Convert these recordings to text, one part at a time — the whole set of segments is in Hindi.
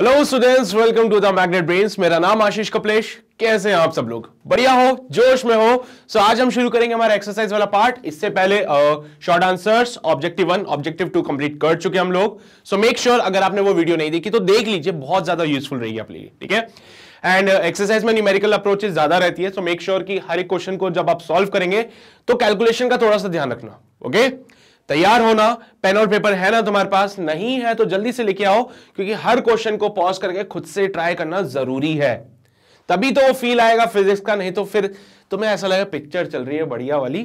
Hello students welcome to the magnet brains मेरा नाम आशीष कपलेश कैसे हैं आप सब लोग बढ़िया हो जोश में हो सो so, आज हम शुरू करेंगे हमारा एक्सरसाइज वाला पार्ट इससे पहले short answers objective one objective two complete कर चुके हम लोग सो मेक श्योर अगर आपने वो वीडियो नहीं देखी तो देख लीजिए बहुत ज्यादा यूजफुल रहेगी आप लिए ठीक है एंड एक्सरसाइज uh, में न्यूमेरिकल अप्रोचेज ज्यादा रहती है सो मेक श्योर कि हर एक क्वेश्चन को जब आप सॉल्व करेंगे तो कैलकुलेशन का थोड़ा सा ध्यान रखना ओके okay? तैयार होना पेन और पेपर है ना तुम्हारे पास नहीं है तो जल्दी से लेके आओ क्योंकि हर क्वेश्चन को पॉज करके खुद से ट्राई करना जरूरी है तभी तो वो फील आएगा फिजिक्स का नहीं तो फिर तुम्हें ऐसा लगेगा पिक्चर चल रही है बढ़िया वाली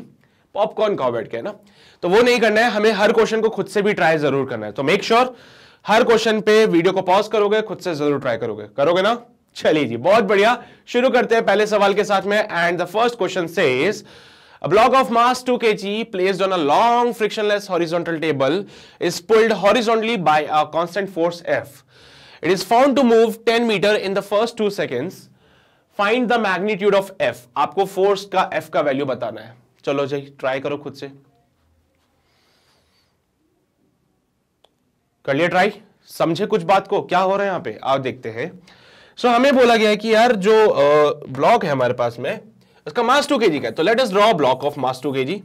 पॉपकॉर्न खाओ बैठ के ना तो वो नहीं करना है हमें हर क्वेश्चन को खुद से भी ट्राई जरूर करना है तो मेक श्योर sure, हर क्वेश्चन पे वीडियो को पॉज करोगे खुद से जरूर ट्राई करोगे करोगे ना चलिए जी बहुत बढ़िया शुरू करते हैं पहले सवाल के साथ में एंड द फर्स्ट क्वेश्चन से A block of mass 2 kg placed on a long frictionless horizontal table is pulled horizontally by a constant force F. It is found to move 10 meter in the first 2 seconds. Find the magnitude of F. आपको force का F का value बताना है चलो जी try करो खुद से कर लिया ट्राई समझे कुछ बात को क्या हो रहा है यहाँ पे आप देखते हैं सो so, हमें बोला गया है कि यार जो ब्लॉक है हमारे पास में इसका मास टू के जी का है तो let us draw block of mass two के G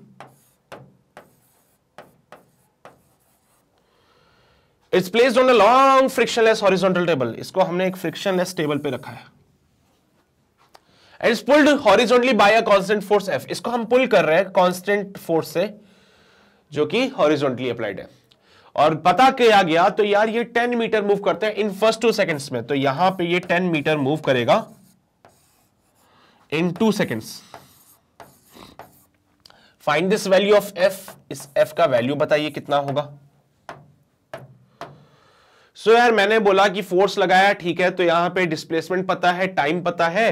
it's placed on a long frictionless horizontal table इसको हमने एक फ्रिक्शनलेस टेबल पे रखा है and pulled horizontally by a constant force F इसको हम पुल कर रहे हैं कांस्टेंट फोर्स से जो कि हॉरिजॉन्टली अप्लाइड है और पता किया गया तो यार ये 10 मीटर मूव करते हैं इन फर्स्ट टू सेकंड्स में तो यहां पे ये 10 मीटर मूव करेगा in two second find this value of F इस एफ का वैल्यू बताइए कितना होगा सो so, यार मैंने बोला कि फोर्स लगाया ठीक है तो यहां पे डिस्प्लेसमेंट पता है टाइम पता है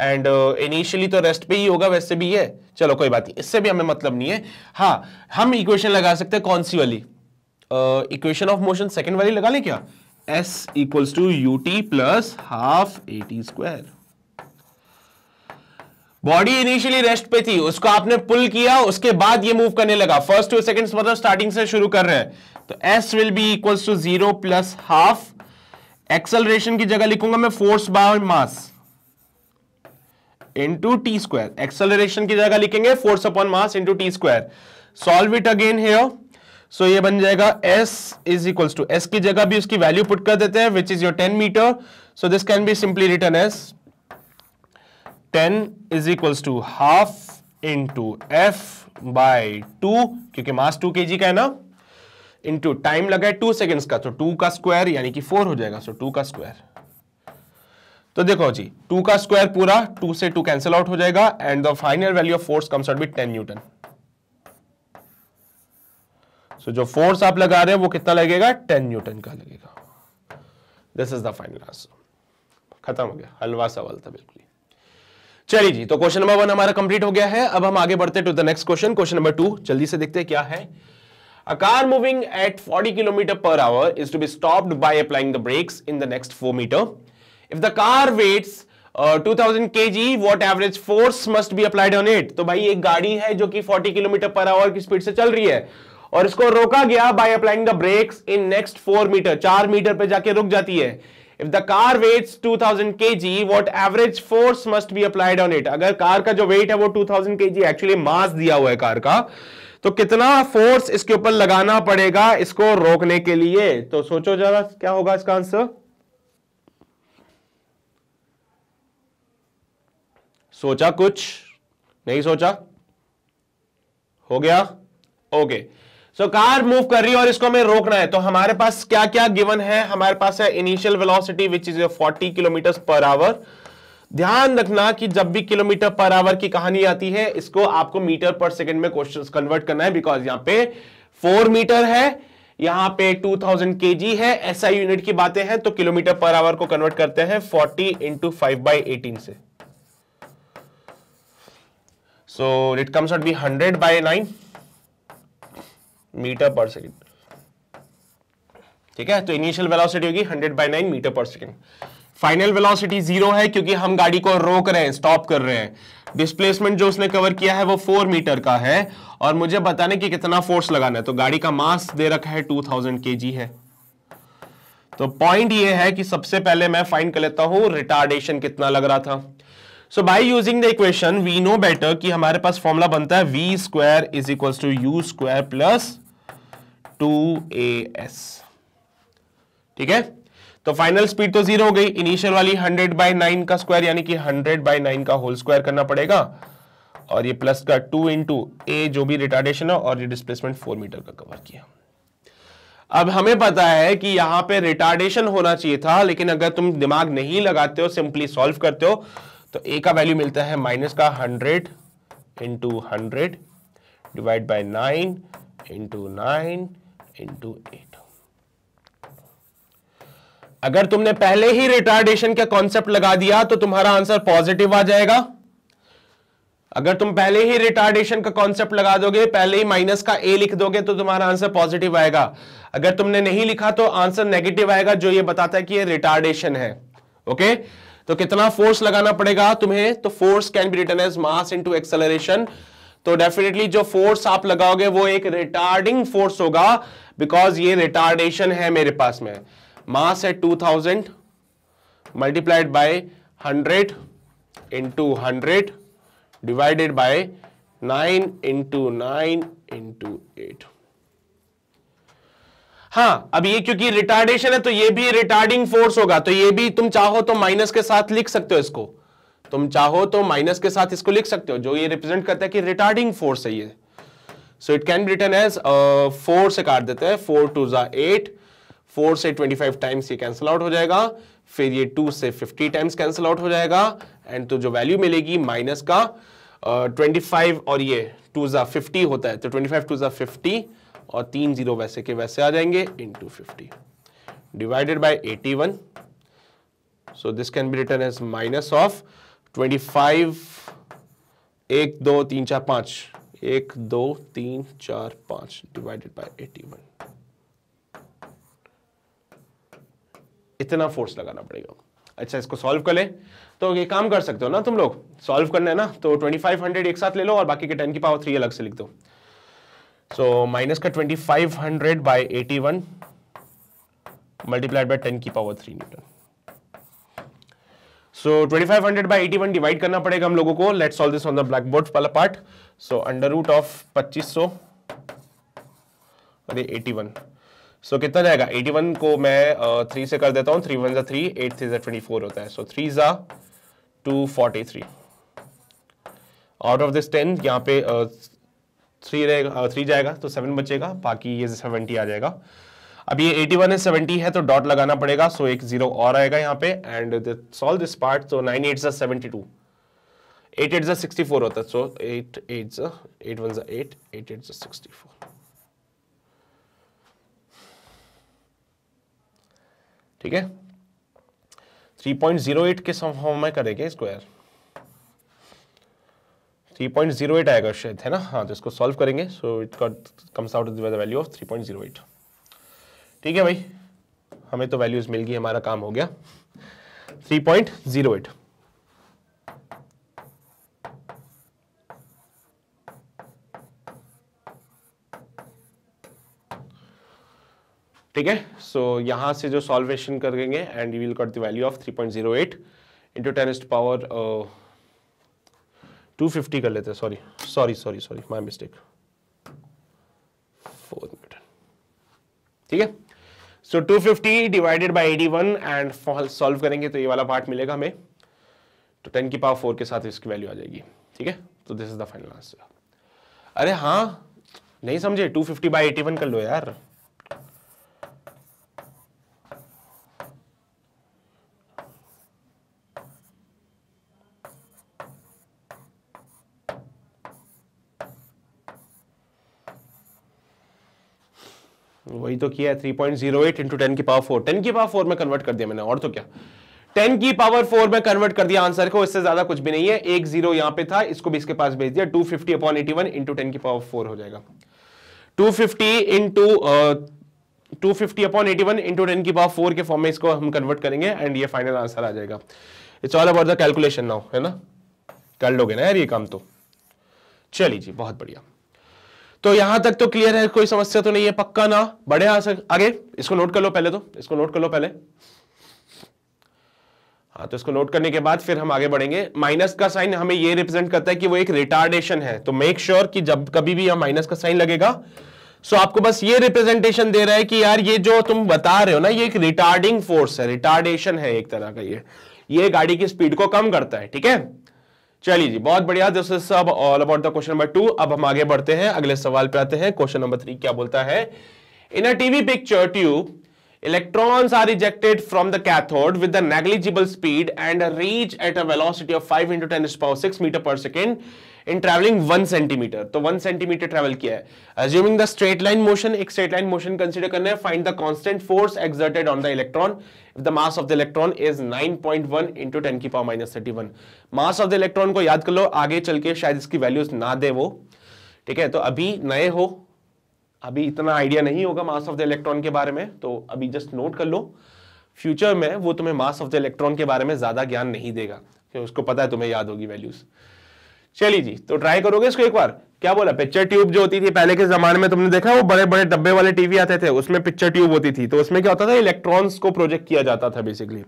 एंड इनिशियली uh, तो रेस्ट पे ही होगा वैसे भी है चलो कोई बात नहीं इससे भी हमें मतलब नहीं है हाँ हम इक्वेशन लगा सकते हैं कौन सी वाली इक्वेशन ऑफ मोशन सेकेंड वाली लगा लें क्या S equals to U T plus half A T square body initially rest पे थी उसको आपने पुल किया उसके बाद ये मूव करने लगा फर्स्ट टू सेकंड्स मतलब स्टार्टिंग से शुरू कर रहे हैं तो S will be equal to zero plus half acceleration की जगह लिखूंगा मैं force by mass into T square acceleration की जगह लिखेंगे force upon mass into T square solve it again here so ये बन जाएगा S is equal to S की जगह भी उसकी वैल्यू पुट कर देते हैं which is your ten metre so this can be simply written S ten is equals to half into F by two क्योंकि मास टू के जी का है ना इंटू टाइम लगा है टू सेकेंड्स का तो टू का स्क्वायर यानी कि फोर हो जाएगा सो टू का स्क्वायर तो देखो जी टू का स्क्वायर पूरा टू से टू कैंसिल आउट हो जाएगा and the final value of force comes out be ten newton so जो फोर्स आप लगा रहे हैं वो कितना लगेगा टेन न्यूटन का लगेगा this is the final answer खत्म हो गया हलवा सवाल था बिल्कुल चलिए जी तो क्वेश्चन नंबर वन हमारा कंप्लीट हो गया है अब हम आगे बढ़ते to the next question question number two जल्दी से देखते हैं क्या है a car moving at 40 kilometre per hour is to be stopped by applying the brakes in the next four metre if the car weights two thousand K G what average force must be applied on it तो भाई एक गाड़ी है जो कि फोर्टी किलोमीटर पर आवर की स्पीड से चल रही है और इसको रोका गया by applying the brakes in next four metre चार मीटर पर जाके रुक जाती है If the car weighs 2000 kg what average force must be applied on it? अगर कार का जो वेट है वो 2000 kg एक्चुअली मास दिया हुआ है कार का तो कितना फोर्स इसके ऊपर लगाना पड़ेगा इसको रोकने के लिए तो सोचो जरा क्या होगा इसका आंसर सोचा कुछ नहीं सोचा हो गया okay okay. So car move कर रही है और इसको हमें रोकना है तो हमारे पास क्या क्या गिवन है हमारे पास है initial velocity which is forty kilometre per hour ध्यान रखना कि जब भी किलोमीटर पर आवर की कहानी आती है इसको आपको मीटर पर सेकंड में क्वेश्चन कन्वर्ट करना है बिकॉज यहां पे फोर मीटर है यहां पे 2000 थाउजेंड के जी है ऐसा यूनिट की बातें हैं तो किलोमीटर पर आवर को कन्वर्ट करते हैं 40 इंटू फाइव बाई एटीन से so it comes out be hundred by nine metre पर सेकेंड ठीक है तो इनिशियल वेलोसिटी होगी 100 बाय 9 मीटर पर सेकेंड फाइनल वेलोसिटी जीरो है क्योंकि हम गाड़ी को रोक रहे हैं स्टॉप कर रहे हैं डिस्प्लेसमेंट जो उसने कवर किया है वो फोर मीटर का है और मुझे बताने कि कितना फोर्स लगाना है तो गाड़ी का मास दे रखा है टू थाउजेंड के जी है तो पॉइंट ये है कि सबसे पहले मैं फाइंड कर लेता हूं रिटार्डेशन कितना लग रहा था so by using the equation we know better कि हमारे पास फॉर्मूला बनता है V square is equal to you square plus two A S ठीक है तो फाइनल स्पीड तो जीरो हो गई इनिशियल वाली हंड्रेड बाई नाइन का स्क्वायर यानी कि हंड्रेड बाई नाइन का होल स्क्वायर करना पड़ेगा और ये प्लस का टू इंटू ए जो भी रिटार्डेशन है और ये डिस्प्लेसमेंट फोर मीटर का कवर किया अब हमें पता है कि यहां पे रिटार्डेशन होना चाहिए था लेकिन अगर तुम दिमाग नहीं लगाते हो सिंपली सॉल्व करते हो तो ए का वैल्यू मिलता है माइनस का hundred into hundred divide by nine into nine into eight अगर तुमने पहले ही रिटार्डेशन का कॉन्सेप्ट लगा दिया तो तुम्हारा आंसर पॉजिटिव आ जाएगा अगर तुम पहले ही रिटार्डेशन का कॉन्सेप्ट लगा दोगे पहले ही माइनस का ए लिख दोगे तो तुम्हारा आंसर पॉजिटिव आएगा अगर तुमने नहीं लिखा तो आंसर नेगेटिव आएगा जो ये बताता है कि ये रिटार्डेशन है ओके okay? तो कितना फोर्स लगाना पड़ेगा तुम्हें तो force can be written as mass into acceleration तो डेफिनेटली जो फोर्स आप लगाओगे वो एक रिटार्डिंग फोर्स होगा बिकॉज ये रिटार्डेशन है मेरे पास में मास है 2000 thousand multiplied by 100 into hundred divided by 9 into nine into eight हाँ अब ये क्योंकि रिटार्डेशन है तो ये भी रिटार्डिंग फोर्स होगा तो ये भी तुम चाहो तो माइनस के साथ लिख सकते हो इसको तुम चाहो तो माइनस के साथ इसको लिख सकते हो जो ये रिप्रेजेंट करता है कि रिटार्डिंग फोर्स है ये so it can be written as four से काट देते हैं फोर टू जा एट फोर से ट्वेंटी फाइव टाइम्स ये कैंसिल आउट हो जाएगा फिर ये टू से फिफ्टी टाइम्स कैंसिल आउट हो जाएगा एंड तो जो वैल्यू मिलेगी माइनस का ट्वेंटी uh, फाइव और ये टू जा फिफ्टी होता है तो ट्वेंटी फाइव टू जा फिफ्टी और तीन जीरो वैसे के वैसे आ जाएंगे in two fifty divided by eighty one so this can be written as minus of twenty five एक दो तीन चार पांच एक दो तीन चार पांच डिवाइडेड बाई एटी वन इतना फोर्स लगाना पड़ेगा अच्छा इसको सॉल्व कर ले तो ये काम कर सकते हो ना तुम लोग सॉल्व करना है ना तो 2500 एक साथ ले लो और बाकी के 10 की पावर 3 अलग से लिख दो सो माइनस का 2500 बाय 81 मल्टीप्लाइड बाय 10 की power 3 newton so 2500 by 81 divide करना पड़ेगा हम लोगों को let's solve this on the black blackboard वाला part so under root of 2500 और ये 81 सो so, कितना जाएगा 81 को मैं थ्री uh, से कर देता हूँ थ्री वन ज़ा थ्री एट थ्री ज़ा ट्वेंटी फोर होता है सो थ्री ज़ा two forty three out of this ten यहाँ पे थ्री रहेगा थ्री जाएगा तो सेवन बचेगा बाकी ये सेवेंटी आ जाएगा अब ये एटी वन है सेवेंटी है तो डॉट लगाना पड़ेगा सो एक जीरो और आएगा यहाँ पे एंड सॉल्व दिस पार्ट तो नाइन एट ज़ा सेवेंटी टू एट एट ज़ा सिक्सटी फोर होता है सो एट एट ज़ा एट वन ज़ा एट एट एट ज़ा सिक्सटी फोर ठीक है थ्री पॉइंट जीरो एट के फॉर्म में करेंगे square three point zero eight आएगा शायद है ना हाँ तो इसको सॉल्व करेंगे so it comes out the value of three point zero eight ठीक है भाई हमें तो वैल्यूज मिल गई हमारा काम हो गया थ्री पॉइंट जीरो एट ठीक है सो so, यहां से जो सॉल्वेशन करेंगे and you will cut the value of 3.08 point zero eight into टेनिस्ट पावर 250 कर लेते हैं sorry sorry sorry sorry my mistake four newton ठीक है so 250 divided by 81 and solve करेंगे तो ये वाला पार्ट मिलेगा हमें तो 10 की पावर फोर के साथ इसकी वैल्यू आ जाएगी ठीक है तो this is the final answer अरे हाँ नहीं समझे 250 फिफ्टी बाई एटी वन कर लो यार वही तो किया है three point zero eight into ten की पावर फोर टेन की पावर फोर में कन्वर्ट कर दिया मैंने और तो क्या टेन की पावर फोर में कन्वर्ट कर दिया आंसर को इससे ज्यादा कुछ भी नहीं है एक जीरो यहां पे था इसको भी इसके पास भेज दिया two fifty upon eighty one into ten की पावर फोर हो जाएगा two fifty into two fifty upon eighty one into ten की पावर फोर के फॉर्म में इसको हम कन्वर्ट करेंगे एंड ये फाइनल आंसर आ जाएगा it's all about the calculation now है ना कर लोगे ना यार ये काम तो चलिए जी बहुत बढ़िया तो यहां तक तो क्लियर है कोई समस्या तो नहीं है पक्का ना बढ़े आगे इसको नोट कर लो पहले तो इसको नोट कर लो पहले हाँ तो इसको नोट करने के बाद फिर हम आगे बढ़ेंगे माइनस का साइन हमें ये रिप्रेजेंट करता है कि वो एक रिटार्डेशन है तो मेक श्योर sure कि जब कभी भी यहां माइनस का साइन लगेगा सो आपको बस ये रिप्रेजेंटेशन दे रहा है कि यार ये जो तुम बता रहे हो ना ये एक रिटार्डिंग फोर्स है रिटार्डेशन है एक तरह का ये ये गाड़ी की स्पीड को कम करता है ठीक है चलिए जी बहुत बढ़िया दिस इज सब all about the question number two अब हम आगे बढ़ते हैं अगले सवाल पे आते हैं क्वेश्चन नंबर थ्री क्या बोलता है in a TV picture tube electrons are rejected from the cathode with the negligible speed and reach at a velocity of five into ten power six metre पर second in travelling one centimetre तो वन सेंटीमीटर ट्रेवल किया है assuming the straight line motion एक स्ट्रेट लाइन मोशन कंसिडर करना है find the constant force exerted on the electron if the mass of the electron is 9.1 point one into ten की power minus thirty one mass of the electron को याद कर लो आगे चल के शायद इसकी वैल्यूज ना दे वो ठीक है तो अभी नए हो अभी इतना आइडिया नहीं होगा मास ऑफ द इलेक्ट्रॉन के बारे में तो अभी जस्ट नोट कर लो फ्यूचर में वो तुम्हें मास ऑफ द इलेक्ट्रॉन के बारे में ज़्यादा ज्ञान नहीं देगा क्योंकि उसको पता है तुम्हें याद होगी वैल्यूज़ चलिए जी तो ट्राई करोगे इसको एक बार क्या बोला पिक्चर ट्यूब जो होती थी पहले के जमाने में तुमने देखा वो बड़े बड़े डब्बे वाले टीवी आते थे उसमें पिक्चर ट्यूब होती थी तो उसमें क्या होता था इलेक्ट्रॉन्स को प्रोजेक्ट किया जाता था बेसिकली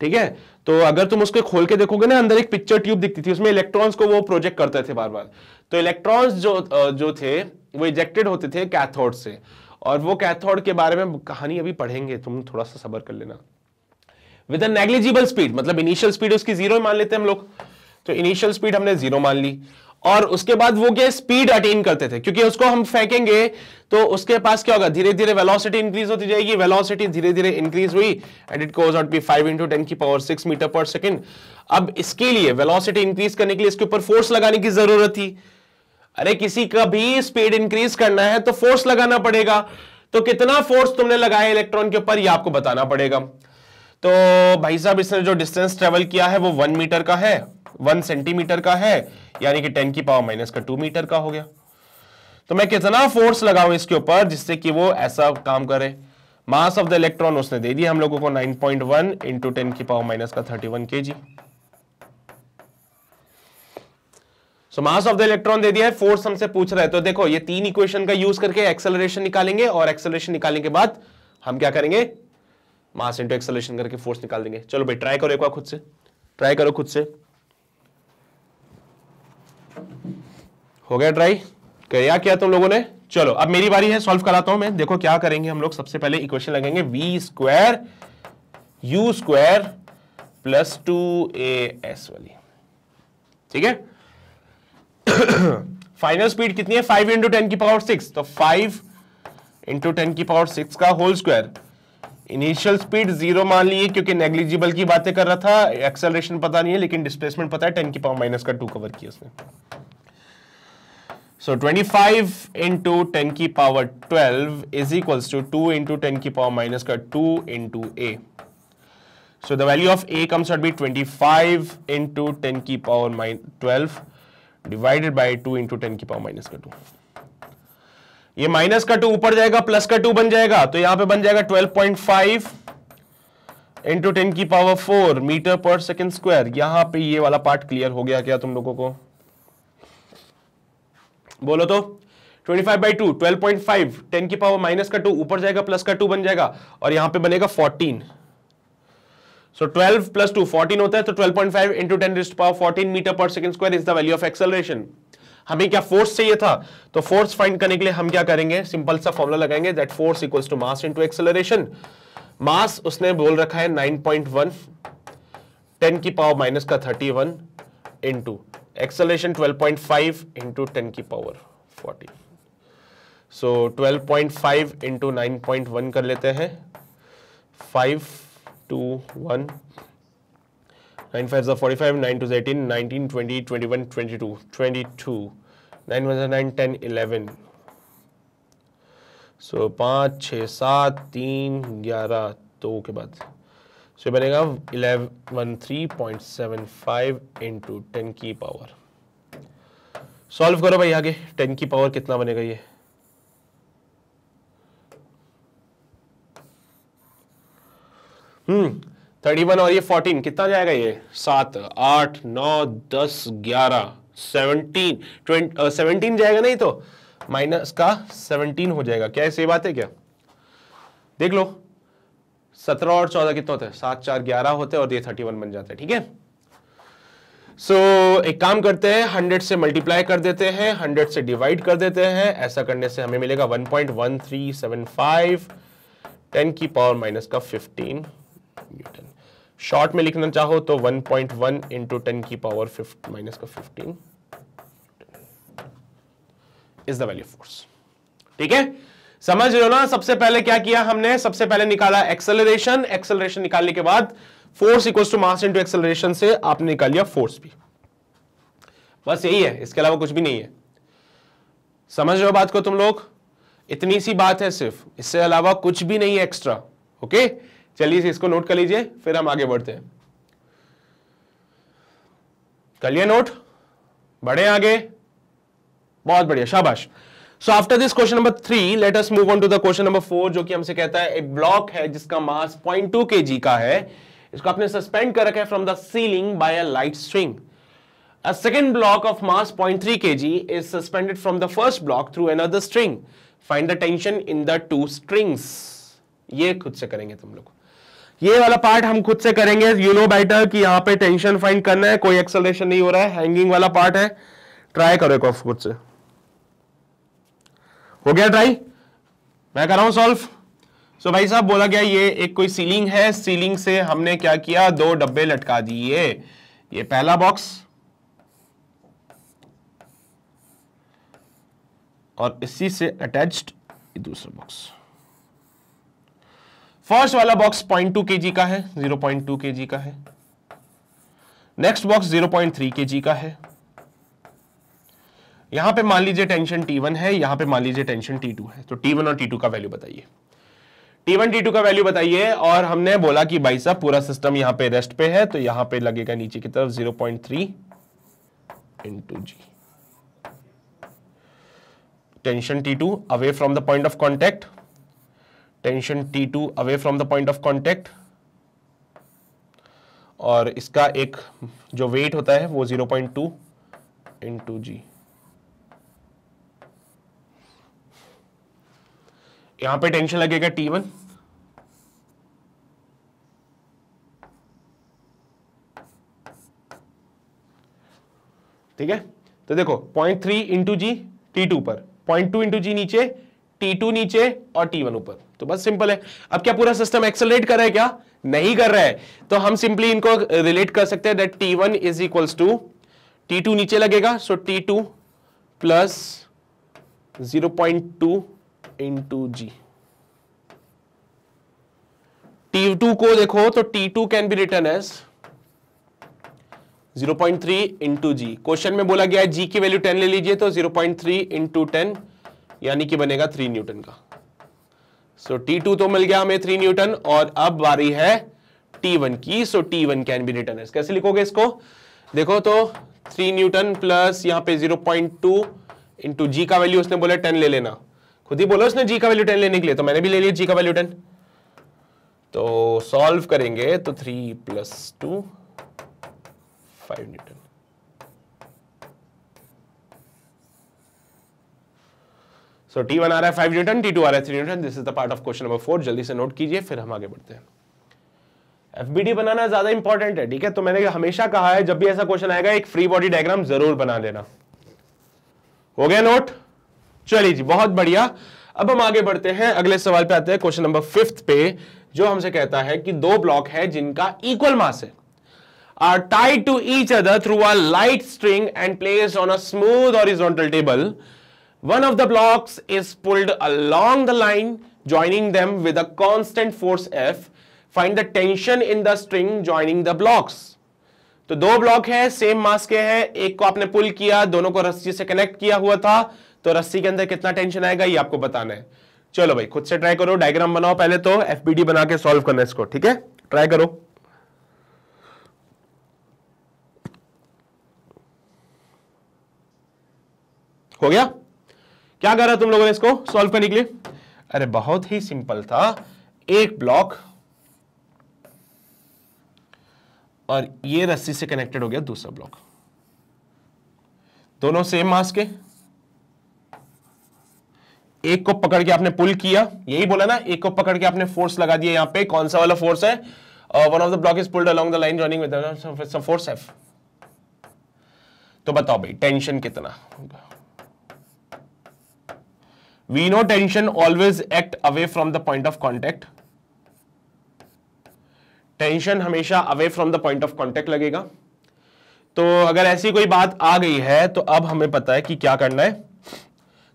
ठीक है तो अगर तुम उसको खोल के देखोगे ना अंदर एक पिक्चर ट्यूब दिखती थी उसमें इलेक्ट्रॉन्स को वो प्रोजेक्ट करते थे बार बार तो इलेक्ट्रॉन्स जो जो थे वो इजेक्टेड होते थे कैथोड से और वो कैथोड के बारे में कहानी अभी पढ़ेंगे तुम थोड़ा सा सबर कर लेना विद अ नेग्लिजिबल स्पीड मतलब इनिशियल स्पीड उसकी जीरो मान लेते हैं हम लोग तो इनिशियल स्पीड हमने जीरो मान ली और उसके बाद वो क्या स्पीड अटेन करते थे क्योंकि उसको हम फेंकेंगे तो उसके पास क्या होगा धीरे धीरे वेलोसिटी इंक्रीज होती जाएगी वेलोसिटी धीरे धीरे इंक्रीज हुई and it goes out be five into ten की पावर सिक्स मीटर पर सेकेंड अब इसके लिए वेलोसिटी इंक्रीज करने के लिए इसके ऊपर फोर्स लगाने की जरूरत थी अरे किसी का भी स्पीड इंक्रीज करना है तो फोर्स लगाना पड़ेगा तो कितना फोर्स तुमने लगाया इलेक्ट्रॉन के ऊपर यह आपको बताना पड़ेगा तो भाई साहब इसने जो डिस्टेंस ट्रेवल किया है वो वन मीटर का है वन सेंटीमीटर का है यानी कि टेन की पावर माइनस का टू मीटर का हो गया तो मैं कितना फोर्स लगाऊ इसके ऊपर जिससे कि वो ऐसा काम करे मास ऑफ द इलेक्ट्रॉन उसने दे दिया हम लोगों को 9.1 पॉइंट वन इंटू टेन की पावर माइनस का 31 वन के जी so mass of the electron दे दिया है फोर्स हमसे पूछ रहा है तो देखो ये तीन इक्वेशन का यूज करके एक्सेलरेशन निकालेंगे और एक्सेलरेशन निकालने के बाद हम क्या करेंगे मास इंटू एक्सेलरेशन करके फोर्स निकाल देंगे चलो भाई ट्राई करो एक बार खुद से ट्राई करो खुद से हो गया ट्राई क्या किया तुम लोगों ने चलो अब मेरी बारी है सॉल्व कराता हूं मैं देखो क्या करेंगे हम लोग सबसे पहले इक्वेशन लगेंगे V square U square plus two ए एस वाली ठीक है फाइनल स्पीड कितनी है फाइव इंटू टेन की पावर सिक्स तो फाइव इंटू टेन की पावर सिक्स का whole square initial speed zero मान लिए क्योंकि नेग्लिजिबल की बातें कर रहा था एक्सेलरेशन पता नहीं है लेकिन डिस्प्लेसमेंट पता है टेन की पावर माइनस का टू कवर किया उसने so twenty five into ten की power twelve is equal to two into ten की पावर माइनस का two into A so the value of A comes be twenty five into ten की power minus twelve divided by two into ten की पावर माइनस का टू ये माइनस का टू ऊपर जाएगा प्लस का टू बन जाएगा तो यहां पे बन जाएगा 12.5 पॉइंट फाइव इंटू टेन की पावर फोर मीटर पर सेकेंड स्क्वायर यहां पे ये वाला पार्ट क्लियर हो गया क्या तुम लोगों को बोलो तो 25 by two twelve point five ten की पावर माइनस का टू ऊपर जाएगा प्लस का टू बन जाएगा और यहां पे बनेगा 14 सो 12 प्लस टू फोर्टीन होता है तो 12.5 point five into ten power 14 metre पर second square is the value of acceleration हमें क्या फोर्स चाहिए था तो फोर्स फाइंड करने के लिए हम क्या करेंगे सिंपल सा फॉर्मुला लगाएंगे that force equals to mass into acceleration mass उसने बोल रखा है 9.1 10 की पावर माइनस का 31 one into acceleration five into ten की power forty so point five into one कर लेते हैं five two one nine five forty five nine two eighteen nineteen twenty twenty one twenty two twenty two nine one nine ten eleven so पाँच छः सात तीन ग्यारह दो के बाद सो बनेगा eleven three point seven five into ten की पावर सॉल्व करो भाई आगे टेन की पावर कितना बनेगा ये हम्म थर्टी वन और ये फोर्टीन कितना जाएगा ये सात आठ नौ दस ग्यारह सेवनटीन ट्वेंट सेवनटीन जाएगा नहीं तो माइनस का सेवनटीन हो जाएगा क्या ऐसी बात है क्या देख लो सत्रह और चौदह कितने होते है सात चार ग्यारह होते हैं और ये थर्टी वन बन जाता है ठीक है सो so, एक काम करते हैं हंड्रेड से मल्टीप्लाई कर देते हैं हंड्रेड से डिवाइड कर देते हैं ऐसा करने से हमें मिलेगा one point one three seven five ten की पावर माइनस का फिफ्टीन न्यूटन शॉर्ट में लिखना चाहो तो 1.1 पॉइंट वन इंटू टेन की पावर फिफ्ट माइनस का fifteen is the value force ठीक है समझ हो ना सबसे पहले क्या किया हमने सबसे पहले निकाला एक्सेलरेशन एक्सेलरेशन निकालने के बाद force equal to mass into acceleration से आपने निकाल लिया फोर्स भी बस यही है इसके अलावा कुछ भी नहीं है समझ रहे हो बात को तुम लोग इतनी सी बात है सिर्फ इससे अलावा कुछ भी नहीं है एक्स्ट्रा ओके okay? चलिए इसको नोट कर लीजिए फिर हम आगे बढ़ते हैं कर लिए नोट बढ़े आगे बहुत बढ़िया शाबाश so after this question number three let us move on to the question number four जो कि हमसे कहता है एक ब्लॉक है जिसका मास पॉइंट टू के जी का है इसको आपने सस्पेंड कर रखा है from the ceiling by a light string A second block of mass 0.3 kg is suspended from the first block through another string. Find the tension in the two strings. ये खुद से करेंगे तुम लोग ये वाला पार्ट हम खुद से करेंगे यू नो बेटर कि यहां पे टेंशन फाइंड करना है कोई एक्सलेशन नहीं हो रहा है हैंगिंग वाला पार्ट है ट्राई करो एक ऑफ खुद से हो गया ट्राई मैं कर रहा हूं सॉल्व सो भाई साहब बोला गया ये एक कोई सीलिंग है सीलिंग से हमने क्या किया दो डब्बे लटका दिए ये पहला बॉक्स और इसी से अटैच्ड दूसरा बॉक्स फर्स्ट वाला बॉक्स पॉइंट टू के का है जीरो पॉइंट टू के का है next box zero point three के का है यहां पे मान लीजिए टेंशन T1 है यहां पे मान लीजिए टेंशन T2 है तो T1 और T2 का वैल्यू बताइए T1 T2 का वैल्यू बताइए और हमने बोला कि भाई साहब पूरा सिस्टम यहां पे रेस्ट पे है तो यहां पे लगेगा नीचे की तरफ 0.3 point three into g tension T2 away from the point of contact tension T2 away from the point of contact और इसका एक जो वेट होता है वो 0.2 पॉइंट टू इंटू जी यहां पर टेंशन लगेगा T1 ठीक है तो देखो point three into g T two पर पॉइंट टू इंटू जी नीचे टी टू नीचे और टी वन ऊपर तो बस सिंपल है अब क्या पूरा सिस्टम एक्सेलरेट कर रहा है क्या नहीं कर रहा है तो हम सिंपली इनको रिलेट uh, कर सकते हैं that T one is equals to T two नीचे लगेगा so T two plus zero point two g T two को देखो तो T two can be written as 0.3 point three into g question में बोला गया है जी की वैल्यू 10 ले लीजिए तो 0.3 पॉइंट थ्री इंटू टेन यानी कि बनेगा 3 न्यूटन का सो so, T2 तो मिल गया हमें थ्री न्यूटन और अब बारी है T1 की so so T1 can be written कैसे लिखोगे इसको देखो तो थ्री न्यूटन प्लस यहां पे zero point two into g का वैल्यू उसने बोला टेन ले लेना खुद ही बोला उसने जी का वैल्यू टेन लेने के लिए तो मैंने भी ले लिया जी का वैल्यू टेन तो सॉल्व करेंगे तो three plus two five newton so T one आ रहा है फाइव न्यूटन टी टू आ रहा है three newton this is the part of question number four जल्दी से नोट कीजिए फिर हम आगे बढ़ते हैं एफबीडी बनाना ज्यादा इंपॉर्टेंट है ठीक है तो मैंने हमेशा कहा है जब भी ऐसा क्वेश्चन आएगा एक फ्री बॉडी डायग्राम जरूर बना लेना हो गया नोट चलिए जी बहुत बढ़िया अब हम आगे बढ़ते हैं अगले सवाल पे आते हैं क्वेश्चन नंबर फिफ्थ पे जो हमसे कहता है कि दो ब्लॉक है जिनका इक्वल मास है are tied to each other through a light string and place on a smooth horizontal table one of the blocks is pulled along the line joining them with a constant force F. Find the tension in the string joining तो दो ब्लॉक है सेम मास के हैं एक को आपने पुल किया दोनों को रस्सी से कनेक्ट किया हुआ था तो रस्सी के अंदर कितना टेंशन आएगा ये आपको बताना है चलो भाई खुद से ट्राई करो डायग्राम बनाओ पहले तो एफबीडी बना के सॉल्व करना इसको ठीक है ट्राई करो हो गया क्या कर रहा है तुम लोगों ने इसको सॉल्व करने के लिए अरे बहुत ही सिंपल था एक ब्लॉक और ये रस्सी से कनेक्टेड हो गया दूसरा ब्लॉक दोनों सेम मास के एक को पकड़ के आपने पुल किया यही बोला ना एक को पकड़ के आपने फोर्स लगा दिया यहां पे कौन सा वाला फोर्स है one of the block is pulled along the line running with force F तो बताओ भाई टेंशन कितना होगा we know tension always act away from the point of contact tension हमेशा away from the point of contact लगेगा तो अगर ऐसी कोई बात आ गई है तो अब हमें पता है कि क्या करना है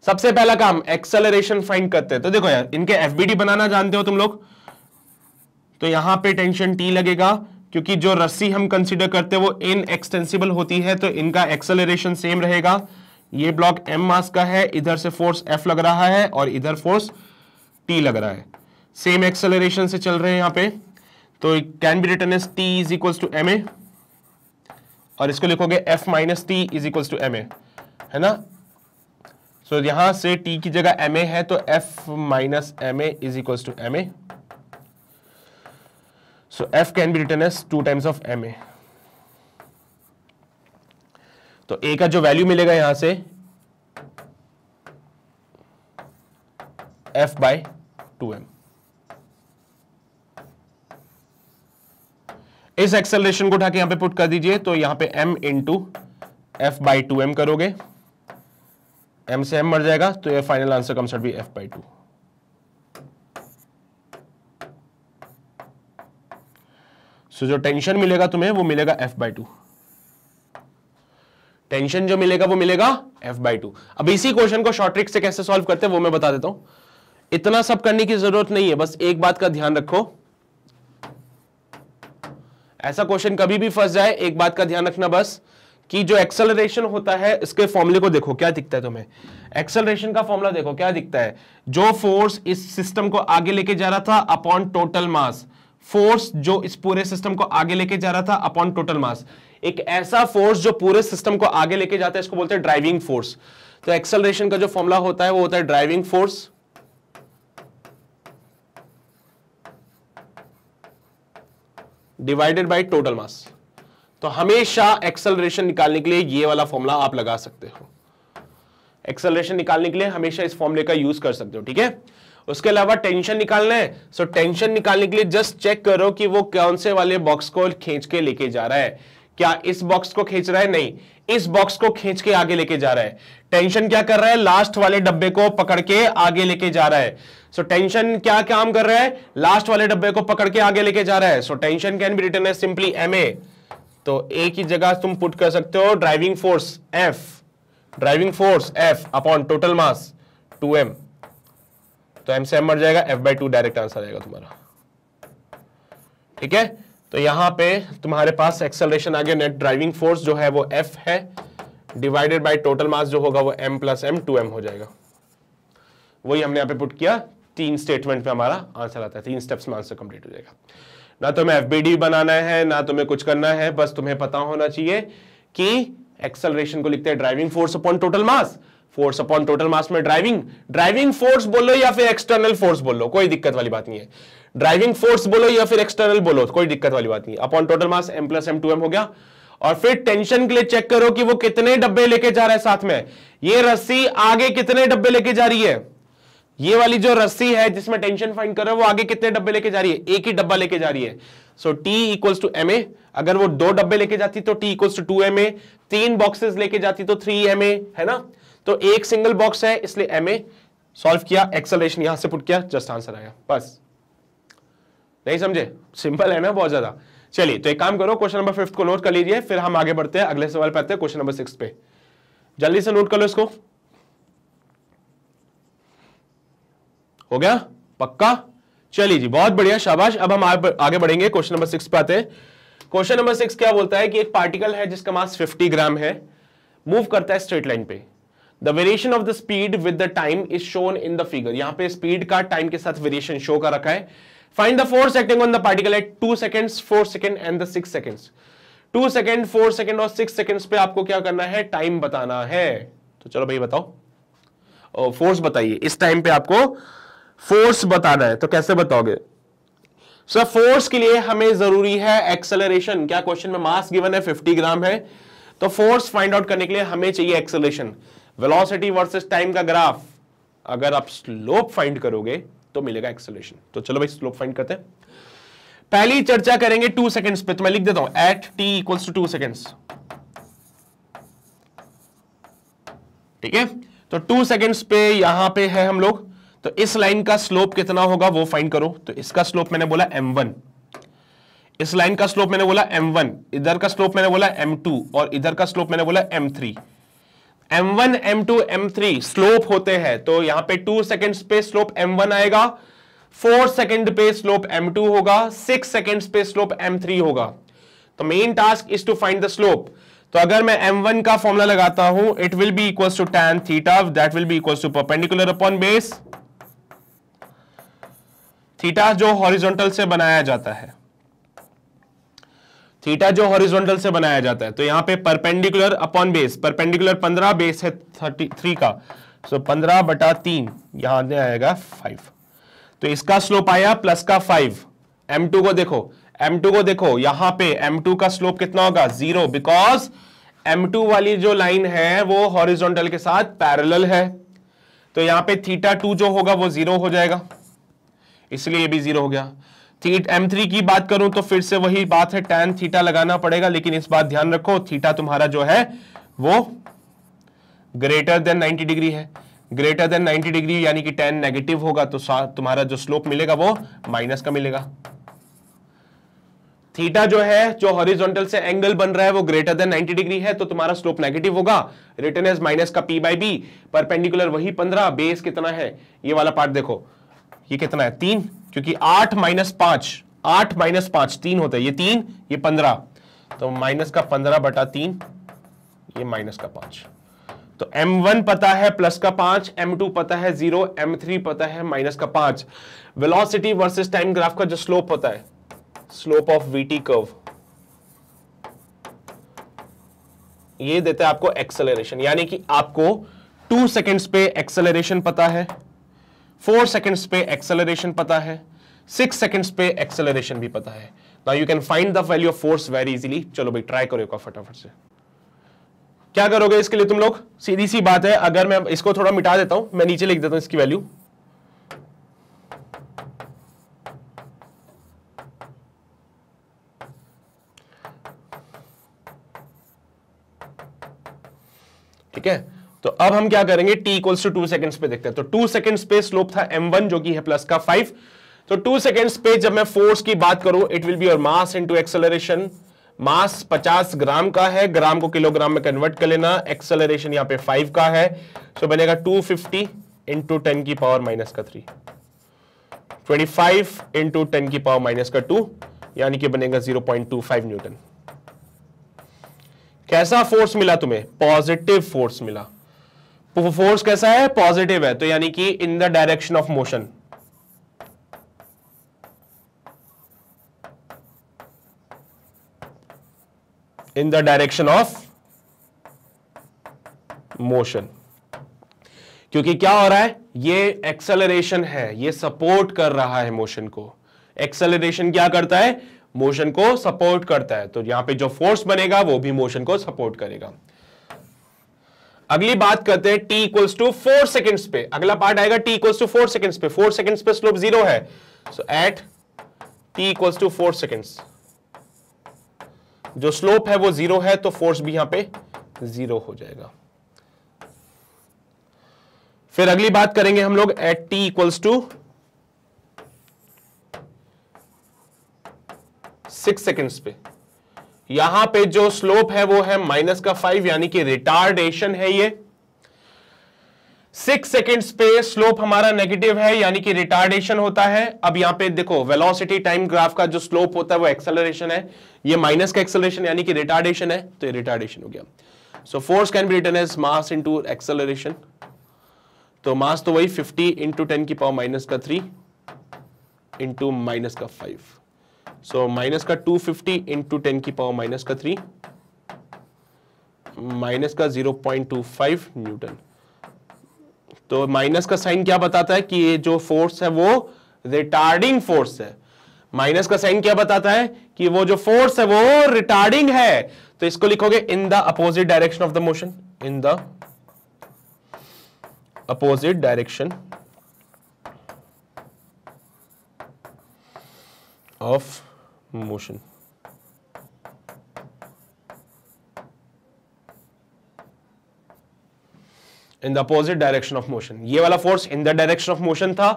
सबसे पहला काम एक्सेलरेशन फाइंड करते हैं तो देखो यार इनके एफबीडी बनाना जानते हो तुम लोग तो यहां पे टेंशन टी लगेगा क्योंकि जो रस्सी हम कंसिडर करते हैं वो इन एक्सटेंसिबल होती है तो इनका एक्सेलरेशन सेम रहेगा ये ब्लॉक एम मास का है इधर से फोर्स एफ लग रहा है और इधर फोर्स टी लग रहा है सेम एक्सेलरेशन से चल रहे हैं यहां पे तो can be written as T is equal to M A और इसको लिखोगे F minus T is equal to M a है ना सो so, यहां से टी की जगह एम ए है तो F minus M A is equal to M A so F can be written as two times of m ए तो ए का जो वैल्यू मिलेगा यहां से एफ बाय टू एम इस एक्सेलरेशन को उठा के यहां पे पुट कर दीजिए तो यहां पे m into F by two m करोगे m से m मर जाएगा तो ये फाइनल आंसर सर भी एफ बाई टू सो जो टेंशन मिलेगा तुम्हें वो मिलेगा एफ बाई टू टेंशन जो मिलेगा वो मिलेगा एफ बाई टू अब इसी क्वेश्चन को शॉर्ट ट्रिक से कैसे सॉल्व करते हैं वो मैं बता देता हूं इतना सब करने की जरूरत नहीं है बस एक बात का ध्यान रखो ऐसा क्वेश्चन कभी भी फंस जाए एक बात का ध्यान रखना बस कि जो एक्सेलरेशन होता है इसके फॉर्मूले को देखो क्या दिखता है तुम्हें एक्सेलरेशन का फॉर्मूला देखो क्या दिखता है जो फोर्स इस सिस्टम को आगे लेके जा रहा था अपॉन टोटल मास फोर्स जो इस पूरे सिस्टम को आगे लेके जा रहा था अपॉन टोटल मास एक ऐसा फोर्स जो पूरे सिस्टम को आगे लेके जाता है इसको बोलते हैं ड्राइविंग फोर्स तो एक्सेलरेशन का जो फॉर्मूला होता है वो होता है driving force divided by total mass तो हमेशा एक्सलरेशन निकालने के लिए ये वाला फॉर्मूला आप लगा सकते हो एक्सेलरेशन निकालने के लिए हमेशा इस फॉर्मूले का यूज कर सकते हो ठीक है उसके अलावा टेंशन निकालना है सो so, टेंशन निकालने के लिए जस्ट चेक करो कि वो कौन से वाले बॉक्स को खींच के लेके जा रहा है क्या इस बॉक्स को खींच रहा है नहीं इस बॉक्स को खींच के आगे लेके जा रहा है टेंशन क्या कर रहा है लास्ट वाले डब्बे को पकड़ के आगे लेके जा रहा है सो so, टेंशन क्या काम कर रहा है लास्ट वाले डब्बे को पकड़ के आगे लेके जा रहा है so tension can be written है सिंपली एम तो ए की जगह तुम पुट कर सकते हो driving force F driving force F upon total mass two m तो एम से एम मर जाएगा F by two direct answer आएगा तुम्हारा ठीक है तो यहां पे तुम्हारे पास एक्सेलरेशन आगे नेट ड्राइविंग फोर्स जो है वो एफ है डिवाइडेड बाय टोटल मास जो होगा वो m plus M two m हो जाएगा वही हमने यहां पे पुट किया तीन स्टेटमेंट में हमारा आंसर आता है तीन स्टेप्स में आंसर कंप्लीट हो जाएगा ना तुम्हें तो एफ बनाना है ना तुम्हें तो कुछ करना है बस तुम्हें पता होना चाहिए कि एक्सेलरेशन को लिखते हैं driving force upon total mass force upon total mass में ड्राइविंग ड्राइविंग फोर्स बोलो या फिर एक्सटर्नल फोर्स बोलो कोई दिक्कत वाली बात नहीं है ड्राइविंग फोर्स बोलो या फिर एक्सटर्नल बोलो कोई दिक्कत वाली बात नहीं upon total mass m plus M two m हो गया और फिर टेंशन के लिए चेक करो कि वो कितने डब्बे लेके जा रहा है साथ में ये रस्सी आगे कितने डब्बे लेके जा रही है ये वाली जो रस्सी है जिसमें टेंशन फाइंड कर करो वो आगे कितने डब्बे लेके जा रही है एक ही डब्बा लेके जा रही है so T equals to M a अगर वो दो डब्बे लेके जाती तो T equals to two M a तीन बॉक्सेस लेके जाती तो थ्री एम ए है ना तो एक सिंगल बॉक्स है इसलिए एम ए सॉल्व किया एक्सलेशन यहां से पुट किया जस्ट आंसर आया बस नहीं समझे सिंपल है ना बहुत ज्यादा चलिए तो एक काम करो क्वेश्चन नंबर फिफ्थ को नोट कर लीजिए फिर हम आगे बढ़ते हैं अगले सवाल पे आते हैं क्वेश्चन नंबर सिक्स पे जल्दी से नोट कर लो इसको हो गया पक्का चलिए जी बहुत बढ़िया शाबाश अब हम आगे बढ़ेंगे क्वेश्चन नंबर सिक्स पे आते हैं क्वेश्चन नंबर सिक्स क्या बोलता है कि एक पार्टिकल है जिसका मास फिफ्टी ग्राम है मूव करता है स्ट्रेट लाइन पे the variation of the speed with the time is shown in the figure यहां पे स्पीड का टाइम के साथ वेरिएशन शो का रखा है find the force acting on the particle at two seconds, four second and the six seconds. Two second four second और सिक्स सेकेंड्स पे आपको क्या करना है टाइम बताना है तो चलो भाई बताओ फोर्स बताइए इस टाइम पे आपको फोर्स बताना है तो कैसे बताओगे सर फोर्स के लिए हमें जरूरी है एक्सेलरेशन क्या क्वेश्चन में मास गिवन है 50 ग्राम है तो फोर्स फाइंड आउट करने के लिए हमें चाहिए एक्सेलरेशन वेलोसिटी वर्सेस टाइम का ग्राफ अगर आप स्लोप फाइंड करोगे तो मिलेगा एक्सलेशन तो चलो भाई स्लोप फाइंड करते हैं पहली चर्चा करेंगे टू सेकेंड्स पे तो मैं लिख देता हूं at T equals to two seconds ठीक है तो टू सेकेंड्स पे यहां पे है हम लोग तो इस लाइन का स्लोप कितना होगा वो फाइंड करो तो इसका स्लोप मैंने बोला m1 इस लाइन का स्लोप मैंने बोला m1 इधर का स्लोप मैंने बोला m2 और इधर का स्लोप मैंने बोला m3 m1 m2 m3 slope होते हैं तो यहां पे टू सेकेंड पे स्लोप m1 आएगा फोर सेकेंड पे स्लोप m2 होगा सिक्स सेकेंड पे स्लोप m3 होगा तो main task is to find the slope तो अगर मैं m1 का फॉर्मूला लगाता हूं it will be equal to tan theta that will be equal to perpendicular upon base theta जो हॉरिजॉन्टल से बनाया जाता है थीटा जो हॉरिजॉन्टल से बनाया जाता है तो यहां पे परपेंडिकुलर अपॉन बेस परपेंडिकुलर पंद्रह बेस है थर्टी थ्री का सो पंद्रह बटा तीन यहाँ आएगा फाइव तो इसका स्लोप आया प्लस का फाइव एम टू को देखो एम टू को देखो यहां पे एम टू का स्लोप कितना होगा जीरो बिकॉज एम टू वाली जो लाइन है वो हॉरिजॉन्टल के साथ पैरेलल है तो यहां पे थीटा टू जो होगा वो जीरो हो जाएगा इसलिए भी जीरो हो गया एम थ्री की बात करूं तो फिर से वही बात है टेन थीटा लगाना पड़ेगा लेकिन इस बात ध्यान रखो थीटा तुम्हारा जो है वो ग्रेटर देन 90 डिग्री है ग्रेटर देन 90 डिग्री यानी कि टेन नेगेटिव होगा तो तुम्हारा जो स्लोप मिलेगा वो माइनस का मिलेगा थीटा जो है जो हॉरिजॉन्टल से एंगल बन रहा है वो ग्रेटर देन 90 डिग्री है तो तुम्हारा स्लोप नेगेटिव होगा रिटर्न एज माइनस का पी बाई बी परपेंडिकुलर वही 15 बेस कितना है ये वाला पार्ट देखो ये कितना है तीन क्योंकि आठ माइनस पांच आठ माइनस पांच तीन होता है ये तीन ये पंद्रह तो माइनस का पंद्रह बटा तीन ये माइनस का पांच तो m1 पता है प्लस का पांच m2 पता है जीरो m3 पता है माइनस का पांच वेलोसिटी वर्सेस टाइम ग्राफ का जो स्लोप होता है स्लोप ऑफ vt कर्व ये देता है आपको एक्सेलरेशन यानी कि आपको टू सेकेंड्स पे एक्सेलरेशन पता है फोर सेकेंड्स पे एक्सेलरेशन पता है सिक्स सेकेंड्स पे एक्सेलरेशन भी पता है ना you can find the value of force very easily चलो भाई ट्राई करो फटाफट से क्या करोगे इसके लिए तुम लोग सीधी सी बात है अगर मैं इसको थोड़ा मिटा देता हूं मैं नीचे लिख देता हूं इसकी वैल्यू ठीक है तो अब हम क्या करेंगे T equals to two seconds पे देखते हैं तो टू सेकेंड्स पे स्लोप था वन जो कि है प्लस का फाइव तो टू सेकेंड्स पे जब मैं फोर्स की बात करूं it will be your mass into acceleration mass 50 gram का है ग्राम को किलोग्राम में कन्वर्ट कर लेना एक्सेलरेशन यहां पे 5 का है सो so बनेगा 250 फिफ्टी इंटू टेन की पावर माइनस का 3 25 इंटू टेन की पावर माइनस का 2 यानी कि बनेगा 0.25 न्यूटन कैसा फोर्स मिला तुम्हें पॉजिटिव फोर्स मिला फोर्स कैसा है पॉजिटिव है तो यानी कि in the direction of motion in the direction of motion क्योंकि क्या हो रहा है ये एक्सेलरेशन है ये सपोर्ट कर रहा है मोशन को एक्सेलरेशन क्या करता है मोशन को सपोर्ट करता है तो यहां पे जो फोर्स बनेगा वो भी मोशन को सपोर्ट करेगा अगली बात करते हैं T equals to four seconds पे अगला पार्ट आएगा T equals to four seconds पे फोर सेकेंड्स पे स्लोप जीरो है so at T equals to four seconds जो स्लोप है वो जीरो है तो फोर्स भी यहां पे जीरो हो जाएगा फिर अगली बात करेंगे हम लोग at T equals to six seconds पे यहां पे जो स्लोप है वो है माइनस का फाइव यानी कि रिटार्डेशन है ये सिक्स सेकेंड्स पे स्लोप हमारा नेगेटिव है यानी कि रिटार्डेशन होता है अब यहां पे देखो वेलोसिटी टाइम ग्राफ का जो स्लोप होता है वो एक्सेलरेशन है ये माइनस का एक्सेलरेशन यानी कि रिटार्डेशन है तो ये रिटार्डेशन हो गया so force can be written as mass into acceleration तो मास तो वही 50 इंटू टेन की पावर माइनस का थ्री इंटू माइनस का फाइव सो तो माइनस का 250 फिफ्टी इंटू टेन की पावर माइनस का थ्री माइनस का 0.25 न्यूटन तो माइनस का साइन क्या बताता है कि ये जो फोर्स है वो रिटार्डिंग फोर्स है माइनस का साइन क्या बताता है कि वो जो फोर्स है वो रिटार्डिंग है तो इसको लिखोगे in the opposite direction of the motion in the opposite direction of motion in the opposite direction of motion ये वाला force in the direction of motion था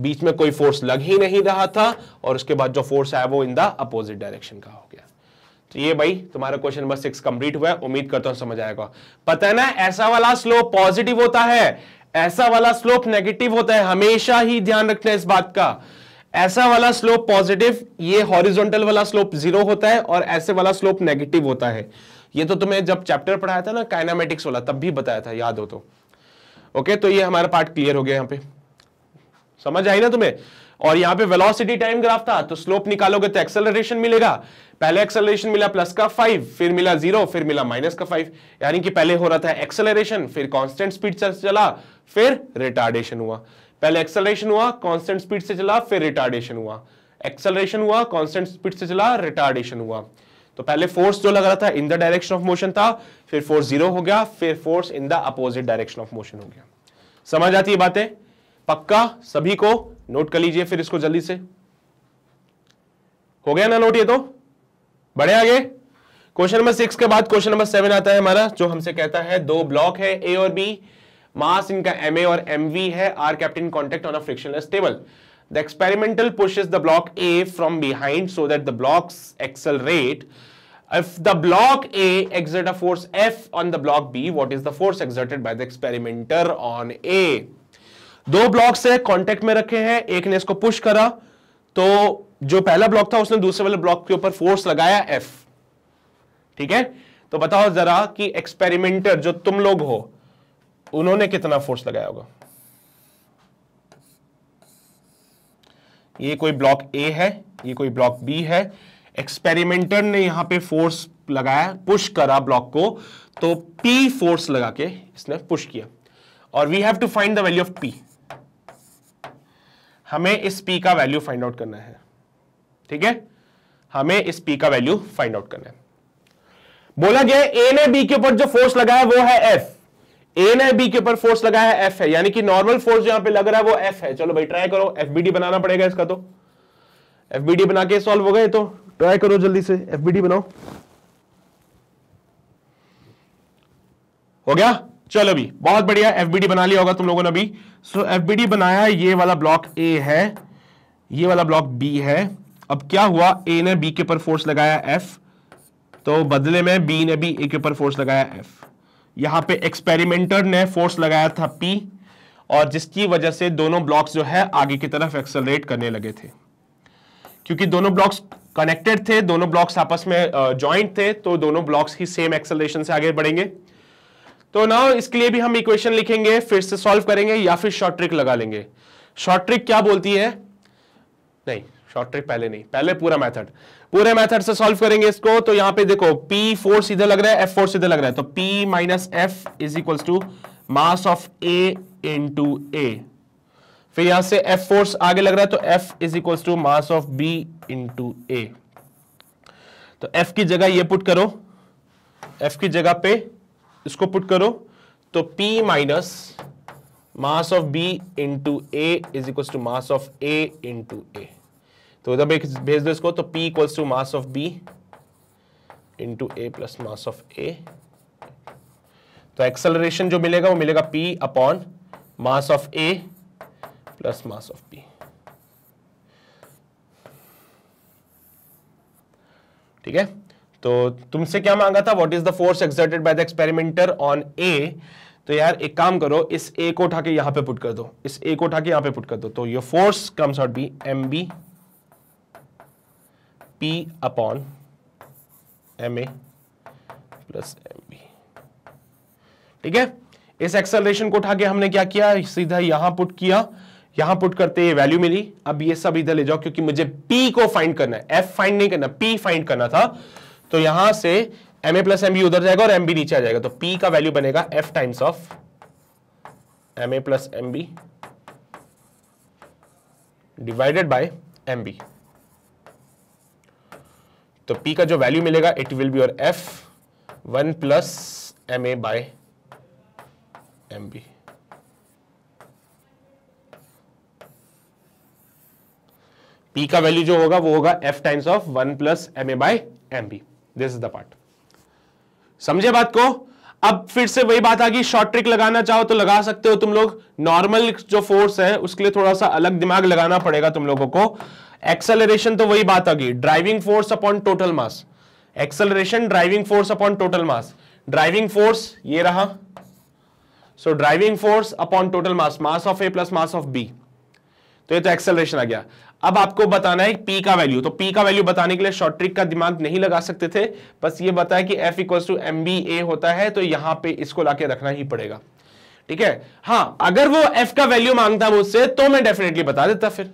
बीच में कोई फोर्स लग ही नहीं रहा था और उसके बाद जो फोर्स आया वो इन द अपोजिट डायरेक्शन का हो गया तो ये भाई तुम्हारा क्वेश्चन नंबर सिक्स कंप्लीट हुआ है उम्मीद करता हूं समझ आएगा पता है ना ऐसा वाला स्लोप पॉजिटिव होता है ऐसा वाला स्लोप नेगेटिव होता है हमेशा ही ध्यान रखना इस बात का ऐसा वाला स्लोप पॉजिटिव ये हॉरिजॉन्टल वाला स्लोप जीरो होता है और ऐसे वाला स्लोप नेगेटिव होता है ये तो तुम्हें जब चैप्टर पढ़ाया था ना काइनामेटिक्स वाला तब भी बताया था याद हो तो ओके तो ये हमारा पार्ट क्लियर हो गया यहाँ पे समझ आई ना तुम्हें और यहाँ पे वेलोसिटी टाइम ग्राफ था तो स्लोप निकालोगे तो एक्सेलरेशन मिलेगा पहले एक्सेलरेशन मिला प्लस का फाइव फिर मिला जीरो फिर मिला माइनस का फाइव यानी कि पहले हो रहा था एक्सेलरेशन फिर कांस्टेंट स्पीड चला फिर रिटार्डेशन हुआ पहले एक्सलेशन हुआ कॉन्स्टेंट स्पीड से चला फिर रिटार्डेशन हुआ एक्सलेशन हुआ कॉन्स्टेंट स्पीड से चला रिटार्डेशन हुआ तो पहले फोर्स जो लग रहा था in the direction of motion था फिर फोर्स जीरो हो गया फिर force in the opposite direction of motion हो गया समझ आती है बातें पक्का सभी को नोट कर लीजिए फिर इसको जल्दी से हो गया ना नोट ये तो बढ़े आगे क्वेश्चन नंबर सिक्स के बाद क्वेश्चन नंबर सेवन आता है हमारा जो हमसे कहता है दो ब्लॉक है ए और बी मास इनका एम ए और एम वी है are kept in contact on a frictionless table the experimental pushes the block A from behind so that the block accelerate If the block A exert a force F on the block B, what is the force exerted by the experimenter on A? दो ब्लॉक से कॉन्टेक्ट में रखे हैं एक ने इसको पुश करा तो जो पहला ब्लॉक था उसने दूसरे वाले ब्लॉक के ऊपर फोर्स लगाया F. ठीक है तो बताओ जरा कि एक्सपेरिमेंटर जो तुम लोग हो उन्होंने कितना फोर्स लगाया होगा ये कोई ब्लॉक ए है ये कोई ब्लॉक बी है एक्सपेरिमेंटर ने यहां पे फोर्स लगाया पुश करा ब्लॉक को तो पी फोर्स लगा के इसने पुश किया और we have to find the value of P हमें इस पी का वैल्यू फाइंड आउट करना है ठीक है हमें इस पी का वैल्यू फाइंड आउट करना है बोला गया ए ने बी के ऊपर जो फोर्स लगाया वो है एफ ए ने बी के ऊपर फोर्स लगाया है एफ है यानी कि नॉर्मल फोर्स यहां पे लग रहा है वो एफ है चलो भाई ट्राई करो एफबीडी बनाना पड़ेगा इसका तो एफबीडी बना के सॉल्व हो गए तो ट्राई करो जल्दी से एफबीडी बनाओ हो गया चलो भी बहुत बढ़िया एफबीडी बना लिया होगा तुम लोगों ने अभी सो बी एफबीडी बनाया ये वाला ब्लॉक ए है ये वाला ब्लॉक बी है अब क्या हुआ ए ने बी के ऊपर फोर्स लगाया एफ तो बदले में बी ने भी ए के ऊपर फोर्स लगाया एफ यहां पे एक्सपेरिमेंटर ने फोर्स लगाया था पी और जिसकी वजह से दोनों ब्लॉक्स जो है आगे की तरफ एक्सेलरेट करने लगे थे क्योंकि दोनों ब्लॉक्स कनेक्टेड थे दोनों ब्लॉक्स आपस में जॉइंट थे तो दोनों ब्लॉक्स ही सेम एक्सेलरेशन से आगे बढ़ेंगे तो ना इसके लिए भी हम इक्वेशन लिखेंगे फिर से सॉल्व करेंगे या फिर शॉर्ट ट्रिक लगा लेंगे शॉर्ट ट्रिक क्या बोलती है नहीं शॉर्ट ट्रिक पहले नहीं पहले पूरा मेथड पूरे मेथड से सॉल्व करेंगे इसको तो यहां पे देखो P फोर सीधे लग रहा है F फोर सीधे लग रहा है तो P minus F is equal to mass of A to a फिर यहां से F फोर्स आगे लग रहा है तो F is equal to mass of B to ए तो F की जगह ये पुट करो F की जगह पे इसको पुट करो तो P minus mass of B to a is equal to mass of A to ए तो उधर भेज दो इसको तो P equals to mass of B into a plus mass of A तो एक्सेलरेशन जो मिलेगा वो मिलेगा P upon mass of A plus mass of B ठीक है तो तुमसे क्या मांगा था what is the force exerted by the experimenter on A तो यार एक काम करो इस ए को उठा के यहां पे पुट कर दो इस ए को उठा के यहां पे पुट कर दो तो your force comes out be m B P upon m A plus m B ठीक है इस एक्सेलरेशन को उठा के हमने क्या किया सीधा यहां पुट किया यहां पुट करते ये वैल्यू मिली अब ये सब इधर ले जाओ क्योंकि मुझे पी को फाइंड करना है एफ फाइंड नहीं करना पी फाइंड करना था तो यहां से m A plus m B उधर जाएगा और एम बी नीचे आ जाएगा तो पी का वैल्यू बनेगा F times of m A plus m B divided by m B तो पी का जो वैल्यू मिलेगा it will be your F one plus M A by m B P का वैल्यू जो होगा वो होगा F times of one plus M A by m B this is the part समझे बात को अब फिर से वही बात आ गई शॉर्ट ट्रिक लगाना चाहो तो लगा सकते हो तुम लोग नॉर्मल जो फोर्स है उसके लिए थोड़ा सा अलग दिमाग लगाना पड़ेगा तुम लोगों को एक्सेलरेशन तो वही बात आ गई driving force upon total mass acceleration driving force upon total mass driving force ये रहा so driving force upon total mass mass of A plus mass of B तो ये तो एक्सेलरेशन आ गया अब आपको बताना है पी का वैल्यू तो पी का वैल्यू बताने के लिए शॉर्ट ट्रिक का दिमाग नहीं लगा सकते थे बस ये बताया कि F equal to M B a होता है तो यहां पे इसको लाके रखना ही पड़ेगा ठीक है हाँ अगर वो एफ का वैल्यू मांगता मुझसे तो मैं डेफिनेटली बता देता फिर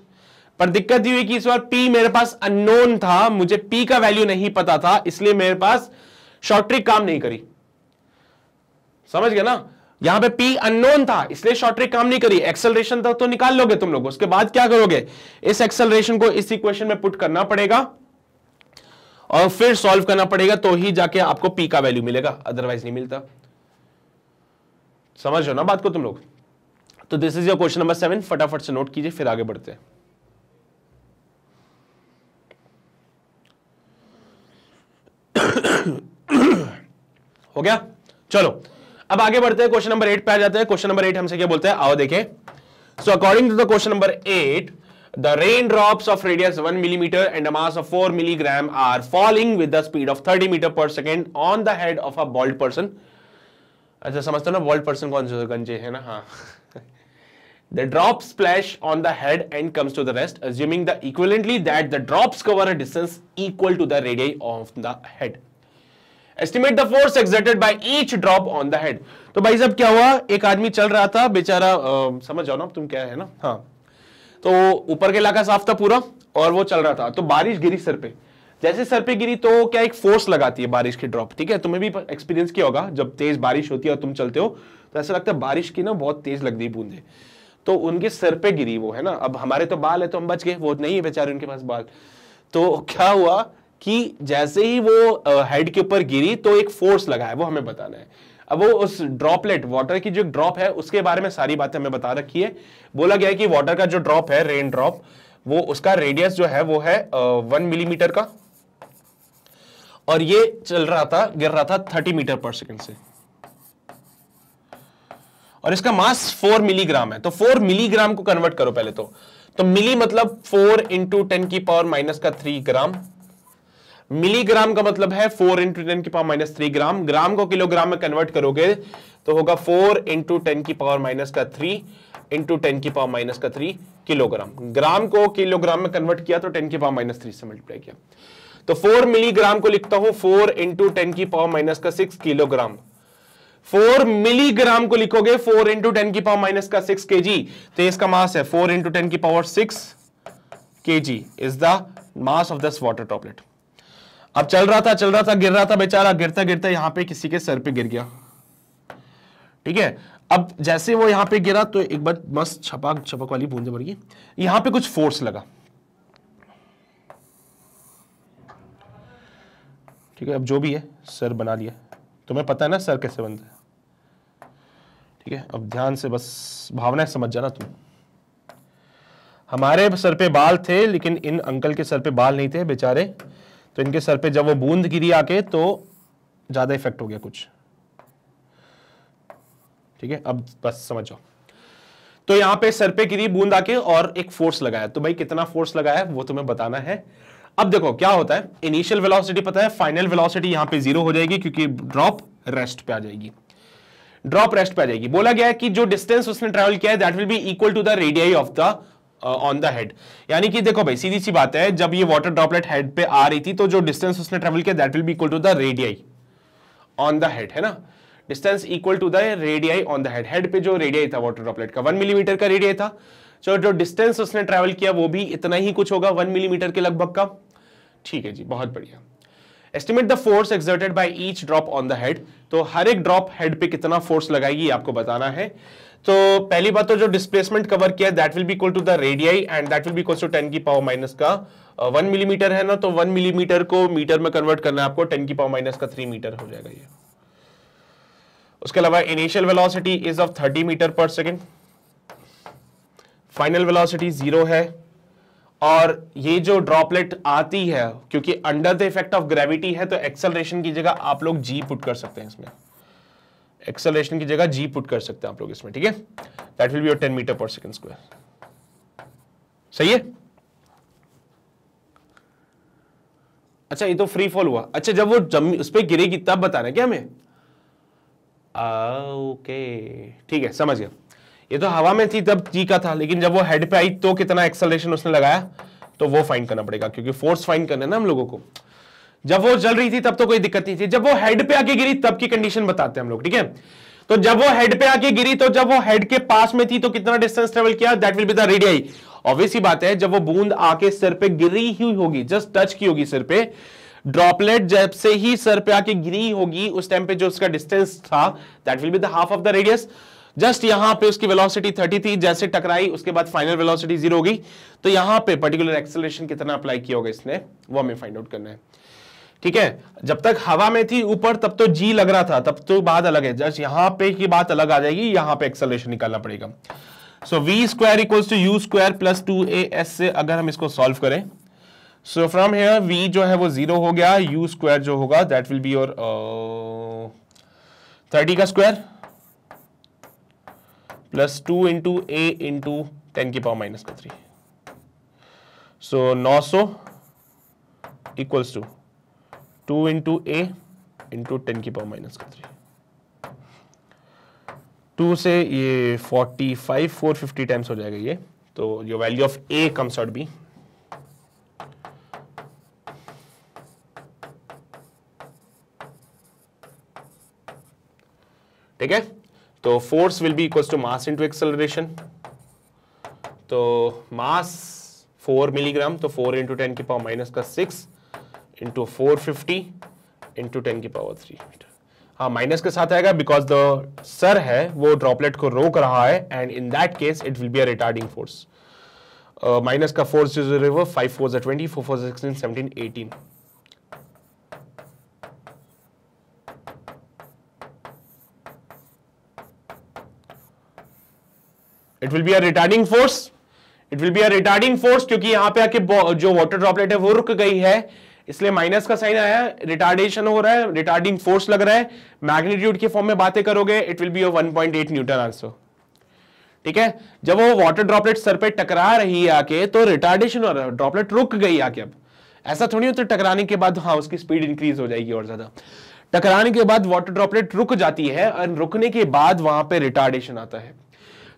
पर दिक्कत ये हुई कि इस बार पी मेरे पास अननोन था मुझे पी का वैल्यू नहीं पता था इसलिए मेरे पास शॉर्ट ट्रिक काम नहीं करी समझ गया ना यहां पे P अननोन था इसलिए शॉर्ट ट्रिक काम नहीं करी एक्सेलरेशन था तो, तो निकाल लोगे तुम लोग उसके बाद क्या करोगे इस एक्सेलरेशन को इस इक्वेशन में पुट करना पड़ेगा और फिर सॉल्व करना पड़ेगा तो ही जाके आपको P का वैल्यू मिलेगा अदरवाइज नहीं मिलता समझ रहे हो ना बात को तुम लोग तो this is your question number seven फटाफट से नोट कीजिए फिर आगे बढ़ते हैं हो गया चलो अब आगे बढ़ते हैं क्वेश्चन नंबर एट पे आ जाते हैं क्वेश्चन नंबर एट हमसे क्या बोलते हैं आओ देखें so according to the question number eight the raindrops of radius 1 millimeter and a mass of four milligram are falling with the speed of thirty metre पर second on the head of a bald person अच्छा समझते हो ना बॉल्ड पर्सन कौन से गंजे है ना हाँ the drop splash on the head and comes to the rest assuming the equivalently that the drops cover a distance equal to the radius of the head estimate the force exerted by each drop on the head तो भाई साहब क्या हुआ एक आदमी चल रहा था बेचारा समझ जाओ ना तुम क्या है ना हाँ तो ऊपर का इलाका साफ था पूरा और वो चल रहा था तो बारिश गिरी सर पे जैसे सर पे गिरी तो क्या एक फोर्स लगाती है बारिश की ड्रॉप ठीक है तुम्हें भी एक्सपीरियंस किया होगा जब तेज बारिश होती है और तुम चलते हो तो ऐसा लगता है बारिश की ना बहुत तेज लग गई बूंदे तो उनके सर पे गिरी वो है ना अब हमारे तो बाल है तो हम बच गए वो नहीं है बेचारे उनके पास बाल तो क्या हुआ कि जैसे ही वो हेड के ऊपर गिरी तो एक फोर्स लगा है वो हमें बताना है अब वो उस ड्रॉपलेट वाटर की जो ड्रॉप है उसके बारे में सारी बातें हमें बता रखी है बोला गया है कि वाटर का जो ड्रॉप है रेन ड्रॉप वो उसका रेडियस जो है वो है वन मिलीमीटर का और ये चल रहा था गिर रहा था थर्टी मीटर पर सेकेंड से और इसका मास फोर मिलीग्राम है तो फोर मिलीग्राम को कन्वर्ट करो पहले तो तो मिली मतलब फोर इंटू टेन की पावर माइनस का थ्री ग्राम मिलीग्राम का मतलब है फोर इंटू टेन की power minus three gram gram को किलोग्राम में कन्वर्ट करोगे तो होगा फोर इंटू टेन की पावर माइनस का थ्री इंटू टेन की पावर माइनस का थ्री किलोग्राम ग्राम को किलोग्राम में कन्वर्ट किया तो टेन की पावर माइनस थ्री से मल्टीप्लाई किया तो फोर मिलीग्राम को लिखता हूं फोर इंटू टेन की पावर माइनस का सिक्स किलोग्राम फोर मिलीग्राम को लिखोगे फोर इंटू टेन की पावर माइनस का सिक्स के जी तो इसका मास है फोर इंटू टेन की power six K ji is the mass of this water droplet अब चल रहा था चल रहा था गिर रहा था बेचारा गिरता गिरता यहां पे किसी के सर पे गिर गया ठीक है अब जैसे वो यहां पे गिरा तो एक बार मस्त छपाक छपक वाली बूंदे पड़ गई यहां पे कुछ फोर्स लगा ठीक है अब जो भी है सर बना लिया तुम्हें पता है ना सर कैसे बनता है ठीक है अब ध्यान से बस भावनाएं समझ जाना तुम हमारे सर पे बाल थे लेकिन इन अंकल के सर पे बाल नहीं थे बेचारे तो इनके सर पे जब वो बूंद गिरी आके तो ज़्यादा इफेक्ट हो गया कुछ ठीक है अब बस समझो तो यहां पे सर पे गिरी बूंद आके और एक फोर्स लगाया तो भाई कितना फोर्स लगाया वो तुम्हें बताना है अब देखो क्या होता है इनिशियल वेलोसिटी पता है फाइनल वेलोसिटी यहां पे जीरो हो जाएगी क्योंकि ड्रॉप रेस्ट पे आ जाएगी ड्रॉप रेस्ट पे आ जाएगी बोला गया है कि जो डिस्टेंस उसने ट्रेवल किया है that will be equal to the radii of the on the head यानी कि देखो भाई सीधी सी बात है जब ये वाटर ड्रॉपलेट हेड पे आ रही थी तो जो डिस्टेंस उसने ट्रेवल किया that will be equal to the radii on the head है ना distance equal to the radii on the head head पे जो रेडियाई था वाटर ड्रॉपलेट का वन मिलीमीटर का रेडियाई था जो जो डिस्टेंस उसने ट्रेवल किया वो भी इतना ही कुछ होगा वन मिलीमीटर के लगभग का ठीक है जी बहुत बढ़िया estimate the force exerted by each drop on the head तो हर एक ड्रॉप हेड पे कितना फोर्स लगाएगी आपको बताना है तो पहली बात तो जो डिस्प्लेसमेंट कवर किया that will be equal to the radii and that will be equal to 10 की पावर माइनस का वन मिलीमीटर mm है ना तो वन मिलीमीटर mm को मीटर में कन्वर्ट करना है आपको 10 की पावर माइनस का थ्री मीटर हो जाएगा ये उसके अलावा initial velocity is of 30 metre पर सेकेंड फाइनल वेलोसिटी जीरो है और ये जो ड्रॉपलेट आती है क्योंकि under the effect of gravity है तो एक्सेलरेशन की जगह आप लोग जी पुट कर सकते हैं इसमें एक्सेलरेशन की जगह जी पुट कर सकते हैं आप लोग इसमें ठीक है that will be your ten metre पर सेकेंड स्क्वायर सही है अच्छा ये तो फ्री फॉल हुआ अच्छा जब वो जमी उस पर गिरेगी तब बताना है क्या हमें ओके ठीक है समझ गया ये तो हवा में थी तब जी का था लेकिन जब वो हेड पे आई तो कितना एक्सेलरेशन उसने लगाया तो वो फाइंड करना पड़ेगा क्योंकि फोर्स फाइंड करना है ना हम लोगों को जब वो जल रही थी तब तो कोई दिक्कत नहीं थी जब वो हेड पे आके गिरी तब की कंडीशन बताते हैं हम लोग ठीक है तो जब वो हेड पे आके गिरी तो जब वो हेड के पास में थी तो कितना डिस्टेंस ट्रेवल किया that will be the radii obvious ही बात है जब वो बूंद आके सिर पे गिरी हुई होगी जस्ट टच की होगी सिर पे ड्रॉपलेट जब से ही सर पे आके गिरी होगी उस टाइम पे जो उसका डिस्टेंस था that will be the half of the radius just यहां पे उसकी वेलोसिटी 30 थी जैसे टकराई उसके बाद फाइनल वेलोसिटी जीरो होगी तो यहां पे पर्टिकुलर एक्सेलरेशन कितना अप्लाई किया होगा इसने वो हमें फाइंड आउट करना है ठीक है जब तक हवा में थी ऊपर तब तो जी लग रहा था तब तो बात अलग है जस्ट यहां पे की बात अलग आ जाएगी यहां पे एक्सलेशन निकालना पड़ेगा so v square equals to you square plus two A s से अगर हम इसको सॉल्व करें सो फ्रॉम हेयर वी जो है वो जीरो हो गया यू स्क्वायर जो होगा that will be your thirty का square plus two into a into ten की पावर माइनस का थ्री सो नौ सौ equals to two into a into ten की पावर माइनस का थ्री टू से ये forty five four fifty times हो जाएगा ये तो your value of A comes out be ठीक है तो force will be equal to mass into acceleration तो मास फोर मिलीग्राम तो फोर इंटू टेन की पावर माइनस का six into four fifty into ten की पावर थ्री मीटर हाँ माइनस के साथ आएगा बिकॉज द सर है वो ड्रॉपलेट को रोक रहा है and in that case it will be a retarding force minus का फोर्स जो रिवर five four twenty four four sixteen seventeen eighteen it will be a retarding force it will be a retarding force क्योंकि यहां पे आके जो वाटर ड्रॉपलेट है वो रुक गई है इसलिए माइनस का साइन आया रिटार्डेशन हो रहा है रिटार्डिंग फोर्स लग रहा है मैग्नीट्यूड के फॉर्म में बातें करोगे it will be one point eight newton answer ठीक है जब वो वाटर ड्रॉपलेट सर पे टकरा रही है आके तो रिटार्डेशन हो रहा है ड्रॉपलेट रुक गई आके अब ऐसा थोड़ी होता तो टकराने के बाद हाँ उसकी स्पीड इंक्रीज हो जाएगी और ज्यादा टकराने के बाद वाटर ड्रॉपलेट रुक जाती है और रुकने के बाद वहां पर रिटार्डेशन आता है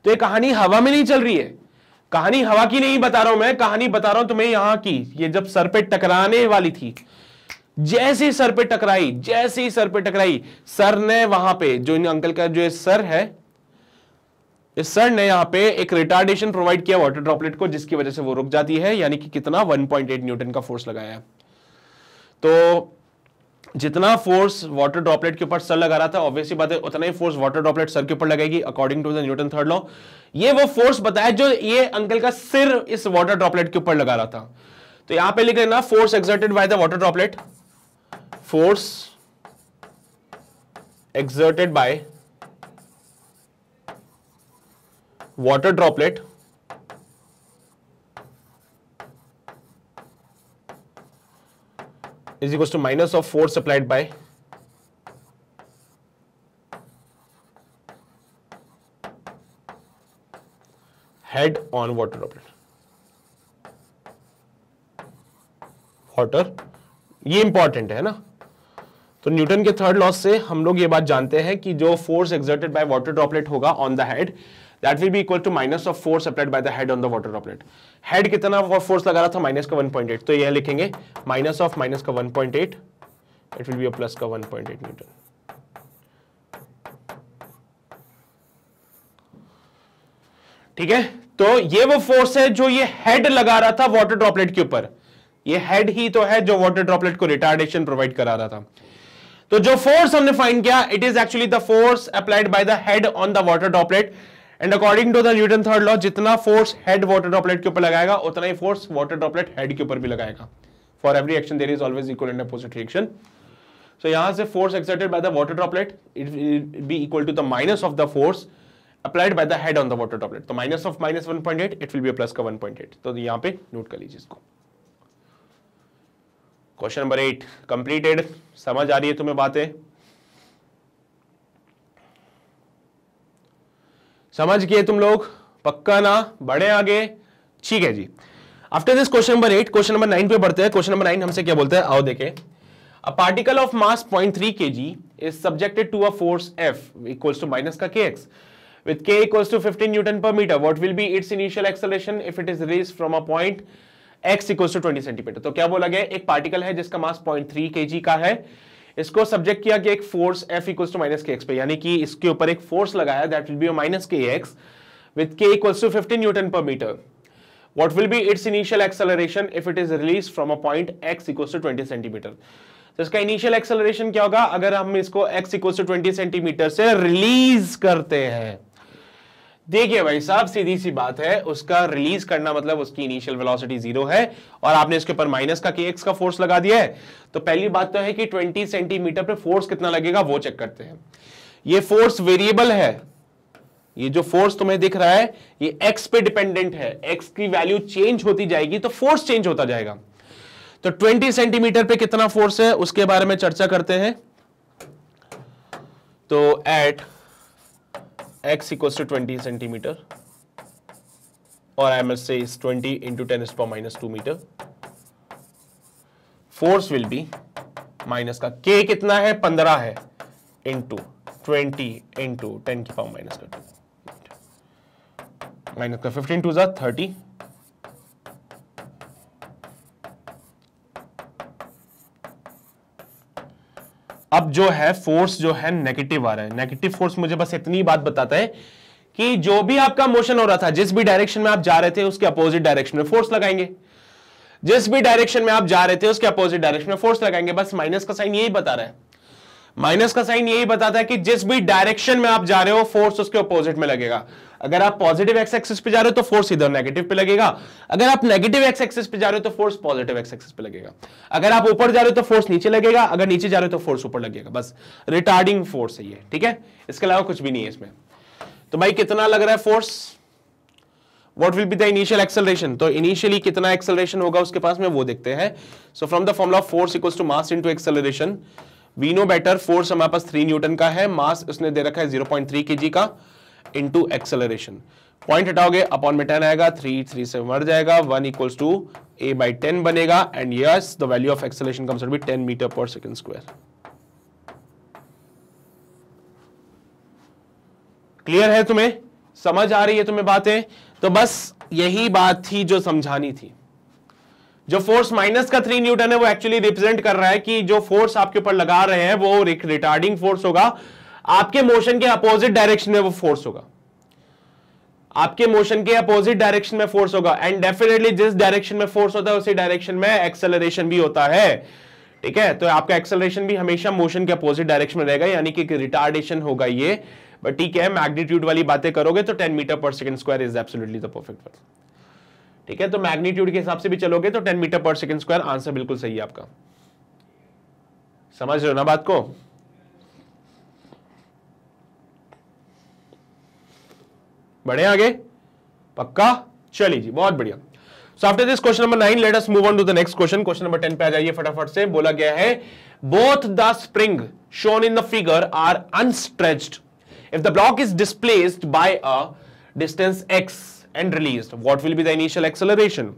तो ये कहानी हवा में नहीं चल रही है कहानी हवा की नहीं बता रहा हूं मैं कहानी बता रहा हूं तुम्हें यहां की ये जब सर पे टकराने वाली थी जैसे ही सर पे टकराई जैसे ही सर पे टकराई सर ने वहां पे जो इन अंकल का जो सर है इस सर ने यहां पे एक रिटार्डेशन प्रोवाइड किया वाटर ड्रॉपलेट को जिसकी वजह से वो रुक जाती है यानी कि कितना 1.8 न्यूटन का फोर्स लगाया तो जितना फोर्स वाटर ड्रॉपलेट के ऊपर सर लगा रहा था ऑब्वियसली बात है उतना ही फोर्स वाटर ड्रॉपलेट सर के ऊपर लगेगी according to the Newton third law ये वो फोर्स बताया जो ये अंकल का सिर इस वाटर ड्रॉपलेट के ऊपर लगा रहा था तो यहां पे लिख लेना force exerted by the water droplet force exerted by water droplet is equal to minus of force applied by head on water droplet water ये इंपॉर्टेंट है ना तो न्यूटन के थर्ड लॉ से हम लोग ये बात जानते हैं कि जो force exerted by water droplet होगा on the head that will be equal to minus of force applied by the head on the water droplet head कितना फोर्स लगा रहा था माइनस का 1.8 तो यह लिखेंगे माइनस ऑफ माइनस का 1.8 इट विल बी प्लस का 1.8 न्यूटन ठीक है तो ये वो फोर्स है जो ये हेड लगा रहा था वाटर ड्रॉपलेट के ऊपर ये हेड ही तो है जो वाटर ड्रॉपलेट को रिटार्डेशन प्रोवाइड करा रहा था तो जो फोर्स हमने फाइंड किया it is actually the force applied by the head on the water droplet and according to the Newton third law जितना फोर्स हेड वाटर ड्रॉपलेट के ऊपर लगाएगा उतना ही फोर्स वाटर ड्रॉपलेट हेड के ऊपर भी लगाएगा for every action there is always equal and opposite reaction so यहां से force exerted by the water droplet it be equal to the minus of the force applied by the head on the water droplet तो minus of minus one point eight it will be plus का वन पॉइंट एट तो यहां पे नोट कर लीजिए इसको क्वेश्चन नंबर एट कंप्लीटेड समझ आ रही है तुम्हें बातें समझ गए तुम लोग पक्का ना बड़े आगे ठीक है जी after this question number eight question number nine पे बढ़ते हैं क्वेश्चन नंबर नाइन हमसे क्या बोलते हैं आओ देखे a particle of mass point three K ji is subjected to a force F equals to minus का K X with K equals to fifteen newton per metre what will be its initial acceleration if it is raise from a point X equals to twenty centimetre तो क्या बोला गया एक पार्टिकल है जिसका मास पॉइंट थ्री के जी का है इसको सब्जेक्ट किया कि एक force F equals to minus K X पे यानी कि इसके ऊपर एक फोर्स लगाया that will be minus K X with K equals to fifteen newton per metre what will be its initial acceleration if it is release from a point X equals to twenty centimetre तो इसका इनिशियल एक्सेलरेशन क्या होगा अगर हम इसको X equal to twenty centimetre से रिलीज करते हैं देखिए भाई साहब सीधी सी बात है उसका रिलीज करना मतलब उसकी इनिशियल वेलोसिटी जीरो है और आपने इसके ऊपर माइनस का के एक्स का फोर्स लगा दिया है तो पहली बात तो है कि 20 सेंटीमीटर पे फोर्स कितना लगेगा वो चेक करते हैं ये फोर्स वेरिएबल है ये जो फोर्स तुम्हें दिख रहा है ये एक्स पे डिपेंडेंट है एक्स की वैल्यू चेंज होती जाएगी तो फोर्स चेंज होता जाएगा तो ट्वेंटी सेंटीमीटर पे कितना फोर्स है उसके बारे में चर्चा करते हैं तो at X equals to twenty centimetre और आई एम से ट्वेंटी इंटू टेन स्पॉ minus two metre force will be minus का के कितना है पंद्रह है इंटू ट्वेंटी इंटू टेन की पावर माइनस का टू माइनस का फिफ्टीन टू जो थर्टी अब जो है फोर्स जो है नेगेटिव आ रहा है नेगेटिव फोर्स मुझे बस इतनी बात बताता है कि जो भी आपका मोशन हो रहा था जिस भी डायरेक्शन में आप जा रहे थे उसके अपोजिट डायरेक्शन में फोर्स लगाएंगे जिस भी डायरेक्शन में आप जा रहे थे उसके अपोजिट डायरेक्शन में फोर्स लगाएंगे बस माइनस का साइन यही बता रहा है माइनस का साइन यही बताता है कि जिस भी डायरेक्शन में आप जा रहे हो फोर्स उसके ऑपोजिट में लगेगा अगर आप पॉजिटिव एक्स एक्सिस पे जा रहे हो तो फोर्स इधर नेगेटिव पे लगेगा अगर आप नेगेटिव एक्स एक्सिस पे जा रहे हो तो फोर्स पॉजिटिव एक्स एक्सिस पे लगेगा अगर आप ऊपर जा रहे हो तो फोर्स नीचे लगेगा अगर नीचे जा रहे हो तो फोर्स ऊपर लगेगा बस रिटार्डिंग फोर्स है ये ठीक है इसके अलावा कुछ भी नहीं है इसमें तो भाई कितना लग रहा है force what will be the initial acceleration तो इनिशियली कितना एक्सेलरेशन होगा उसके पास में वो देखते हैं so from the formula force equals to mass into acceleration we know better force हमारे पास थ्री न्यूटन का है मास उसने दे रखा है zero point three K G का इंटू एक्सेलरेशन पॉइंट हटाओगे अपॉन में टेन आएगा थ्री थ्री से मर जाएगा one equals to A by ten बनेगा and yes the value of acceleration comes be ten metre पर सेकेंड स्क्वायर क्लियर है तुम्हें समझ आ रही है तुम्हें बातें तो बस यही बात थी जो समझानी थी जो फोर्स माइनस का थ्री न्यूटन है वो एक्चुअली रिप्रेजेंट कर रहा है कि जो फोर्स आपके ऊपर लगा रहे हैं वो रिटार्डिंग फोर्स होगा आपके मोशन के अपोजिट डायरेक्शन में वो फोर्स होगा आपके मोशन के अपोजिट डायरेक्शन में फोर्स होगा एंड डेफिनेटली जिस डायरेक्शन में फोर्स होता है उसी डायरेक्शन में एक्सेलरेशन भी होता है ठीक है तो आपका एक्सेलरेशन भी हमेशा मोशन के अपोजिट डायरेक्शन में रहेगा यानी कि रिटार्डेशन होगा ये बट ठीक है मैग्नीट्यूड वाली बातें करोगे तो टेन मीटर पर second square is absolutely the perfect one ठीक है तो मैग्नीट्यूड के हिसाब से भी चलोगे तो टेन मीटर पर सेकेंड स्क्वायर आंसर बिल्कुल सही है आपका समझ रहे हो ना बात को बढ़े आगे पक्का चलिए जी बहुत बढ़िया so after this question number nine let us move on to the next question question number ten पे आ जाइए फटाफट से बोला गया है both the spring shown in the figure are unstretched if the block is displaced by a distance X and release what will be the initial acceleration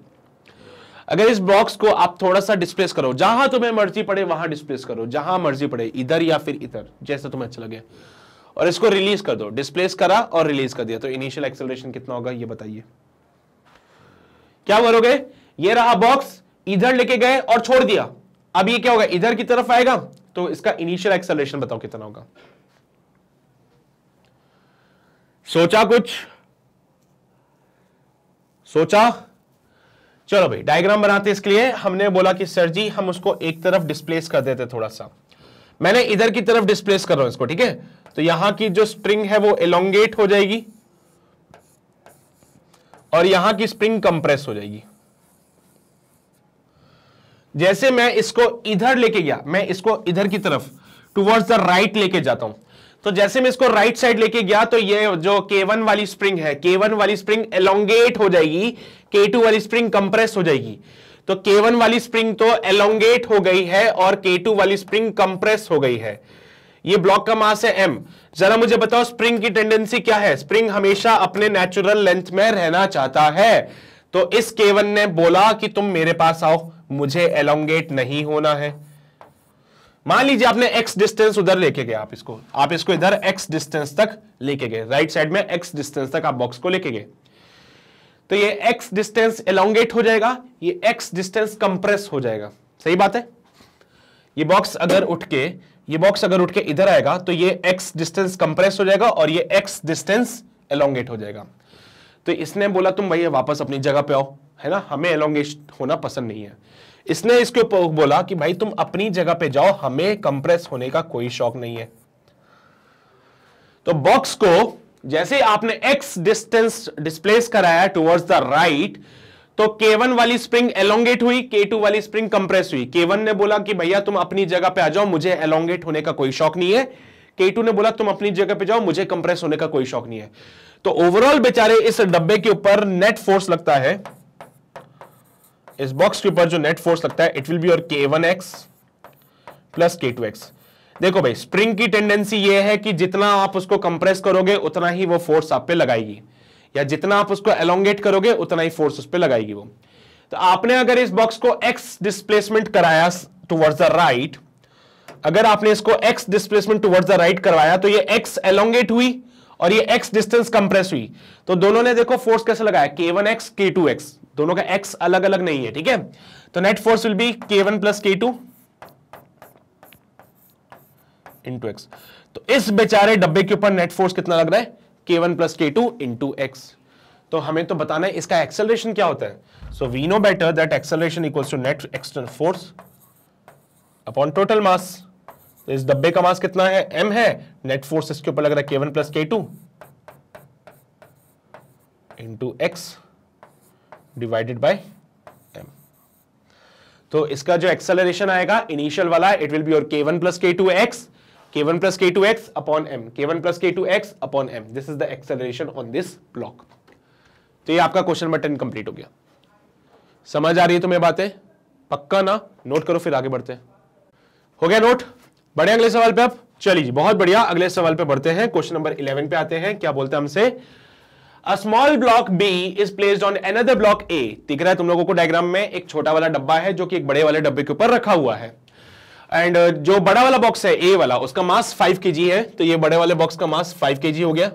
अगर इस बॉक्स को आप थोड़ा सा डिस्प्लेस करो जहां तुम्हें मर्जी पड़े वहां डिस्प्लेस करो जहां मर्जी पड़े इधर या फिर इधर जैसा तुम्हें अच्छा लगे और इसको रिलीज कर दो डिस्प्लेस करा और रिलीज कर दिया तो इनिशियल एक्सेलरेशन कितना होगा ये बताइए क्या करोगे ये रहा बॉक्स इधर लेके गए और छोड़ दिया अब ये क्या होगा इधर की तरफ आएगा तो इसका इनिशियल एक्सेलरेशन बताओ कितना होगा सोचा कुछ सोचा चलो भाई डायग्राम बनाते इसके लिए हमने बोला कि सर जी हम उसको एक तरफ डिस्प्लेस कर देते थोड़ा सा मैंने इधर की तरफ डिस्प्लेस कर रहा हूं इसको ठीक है तो यहां की जो स्प्रिंग है वो एलोंगेट हो जाएगी और यहां की स्प्रिंग कंप्रेस हो जाएगी जैसे मैं इसको इधर लेके गया मैं इसको इधर की तरफ टुवर्ड्स द राइट लेके जाता हूं तो जैसे मैं इसको राइट साइड लेके गया तो ये जो K1 वाली स्प्रिंग है K1 वाली स्प्रिंग एलोंगेट हो जाएगी K2 वाली स्प्रिंग कंप्रेस हो जाएगी तो K1 वाली स्प्रिंग तो एलोंगेट हो गई है और K2 वाली स्प्रिंग कंप्रेस हो गई है ये ब्लॉक का मास है M जरा मुझे बताओ स्प्रिंग की टेंडेंसी क्या है स्प्रिंग हमेशा अपने नेचुरल लेंथ में रहना चाहता है तो इस K1 ने बोला कि तुम मेरे पास आओ मुझे एलोंगेट नहीं होना है मान लीजिए आपने x डिस्टेंस उधर लेके गए आप इसको आप इसको इधर x डिस्टेंस तक लेके गए राइट साइड में x डिस्टेंस तक आप बॉक्स को लेके गए तो ये x डिस्टेंस एलोंगेट हो जाएगा ये x डिस्टेंस कंप्रेस हो जाएगा सही बात है ये बॉक्स अगर उठ के ये बॉक्स अगर उठ के इधर आएगा तो ये x डिस्टेंस कंप्रेस हो जाएगा और ये x डिस्टेंस एलोंगेट हो जाएगा तो इसने बोला तुम भैया वापस अपनी जगह पे आओ है ना हमें एलोंगेट होना पसंद नहीं है इसने इसके ऊपर बोला कि भाई तुम अपनी जगह पे जाओ हमें कंप्रेस होने का कोई शौक नहीं है तो बॉक्स को जैसे आपने एक्स डिस्टेंस डिस्प्लेस कराया टुवर्ड्स द राइट तो K1 वाली स्प्रिंग एलोंगेट हुई K2 वाली स्प्रिंग कंप्रेस हुई K1 ने बोला कि भैया तुम अपनी जगह पे आ जाओ मुझे एलोंगेट होने का कोई शौक नहीं है K2 ने बोला तुम अपनी जगह पे जाओ मुझे कंप्रेस होने का कोई शौक नहीं है तो ओवरऑल बेचारे इस डब्बे के ऊपर नेट फोर्स लगता है इस बॉक्स के ऊपर जो नेट फोर्स लगता है इट विल बी और K one X plus K two X देखो भाई स्प्रिंग की टेंडेंसी ये है कि जितना आप उसको कंप्रेस करोगे उतना ही वो फोर्स आप पे लगाएगी या जितना आप उसको एलोंगेट करोगे उतना ही फोर्स उस पर लगाएगी वो तो आपने अगर इस बॉक्स को एक्स डिस्प्लेसमेंट कराया टुवर्ड्स द राइट अगर आपने इसको X displacement towards the right करवाया तो ये एक्स एलोंगेट हुई और ये एक्स डिस्टेंस कंप्रेस हुई तो दोनों ने देखो फोर्स कैसे लगाया K one X K two X दोनों का एक्स अलग अलग नहीं है ठीक है तो net force will be K one plus K two into X तो इस बेचारे डब्बे के ऊपर नेट फोर्स कितना लग रहा है K one plus K two into X तो हमें तो बताना है इसका एक्सेलरेशन क्या होता है so we know better that acceleration equals to net external force upon total mass तो इस डब्बे का मास कितना है एम है नेट फोर्स इसके ऊपर लग रहा है K one plus K two into X divided by M तो इसका जो एक्सेलरेशन आएगा इनिशियल वाला it will be your K one plus K two X upon M K one plus K two X upon M this is the acceleration on this block तो ये आपका क्वेश्चन नंबर टेन कंप्लीट हो गया समझ आ रही है तुम्हें बातें पक्का ना नोट करो फिर आगे बढ़ते हो गया नोट बढ़े अगले सवाल पे आप चलिए बहुत बढ़िया अगले सवाल पे बढ़ते हैं क्वेश्चन नंबर इलेवन पे आते हैं क्या बोलते हैं हमसे a small block B is placed on another block A दिख रहा है तुम लोगों को डायग्राम में एक छोटा वाला डब्बा है जो कि एक बड़े वाले डब्बे के ऊपर रखा हुआ है एंड uh, जो बड़ा वाला बॉक्स है ए वाला उसका मास 5 के है तो ये बड़े वाले बॉक्स का मास 5 के हो गया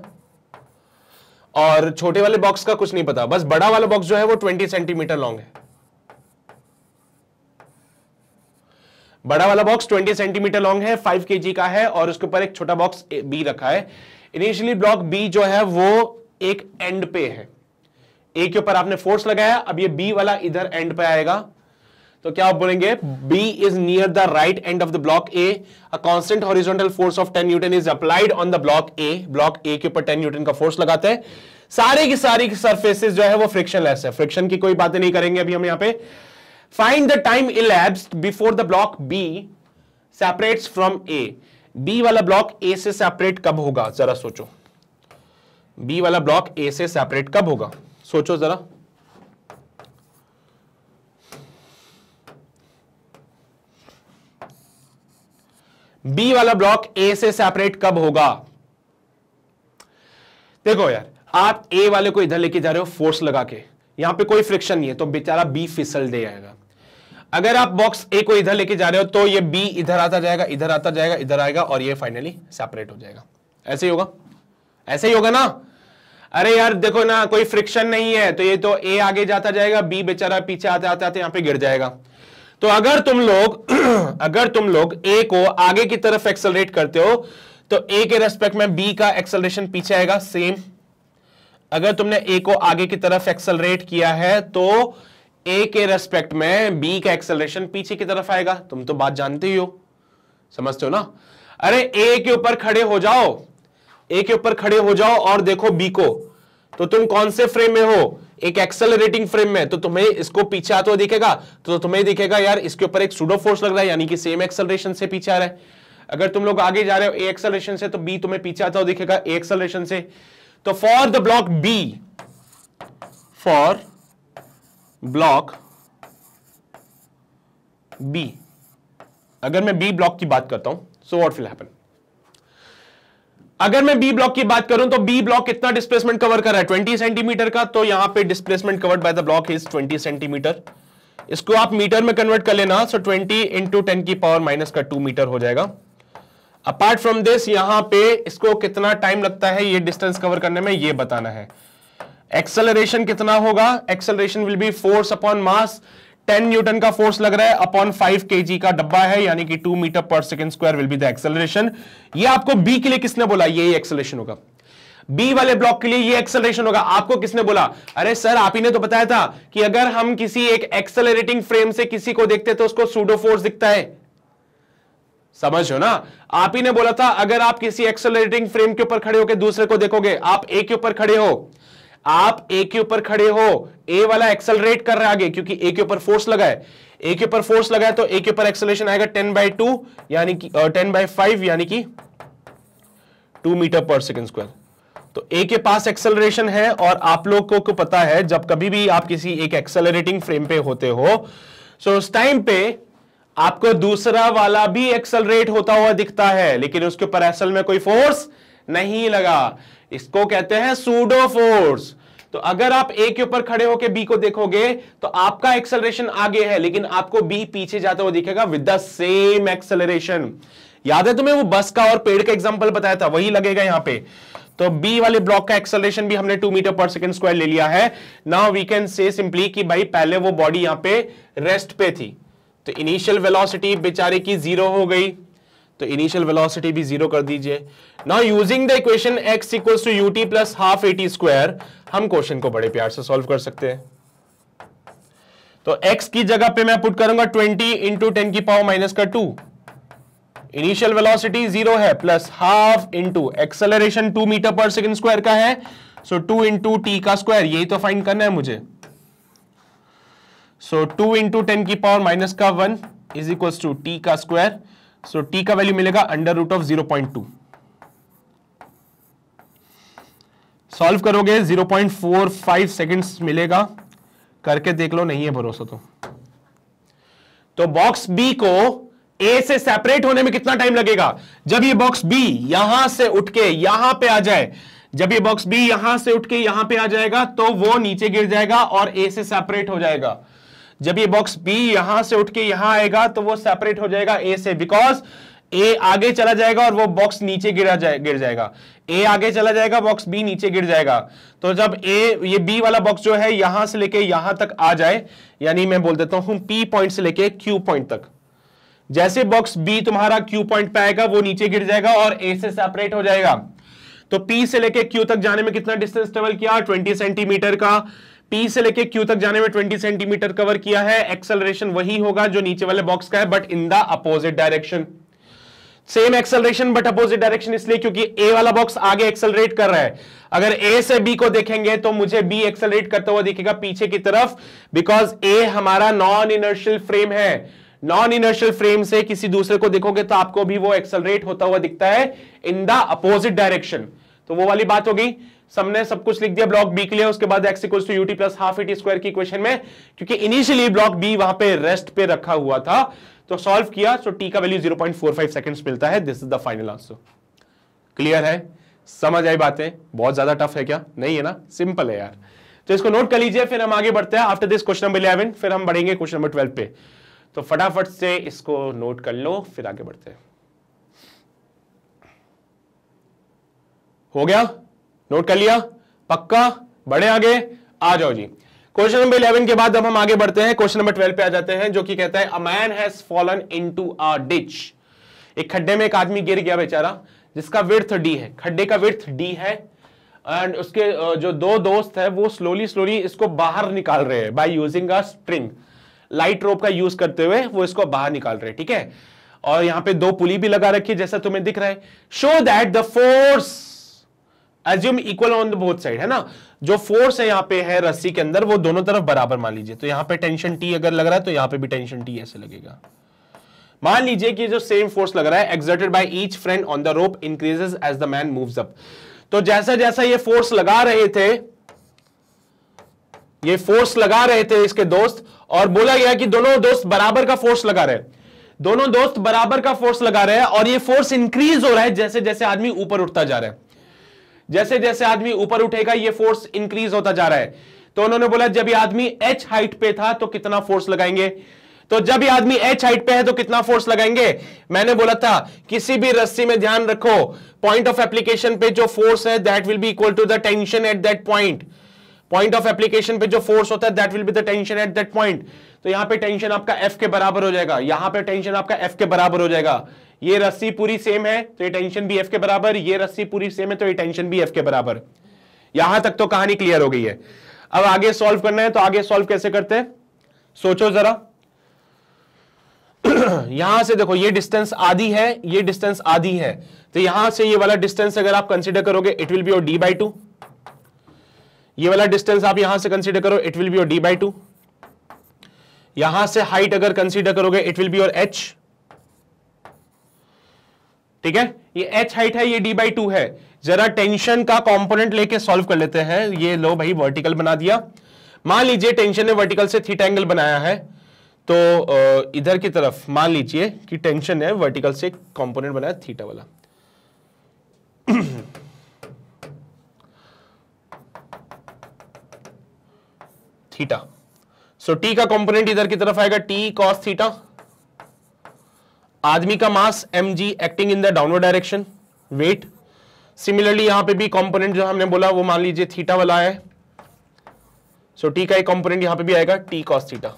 और छोटे वाले बॉक्स का कुछ नहीं पता बस बड़ा वाला बॉक्स जो है वो 20 सेंटीमीटर लॉन्ग है बड़ा वाला बॉक्स 20 सेंटीमीटर लॉन्ग है 5 के का है और उसके ऊपर एक छोटा बॉक्स बी रखा है इनिशियली ब्लॉक बी जो है वो एक एंड पे है ए के ऊपर आपने फोर्स लगाया अब ये बी वाला इधर एंड पे आएगा तो क्या आप बोलेंगे B is near the right end of the block A a constant horizontal force of 10 newton is applied on the block A block A के ऊपर 10 न्यूटन का फोर्स लगाते हैं सारे की सारी सरफेसेस जो है वो फ्रिक्शन लेस है फ्रिक्शन की कोई बातें नहीं करेंगे अभी हम यहां पे find the time elapsed before the block B separates from A B वाला ब्लॉक ए से सेपरेट कब होगा जरा सोचो बी वाला ब्लॉक ए से सेपरेट कब होगा सोचो जरा बी वाला ब्लॉक ए से सेपरेट कब होगा देखो यार आप ए वाले को इधर लेके जा रहे हो फोर्स लगा के यहां पे कोई फ्रिक्शन नहीं है तो बेचारा बी फिसल दे जाएगा अगर आप बॉक्स ए को इधर लेके जा रहे हो तो ये बी इधर आता जाएगा इधर आता जाएगा इधर आएगा और ये फाइनली सेपरेट हो जाएगा ऐसे ही होगा ऐसे ही होगा ना अरे यार देखो ना कोई फ्रिक्शन नहीं है तो ये तो ए आगे जाता जाएगा बी बेचारा पीछे आते आते यहां पे गिर जाएगा तो अगर तुम लोग अगर तुम लोग ए को आगे की तरफ एक्सलरेट करते हो तो ए के रेस्पेक्ट में बी का एक्सलरेशन पीछे आएगा सेम अगर तुमने ए को आगे की तरफ एक्सलरेट किया है तो ए के रेस्पेक्ट में बी का एक्सलरेशन पीछे की तरफ आएगा तुम तो बात जानते ही हो समझते हो ना अरे ए के ऊपर खड़े हो जाओ ए के ऊपर खड़े हो जाओ और देखो बी को तो तुम कौन से फ्रेम में हो एक एक्सेलरेटिंग फ्रेम में तो तुम्हें इसको पीछे आते हुए दिखेगा तो तुम्हें दिखेगा यार इसके ऊपर एक सुडो फोर्स लग रहा है यानी कि सेम एक्सेलरेशन से पीछे आ रहा है अगर तुम लोग आगे जा रहे हो ए एक्सेलरेशन से तो बी तुम्हें पीछे आता हुआ दिखेगा ए एक्सेलरेशन से तो for the block B for block B अगर मैं बी ब्लॉक की बात करता हूं सो वॉट विल हैपन अगर मैं बी ब्लॉक की बात करूं तो बी ब्लॉक कितना डिस्प्लेसमेंट कवर कर रहा है 20 सेंटीमीटर का तो यहां पे displacement covered by the block is 20 centimetre इसको आप मीटर में कन्वर्ट कर लेना सो 20 इंटू टेन की पावर माइनस का 2 मीटर हो जाएगा अपार्ट फ्रॉम दिस यहां पे इसको कितना टाइम लगता है ये डिस्टेंस कवर करने में ये बताना है एक्सेलरेशन कितना होगा acceleration will be force upon mass ten newton का फोर्स लग रहा है अपॉन 5 केजी का डब्बा है यानी कि टू मीटर पर second square will be the acceleration ये आपको बी के लिए किसने बोला ये एक्सेलरेशन होगा बी वाले ब्लॉक के लिए ये एक्सेलरेशन होगा आपको किसने बोला अरे सर आप ही ने तो बताया था कि अगर हम किसी एक एक्सेलरेटिंग फ्रेम से किसी को देखते तो उसको सूडो फोर्स दिखता है समझ हो ना आप ही ने बोला था अगर आप किसी एक्सेलरेटिंग फ्रेम के ऊपर खड़े होकर दूसरे को देखोगे आप ए के ऊपर खड़े हो आप ए के ऊपर खड़े हो ए वाला एक्सलरेट कर रहे आगे क्योंकि ए के ऊपर फोर्स लगा है ए के ऊपर फोर्स लगा है तो ए के ऊपर एक्सलेशन आएगा टेन बाई टू यानी कि टेन बाई फाइव यानी कि टू मीटर पर सेकेंड स्क्वायर तो ए के पास एक्सेलरेशन है और आप लोग को, पता है जब कभी भी आप किसी एक एक्सेलरेटिंग फ्रेम पे होते हो सो उस टाइम पे आपको दूसरा वाला भी एक्सेलरेट होता हुआ दिखता है लेकिन उसके ऊपर असल में कोई फोर्स नहीं लगा इसको कहते हैं सूडो फोर्स तो अगर आप ए के ऊपर खड़े होकर बी को देखोगे तो आपका एक्सेलरेशन आगे है लेकिन आपको बी पीछे जाता हुआ दिखेगा विद द सेम एक्सेलरेशन याद है तुम्हें वो बस का और पेड़ का एग्जाम्पल बताया था वही लगेगा यहां पर तो बी वाले ब्लॉक का एक्सेलरेशन भी हमने टू मीटर पर सेकेंड स्क्वायर ले लिया है now we can say simply कि भाई पहले वो बॉडी यहां पे रेस्ट पे थी तो इनिशियल वेलोसिटी बेचारे की जीरो हो गई तो इनिशियल वेलोसिटी भी जीरो कर दीजिए now using the equation X equal to U T plus half A T square हम क्वेश्चन को बड़े प्यार से सॉल्व कर सकते हैं तो x की जगह पे मैं पुट करूंगा 20 इंटू टेन की पावर माइनस का 2 इनिशियल वेलोसिटी जीरो है plus half into acceleration 2 metre पर सेकंड स्क्वायर का है सो टू इंटू टी का स्क्वायर यही तो फाइंड करना है मुझे सो टू इंटू टेन की पावर माइनस का one is equal to T का स्क्वायर सो so, टी का वैल्यू मिलेगा under root of zero point two solve करोगे zero point four five seconds मिलेगा करके देख लो नहीं है भरोसा तो तो बॉक्स बी को ए से सेपरेट होने में कितना टाइम लगेगा जब ये बॉक्स बी यहां से उठ के यहां पे आ जाए जब ये बॉक्स बी यहां से उठ के यहां पे आ जाएगा तो वो नीचे गिर जाएगा और ए से सेपरेट हो जाएगा जब ये बॉक्स बी यहां से उठ के यहां आएगा तो वो सेपरेट हो जाएगा ए से बिकॉज ए आगे चला जाएगा और वो बॉक्स नीचे गिरा जाए गिर जाएगा ए आगे चला जाएगा बॉक्स बी नीचे गिर जाएगा तो जब ए ये बी वाला बॉक्स जो है यहां से लेके यहां तक आ जाए यानी मैं बोल देता हूं पी पॉइंट से लेके क्यू पॉइंट तक जैसे बॉक्स बी तुम्हारा क्यू पॉइंट पे आएगा वो नीचे गिर जाएगा और ए से सेपरेट हो जाएगा तो पी से लेके क्यू तक जाने में कितना डिस्टेंस ट्रेवल किया ट्वेंटी सेंटीमीटर का पी से लेके क्यू तक जाने में 20 सेंटीमीटर कवर किया है एक्सलरेशन वही होगा जो नीचे वाले बॉक्स का है but in the opposite direction same acceleration but opposite direction इसलिए क्योंकि ए वाला बॉक्स आगे एक्सलरेट कर रहा है अगर ए से बी को देखेंगे तो मुझे बी एक्सलरेट करता हुआ दिखेगा पीछे की तरफ बिकॉज ए हमारा नॉन इनर्शियल फ्रेम है नॉन इनर्शियल फ्रेम से किसी दूसरे को देखोगे तो आपको भी वो एक्सलरेट होता हुआ दिखता है इन द अपोजिट डायरेक्शन तो वो वाली बात होगी सबने सब कुछ लिख दिया ब्लॉक बी के लिए उसके बाद X equal to UT plus half eighty square की क्वेश्चन में क्योंकि इनिशियली ब्लॉक बी वहां पे रेस्ट पे रखा हुआ था तो सॉल्व किया तो टी का value zero point four five seconds मिलता है this is the final answer clear है समझ आई बातें बहुत ज्यादा टफ है क्या नहीं है ना सिंपल है यार तो इसको नोट कर लीजिए फिर हम आगे बढ़ते हैं after this question number eleven फिर हम बढ़ेंगे क्वेश्चन नंबर ट्वेल्व पे तो फटाफट से इसको नोट कर लो फिर आगे बढ़ते हैं हो गया नोट कर लिया पक्का बड़े आगे आ जाओ जी क्वेश्चन नंबर इलेवन के बाद अब हम आगे बढ़ते हैं क्वेश्चन नंबर ट्वेल्व पे आ जाते हैं जो कि कहता है a man has fallen to a ditch एक खड्डे में एक आदमी गिर गया बेचारा जिसका विर्थ डी है खड्डे का विर्थ डी है एंड उसके जो दो दोस्त है वो स्लोली स्लोली इसको बाहर निकाल रहे हैं by using a string light rope का यूज करते हुए वो इसको बाहर निकाल रहे हैं ठीक है और यहां पे दो पुली भी लगा रखी है जैसा तुम्हें दिख रहा है show that the force assume equal on the both side है ना जो फोर्स है यहाँ पे है रस्सी के अंदर वो दोनों तरफ बराबर मान लीजिए तो यहाँ पे टेंशन टी अगर लग रहा है तो यहाँ पे भी टेंशन टी ऐसे लगेगा मान लीजिए कि जो सेम फोर्स लग रहा है exerted by each friend on the rope increases as the man moves up तो जैसा जैसा ये फोर्स लगा रहे थे ये फोर्स लगा रहे थे इसके दोस्त और बोला गया कि दोनों दोस्त बराबर का फोर्स लगा रहे हैं दोनों दोस्त बराबर का फोर्स लगा रहे हैं और ये फोर्स इंक्रीज हो रहा है जैसे जैसे आदमी ऊपर उठता जा रहा है जैसे जैसे आदमी ऊपर उठेगा ये फोर्स इंक्रीज होता जा रहा है तो उन्होंने बोला जब आदमी एच हाइट पे था तो कितना फोर्स लगाएंगे तो जब आदमी एच हाइट पे है तो कितना फोर्स लगाएंगे मैंने बोला था किसी भी रस्सी में ध्यान रखो पॉइंट ऑफ एप्लीकेशन पे जो फोर्स है that will be equal to the tension at that point point of application पे जो फोर्स होता है that will be the tension at that point तो यहां पे टेंशन आपका एफ के बराबर हो जाएगा यहां पे टेंशन आपका एफ के बराबर हो जाएगा ये रस्सी पूरी सेम है तो ये टेंशन भी एफ के बराबर ये रस्सी पूरी सेम है तो ये टेंशन भी एफ के बराबर यहां तक तो कहानी क्लियर हो गई है अब आगे सॉल्व करना है तो आगे सॉल्व कैसे करते हैं सोचो जरा यहां से देखो ये डिस्टेंस आधी है ये डिस्टेंस आधी है तो यहां से ये वाला डिस्टेंस अगर आप कंसिडर करोगे it will be or D by two ये वाला डिस्टेंस आप यहां से कंसिडर करो it will be or D by two यहां से हाइट अगर कंसिडर करोगे it will be or H ठीक है ये एच हाइट है ये डी बाई टू है जरा टेंशन का कंपोनेंट लेके सॉल्व कर लेते हैं ये लो भाई वर्टिकल बना दिया मान लीजिए टेंशन ने वर्टिकल से थीटा एंगल बनाया है तो इधर की तरफ मान लीजिए कि टेंशन ने वर्टिकल से कॉम्पोनेंट कंपोनेंट बनाया थीटा वाला थीटा सो so, टी का कंपोनेंट इधर की तरफ आएगा टी कॉस थीटा आदमी का mass M G acting in the downward direction weight similarly यहां पे भी कंपोनेंट जो हमने बोला वो मान लीजिए थीटा वाला है सो so, टी का एक कंपोनेंट यहां पे भी आएगा टी कॉस थीटा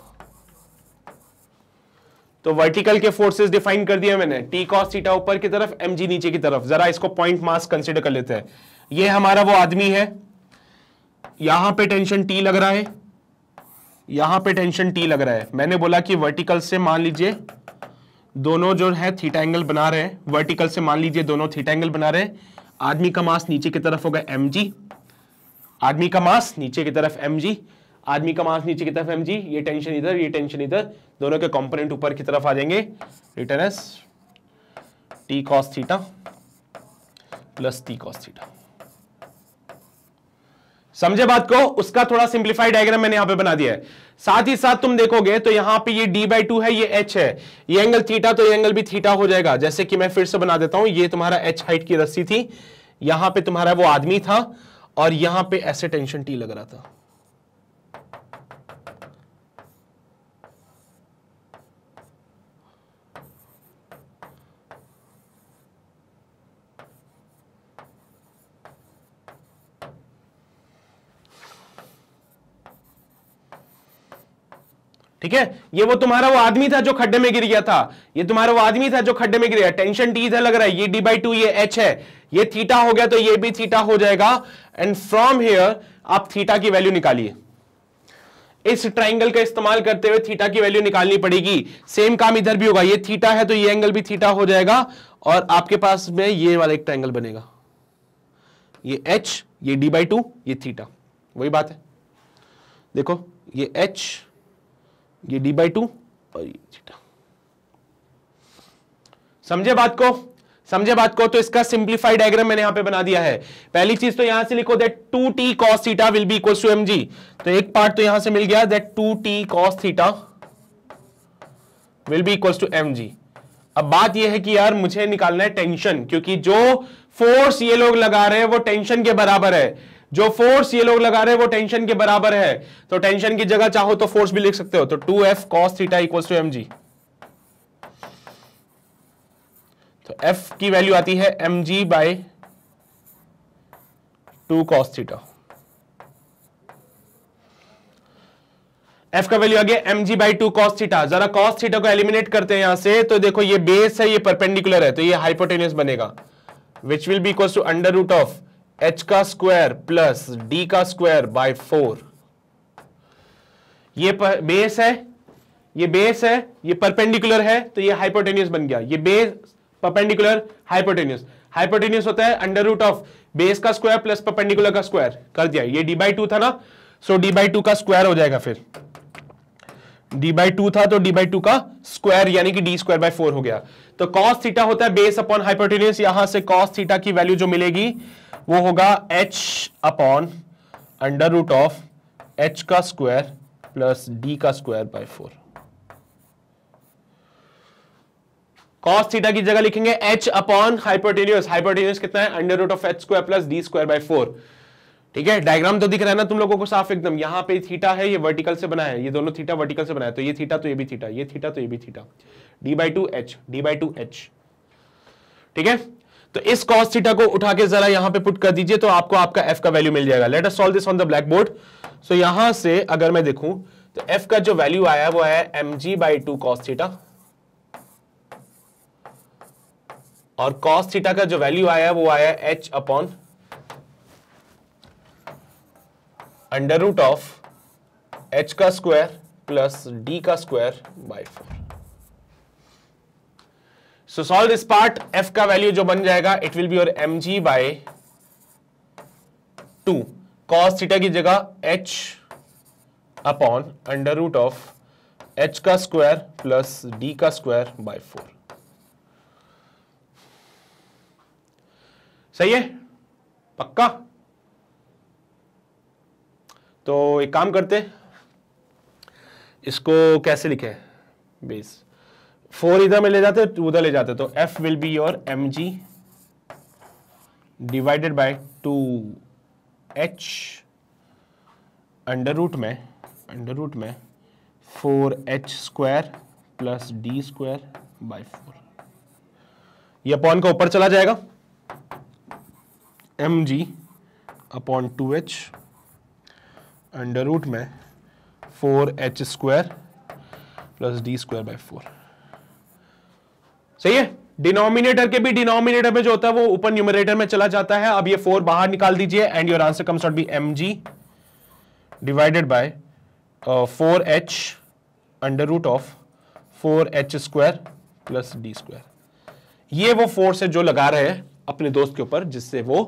तो वर्टिकल के फोर्सेस डिफाइन कर दिए मैंने टी कॉस थीटा ऊपर की तरफ एम जी नीचे की तरफ जरा इसको पॉइंट मास कंसिडर कर लेते हैं ये हमारा वो आदमी है यहां पे टेंशन टी लग रहा है यहां पे टेंशन टी लग रहा है मैंने बोला कि वर्टिकल से मान लीजिए दोनों जो है थीटा एंगल बना रहे हैं वर्टिकल से मान लीजिए दोनों थीटा एंगल बना रहे हैं आदमी का मास नीचे की तरफ होगा एम जी आदमी का मास नीचे की तरफ एम जी आदमी का मास नीचे की तरफ एम जी ये टेंशन इधर ये टेंशन इधर दोनों के कंपोनेंट ऊपर की तरफ आ जाएंगे written as T cos theta plus T cos theta समझे बात को उसका थोड़ा सिंप्लीफाइड डायग्राम मैंने यहां पे बना दिया है साथ ही साथ तुम देखोगे तो यहाँ पे ये d बाई टू है ये h है ये एंगल थीटा तो ये एंगल भी थीटा हो जाएगा जैसे कि मैं फिर से बना देता हूं ये तुम्हारा h हाइट की रस्सी थी यहाँ पे तुम्हारा वो आदमी था और यहाँ पे ऐसे टेंशन टी लग रहा था ठीक है ये वो तुम्हारा वो आदमी था जो खड्डे में गिर गया था ये तुम्हारा वो आदमी था जो खड्डे में गिर गया टेंशन टी था लग रहा है ये डी बाई टू ये एच है ये थीटा हो गया तो ये भी थीटा हो जाएगा एंड फ्रॉम हेयर आप थीटा की वैल्यू निकालिए इस ट्राइंगल का इस्तेमाल करते हुए थीटा की वैल्यू निकालनी पड़ेगी सेम काम इधर भी होगा ये थीटा है तो ये एंगल भी थीटा हो जाएगा और आपके पास में ये वाला एक ट्राइंगल बनेगा ये एच ये डी बाई टू ये थीटा वही बात है देखो ये एच ये डी बाई टू और ये थीटा समझे बात को समझे बात को तो इसका सिंप्लीफाइड डायग्राम मैंने यहां पे बना दिया है पहली चीज तो यहां से लिखो that two T cos theta will be equal to M G तो एक पार्ट तो यहां से मिल गया that two T cos theta will be equal to M G अब बात यह है कि यार मुझे निकालना है टेंशन क्योंकि जो फोर्स ये लोग लगा रहे हैं वो टेंशन के बराबर है जो फोर्स ये लोग लगा रहे हैं वो टेंशन के बराबर है तो टेंशन की जगह चाहो तो फोर्स भी लिख सकते हो तो two F cos theta equals to M G तो एफ की वैल्यू आती है M G by two cos theta F का वैल्यू आ गया M ji by two cos theta जरा कॉस थीटा को एलिमिनेट करते हैं यहां से तो देखो ये बेस है ये परपेंडिकुलर है तो ये हाइपोटेनियस बनेगा which will be equal to under root of H का स्क्वायर प्लस डी का स्क्वायर बाय फोर ये बेस है ये बेस है ये परपेंडिकुलर है तो ये हाइपोटेनियस बन गया ये बेस परपेंडिकुलर हाइपोटेनियस हाइपोटेनियस होता है अंडर रूट ऑफ बेस का स्क्वायर प्लस परपेंडिकुलर का स्क्वायर कर दिया ये डी बाई टू था ना सो डी बाई टू का स्क्वायर हो जाएगा फिर डी बाई टू था तो डी बाई टू का स्क्वायर यानी कि डी स्क्वायर बाई फोर हो गया तो कॉस थीटा होता है बेस अपॉन हाइपोटेनियस यहां से कॉस थीटा की वैल्यू जो मिलेगी वो होगा H upon under root of H का स्क्वायर प्लस डी का square by four cos theta की जगह लिखेंगे एच अपॉन हाइपोटेनियस हाइपोटेनियस कितना है under root of H square plus D square by four ठीक है डायग्राम तो दिख रहा है ना तुम लोगों को साफ एकदम यहां पे थीटा है ये वर्टिकल से बना है ये दोनों थीटा वर्टिकल से बना है तो ये थीटा तो ये भी थीटा ये थीटा तो ये भी theta D by two H D by two H ठीक है तो इस कॉस थीटा को उठा के जरा यहां पे पुट कर दीजिए तो आपको आपका एफ का वैल्यू मिल जाएगा let us solve this on the black blackboard so यहां से अगर मैं देखूं तो एफ का जो वैल्यू आया वो आया M ji by two cos theta और कॉस थीटा का जो वैल्यू आया वो आया H upon under root of H का स्क्वायर प्लस डी का square by four so solve this part F का वैल्यू जो बन जाएगा it will be your M G by two cos theta की जगह H upon under root of H का स्क्वायर प्लस डी का स्क्वायर बाय फोर सही है पक्का तो एक काम करते इसको कैसे लिखे बेस फोर इधर में ले जाते टू तो उधर ले जाते तो F will be your M G divided by two H under root में अंडर रूट में four H square plus D square by four ये अपॉन का ऊपर चला जाएगा M G upon two H under root में four H square plus D square by four सही है डिनोमिनेटर के भी डिनोमिनेटर में जो होता है वो ऊपर न्यूमरेटर में चला जाता है अब ये फोर बाहर निकाल दीजिए and your answer comes out be M G divided by four H under root of four H square plus D square ये वो फोर्स है जो लगा रहे हैं अपने दोस्त के ऊपर जिससे वो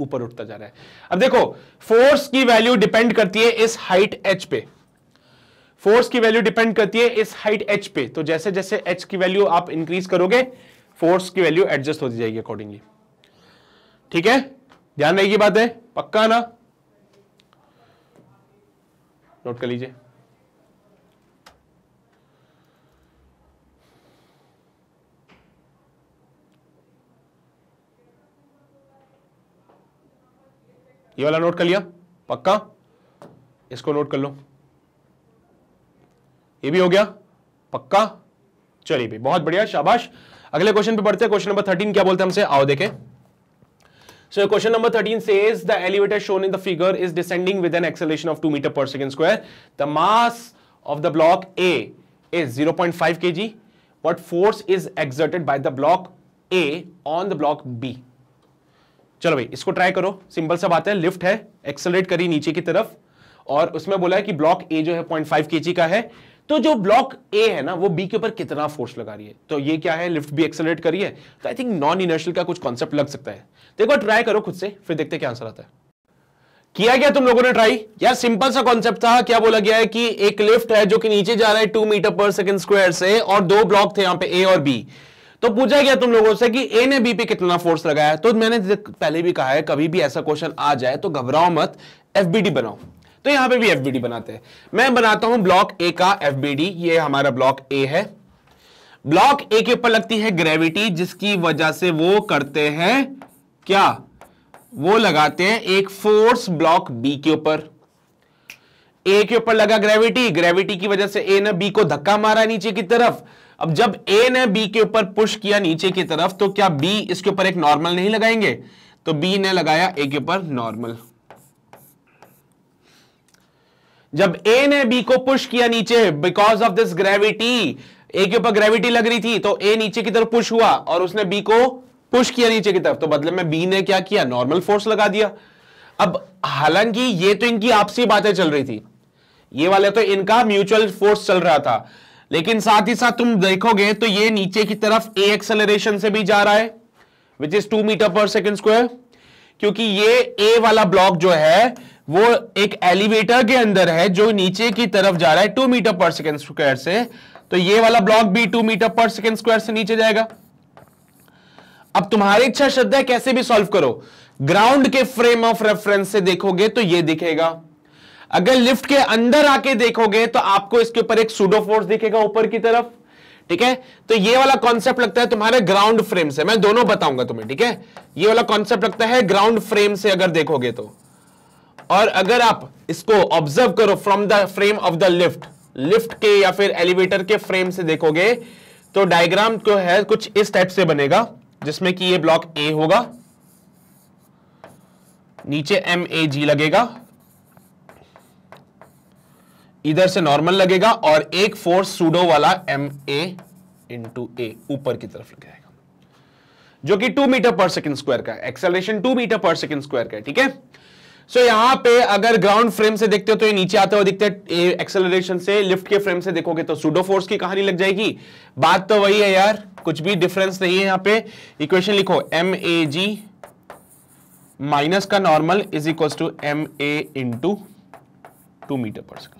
ऊपर उठता जा रहा है अब देखो फोर्स की वैल्यू डिपेंड करती है इस हाइट एच पे फोर्स की वैल्यू डिपेंड करती है इस हाइट एच पे तो जैसे जैसे एच की वैल्यू आप इंक्रीज करोगे फोर्स की वैल्यू एडजस्ट होती जाएगी अकॉर्डिंगली ठीक है ध्यान रहेगी बात है पक्का ना नोट कर लीजिए ये वाला नोट कर लिया पक्का इसको नोट कर लो ये भी हो गया पक्का चलिए भी बहुत बढ़िया शाबाश अगले क्वेश्चन पे बढ़ते हैं क्वेश्चन नंबर थर्टीन क्या बोलते हैं हमसे आओ देखें so question number thirteen says elevator shown in the figure is descending with an acceleration of two metre पर second square the mass of the block A is zero point five force is exerted by the block A on the block B चलो भाई इसको ट्राई करो सिंपल सा बात है लिफ्ट है एक्सेलरेट करी नीचे की तरफ और उसमें बोला है कि ब्लॉक ए जो है 0.5 केजी का है तो जो ब्लॉक ए है ना वो बी के ऊपर कितना फोर्स लगा रही है तो ये क्या है लिफ्ट भी एक्सेलरेट करी है तो आई थिंक नॉन इनर्शियल का कुछ कॉन्सेप्ट लग सकता है देखो ट्राई करो खुद से फिर देखते क्या आंसर आता है किया गया तुम लोगों ने ट्राई यार सिंपल सा कॉन्सेप्ट था क्या बोला गया है कि एक लिफ्ट है जो कि नीचे जा रहा है टू मीटर पर सेकंड स्क्वायर से और दो ब्लॉक थे यहां पे ए और बी तो पूछा गया तुम लोगों से कि ए ने बी पे कितना फोर्स लगाया तो मैंने पहले भी कहा है कभी भी ऐसा क्वेश्चन आ जाए तो घबराओ मत एफबीडी बनाओ तो यहां पे भी एफबीडी बनाते हैं मैं बनाता हूं ब्लॉक ए का एफबीडी ये हमारा ब्लॉक ए है ब्लॉक ए के ऊपर लगती है ग्रेविटी जिसकी वजह से वो करते हैं क्या वो लगाते हैं एक फोर्स ब्लॉक बी के ऊपर ए के ऊपर लगा ग्रेविटी ग्रेविटी की वजह से ए ने बी को धक्का मारा नीचे की तरफ अब जब ए ने बी के ऊपर पुश किया नीचे की तरफ तो क्या बी इसके ऊपर एक नॉर्मल नहीं लगाएंगे तो बी ने लगाया ए के ऊपर नॉर्मल जब ए ने बी को पुश किया नीचे because of this gravity A के ऊपर ग्रेविटी लग रही थी तो ए नीचे की तरफ पुश हुआ और उसने बी को पुश किया नीचे की तरफ तो बदले में बी ने क्या किया नॉर्मल फोर्स लगा दिया अब हालांकि ये तो इनकी आपसी बातें चल रही थी ये वाले तो इनका म्यूचुअल फोर्स चल रहा था लेकिन साथ ही साथ तुम देखोगे तो ये नीचे की तरफ ए एक्सेलरेशन से भी जा रहा है विच इज टू मीटर पर सेकेंड स्क्वायर क्योंकि ये ए वाला ब्लॉक जो है वो एक एलिवेटर के अंदर है जो नीचे की तरफ जा रहा है टू मीटर पर सेकेंड स्क्वायर से तो ये वाला ब्लॉक भी टू मीटर पर सेकेंड स्क्वायर से नीचे जाएगा अब तुम्हारी इच्छा श्रद्धा कैसे भी सॉल्व करो ग्राउंड के फ्रेम ऑफ रेफरेंस से देखोगे तो ये दिखेगा अगर लिफ्ट के अंदर आके देखोगे तो आपको इसके ऊपर एक सूडो फोर्स दिखेगा ऊपर की तरफ ठीक है तो ये वाला कॉन्सेप्ट लगता है तुम्हारे ग्राउंड फ्रेम से मैं दोनों बताऊंगा तुम्हें ठीक है ये वाला कॉन्सेप्ट लगता है ग्राउंड फ्रेम से अगर देखोगे तो और अगर आप इसको ऑब्जर्व करो from the frame of the lift lift के या फिर एलिवेटर के फ्रेम से देखोगे तो डायग्राम जो तो है कुछ इस टाइप से बनेगा जिसमें कि ये ब्लॉक ए होगा नीचे एम ए जी लगेगा इधर से नॉर्मल लगेगा और एक फोर्स सूडो वाला एम ए इंटू ए ऊपर की तरफ लग जाएगा जो कि टू मीटर पर सेकेंड स्क्वायर का एक्सेलरेशन टू मीटर पर सेकेंड स्क्वायर का ठीक है सो so, यहां पे अगर ग्राउंड फ्रेम से देखते हो तो ये नीचे आते हुआ दिखते है एक्सेलरेशन से लिफ्ट के फ्रेम से देखोगे तो सूडो फोर्स की कहानी लग जाएगी बात तो वही है यार कुछ भी डिफरेंस नहीं है यहां पे इक्वेशन लिखो एम ए जी माइनस का normal is equal to M A into two metre पर second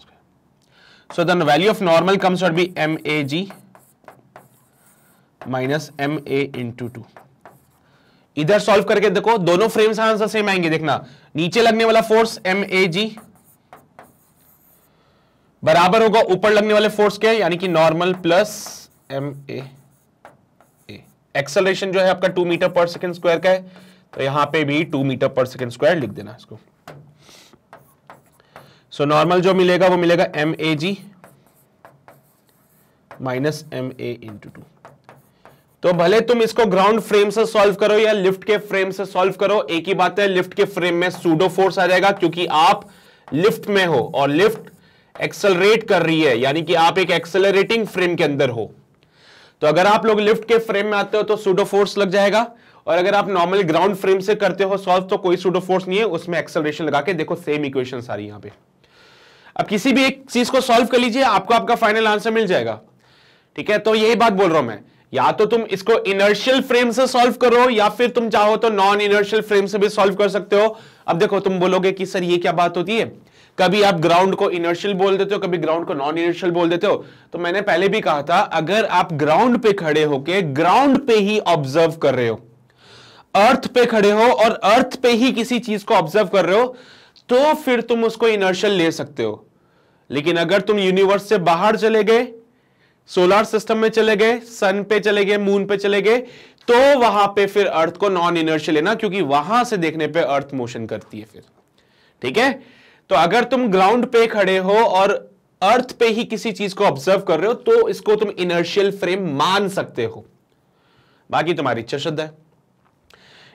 So then the value of normal comes out to be MAG minus M A into two इधर सॉल्व करके देखो दोनों फ्रेम से आंसर सेम आएंगे देखना नीचे लगने वाला फोर्स एम ए जी बराबर होगा ऊपर लगने वाले फोर्स के यानी कि normal plus M A acceleration जो है आपका टू मीटर पर सेकेंड स्क्वायर का है तो यहां पे भी टू मीटर पर सेकेंड स्क्वायर लिख देना इसको सो so, नॉर्मल जो मिलेगा वो मिलेगा M A G minus M A into two तो भले तुम इसको ग्राउंड फ्रेम से सॉल्व करो या लिफ्ट के फ्रेम से सॉल्व करो एक ही बात है लिफ्ट के फ्रेम में सूडो फोर्स आ जाएगा क्योंकि आप लिफ्ट में हो और लिफ्ट एक्सलरेट कर रही है यानी कि आप एक एक्सेलरेटिंग फ्रेम के अंदर हो तो अगर आप लोग लिफ्ट के फ्रेम में आते हो तो सूडो फोर्स लग जाएगा और अगर आप नॉर्मल ग्राउंड फ्रेम से करते हो सॉल्व तो कोई सूडो फोर्स नहीं है उसमें एक्सलरेशन लगा के देखो सेम इक्वेशन सारी यहां पर अब किसी भी एक चीज को सॉल्व कर लीजिए आपको आपका फाइनल आंसर मिल जाएगा ठीक है तो यही बात बोल रहा हूं मैं या तो तुम इसको इनर्शियल फ्रेम से सॉल्व करो या फिर तुम चाहो तो नॉन इनर्शियल फ्रेम से भी सॉल्व कर सकते हो अब देखो तुम बोलोगे कि सर ये क्या बात होती है कभी आप ग्राउंड को इनर्शियल बोल देते हो कभी ग्राउंड को नॉन इनर्शियल बोल देते हो तो मैंने पहले भी कहा था अगर आप ग्राउंड पे खड़े होके ग्राउंड पे ही ऑब्जर्व कर रहे हो अर्थ पे खड़े हो और अर्थ पे ही किसी चीज को ऑब्जर्व कर रहे हो तो फिर तुम उसको इनर्शियल ले सकते हो लेकिन अगर तुम यूनिवर्स से बाहर चले गए सोलर सिस्टम में चले गए सन पे चले गए मून पे चले गए तो वहां पे फिर अर्थ को नॉन इनर्शियल लेना क्योंकि वहां से देखने पे अर्थ मोशन करती है फिर ठीक है तो अगर तुम ग्राउंड पे खड़े हो और अर्थ पे ही किसी चीज को ऑब्जर्व कर रहे हो तो इसको तुम इनर्शियल फ्रेम मान सकते हो बाकी तुम्हारी इच्छा शुद्ध है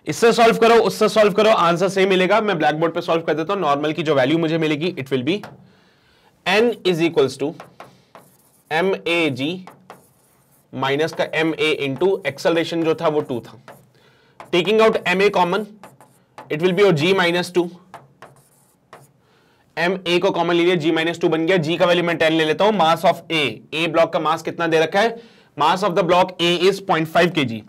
इससे सॉल्व करो उससे सॉल्व करो आंसर सही मिलेगा मैं ब्लैक बोर्ड पर सोल्व कर देता हूं नॉर्मल की जो वैल्यू मुझे मिलेगी it will be N is equals to M A G minus का एम ए इंटू एक्सलेशन जो था वो टू था taking out M A common it will be और G minus two M A को कॉमन ले लिया जी माइनस टू बन गया जी का वैल्यू मैं टेन ले लेता हूं मास ऑफ ए ए ब्लॉक का मास कितना दे रखा है mass of the block A is point five के जी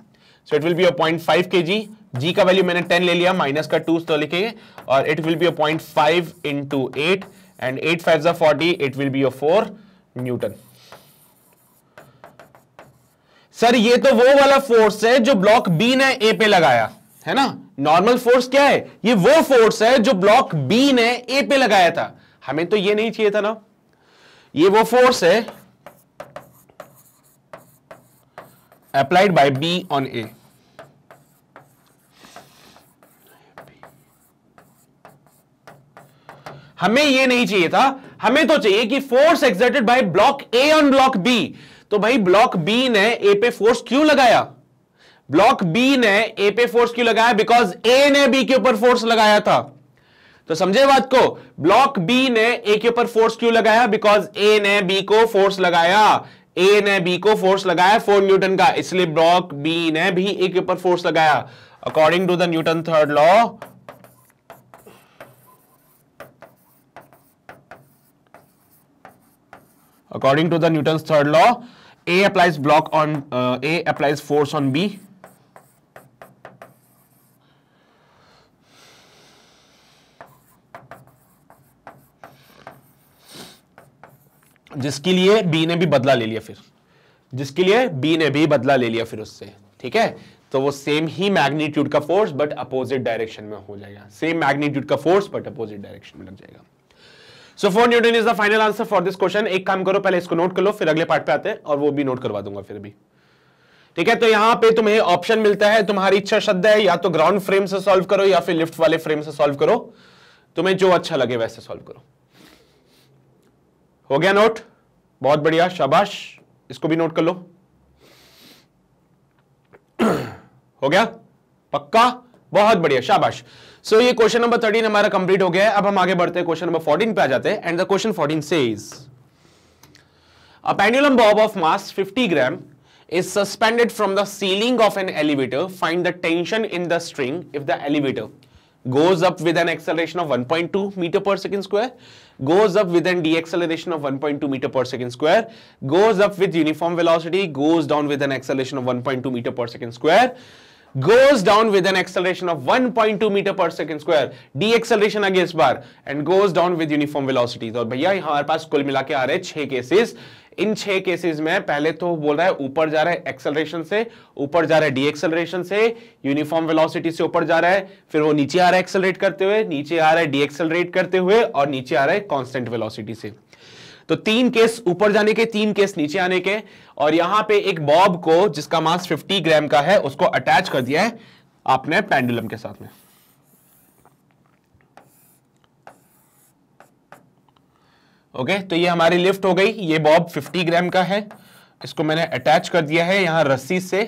so it will be point five के जी जी का वैल्यू मैंने टेन ले लिया माइनस का टू तो लिखे और it will be point five into eight and 8 5s are 40, it will be your 4 newton sir ये तो वो वाला फोर्स है जो ब्लॉक बी ने ए पे लगाया है ना नॉर्मल फोर्स क्या है ये वो फोर्स है जो ब्लॉक बी ने ए पे लगाया था हमें तो ये नहीं चाहिए था ना ये वो फोर्स है applied by B on A हमें ये नहीं चाहिए था हमें तो चाहिए कि force exerted by block A on block B तो भाई ब्लॉक बी ने ए पे फोर्स क्यों लगाया ब्लॉक बी ने ए पे फोर्स क्यों लगाया बिकॉज ए ने बी के ऊपर फोर्स लगाया था तो समझे बात को ब्लॉक बी ने ए के ऊपर फोर्स क्यों लगाया बिकॉज ए ने बी को फोर्स लगाया ए ने बी को फोर्स लगाया फोर न्यूटन का इसलिए ब्लॉक बी ने भी ए के ऊपर फोर्स लगाया according to the Newton third law According to the Newton's third law, A applies block on uh, A applies force on B. जिसके लिए बी ने भी बदला ले लिया फिर जिसके लिए बी ने भी बदला ले लिया फिर उससे ठीक है तो वो सेम ही मैग्नीट्यूड का फोर्स बट अपोजिट डायरेक्शन में हो जाएगा सेम मैग्नीट्यूड का फोर्स बट अपोजिट डायरेक्शन में लग जाएगा so four newton is the final answer for this question एक काम करो पहले इसको नोट कर लो फिर अगले पार्ट पे आते हैं और वो भी नोट करवा दूंगा फिर भी ठीक है तो यहां पे तुम्हें ऑप्शन मिलता है तुम्हारी इच्छा शब्द है या तो ग्राउंड फ्रेम से सॉल्व करो या फिर लिफ्ट वाले फ्रेम से सॉल्व करो तुम्हें जो अच्छा लगे वैसे सॉल्व करो हो गया नोट बहुत बढ़िया शाबाश इसको भी नोट कर लो हो गया पक्का बहुत बढ़िया शाबाश सो ये क्वेश्चन नंबर थर्टीन हमारा कंप्लीट हो गया है अब हम आगे बढ़ते हैं क्वेश्चन नंबर फोर्टीन पे आ जाते हैं एंड द क्वेश्चन फोर्टीन से is a pendulum bob of mass 50 gram is suspended from the ceiling of an elevator find the tension in the string if the elevator goes up with an acceleration of 1.2 meter per second square goes up with an deceleration of 1.2 meter per second square goes up with uniform velocity goes down with an acceleration of 1.2 meter per second square goes down with an acceleration of 1.2 meter per second square d again is bar and goes down with uniform velocity velocities और hamare paas kul mila ke aa rahe hai 6 cases इन छह केसेस में पहले तो बोल रहा है ऊपर जा रहा है एक्सेलरेशन से ऊपर जा रहा है डीएक्सेलरेशन से यूनिफॉर्म वेलोसिटी से ऊपर जा रहा है फिर वो नीचे आ रहा है एक्सेलरेट करते हुए नीचे आ रहा है डीएक्सेलरेट करते हुए और नीचे आ रहा है कांस्टेंट वेलोसिटी से तो तीन केस ऊपर जाने के तीन केस नीचे आने के और यहां पे एक बॉब को जिसका मास 50 ग्राम का है उसको अटैच कर दिया है आपने पेंडुलम के साथ में ओके तो ये हमारी लिफ्ट हो गई ये बॉब 50 ग्राम का है इसको मैंने अटैच कर दिया है यहां रस्सी से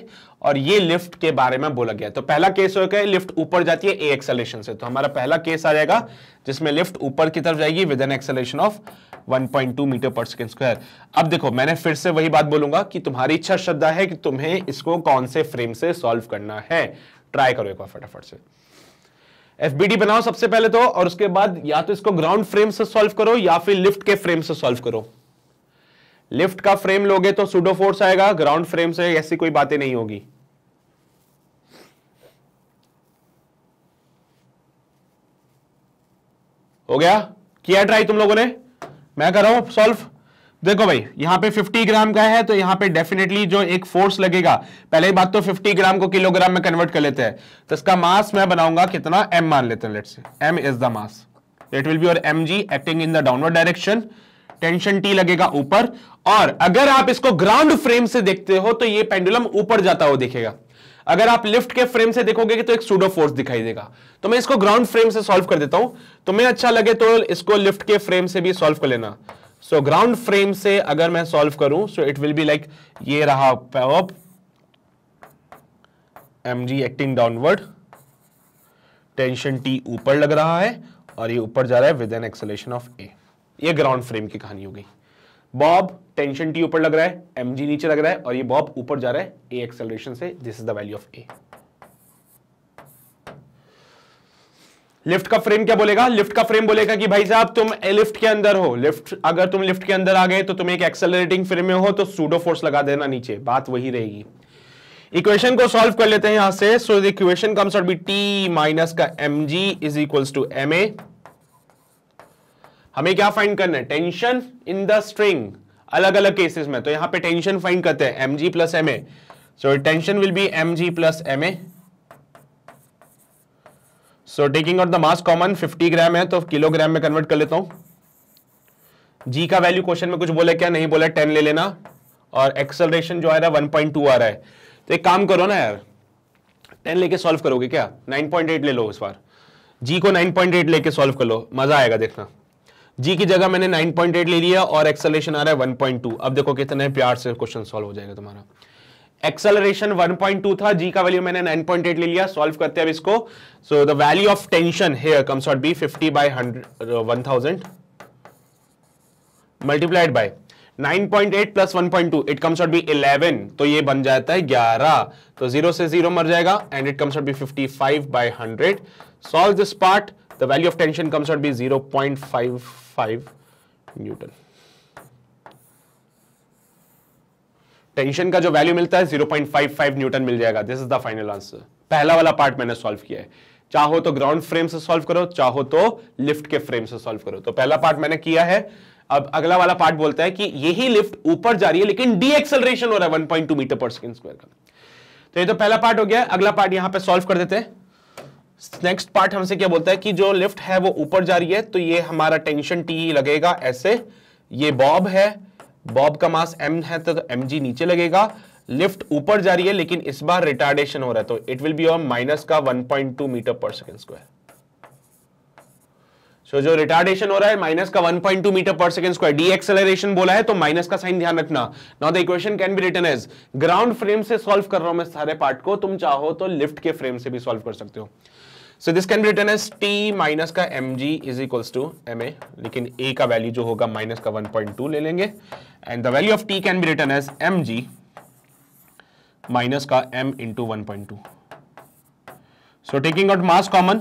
और ये लिफ्ट के बारे में बोला गया तो पहला केस हो गया लिफ्ट ऊपर जाती है ए एक्सेलेशन से तो हमारा पहला केस आ जाएगा जिसमें लिफ्ट ऊपर की तरफ जाएगी with an acceleration of 1.2 metre पर सेकेंड स्क्वायर अब देखो मैंने फिर से वही बात बोलूंगा कि तुम्हारी इच्छा श्रद्धा है कि तुम्हें इसको कौन से फ्रेम से सॉल्व करना है ट्राई करो एक बार फटाफट से एफबीडी बनाओ सबसे पहले तो और उसके बाद या तो इसको ग्राउंड फ्रेम से सॉल्व करो या फिर लिफ्ट के फ्रेम से सॉल्व करो लिफ्ट का फ्रेम लोगे तो सुडो फोर्स आएगा ग्राउंड फ्रेम से ऐसी कोई बातें नहीं होगी हो गया किया ट्राई तुम लोगों ने मैं कर रहा हूं सॉल्व देखो भाई यहां पे 50 ग्राम का है तो यहां पे डेफिनेटली जो एक फोर्स लगेगा पहले बात तो 50 ग्राम को किलोग्राम में कन्वर्ट कर लेते हैं तो इसका मास मैं बनाऊंगा कितना एम मान लेते हैं let say M is the mass it will be और M G acting in the downward direction tension T लगेगा ऊपर और अगर आप इसको ग्राउंड फ्रेम से देखते हो तो ये पेंडुलम ऊपर जाता हुआ दिखेगा अगर आप लिफ्ट के फ्रेम से देखोगे तो एक सूडो फोर्स दिखाई देगा तो मैं इसको ग्राउंड फ्रेम से सॉल्व कर देता हूं तो मैं अच्छा लगे तो इसको लिफ्ट के फ्रेम से भी सॉल्व कर लेना सो ग्राउंड फ्रेम से अगर मैं सॉल्व करूं so it will be like ये रहा पॉप M G acting downward tension T ऊपर लग रहा है और ये ऊपर जा रहा है with an acceleration of A ये ग्राउंड फ्रेम की कहानी हो गई बॉब टेंशन टी ऊपर लग रहा है एम जी नीचे लग रहा है और ये बॉब ऊपर जा रहा है ए एक्सेलरेशन से this is the value of A lift का फ्रेम क्या बोलेगा लिफ्ट का फ्रेम बोलेगा कि भाई साहब तुम लिफ्ट के अंदर हो लिफ्ट अगर तुम लिफ्ट के अंदर आ गए तो तुम एक एक्सेलरेटिंग फ्रेम में हो तो सूडो फोर्स लगा देना नीचे बात वही रहेगी इक्वेशन को सॉल्व कर लेते हैं यहां से so the equation comes out be T minus का M G is equals to M A हमें क्या फाइंड करना है टेंशन इन द स्ट्रिंग अलग अलग केसेस में तो यहां पे टेंशन फाइंड करते हैं M ji plus M A so tension will be M ji plus M A so taking out the mass common 50 gram है तो किलोग्राम में कन्वर्ट कर लेता हूं जी का वैल्यू क्वेश्चन में कुछ बोले क्या नहीं बोला 10 ले लेना और एक्सलरेशन जो आ रहा है 1.2 आ रहा है तो एक काम करो ना यार 10 लेके सॉल्व करोगे क्या 9.8 ले लो इस बार जी को 9.8 लेके सॉल्व कर लो मजा आएगा देखना जी की जगह मैंने 9.8 ले लिया और एक्सेलरेशन आ रहा है 1.2 अब देखो कितने प्यार से क्वेश्चन सॉल्व हो जाएगा तुम्हारा एक्सेलरेशन 1.2 था जी का वैल्यू मैंने 9.8 ले लिया सॉल्व करते हैं अब इसको so the value of tension here comes out be 50 by 100 1000 multiplied by 9.8 plus 1.2 it comes out be 11 तो ये बन जाता है 11 तो जीरो से जीरो मर जाएगा and it comes out be 55 by 100 solve this part The value of tension comes out to be 0.55 newton tension का जो वैल्यू मिलता है 0.55 न्यूटन मिल जाएगा this is the final answer पहला वाला पार्ट मैंने सॉल्व किया है चाहो तो ग्राउंड फ्रेम से सॉल्व करो चाहो तो लिफ्ट के फ्रेम से सॉल्व करो तो पहला पार्ट मैंने किया है अब अगला वाला पार्ट बोलता है कि यही लिफ्ट ऊपर जा रही है लेकिन डी एक्सेलरेशन हो रहा है 1.2 मीटर पर सेकंड स्क्वायर का तो ये तो पहला पार्ट हो गया अगला पार्ट यहां पर सोल्व कर देते हैं नेक्स्ट पार्ट हमसे क्या बोलता है कि जो लिफ्ट है वो ऊपर जा रही है तो ये हमारा टेंशन टी लगेगा ऐसे ये बॉब है बॉब का मास एम है तो एम जी नीचे लगेगा लिफ्ट ऊपर जा रही है लेकिन इस बार रिटार्डेशन हो रहा है तो it will be on minus का 1.2 मीटर पर सेकेंड स्क्वायर सो जो रिटार्डेशन हो रहा है माइनस का 1.2 मीटर पर सेकंड स्क्वायर डी एक्सेलरेशन बोला है तो माइनस का साइन ध्यान रखना now the equation can be written as ground frame से सॉल्व कर रहा हूं मैं सारे पार्ट को तुम चाहो तो लिफ्ट के फ्रेम से भी सॉल्व कर सकते हो so this can be written as T minus का M G is equals to M A लेकिन ए का वैल्यू जो होगा माइनस का 1.2 ले लेंगे and the value of T can be written as M ji minus का M into one point two so taking out mass common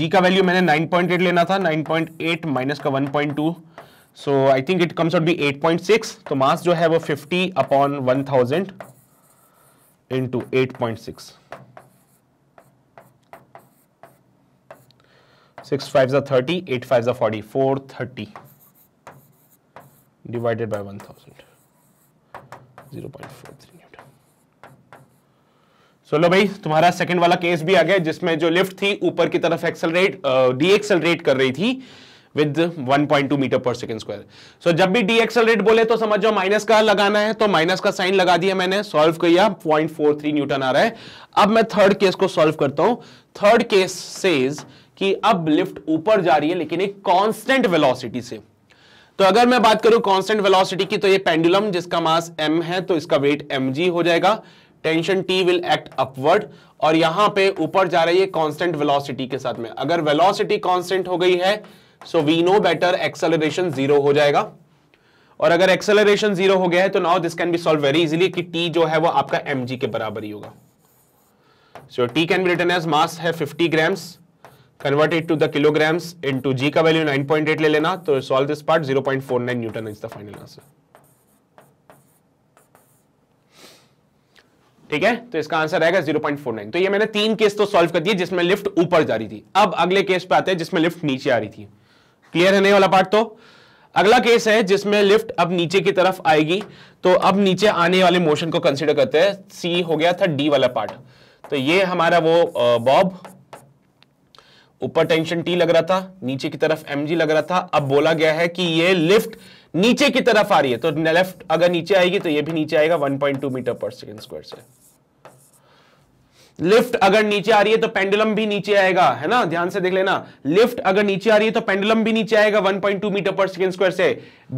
G का वैल्यू मैंने 9.8 लेना था 9.8 माइनस का 1.2 so I think it comes out be 8.6 तो मास जो है वो 50 अपॉन 1000 इंटू 8.6 सिक्स फाइव ज़ा थर्टी एट फाइव ज़ा forty four thirty divided by one thousand zero point four three so लो भाई तुम्हारा सेकंड वाला केस भी आ गया जिसमें जो लिफ्ट थी ऊपर की तरफ एक्सलरेट डी एक्सलरेट कर रही थी विद 1.2 मीटर पर सेकंड स्क्वायर सो जब भी डी एक्सलरेट बोले तो समझ जाओ माइनस का लगाना है तो माइनस का साइन लगा दिया मैंने सॉल्व किया 0.43 न्यूटन आ रहा है अब मैं थर्ड केस को सॉल्व करता हूं थर्ड केस सेज़ कि अब लिफ्ट ऊपर जा रही है लेकिन एक कांस्टेंट वेलोसिटी से तो अगर मैं बात करूं कांस्टेंट वेलोसिटी की तो ये पेंडुलम जिसका मास एम है तो इसका वेट mg हो जाएगा tension T will act upward और यहां पे ऊपर जा रही है कांस्टेंट वेलोसिटी के साथ में अगर वेलोसिटी कांस्टेंट हो गई है so we know better acceleration zero हो जाएगा और अगर एक्सेलरेशन जीरो हो गया है तो now this can be solve very easily कि टी जो है वो आपका एम के बराबर ही होगा so T can be written as mass है fifty grams convert it to the kilograms to G का वैल्यू 9.8 ले लेना तो solve this part 0.49 newton is the final answer ठीक है तो इसका आंसर आएगा 0.49 तो ये मैंने तीन केस तो सॉल्व कर दिए जिसमें लिफ्ट ऊपर जा रही थी अब अगले केस पे आते हैं जिसमें लिफ्ट नीचे आ रही थी क्लियर है नहीं वाला पार्ट तो अगला केस है जिसमें लिफ्ट अब नीचे की तरफ आएगी तो अब नीचे आने वाले मोशन को कंसिडर करते हैं सी हो गया था डी वाला पार्ट तो ये हमारा वो बॉब ऊपर टेंशन टी लग रहा था नीचे की तरफ एम लग रहा था अब बोला गया है कि ये लिफ्ट नीचे की तरफ आ रही है तो लेफ्ट अगर नीचे आएगी तो ये भी नीचे आएगा 1.2 मीटर पर सेकेंड स्क्वायर से लिफ्ट अगर नीचे आ रही है तो पेंडुलम भी नीचे आएगा है ना ध्यान से देख लेना लिफ्ट अगर नीचे आ रही है तो पेंडुलम भी नीचे आएगा 1.2 मीटर पर सेकेंड स्क्वायर से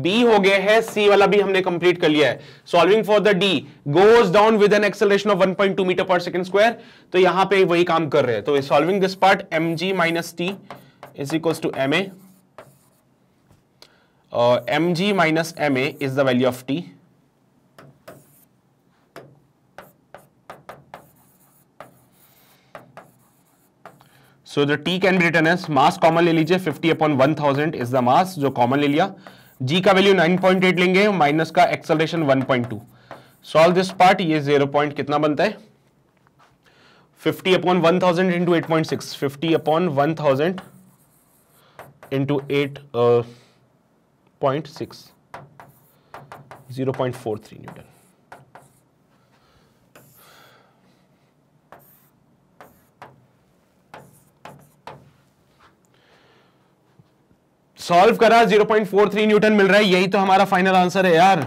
बी हो गया है सी वाला भी हमने कंप्लीट कर लिया है solving for the D goes down with an acceleration of 1.2 metre पर सेकेंड स्क्वायर तो यहां पे वही काम कर रहे हैं तो solving this part M ji minus T is equal to M A M ji minus M A is the value of T so the T can be written as mass common ले लीजिए 50 अपॉन 1000 इज द मास जो कॉमन ले लिया जी का वैल्यू 9.8 लेंगे माइनस का एक्सलेशन 1.2 सॉल्व दिस पार्ट ये जीरो पॉइंट कितना बनता है 50 upon 1000 into six fifty upon thousand into 8.6 0.43 newton solve करा 0.43 न्यूटन मिल रहा है यही तो हमारा फाइनल आंसर है यार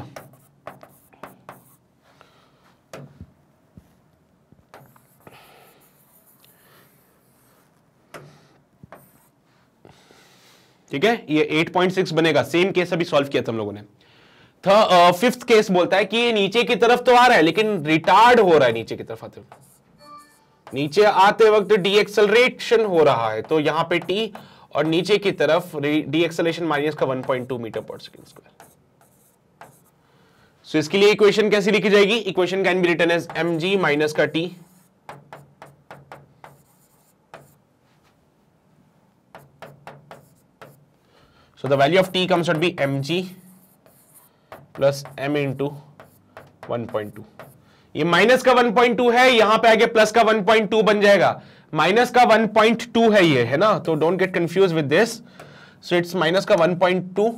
ठीक है ये 8.6 बनेगा सेम केस अभी सॉल्व किया था हम लोगों ने फिफ्थ केस uh, बोलता है कि ये नीचे की तरफ तो आ रहा है लेकिन रिटार्ड हो रहा है नीचे की तरफ आते नीचे आते वक्त डी एक्सलरेशन हो रहा है तो यहां पे टी और नीचे की तरफ डी एक्सलेशन माइनस का 1.2 मीटर पर सेकेंड स्क्वायर सो इसके लिए इक्वेशन कैसी लिखी जाएगी equation can be written as M ji minus का T so the value of t comes out to be mg plus one point two ये माइनस का 1.2 है यहां पे आगे प्लस का 1.2 बन जाएगा माइनस का 1.2 है ये है ना तो don't get confuse with this so it's minus का 1.2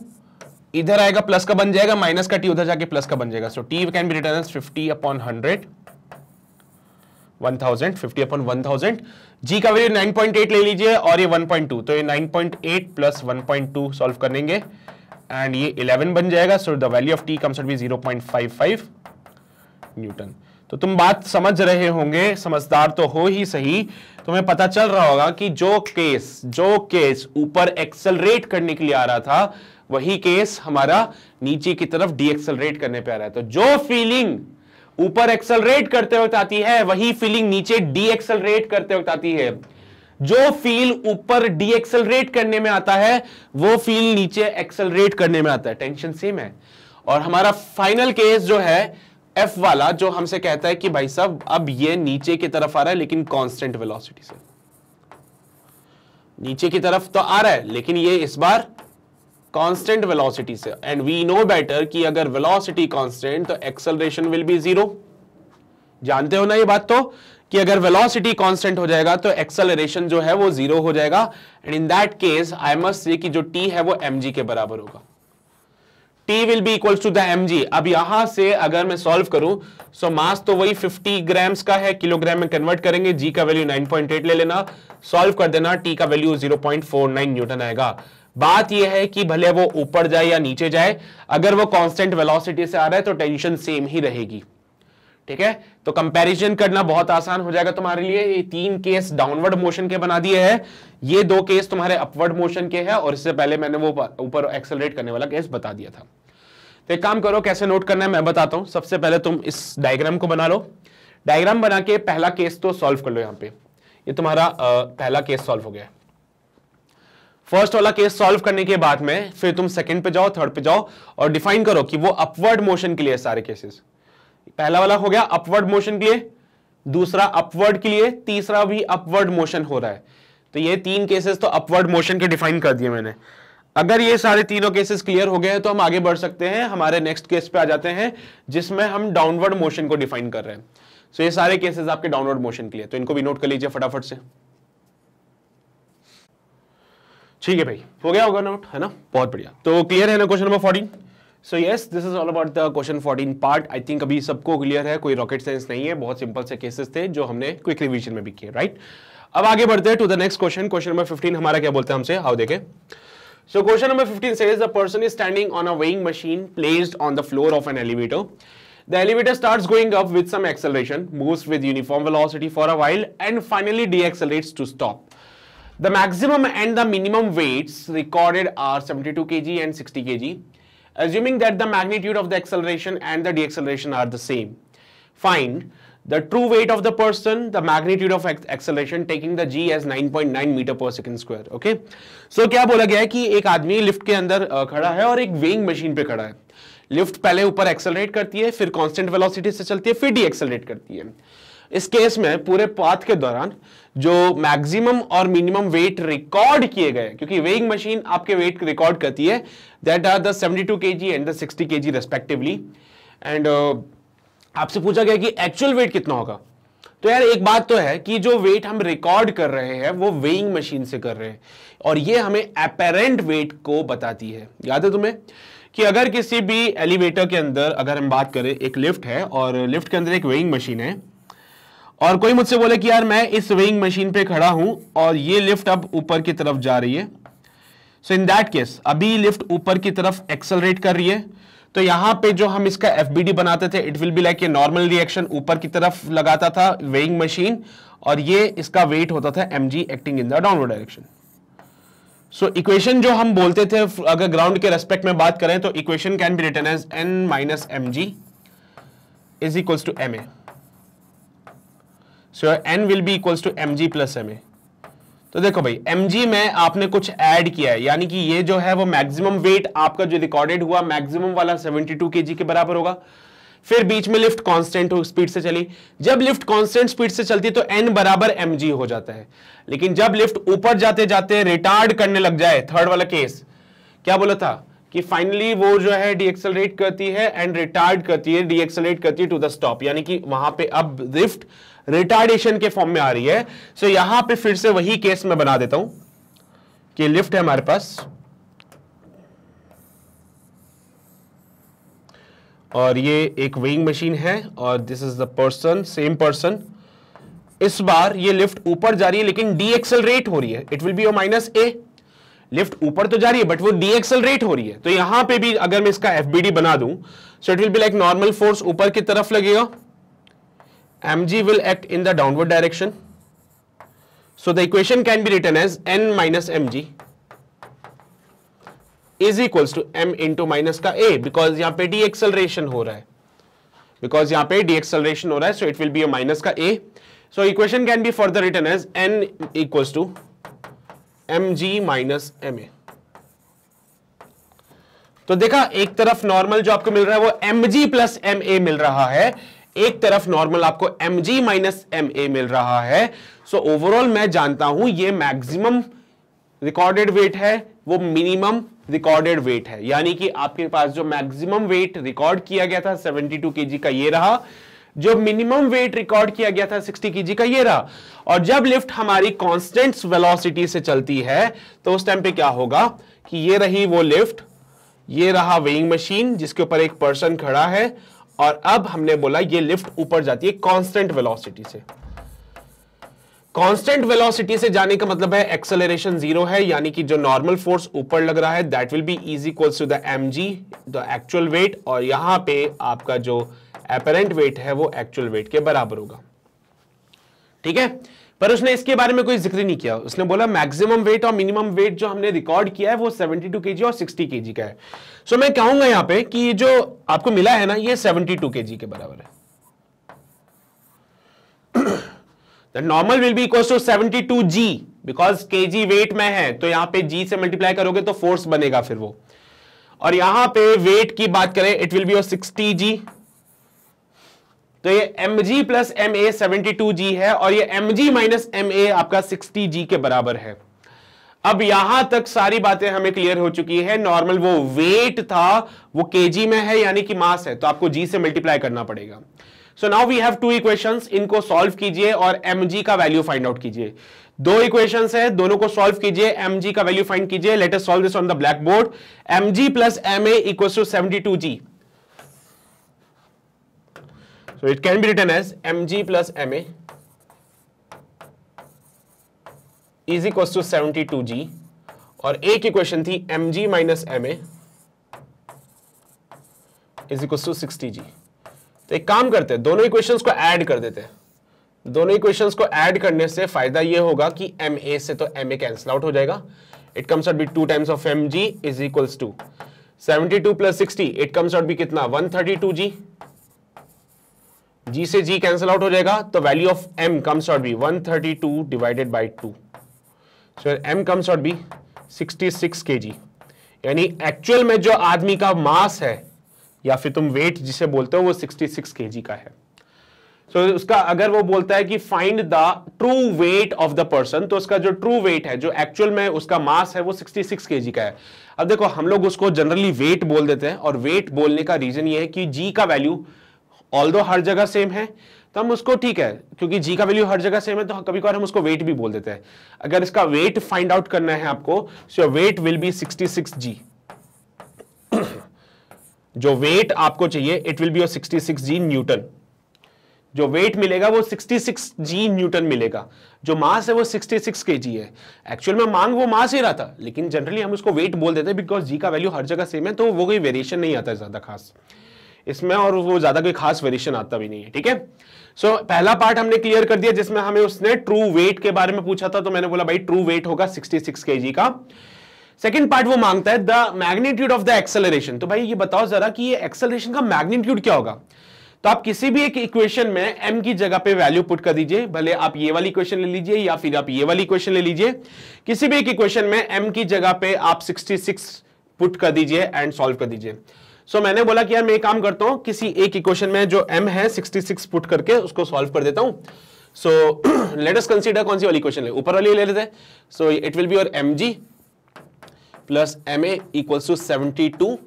इधर आएगा प्लस का बन जाएगा माइनस का टी उधर जाके प्लस का बन जाएगा so T can be written fifty upon hundred 1000, thousand fifty upon one thousand G का वैल्यू 9.8 ले लीजिए और ये 1.2, तो ये 9.8 point eight plus one point solve करेंगे एंड ये 11 बन जाएगा so the value of T comes be zero point newton तो तुम बात समझ रहे होंगे समझदार तो हो ही सही तुम्हें पता चल रहा होगा कि जो केस जो केस ऊपर एक्सेलरेट करने के लिए आ रहा था वही केस हमारा नीचे की तरफ डीएक्सलरेट करने पे आ रहा है तो जो फीलिंग ऊपर एक्सलरेट करते वक्त आती है वही फीलिंग नीचे डीएक्सलरेट करते वक्त आती है जो फील ऊपर डीएक्सेलरेट करने में आता है वो फील नीचे एक्सेलरेट करने में आता है टेंशन सेम है और हमारा फाइनल केस जो है एफ वाला जो हमसे कहता है कि भाई साहब अब ये नीचे की तरफ आ रहा है लेकिन कांस्टेंट वेलोसिटी से नीचे की तरफ तो आ रहा है लेकिन ये इस बार कांस्टेंट वेलोसिटी से एंड वी नो बेटर कि अगर वेलोसिटी कांस्टेंट तो एक्सेलरेशन विल बी जीरो जानते हो ना ये बात तो कि अगर वेलोसिटी कांस्टेंट हो जाएगा तो एक्सेलरेशन जो है वो जीरो हो जाएगा and in that case I must say कि जो टी है वो एम के बराबर होगा T will be equals to the M G अब यहां से अगर मैं सॉल्व करूं सो मास तो वही 50 ग्राम्स का है किलोग्राम में कन्वर्ट करेंगे जी का वैल्यू 9.8 ले लेना सॉल्व कर देना टी का वैल्यू 0.49 न्यूटन आएगा बात यह है कि भले वो ऊपर जाए या नीचे जाए अगर वो कांस्टेंट वेलोसिटी से आ रहा है तो टेंशन सेम ही रहेगी ठीक है तो कंपैरिजन करना बहुत आसान हो जाएगा तुम्हारे लिए ये तीन केस डाउनवर्ड मोशन के बना दिए हैं ये दो केस तुम्हारे अपवर्ड मोशन के हैं और इससे पहले मैंने वो ऊपर एक्सेलरेट करने वाला केस बता दिया था तो एक काम करो कैसे नोट करना है मैं बताता हूं सबसे पहले तुम इस डायग्राम को बना लो डायग्राम बना के पहला केस तो सॉल्व कर लो यहां पे ये तुम्हारा आ, पहला केस सॉल्व हो गया फर्स्ट वाला केस सॉल्व करने के बाद में फिर तुम सेकंड पे जाओ थर्ड पे जाओ और डिफाइन करो कि वो अपवर्ड मोशन के लिए सारे केसेस पहला वाला हो गया अपवर्ड मोशन के लिए दूसरा अपवर्ड के लिए तीसरा भी अपवर्ड मोशन हो रहा है तो ये तीन केसेस तो अपवर्ड मोशन के डिफाइन कर दिए मैंने अगर ये सारे तीनों केसेस क्लियर हो गए हैं तो हम आगे बढ़ सकते हैं हमारे नेक्स्ट केस पे आ जाते हैं जिसमें हम डाउनवर्ड मोशन को डिफाइन कर रहे हैं सो so ये सारे केसेस आपके डाउनवर्ड मोशन के लिए तो इनको भी नोट कर लीजिए फटाफट से ठीक है भाई हो गया होगा नोट है ना बहुत बढ़िया तो क्लियर है ना question number fourteen so yes this is all about the question fourteen part I think अभी सबको क्लियर है कोई रॉकेट साइंस नहीं है बहुत सिंपल से केसेस थे जो हमने क्विक रिविजन में भी किए राइट right? अब आगे बढ़ते हैं to the next question question number fifteen हमारा क्या बोलते हैं हमसे हाउ देखें So question number 15 says the person is standing on a weighing machine placed on the floor of an elevator. The elevator starts going up with some acceleration, moves with uniform velocity for a while and finally deaccelerates to stop. The maximum and the minimum weights recorded are 72 kg and 60 kg, assuming that the magnitude of the acceleration and the deacceleration are the same. Find the true weight of the person, the magnitude of acceleration, taking the g as 9.9 meter per second square. Okay? So क्या बोला गया है कि एक आदमी लिफ्ट के अंदर खड़ा है और एक वेइंग मशीन पे खड़ा है लिफ्ट पहले ऊपर एक्सेलरेट करती है फिर कांस्टेंट वेलोसिटी से चलती है फिर डी एक्सेलरेट karti hai इस केस में पूरे पाथ के दौरान जो मैक्सिमम और मिनिमम वेट रिकॉर्ड किए गए क्योंकि वेइंग मशीन आपके वेट रिकॉर्ड करती है that are the 72 KG and the 60 KG respectively and आपसे पूछा गया कि एक्चुअल वेट कितना होगा तो यार एक बात तो है कि जो वेट हम रिकॉर्ड कर रहे हैं वो वेइंग मशीन से कर रहे हैं और ये हमें अपेरेंट वेट को बताती है याद है तुम्हें कि अगर किसी भी एलिवेटर के अंदर अगर हम बात करें एक लिफ्ट है और लिफ्ट के अंदर एक वेइंग मशीन है और कोई मुझसे बोले कि यार मैं इस वेइंग मशीन पे खड़ा हूं और ये लिफ्ट अब ऊपर की तरफ जा रही है सो इन दैट केस अभी लिफ्ट ऊपर की तरफ एक्सलरेट कर रही है तो यहां पे जो हम इसका एफबीडी बनाते थे इट विल बी लाइक ये नॉर्मल रिएक्शन ऊपर की तरफ लगाता था वेइंग मशीन और ये इसका वेट होता था M acting in the downward direction so equation जो हम बोलते थे अगर ग्राउंड के रेस्पेक्ट में बात करें तो equation can be written as N minus M G is equals to M A so N will be equals to M G plus M A तो देखो भाई एम में आपने कुछ ऐड किया है यानी कि ये जो है वो मैक्सिमम वेट आपका जो रिकॉर्डेड हुआ मैक्सिमम वाला 72 टू के बराबर होगा फिर बीच में लिफ्ट कांस्टेंट स्पीड से चली जब लिफ्ट कांस्टेंट स्पीड से चलती तो एन बराबर एम हो जाता है लेकिन जब लिफ्ट ऊपर जाते जाते रिटार्ड करने लग जाए थर्ड वाला केस क्या बोला था कि फाइनली वो जो है डीएक्सलरेट करती है एंड रिटार्ड करती है डीएक्सलरेट करती है टू द स्टॉप यानी कि वहां पे अब लिफ्ट रिटार्डेशन के फॉर्म में आ रही है सो so, यहां पे फिर से वही केस मैं बना देता हूं कि लिफ्ट है हमारे पास और ये एक वेइंग मशीन है और this is the person same person इस बार ये लिफ्ट ऊपर जा रही है लेकिन डी रेट हो रही है it will be O minus A lift ऊपर तो जा रही है बट वो डी रेट हो रही है तो यहां पे भी अगर मैं इसका एफबीडी बना दूं so it will be like normal force ऊपर की तरफ लगेगा mg will act in the downward direction. So the equation can be written as n minus mg is equals to m into minus का a because यहाँ पे डी एक्सलरेशन हो रहा है because यहाँ पे डी एक्सलरेशन हो रहा है so it will be a minus का a so equation can be further written as n equals to mg minus ma तो देखा एक तरफ नॉर्मल जो आपको मिल रहा है वो mg प्लस ma मिल रहा है एक तरफ नॉर्मल आपको M ji minus M A मिल रहा है सो so, ओवरऑल मैं जानता हूं ये मैक्सिमम रिकॉर्डेड वेट है वो मिनिमम रिकॉर्डेड वेट है यानी कि आपके पास जो मैक्सिमम वेट रिकॉर्ड किया गया था 72 टू का ये रहा जो मिनिमम वेट रिकॉर्ड किया गया था 60 के का ये रहा और जब लिफ्ट हमारी कांस्टेंट वेलोसिटी से चलती है तो उस टाइम पे क्या होगा कि ये रही वो लिफ्ट ये रहा वेइंग मशीन जिसके ऊपर एक पर्सन खड़ा है और अब हमने बोला ये लिफ्ट ऊपर जाती है कांस्टेंट वेलोसिटी से कांस्टेंट वेलोसिटी से जाने का मतलब है एक्सेलरेशन जीरो है यानी कि जो नॉर्मल फोर्स ऊपर लग रहा है that will be is equal to the M G the actual weight और यहां पे आपका जो अपेरेंट वेट है वो एक्चुअल वेट के बराबर होगा ठीक है पर उसने इसके बारे में कोई जिक्र नहीं किया उसने बोला मैक्सिमम वेट और मिनिमम वेट जो हमने रिकॉर्ड किया है वो 72 केजी और 60 केजी का है सो so, मैं कहूंगा यहां पे कि ये जो आपको मिला है ना ये 72 केजी के बराबर है normal will be equal to two G because G weight में है तो यहां पे जी से मल्टीप्लाई करोगे तो फोर्स बनेगा फिर वो और यहां पे वेट की बात करें इट विल बी और सिक्सटी जी तो ये M ji plus M A seventy two G है और ये M ji minus M A आपका सिक्सटी जी के बराबर है अब यहां तक सारी बातें हमें क्लियर हो चुकी है नॉर्मल वो वेट था वो केजी में है यानी कि मास है तो आपको जी से मल्टीप्लाई करना पड़ेगा so now we have two equations इनको सॉल्व कीजिए और एम का वैल्यू फाइंड आउट कीजिए दो इक्वेशंस है दोनों को सॉल्व कीजिए एम का वैल्यू फाइंड कीजिए let's just solve solve this on the black board M ji plus M A equal to seventy two G so it can be written as mg plus ma is equals to 72g और एक इक्वेशन थी M ji minus M as equal to sixty G तो एक काम करते हैं दोनों इक्वेशंस को ऐड कर देते हैं दोनों इक्वेशंस को ऐड करने से फायदा यह होगा कि एम ए से तो एम ए कैंसिल आउट हो जाएगा it comes out B two times of M G is equals to seventy two plus sixty it comes out be कितना वन थर्टी टू जी जी से जी कैंसिल आउट हो जाएगा तो value of M comes out be 132 divided by two so M comes out be 66 G यानी एक्चुअल में जो आदमी का मास है या फिर तुम वेट जिसे बोलते हो वो 66 जी का है सो so, उसका अगर वो बोलता है कि find the true weight of the person तो उसका जो ट्रू वेट है जो एक्चुअल में उसका मास है वो 66 जी का है अब देखो हम लोग उसको जनरली वेट बोल देते हैं और वेट बोलने का रीजन ये है कि जी का वैल्यू ऑल हर जगह सेम है तो हम उसको ठीक है क्योंकि जी का वैल्यू हर जगह सेम है तो कभी कभार हम उसको वेट भी बोल देते हैं अगर इसका वेट फाइंड आउट करना है आपको so weight will be 66 G जो वेट आपको चाहिए it will be your 66 G newton जो वेट मिलेगा वो 66 जी न्यूटन मिलेगा जो मास है वो 66 के जी है एक्चुअल में मांग वो मास ही रहा था लेकिन जनरली हम उसको वेट बोल देते हैं बिकॉज जी का वैल्यू हर जगह सेम है तो वो कोई वेरिएशन नहीं आता ज्यादा खास इसमें और वो ज्यादा कोई खास वेरिएशन आता भी नहीं है ठीक है सो पहला पार्ट हमने क्लियर कर दिया जिसमें हमें उसने ट्रू वेट के बारे में पूछा था तो मैंने बोला भाई ट्रू वेट होगा 66 केजी का सेकेंड पार्ट वो मांगता है the magnitude of the acceleration तो भाई ये बताओ जरा कि ये एक्सेलरेशन का मैग्नीट्यूड क्या होगा तो आप किसी भी एक इक्वेशन में m की जगह पे वैल्यू पुट कर दीजिए भले आप ये वाली इक्वेशन ले लीजिए या फिर आप ये वाली इक्वेशन ले लीजिए किसी भी एक इक्वेशन में m की जगह पे आप 66 पुट कर दीजिए एंड सॉल्व कर दीजिए सो so, मैंने बोला कि यार मैं काम करता हूं किसी एक इक्वेशन में जो m है 66 पुट करके उसको सॉल्व कर देता हूं सो लेट अस कंसीडर कौन सी वाली इक्वेशन है ऊपर वाली ले लेते हैं so it will be your M G plus M A equals to seventy two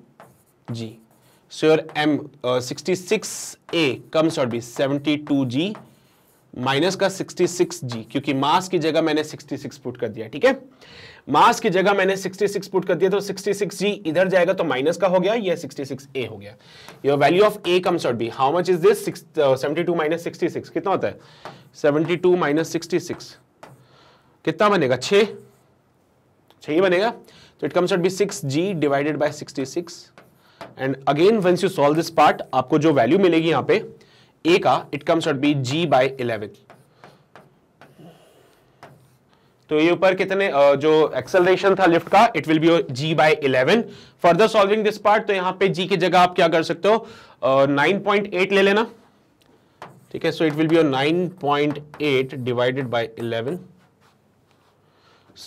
G so your M sixty six A come out be seventy two ji minus का सिक्सटी सिक्स जी क्योंकि मास की जगह मैंने सिक्सटी सिक्स पुट कर दिया ठीक है मास की जगह मैंने 66 पुट कर दिया तो 66 जी इधर जाएगा तो माइनस का हो गया ये 66 ए हो गया your value of A comes out be how much is this 72 minus 66 कितना होता है 72 माइनस 66 कितना बनेगा छः ही बनेगा तो it comes out be six G divided by 66 and again once you solve this part आपको जो वैल्यू मिलेगी यहां पे ए का it comes out be G by eleven तो ये ऊपर कितने जो एक्सेलरेशन था लिफ्ट का it will be G by eleven further solving this part तो यहां पे जी की जगह आप क्या कर सकते हो नाइन पॉइंट एट ले लेना ठीक है so it will be nine point eight divided by eleven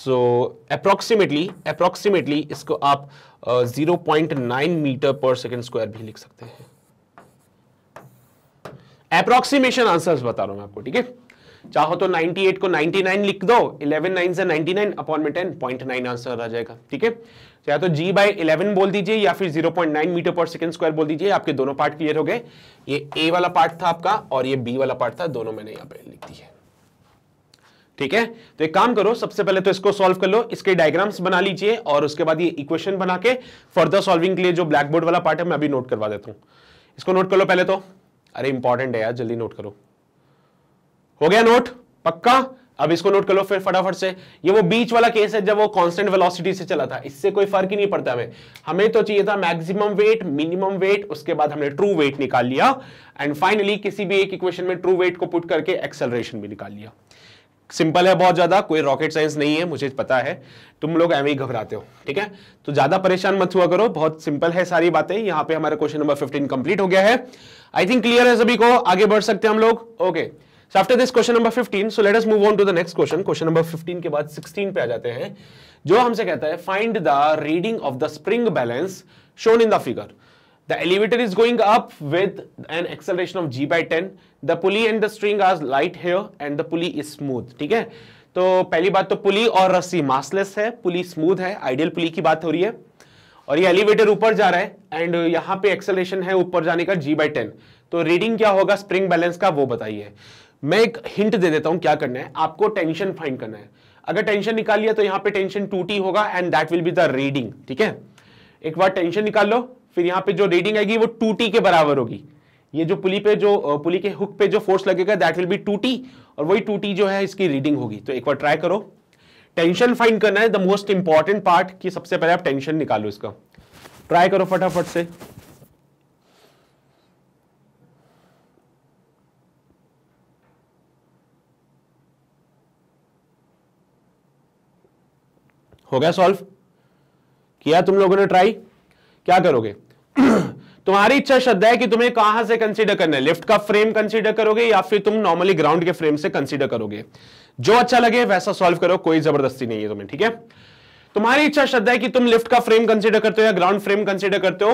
so approximately approximately इसको आप जीरो पॉइंट नाइन मीटर पर सेकेंड स्क्वायर भी लिख सकते हैं अप्रोक्सीमेशन आंसर बता रहा हूं मैं आपको ठीक है चाहो तो 98 को 99 लिख दो 11 नाइन से 99 अपॉन में 10 पॉइंट नाइन आंसर आ जाएगा ठीक है तो या तो g बाई इलेवन बोल दीजिए या फिर 0.9 मीटर पर सेकंड स्क्वायर बोल दीजिए आपके दोनों पार्ट क्लियर हो गए ये a वाला पार्ट था आपका और ये b वाला पार्ट था दोनों मैंने यहाँ पे लिख दिया ठीक है तो एक काम करो सबसे पहले तो इसको सॉल्व कर लो इसके डायग्राम्स बना लीजिए और उसके बाद ये इक्वेशन बना के फर्दर सॉल्विंग के लिए जो ब्लैक बोर्ड वाला पार्ट है मैं अभी नोट करवा देता हूं इसको नोट कर लो पहले तो अरे इंपॉर्टेंट है यार जल्दी नोट करो हो गया नोट पक्का अब इसको नोट कर लो फिर फटाफट से ये वो बीच वाला केस है जब वो कांस्टेंट वेलोसिटी से चला था इससे कोई फर्क ही नहीं पड़ता हमें हमें तो चाहिए था मैक्सिमम वेट मिनिमम वेट उसके बाद हमने ट्रू वेट निकाल लिया एंड फाइनली किसी भी एक इक्वेशन में ट्रू वेट को पुट करके एक्सेलरेशन भी निकाल लिया सिंपल है बहुत ज्यादा कोई रॉकेट साइंस नहीं है मुझे पता है तुम लोग एवं ही घबराते हो ठीक है तो ज्यादा परेशान मत हुआ करो बहुत सिंपल है सारी बातें यहां पे हमारा क्वेश्चन नंबर 15 कंप्लीट हो गया है आई थिंक क्लियर है सभी को आगे बढ़ सकते हैं हम लोग okay okay. so after this question number 15 so let us move on to the next question question number 15 के बाद 16 पे आ जाते हैं जो हमसे कहता है find the reading of the spring balance shown in the figure the elevator is going up with an acceleration of g by 10 the pulley and the string are light here and the pulley is smooth ठीक है तो पहली बात तो पुली और रस्सी मासलेस है पुली स्मूथ है आइडियल पुली की बात हो रही है और ये एलिवेटर ऊपर जा रहा है एंड यहाँ पे एक्सेलेशन है ऊपर जाने का जी बाई टेन तो रीडिंग क्या होगा स्प्रिंग बैलेंस का वो बताइए मैं एक हिंट दे देता हूं क्या करना है आपको टेंशन फाइंड करना है अगर टेंशन निकाल लिया तो यहां पे टेंशन टू टी होगा and that will be the reading ठीक है एक बार टेंशन निकाल लो फिर यहां पे जो रीडिंग आएगी वो टू टी के बराबर होगी ये जो पुली पे जो पुली के हुक पे जो फोर्स लगेगा that will be two T और वही टू टी जो है इसकी रीडिंग होगी तो एक बार ट्राई करो टेंशन फाइंड करना है द मोस्ट इंपॉर्टेंट पार्ट कि सबसे पहले आप टेंशन निकालो इसका ट्राई करो फटाफट से हो गया सॉल्व किया तुम लोगों ने ट्राई क्या करोगे तुम्हारी इच्छा शब्द है कि तुम्हें कहां से कंसीडर करना है लिफ्ट का फ्रेम कंसीडर करोगे या फिर तुम नॉर्मली ग्राउंड के फ्रेम से कंसीडर करोगे जो अच्छा लगे वैसा सॉल्व करो कोई जबरदस्ती नहीं है तुम्हें ठीक है तुम्हारी इच्छा श्रद्धा है कि तुम लिफ्ट का फ्रेम कंसीडर करते हो या ग्राउंड फ्रेम कंसीडर करते हो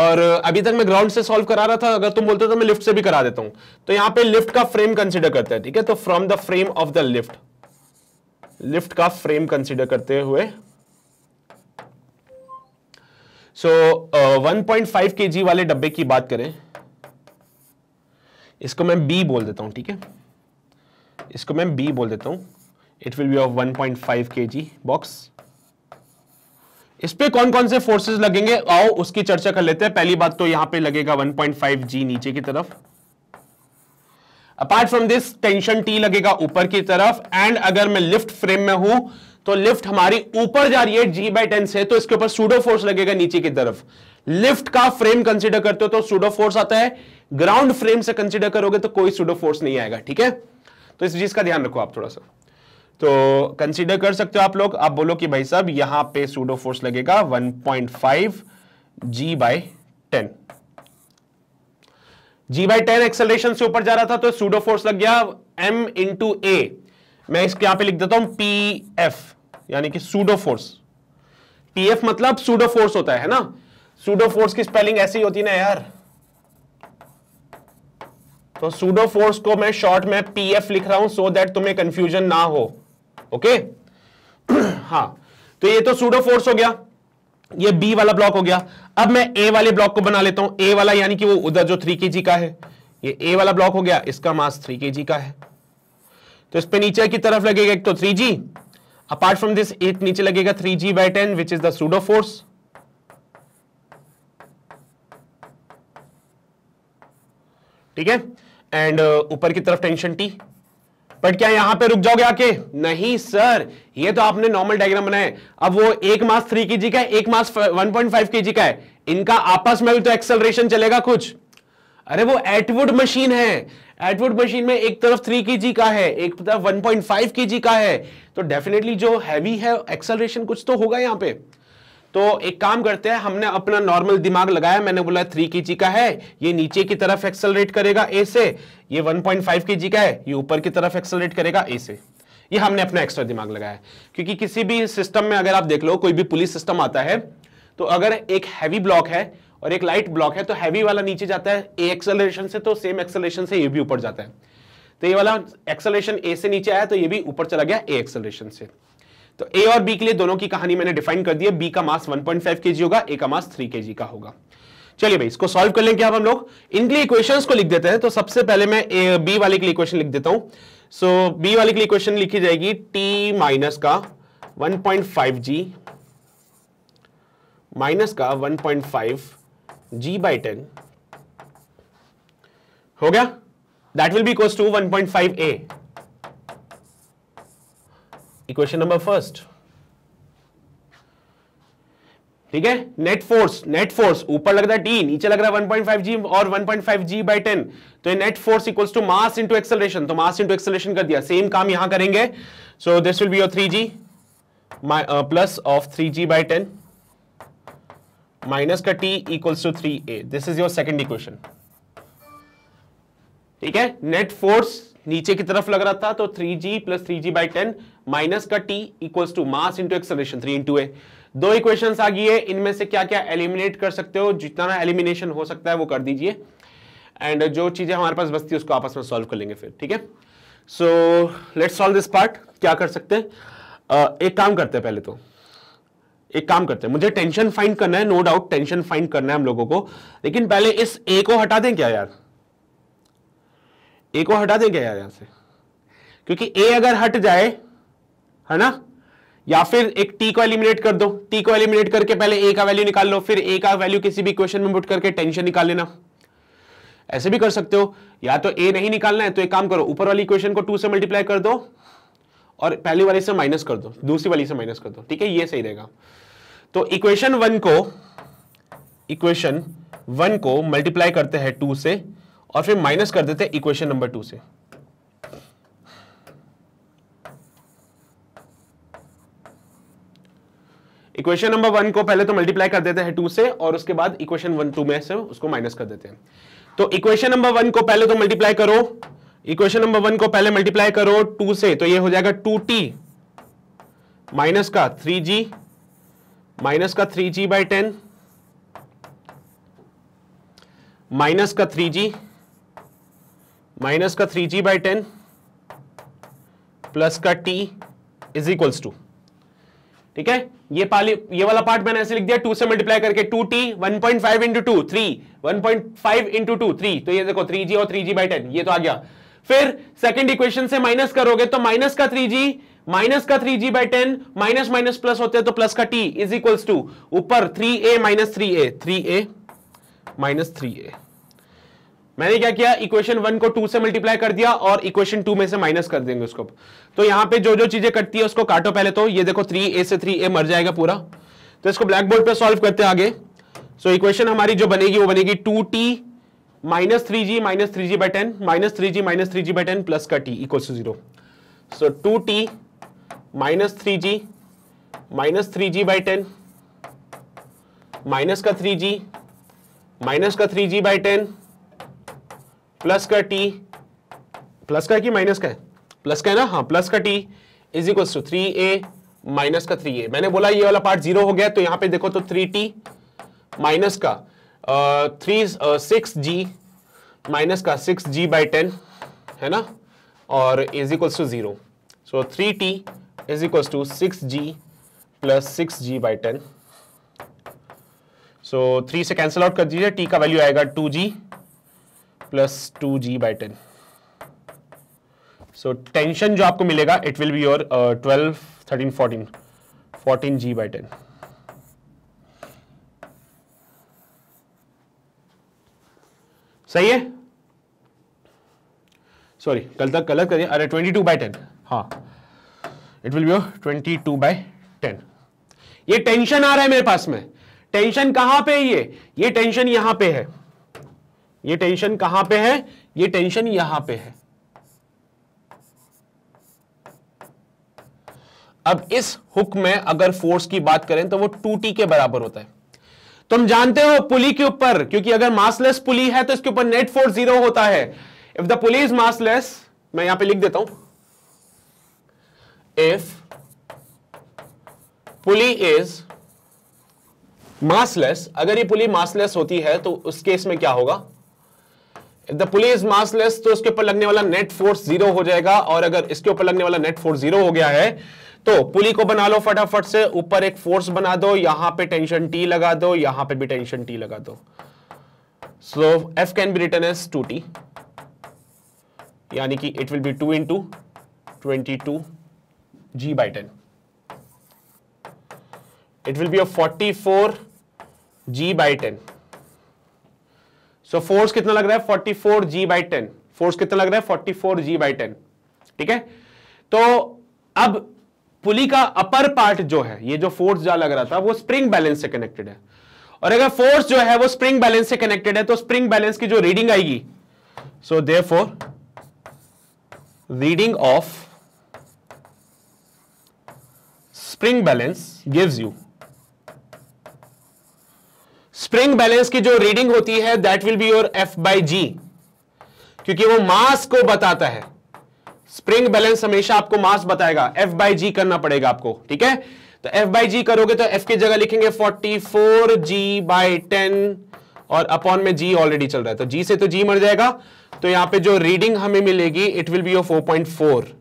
और अभी तक मैं ग्राउंड से सॉल्व करा रहा था अगर तुम बोलते हो तो मैं लिफ्ट से भी करा देता हूं तो यहां पे लिफ्ट का फ्रेम कंसीडर करते हैं ठीक है तो from the frame of the lift lift का फ्रेम कंसिडर करते हुए सो so, uh, 1.5 केजी वाले डब्बे की बात करें इसको मैं बी बोल देता हूं ठीक है इसको मैं बी बोल देता हूं it will be of 1.5 point G box इस पे कौन कौन से फोर्सेस लगेंगे आओ उसकी चर्चा कर लेते हैं पहली बात तो यहां पे लगेगा 1.5 जी नीचे की तरफ apart from this tension T लगेगा ऊपर की तरफ एंड अगर मैं लिफ्ट फ्रेम में हूं तो लिफ्ट हमारी ऊपर जा रही है जी बाई टेन से तो इसके ऊपर सूडो फोर्स लगेगा नीचे की तरफ लिफ्ट का फ्रेम कंसिडर करते हो तो सूडो फोर्स आता है ग्राउंड फ्रेम से कंसिडर करोगे तो कोई सूडो फोर्स नहीं आएगा ठीक है तो इस चीज का ध्यान रखो आप थोड़ा सा तो कंसिडर कर सकते हो आप लोग आप बोलो कि भाई साहब यहां पे सूडो फोर्स लगेगा 1.5 G by ten G by ten acceleration से ऊपर जा रहा था तो सूडो फोर्स लग गया एम इन टू ए मैं इसके यहां पे लिख देता हूं पी एफ यानी कि सूडो फोर्स पी एफ मतलब सूडो फोर्स होता है, ना सूडो फोर्स की स्पेलिंग ऐसी होती ना यार तो सूडो फोर्स को मैं शॉर्ट में पी एफ लिख रहा हूं सो दैट तुम्हें कंफ्यूजन ना हो ओके okay? हाँ तो ये तो सूडो फोर्स हो गया ये बी वाला ब्लॉक हो गया अब मैं ए वाले ब्लॉक को बना लेता हूं ए वाला यानी कि वो उधर जो थ्री के जी का है ये ए वाला ब्लॉक हो गया इसका मास थ्री के जी का है तो इस पे नीचे की तरफ लगेगा एक तो three G apart from this एक नीचे लगेगा three ji by ten which is the pseudo force ठीक है एंड uh, ऊपर की तरफ टेंशन टी बट क्या यहां पे रुक जाओगे आके नहीं सर ये तो आपने नॉर्मल डायग्राम बनाया अब वो एक मास थ्री के जी का है एक मास वन पॉइंट फाइव के जी का है इनका आपस में भी तो एक्सेलरेशन चलेगा कुछ अरे वो एटवुड मशीन है एटवुड मशीन में एक तरफ थ्री के जी का है एक तरफ वन पॉइंट फाइव के जी का है तो डेफिनेटली जो हैवी है एक्सेलरेशन कुछ तो होगा यहां पर तो एक काम करते हैं हमने अपना नॉर्मल दिमाग लगाया मैंने बोला थ्री के जी का है ये नीचे की तरफ एक्सलरेट करेगा ए से ये 1.5 के का है ये ऊपर की तरफ एक्सलरेट करेगा ए से ये हमने अपना एक्स्ट्रा दिमाग लगाया क्योंकि किसी भी सिस्टम में अगर आप देख लो कोई भी पुलिस सिस्टम आता है तो अगर एक हैवी ब्लॉक है और एक लाइट ब्लॉक है तो हैवी वाला नीचे जाता है ए एक्सलेशन से तो सेम एक्सलेशन से ये भी ऊपर जाता है तो ये वाला एक्सलेशन ए से नीचे आया तो ये भी ऊपर चला गया ए एक्सलेशन से तो ए और बी के लिए दोनों की कहानी मैंने डिफाइन कर दी है बी का मास 1.5 पॉइंट जी होगा ए का मास 3 जी का होगा चलिए भाई इसको सॉल्व कर लेंगे क्या हम लोग इनके लिए इक्वेशंस को लिख देते हैं तो सबसे पहले मैं ए, बी वाले के लिए इक्वेशन लिख देता हूं सो बी वाले के लिए इक्वेशन लिखी जाएगी टी माइनस का वन पॉइंट जी माइनस का one point five ji by ten हो गया that will be equal to 1.5 A equation number first ठीक है नेट फोर्स नेट फोर्स ऊपर लग रहा है टी नीचे लग रहा है 1.5 जी और 1.5 जी बाय 10 तो ये net force equals to mass into acceleration तो मास इनटू एक्सेलरेशन कर दिया सेम काम यहां करेंगे so this will be your 3 g plus of 3 g by 10 minus का T equals to 3 a this is your second equation ठीक है नेट फोर्स नीचे की तरफ लग रहा था तो three g plus three ji by ten minus का T equals to mass into acceleration three into a दो इक्वेशन आ गई है इनमें से क्या क्या एलिमिनेट कर सकते हो जितना ना एलिमिनेशन हो सकता है वो कर दीजिए एंड जो चीज़ें हमारे पास बचती है उसको आपस में सॉल्व कर लेंगे फिर ठीक है so let's solve this part क्या कर सकते हैं uh, एक काम करते हैं पहले तो एक काम करते हैं मुझे टेंशन फाइंड करना है नो डाउट टेंशन फाइंड करना है हम लोगों को लेकिन पहले इस ए को हटा दें क्या यार ए को हटा दें क्या यार यहां से क्योंकि ए अगर हट जाए है ना या फिर एक टी को एलिमिनेट कर दो टी को एलिमिनेट करके पहले ए का वैल्यू निकाल लो फिर ए का वैल्यू किसी भी क्वेश्चन में बुट करके टेंशन निकाल लेना ऐसे भी कर सकते हो या तो ए नहीं निकालना है तो एक काम करो ऊपर वाली इक्वेशन को टू से मल्टीप्लाई कर दो और पहली वाली से माइनस कर दो दूसरी वाली से माइनस कर दो ठीक है ये सही रहेगा तो इक्वेशन वन को इक्वेशन वन को मल्टीप्लाई करते हैं टू से और फिर माइनस कर देते हैं इक्वेशन नंबर टू से इक्वेशन नंबर वन को पहले तो मल्टीप्लाई कर देते हैं टू से और उसके बाद इक्वेशन वन टू में से उसको माइनस कर देते हैं तो इक्वेशन नंबर वन को पहले तो मल्टीप्लाई करो इक्वेशन नंबर वन को पहले मल्टीप्लाई करो टू से तो ये हो जाएगा टू टी माइनस का थ्री जी माइनस का three ji by ten minus का थ्री जी माइनस का three ji by ten plus का टी इज इक्वल्स टू ठीक है ये पाली ये वाला पार्ट मैंने ऐसे लिख दिया टू से मल्टीप्लाई करके two T one point five into two three one point five into two three तो ये देखो थ्री जी और थ्री जी बाई टेन ये तो आ गया फिर सेकंड इक्वेशन से माइनस करोगे तो माइनस का थ्री जी माइनस का three ji by ten minus minus plus होते हैं तो प्लस का टी इज इक्वल्स टू ऊपर three a minus three a three a minus three a मैंने क्या किया इक्वेशन वन को टू से मल्टीप्लाई कर दिया और इक्वेशन टू में से माइनस कर देंगे उसको तो यहां पे जो जो चीजें कटती है उसको काटो पहले तो ये देखो थ्री ए से थ्री ए मर जाएगा पूरा तो इसको ब्लैक बोर्ड पर सॉल्व करते हैं आगे सो so, इक्वेशन हमारी जो बनेगी वो बनेगी two T minus three ji minus three ji by ten minus three ji minus three ji by ten plus का T equal to zero so two T minus three ji minus three ji by ten minus का थ्री जी माइनस का three ji by ten plus का टी प्लस का कि माइनस का है प्लस का है ना हाँ प्लस का T is equal to three a minus का थ्री ए मैंने बोला ये वाला पार्ट जीरो हो गया तो यहां पे देखो तो थ्री टी माइनस का थ्री सिक्स जी माइनस का सिक्स जी बाई टेन है ना और is equal to zero so three T is equal to six g plus six ji by ten so three से कैंसिल आउट कर दीजिए टी का वैल्यू आएगा two ji plus two ji by ten so tension जो आपको मिलेगा it will be your twelve thirteen fourteen fourteen g by ten सही है सॉरी कल तक गलत करिए अरे ट्वेंटी टू बाई टेन हाँ it will be twenty two by ten ये टेंशन आ रहा है मेरे पास में टेंशन कहां पे ये ये टेंशन यहां पे है ये टेंशन कहां पे है ये टेंशन यहां पे है अब इस हुक में अगर फोर्स की बात करें तो वो टू टी के बराबर होता है तुम तो जानते हो पुली के ऊपर क्योंकि अगर मासलेस पुली है तो इसके ऊपर नेट फोर्स जीरो होता है if the pulley is massless मैं यहां पे लिख देता हूं इफ पुली इज मासलेस अगर ये पुली मासलेस होती है तो उस केस में क्या होगा द पुलिस मासलेस तो उसके ऊपर लगने वाला नेट फोर्स जीरो हो जाएगा और अगर इसके ऊपर लगने वाला नेट फोर्स जीरो हो गया है तो पुली को बना लो फटाफट से ऊपर एक फोर्स बना दो यहां पे टेंशन टी लगा दो यहां पे भी टेंशन टी लगा दो so F can be written as two T यानी कि it will be two two twenty two ji by ten will be a forty four ji by ten so force कितना लग रहा है forty four ji by ten force कितना लग रहा है forty four ji by ten ठीक है तो अब पुली का अपर पार्ट जो है ये जो फोर्स जहां लग रहा था वो स्प्रिंग बैलेंस से कनेक्टेड है और अगर फोर्स जो है वो स्प्रिंग बैलेंस से कनेक्टेड है तो स्प्रिंग बैलेंस की जो रीडिंग आएगी so the for reading of spring balance gives you spring balance की जो रीडिंग होती है that will be your F by g क्योंकि वो मास को बताता है स्प्रिंग बैलेंस हमेशा आपको मास बताएगा एफ बाई जी करना पड़ेगा आपको ठीक है तो एफ बाई जी करोगे तो एफ की जगह लिखेंगे forty four ji by ten और अपॉन में जी ऑलरेडी चल रहा है तो जी से तो जी मर जाएगा तो यहां पे जो रीडिंग हमें मिलेगी it will be your four point four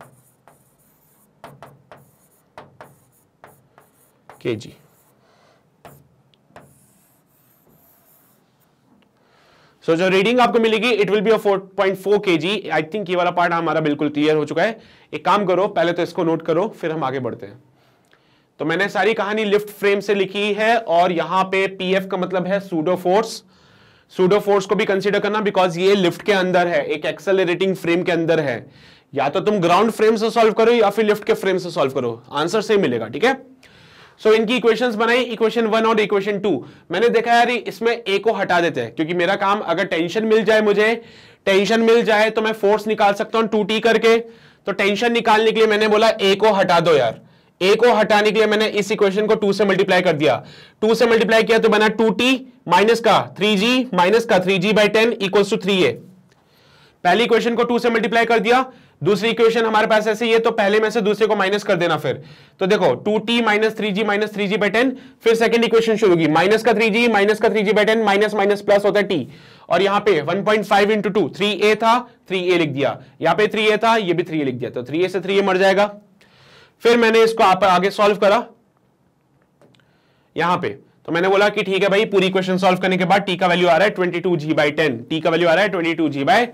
k ji so so, जो रीडिंग आपको मिलेगी it will be a 4.4 point I think ये वाला पार्ट हमारा बिल्कुल क्लियर हो चुका है एक काम करो पहले तो इसको नोट करो फिर हम आगे बढ़ते हैं तो मैंने सारी कहानी लिफ्ट फ्रेम से लिखी है और यहां पे पीएफ का मतलब है सूडो फोर्स सूडो फोर्स को भी कंसिडर करना बिकॉज ये लिफ्ट के अंदर है एक एक्सेलरेटिंग फ्रेम के अंदर है या तो तुम ग्राउंड फ्रेम से सॉल्व करो या फिर लिफ्ट के फ्रेम से सॉल्व करो आंसर सेम मिलेगा ठीक है सो so, इनकी इक्वेशंस बनाई इक्वेशन वन और इक्वेशन टू मैंने देखा यार इसमें ए को हटा देते हैं क्योंकि मेरा काम अगर टेंशन मिल जाए मुझे टेंशन मिल जाए तो मैं फोर्स निकाल सकता हूं टू टी करके तो टेंशन निकालने के लिए मैंने बोला ए को हटा दो यार ए को हटाने के लिए मैंने इस इक्वेशन को टू से मल्टीप्लाई कर दिया टू से मल्टीप्लाई किया तो बना टू टी माइनस का थ्री जी माइनस का three ji by ten equals to three a पहली इक्वेशन को टू से मल्टीप्लाई कर दिया दूसरी इक्वेशन हमारे पास ऐसे ये तो पहले में से दूसरे को माइनस कर देना फिर तो देखो two T minus three ji minus three ji by ten फिर सेकंड इक्वेशन शुरू होगी माइनस का थ्री जी माइनस का three ji by ten minus minus plus होता है टी और यहाँ पे 1.5 point five into two three a था थ्री ए लिख दिया यहाँ पे थ्री ए था ये भी थ्री ए लिख दिया तो थ्री ए से थ्री ए मर जाएगा फिर मैंने इसको आप आगे सॉल्व करा यहां पे तो मैंने बोला कि ठीक है भाई पूरी क्वेश्चन सोल्व करने के बाद टी का वैल्यू आ रहा है twenty two ji by ten T का वैल्यू आ रहा है twenty two ji by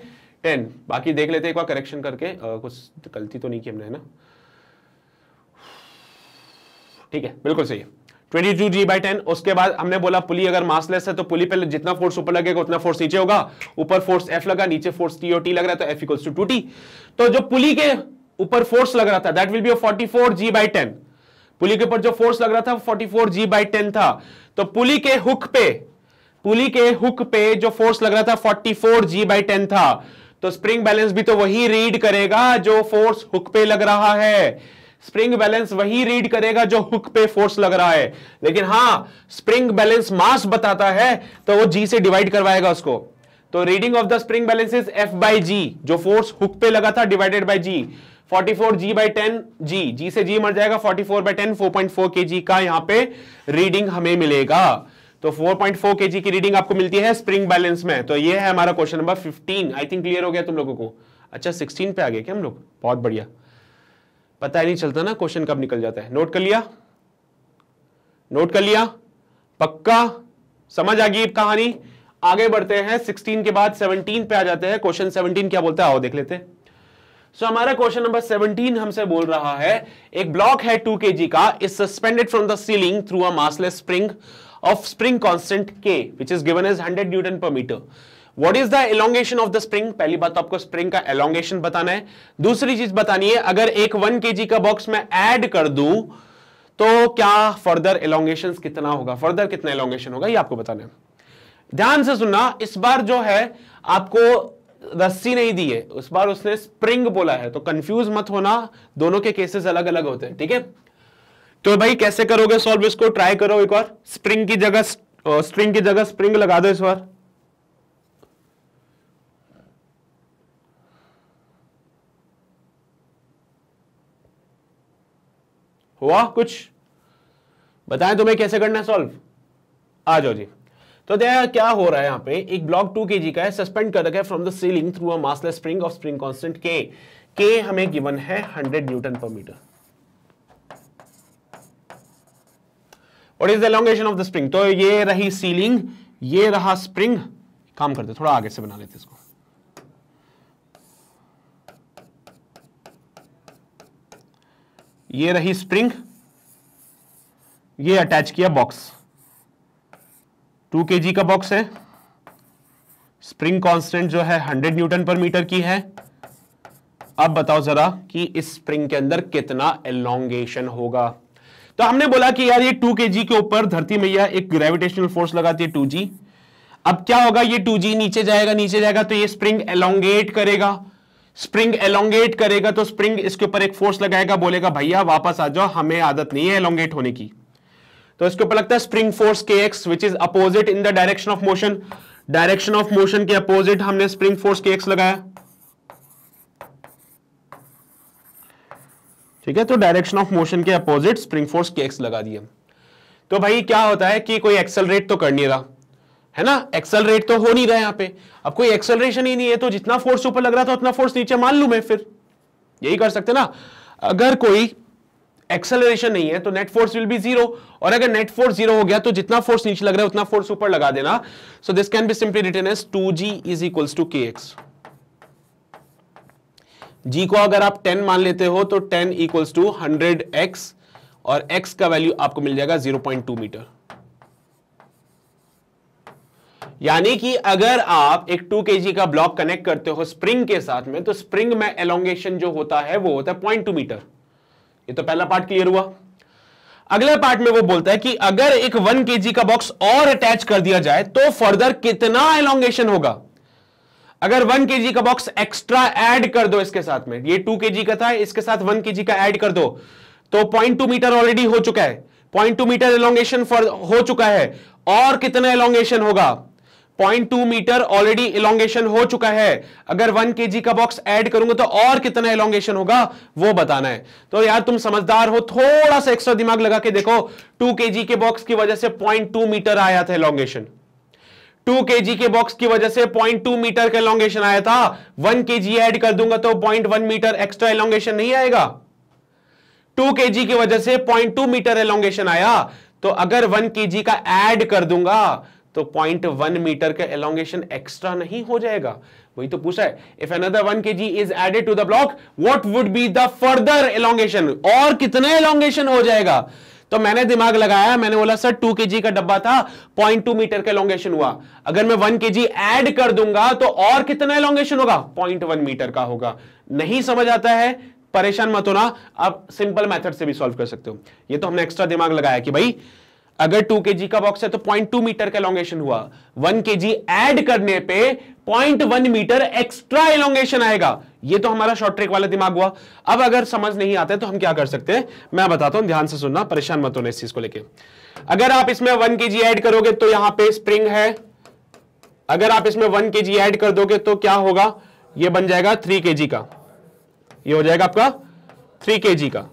ten बाकी देख लेते एक बार करेक्शन करके आ, कुछ गलती तो नहीं की हमने है ना ठीक है बिल्कुल सही है 22 जी बाई टेन उसके बाद हमने बोला पुली अगर मासलेस है तो पुली पहले जितना फोर्स ऊपर लगेगा उतना फोर्स नीचे होगा ऊपर फोर्स एफ लगा नीचे फोर्स टी और टी लग रहा है तो F equals to two T तो जो पुली के ऊपर फोर्स लग रहा था that will be 44 g by ten pulley के ऊपर जो फोर्स लग रहा था 44 जी बाई टेन था तो पुली के हुक पे पुली के हुक पे जो फोर्स लग रहा था forty four ji by ten था तो स्प्रिंग बैलेंस भी तो वही रीड करेगा जो फोर्स हुक पे लग रहा है स्प्रिंग बैलेंस वही रीड करेगा जो हुक पे फोर्स लग रहा है लेकिन हाँ स्प्रिंग बैलेंस मास बताता है तो वो जी से डिवाइड करवाएगा उसको तो reading of the spring balance is F by g जो फोर्स हुक पे लगा था divided by g 44 g by ten g जी से जी मर जाएगा 44 बाई टेन 4.4 केजी का यहां पे रीडिंग हमें मिलेगा तो 4.4 केजी की रीडिंग आपको मिलती है स्प्रिंग बैलेंस में तो ये है हमारा question number 15 I think clear हो गया तुम लोगों को अच्छा 16 पे आ गए क्या हम लोग बहुत बढ़िया पता ही नहीं चलता ना क्वेश्चन कब निकल जाता है नोट कर लिया नोट कर लिया पक्का समझ आ गई कहानी आगे बढ़ते हैं सिक्सटीन के बाद सेवनटीन पे आ जाते हैं क्वेश्चन सेवनटीन क्या बोलते हैं आओ देख लेते सो so, हमारा क्वेश्चन नंबर 17 हमसे बोल रहा है एक ब्लॉक है 2 केजी का is suspended from the ceiling through a massless spring of spring constant K which is given as 100 Newton per meter. What is the elongation of the spring? पहली बात तो आपको spring का elongation बताना है दूसरी चीज बतानी है अगर एक 1 kg का box मैं add कर दूं तो क्या further elongations कितना होगा Further कितना elongation होगा ये आपको बताना है ध्यान से सुनना इस बार जो है आपको रस्सी नहीं दी है उस बार उसने स्प्रिंग बोला है तो कंफ्यूज मत होना दोनों के केसेस अलग अलग होते हैं ठीक है तो भाई कैसे करोगे सॉल्व इसको ट्राई करो एक बार स्प्रिंग की जगह स्ट्रिंग की जगह स्प्रिंग लगा दो इस बार हुआ कुछ बताएं तुम्हें कैसे करना है सॉल्व आ जाओ जी तो देखा क्या हो रहा है यहाँ पे एक ब्लॉक टू के जी का है सस्पेंड कर रखा है from the ceiling through a massless spring of spring constant k k हमें गिवन है 100 newton per metre what is elongation of the spring तो ये रही सीलिंग ये रहा स्प्रिंग काम करते थोड़ा आगे से बना लेते इसको ये रही स्प्रिंग ये अटैच किया बॉक्स टू के जी का बॉक्स है स्प्रिंग कांस्टेंट जो है 100 न्यूटन पर मीटर की है अब बताओ जरा कि इस स्प्रिंग के अंदर कितना एलोंगेशन होगा तो हमने बोला कि यार ये टू के जी के ऊपर धरती मैया एक ग्रेविटेशनल फोर्स लगाती है टू जी अब क्या होगा ये टू जी नीचे जाएगा नीचे जाएगा तो ये स्प्रिंग एलोंगेट करेगा स्प्रिंग एलोंगेट करेगा तो स्प्रिंग इसके ऊपर एक फोर्स लगाएगा बोलेगा भैया वापस आ जाओ हमें आदत नहीं है एलोंगेट होने की तो इसके ऊपर लगता है spring force k x which is opposite in the direction of motion direction of motion के अपोजिट हमने स्प्रिंग फोर्स के एक्स लगाया ठीक है तो डायरेक्शन ऑफ मोशन के opposite spring force k x लगा दिए तो भाई क्या होता है कि कोई एक्सेलरेट तो कर नहीं रहा है ना एक्सलरेट तो हो नहीं रहा यहाँ पे अब कोई एक्सेलरेशन ही नहीं है तो जितना फोर्स ऊपर लग रहा था उतना फोर्स नीचे मान लू मैं फिर यही कर सकते ना अगर कोई एक्सेलरेशन नहीं है तो net force will be zero और अगर नेट फोर्स जीरो हो गया तो जितना फोर्स नीचे लग रहा है उतना फोर्स ऊपर लगा देना so this can be simply written as two ji is equals to k x g को अगर आप टेन मान लेते हो तो ten equals to hundred x और एक्स का वैल्यू आपको मिल जाएगा जीरो पॉइंट टू मीटर यानी कि अगर आप एक 2 जी का ब्लॉक कनेक्ट करते हो स्प्रिंग के साथ में तो स्प्रिंग में एलोंगेशन जो होता है वो होता है पॉइंट टू मीटर ये तो पहला पार्ट क्लियर हुआ अगले पार्ट में वो बोलता है कि अगर एक 1 जी का बॉक्स और अटैच कर दिया जाए तो फर्दर कितना एलोंगेशन होगा अगर वन के का बॉक्स एक्स्ट्रा ऐड कर दो इसके साथ में ये टू के का था इसके साथ वन के का ऐड कर दो तो पॉइंट टू मीटर ऑलरेडी हो चुका है point two metre elongation for हो चुका है और कितना एलोंगेशन होगा point two metre already elongation हो चुका है अगर वन के का बॉक्स ऐड करूंगा तो और कितना इलोंगेशन होगा वो बताना है तो यार तुम समझदार हो थोड़ा सा एक्स्ट्रा दिमाग लगा के देखो टू के के बॉक्स की वजह से पॉइंट टू मीटर आया था इलोंगेशन टू के जी के बॉक्स की वजह से पॉइंट टू मीटर का एलोंगेशन आया था वन के जी एड कर दूंगा तो point one metre extra elongation नहीं आएगा टू के जी की वजह से पॉइंट टू मीटर एलोंगेशन आया तो अगर वन के जी का एड कर दूंगा तो पॉइंट वन मीटर का एलोंगेशन एक्स्ट्रा नहीं हो जाएगा वही तो पूछा है इफ अनदर वन के जी is added to the block what would be the further elongation और कितना एलोंगेशन हो जाएगा तो मैंने दिमाग लगाया मैंने बोला सर टू के का डब्बा था पॉइंट टू मीटर का लॉन्गेशन हुआ अगर मैं वन के ऐड कर दूंगा तो और कितना लॉन्गेशन होगा पॉइंट वन मीटर का होगा नहीं समझ आता है परेशान मत होना आप सिंपल मेथड से भी सॉल्व कर सकते हो ये तो हमने एक्स्ट्रा दिमाग लगाया कि भाई अगर 2 के का बॉक्स है तो 0.2 मीटर का लॉन्गेशन हुआ 1 के जी एड करने पे point one metre extra elongation आएगा ये तो हमारा शॉर्ट ट्रेक वाला दिमाग हुआ अब अगर समझ नहीं आता है तो हम क्या कर सकते हैं मैं बताता हूं ध्यान से सुनना परेशान मत होना इस चीज को लेके अगर आप इसमें वन के जी करोगे तो यहां पे स्प्रिंग है अगर आप इसमें वन के जी कर दोगे तो क्या होगा ये बन जाएगा थ्री के का ये हो जाएगा आपका थ्री के का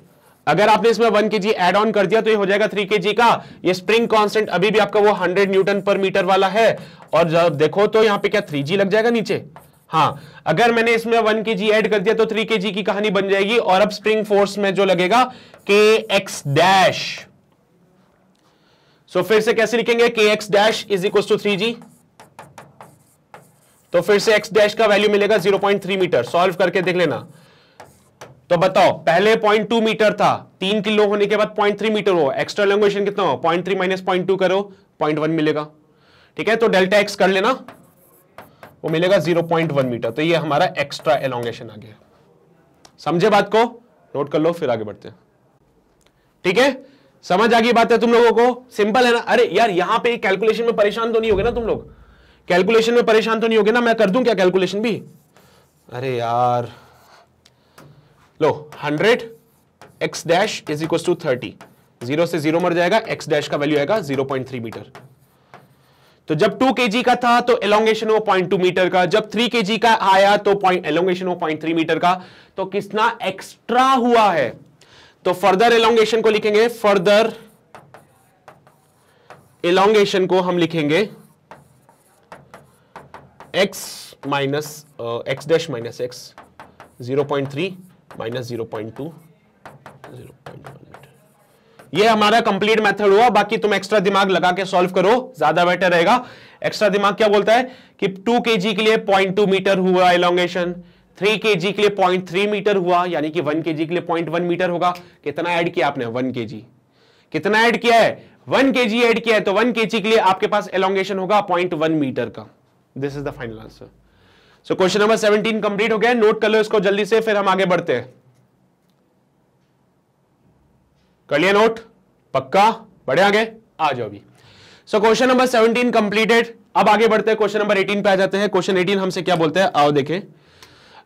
अगर आपने इसमें वन के जी एड ऑन कर दिया तो ये हो जाएगा थ्री के जी का ये स्प्रिंग कॉन्स्टेंट अभी भी आपका वो हंड्रेड न्यूटन पर मीटर वाला है और जब देखो तो यहाँ पे क्या थ्री जी लग जाएगा नीचे हाँ अगर मैंने इसमें वन के जी एड कर दिया तो थ्री के जी की कहानी बन जाएगी और अब स्प्रिंग फोर्स में जो लगेगा के एक्स डैश सो फिर से कैसे लिखेंगे k x dash is equal to three g तो फिर से एक्स डैश का वैल्यू मिलेगा zero point three metre solve करके देख लेना तो बताओ पहले पॉइंट टू मीटर था तीन किलो होने के बाद पॉइंट थ्री मीटर हो एक्स्ट्रा लंगोशन कितना हो point three minus point two करो पॉइंट वन मिलेगा ठीक है तो डेल्टा एक्स कर लेना वो मिलेगा जीरो पॉइंट वन मीटर तो ये हमारा एक्स्ट्रा एलोंगेशन आ गया समझे बात को नोट कर लो फिर आगे बढ़ते ठीक है समझ आ गई बात है तुम लोगों को सिंपल है ना अरे यार यहां पे कैलकुलेशन में परेशान तो नहीं होगे ना तुम लोग कैलकुलेशन में परेशान तो नहीं होगे ना मैं कर दूं क्या कैलकुलेशन भी अरे यार लो hundred x dash is equal to thirty zero से जीरो मर जाएगा एक्स डैश का वैल्यू आएगा जीरो पॉइंट थ्री मीटर तो जब टू के का था तो एलोंगेशन वो पॉइंट टू मीटर का जब थ्री के का आया तो पॉइंट एलोंगेशन वो पॉइंट थ्री मीटर का तो कितना एक्स्ट्रा हुआ है तो फर्दर एलोंगेशन को लिखेंगे फर्दर एलोंगेशन को हम लिखेंगे x minus x dash minus x zero point three minus zero point two zero point one metre ये हमारा कंप्लीट मेथड हुआ बाकी तुम एक्स्ट्रा दिमाग लगा के सॉल्व करो ज्यादा बेटर रहेगा एक्स्ट्रा दिमाग क्या बोलता है कि टू के के लिए पॉइंट टू मीटर हुआ एलोंगेशन 3 के के लिए 0.3 मीटर हुआ यानी कि 1 के के लिए 0.1 मीटर होगा कितना ऐड किया आपने 1 के कितना ऐड किया है 1 के ऐड किया है तो वन के के लिए आपके पास एलोंगेशन होगा पॉइंट मीटर का this is the final answer so question number seventeen complete हो गया नोट कर लो इसको जल्दी से फिर हम आगे बढ़ते हैं कर लिया नोट पक्का बढ़े आगे आ जाओ अभी so question number seventeen completed अब आगे बढ़ते हैं क्वेश्चन नंबर 18 पे आ जाते हैं क्वेश्चन एटीन हमसे क्या बोलते हैं आओ देखे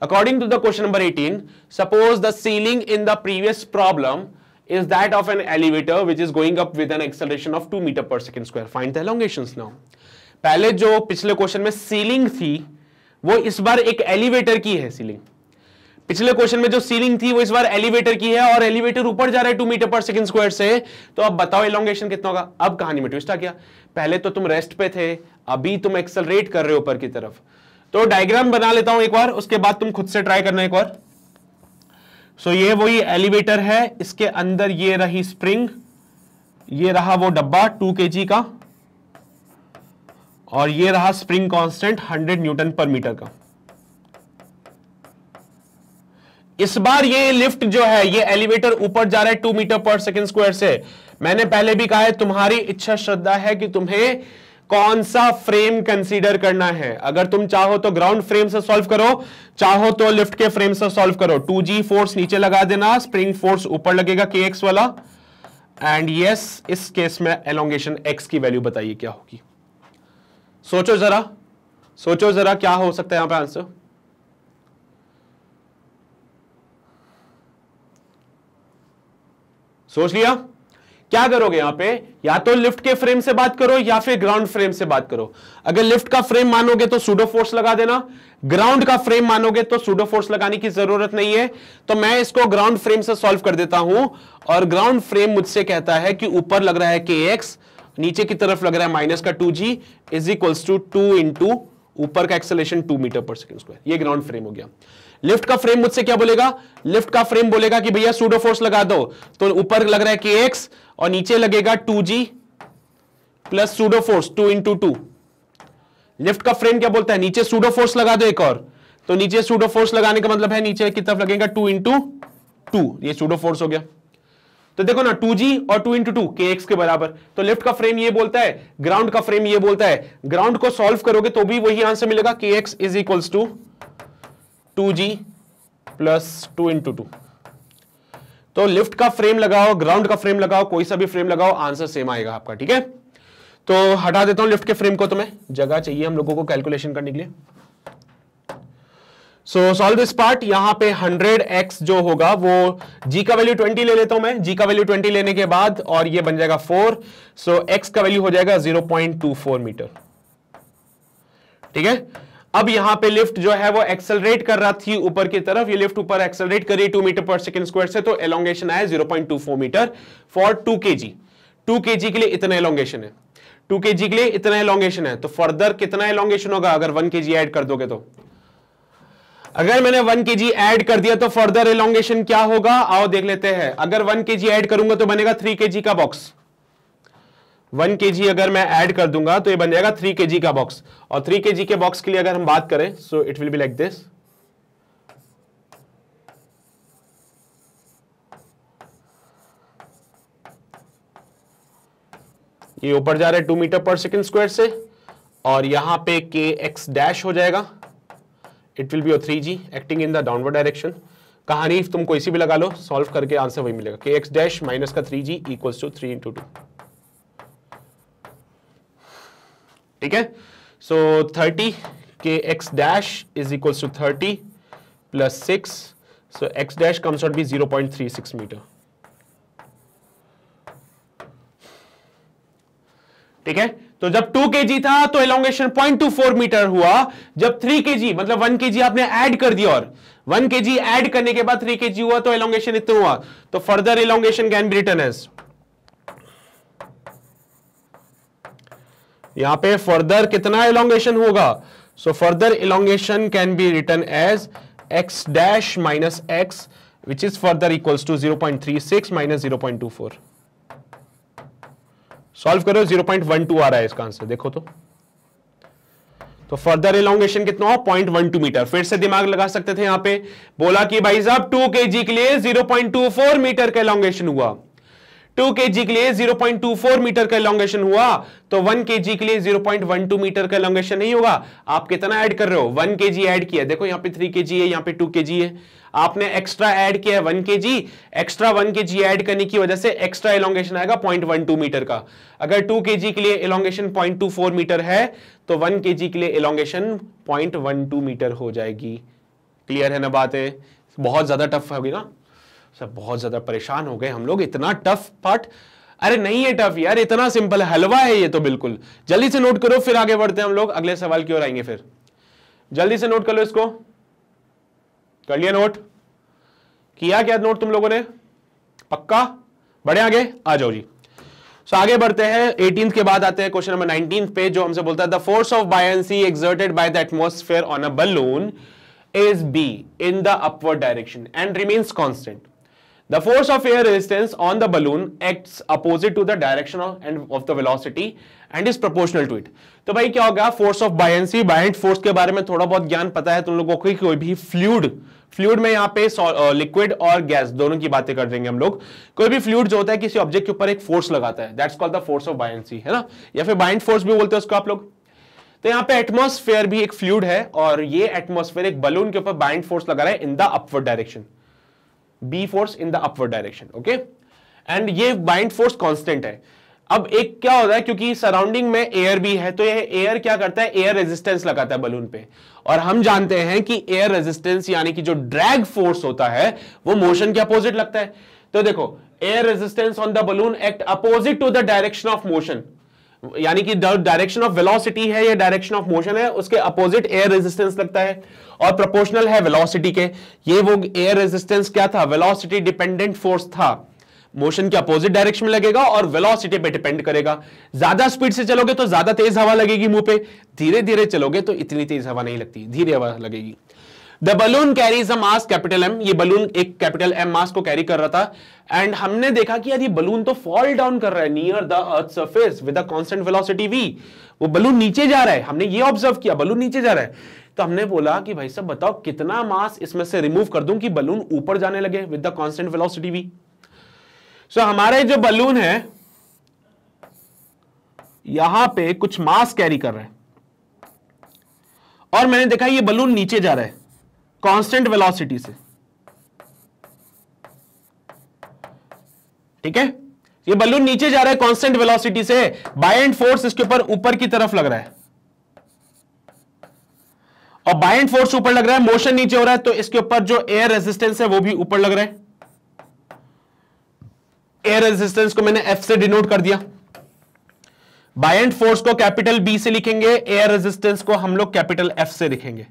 according to the question number eighteen suppose the ceiling in the previous problem is that of an elevator which is going up with an acceleration of 2 meter per second square find the elongations now pehle jo pichle question mein ceiling thi वो इस बार एक एलिवेटर की है सीलिंग पिछले क्वेश्चन में जो सीलिंग थी वो इस बार एलिवेटर की है और एलिवेटर ऊपर जा रहा है टू मीटर पर सेकंड स्क्वायर से तो अब बताओ एलोंगेशन कितना होगा अब कहानी में ट्विस्ट आ गया पहले तो तुम रेस्ट पे थे अभी तुम एक्सलरेट कर रहे हो ऊपर की तरफ तो डायग्राम बना लेता हूं एक बार उसके बाद तुम खुद से ट्राई करना एक बार सो ये वही एलिवेटर है इसके अंदर ये रही स्प्रिंग ये रहा वो डब्बा टू के का और ये रहा spring constant 100 newton per metre का इस बार ये लिफ्ट जो है ये एलिवेटर ऊपर जा रहा है टू मीटर पर सेकेंड स्क्वायर से मैंने पहले भी कहा है तुम्हारी इच्छा श्रद्धा है कि तुम्हें कौन सा फ्रेम कंसीडर करना है अगर तुम चाहो तो ग्राउंड फ्रेम से सॉल्व करो चाहो तो लिफ्ट के फ्रेम से सॉल्व करो टू फोर्स नीचे लगा देना स्प्रिंग फोर्स ऊपर लगेगा के वाला एंड यस yes, इस केस में एलोंगेशन एक्स की वैल्यू बताइए क्या होगी सोचो जरा सोचो जरा क्या हो सकता है यहां पे आंसर सोच लिया क्या करोगे यहां पे या तो लिफ्ट के फ्रेम से बात करो या फिर ग्राउंड फ्रेम से बात करो अगर लिफ्ट का फ्रेम मानोगे तो सूडो फोर्स लगा देना ग्राउंड का फ्रेम मानोगे तो सूडो फोर्स लगाने की जरूरत नहीं है तो मैं इसको ग्राउंड फ्रेम से सॉल्व कर देता हूं और ग्राउंड फ्रेम मुझसे कहता है कि ऊपर लग रहा है के एक्स नीचे की तरफ लग रहा है माइनस का two ji is equals to two into ऊपर का एक्सलेशन टू मीटर पर सेकेंड स्क्वायर ये ग्राउंड फ्रेम हो गया लिफ्ट का फ्रेम मुझसे क्या बोलेगा लिफ्ट का फ्रेम बोलेगा कि भैया सूडो फोर्स लगा दो तो ऊपर लग रहा है कि एक्स और नीचे लगेगा टू जी plus pseudo force two into two lift का फ्रेम क्या बोलता है नीचे सूडो फोर्स लगा दो एक और तो नीचे सूडो फोर्स लगाने का मतलब है नीचे की तरफ लगेगा टू इंटू टू ये सूडो फोर्स हो गया तो देखो ना 2g और 2 इंटू टू के एक्स के बराबर तो लेफ्ट का फ्रेम ये बोलता है ग्राउंड का फ्रेम ये बोलता है ग्राउंड को सॉल्व करोगे तो भी वही आंसर मिलेगा के x is equal to two ji plus two into two तो लिफ्ट का फ्रेम लगाओ ग्राउंड का फ्रेम लगाओ कोई सा भी फ्रेम लगाओ आंसर सेम आएगा आपका ठीक है तो हटा देता हूं लिफ्ट के फ्रेम को तो मैं जगह चाहिए हम लोगों को कैलकुलेशन करने के लिए सो सॉल्व दिस पार्ट यहां पे 100x जो होगा वो g का वैल्यू 20 ले लेता हूं मैं g का वैल्यू 20 लेने के बाद और ये बन जाएगा 4 सो so x का वैल्यू हो जाएगा 0.24 मीटर ठीक है अब यहां पे लिफ्ट जो है वो एक्सेलरेट कर रहा थी ऊपर की तरफ ये लिफ्ट ऊपर एक्सेलरेट करी टू मीटर पर सेकंड स्क्वायर से तो एलोंगेशन आया 0.24 मीटर फॉर 2 के 2 टू के लिए इतना एलोंगेशन है 2 जी के लिए इतना एलोंगेशन है तो फर्दर कितना एलोंगेशन होगा अगर 1 जी ऐड कर दोगे तो अगर मैंने वन के जी एड कर दिया तो फर्दर एलोंगेशन क्या होगा आओ देख लेते हैं अगर वन के जी एड करूंगा तो बनेगा थ्री के जी का बॉक्स वन के जी अगर मैं ऐड कर दूंगा तो ये बन जाएगा थ्री के जी का बॉक्स और थ्री के जी के बॉक्स के लिए अगर हम बात करें so it will be like this ये ऊपर जा रहा है टू मीटर पर सेकंड स्क्वायर से और यहां पे के एक्स डैश हो जाएगा it will be your three g acting in the downward direction कहानी तुम कोई सी भी लगा लो सॉल्व करके आंसर वही मिलेगा कि एक्स डैश माइनस का three ji equals to three into two ठीक है सो थर्टी के x dash is equals to thirty plus six so x dash comes out be zero point three six metre ठीक है तो जब 2 kg था तो एलोंगेशन 0.24 मीटर हुआ जब 3 kg मतलब 1 kg आपने ऐड कर दिया और 1 kg ऐड करने के बाद 3 kg हुआ तो एलोंगेशन इतना हुआ तो further elongation can be written as यहां पे फर्दर कितना एलोंगेशन होगा so further elongation can be written as x dash minus x which is further equals to zero point three six minus zero point two four solve करो 0.12 आ रहा है इसका आंसर देखो तो तो फर्दर इलोंगेशन कितना हो टू मीटर फिर से दिमाग लगा सकते थे यहां पे बोला कि भाई साहब टू के जी के लिए 0.24 मीटर का इलोंगेशन हुआ 2 केजी के लिए 0.24 मीटर का इलोंगेशन हुआ तो 1 केजी के लिए 0.12 मीटर का इलोंगेशन नहीं होगा आप कितना ऐड कर रहे हो 1 केजी ऐड किया देखो यहां पे 3 केजी है यहां पे 2 केजी है आपने एक्स्ट्रा ऐड किया है वन के जी एक्स्ट्रा वन के जी एड करने की वजह से एक्स्ट्रा इलोंगेशन आएगा पॉइंट वन टू मीटर का अगर टू के जी के लिए elongation point two four metre है तो वन के जी के लिए elongation point one two metre हो जाएगी क्लियर है ना बातें बहुत ज्यादा टफ होगी ना सब बहुत ज्यादा परेशान हो गए हम लोग इतना टफ पार्ट अरे नहीं है टफ यार इतना सिंपल हलवा है ये तो बिल्कुल जल्दी से नोट करो फिर आगे बढ़ते हैं हम लोग अगले सवाल की ओर आएंगे फिर जल्दी से नोट कर लो इसको कर लिया नोट किया क्या नोट तुम लोगों ने पक्का बढ़े आगे आ जाओ जी सो so, आगे बढ़ते हैं एटीन के बाद आते हैं क्वेश्चन नंबर नाइनटीन पे जो हमसे बोलता है the force of buoyancy exerted by the atmosphere on a balloon is be in the upward direction and remains constant The force of air resistance on the balloon acts opposite to the direction of and of the velocity and is proportional to it. तो भाई क्या होगा force of buoyancy buoyant force के बारे में थोड़ा बहुत ज्ञान पता है तुम लोगों को कोई भी फ्लूड फ्लूड में यहाँ पे लिक्विड और गैस दोनों की बातें कर देंगे हम लोग कोई भी फ्लूड जो होता है किसी ऑब्जेक्ट के ऊपर एक फोर्स लगाता है that's called the force of buoyancy है ना या फिर बाइंड फोर्स भी बोलते हैं उसको आप लोग तो यहाँ पे एटमोस्फेयर भी एक फ्लूड है और ये एटमोस्फेयर एक बलून के ऊपर बाइंड फोर्स लगा रहा है in the upward direction B force in the upward direction okay and ये बाइंड फोर्स कॉन्स्टेंट है अब एक क्या होता है क्योंकि सराउंडिंग में एयर भी है तो ये एयर क्या करता है एयर रेजिस्टेंस लगाता है बलून पे और हम जानते हैं कि एयर रेजिस्टेंस यानी कि जो ड्रैग फोर्स होता है वो मोशन के अपोजिट लगता है तो देखो air resistance on the balloon act opposite to the direction of motion यानी कि डायरेक्शन ऑफ वेलोसिटी है या डायरेक्शन ऑफ मोशन है उसके अपोजिट एयर रेजिस्टेंस लगता है और प्रोपोर्शनल है वेलोसिटी के ये वो एयर रेजिस्टेंस क्या था वेलोसिटी डिपेंडेंट फोर्स था मोशन के अपोजिट डायरेक्शन में लगेगा और वेलोसिटी पे डिपेंड करेगा ज्यादा स्पीड से चलोगे तो ज्यादा तेज हवा लगेगी मुंह पे धीरे धीरे चलोगे तो इतनी तेज हवा नहीं लगती धीरे हवा लगेगी the balloon carries a mass capital M ये बलून एक कैपिटल एम मास को कैरी कर रहा था एंड हमने देखा कि यार ये बलून तो फॉल डाउन कर रहा है near the earth surface with a constant velocity V वो बलून नीचे जा रहा है हमने ये ऑब्जर्व किया बलून नीचे जा रहा है तो हमने बोला कि भाई साहब बताओ कितना मास इसमें से रिमूव कर दूं कि बलून ऊपर जाने लगे with the constant velocity V so हमारे जो बलून है यहां पे कुछ मास कैरी कर रहे हैं और मैंने देखा ये बलून नीचे जा रहा है कांस्टेंट वेलोसिटी से ठीक है ये बलून नीचे जा रहा है कांस्टेंट वेलोसिटी से बाय एंड फोर्स इसके ऊपर ऊपर की तरफ लग रहा है और बाय एंड फोर्स ऊपर लग रहा है मोशन नीचे हो रहा है तो इसके ऊपर जो एयर रेजिस्टेंस है वो भी ऊपर लग रहा है एयर रेजिस्टेंस को मैंने एफ से डिनोट कर दिया बाय एंड फोर्स को कैपिटल बी से लिखेंगे एयर रेजिस्टेंस को हम लोग कैपिटल एफ से लिखेंगे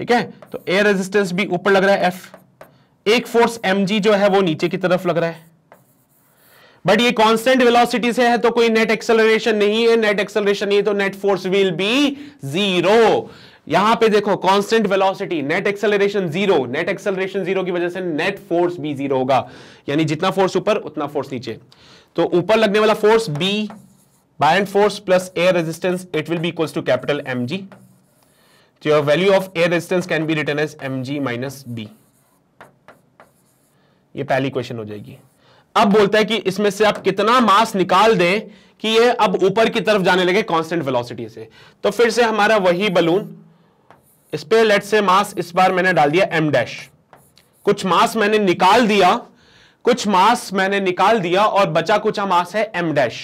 ठीक है तो एयर रेजिस्टेंस भी ऊपर लग रहा है एफ एक फोर्स एम जो है वो नीचे की तरफ लग रहा है बट ये कांस्टेंट वेलोसिटी से है तो कोई नेट एक्सेलरेशन नहीं है नेट एक्सेलरेशन नहीं है तो net force will be zero यहां पे देखो constant velocity net acceleration zero net acceleration zero की वजह से नेट फोर्स भी जीरो होगा यानी जितना फोर्स ऊपर उतना फोर्स नीचे तो ऊपर लगने वाला फोर्स बी बाय force plus air resistance it will be equal to capital M g So your value of air resistance can be written as mg minus b. ये पहली क्वेश्चन हो जाएगी अब बोलता है कि इसमें से आप कितना मास निकाल दें कि ये अब ऊपर की तरफ जाने लगे कांस्टेंट वेलोसिटी से तो फिर से हमारा वही बलून इस पर लेट से मास इस बार मैंने डाल दिया एम डैश कुछ मास मैंने निकाल दिया कुछ मास मैंने निकाल दिया और बचा कुछ मास है एम डैश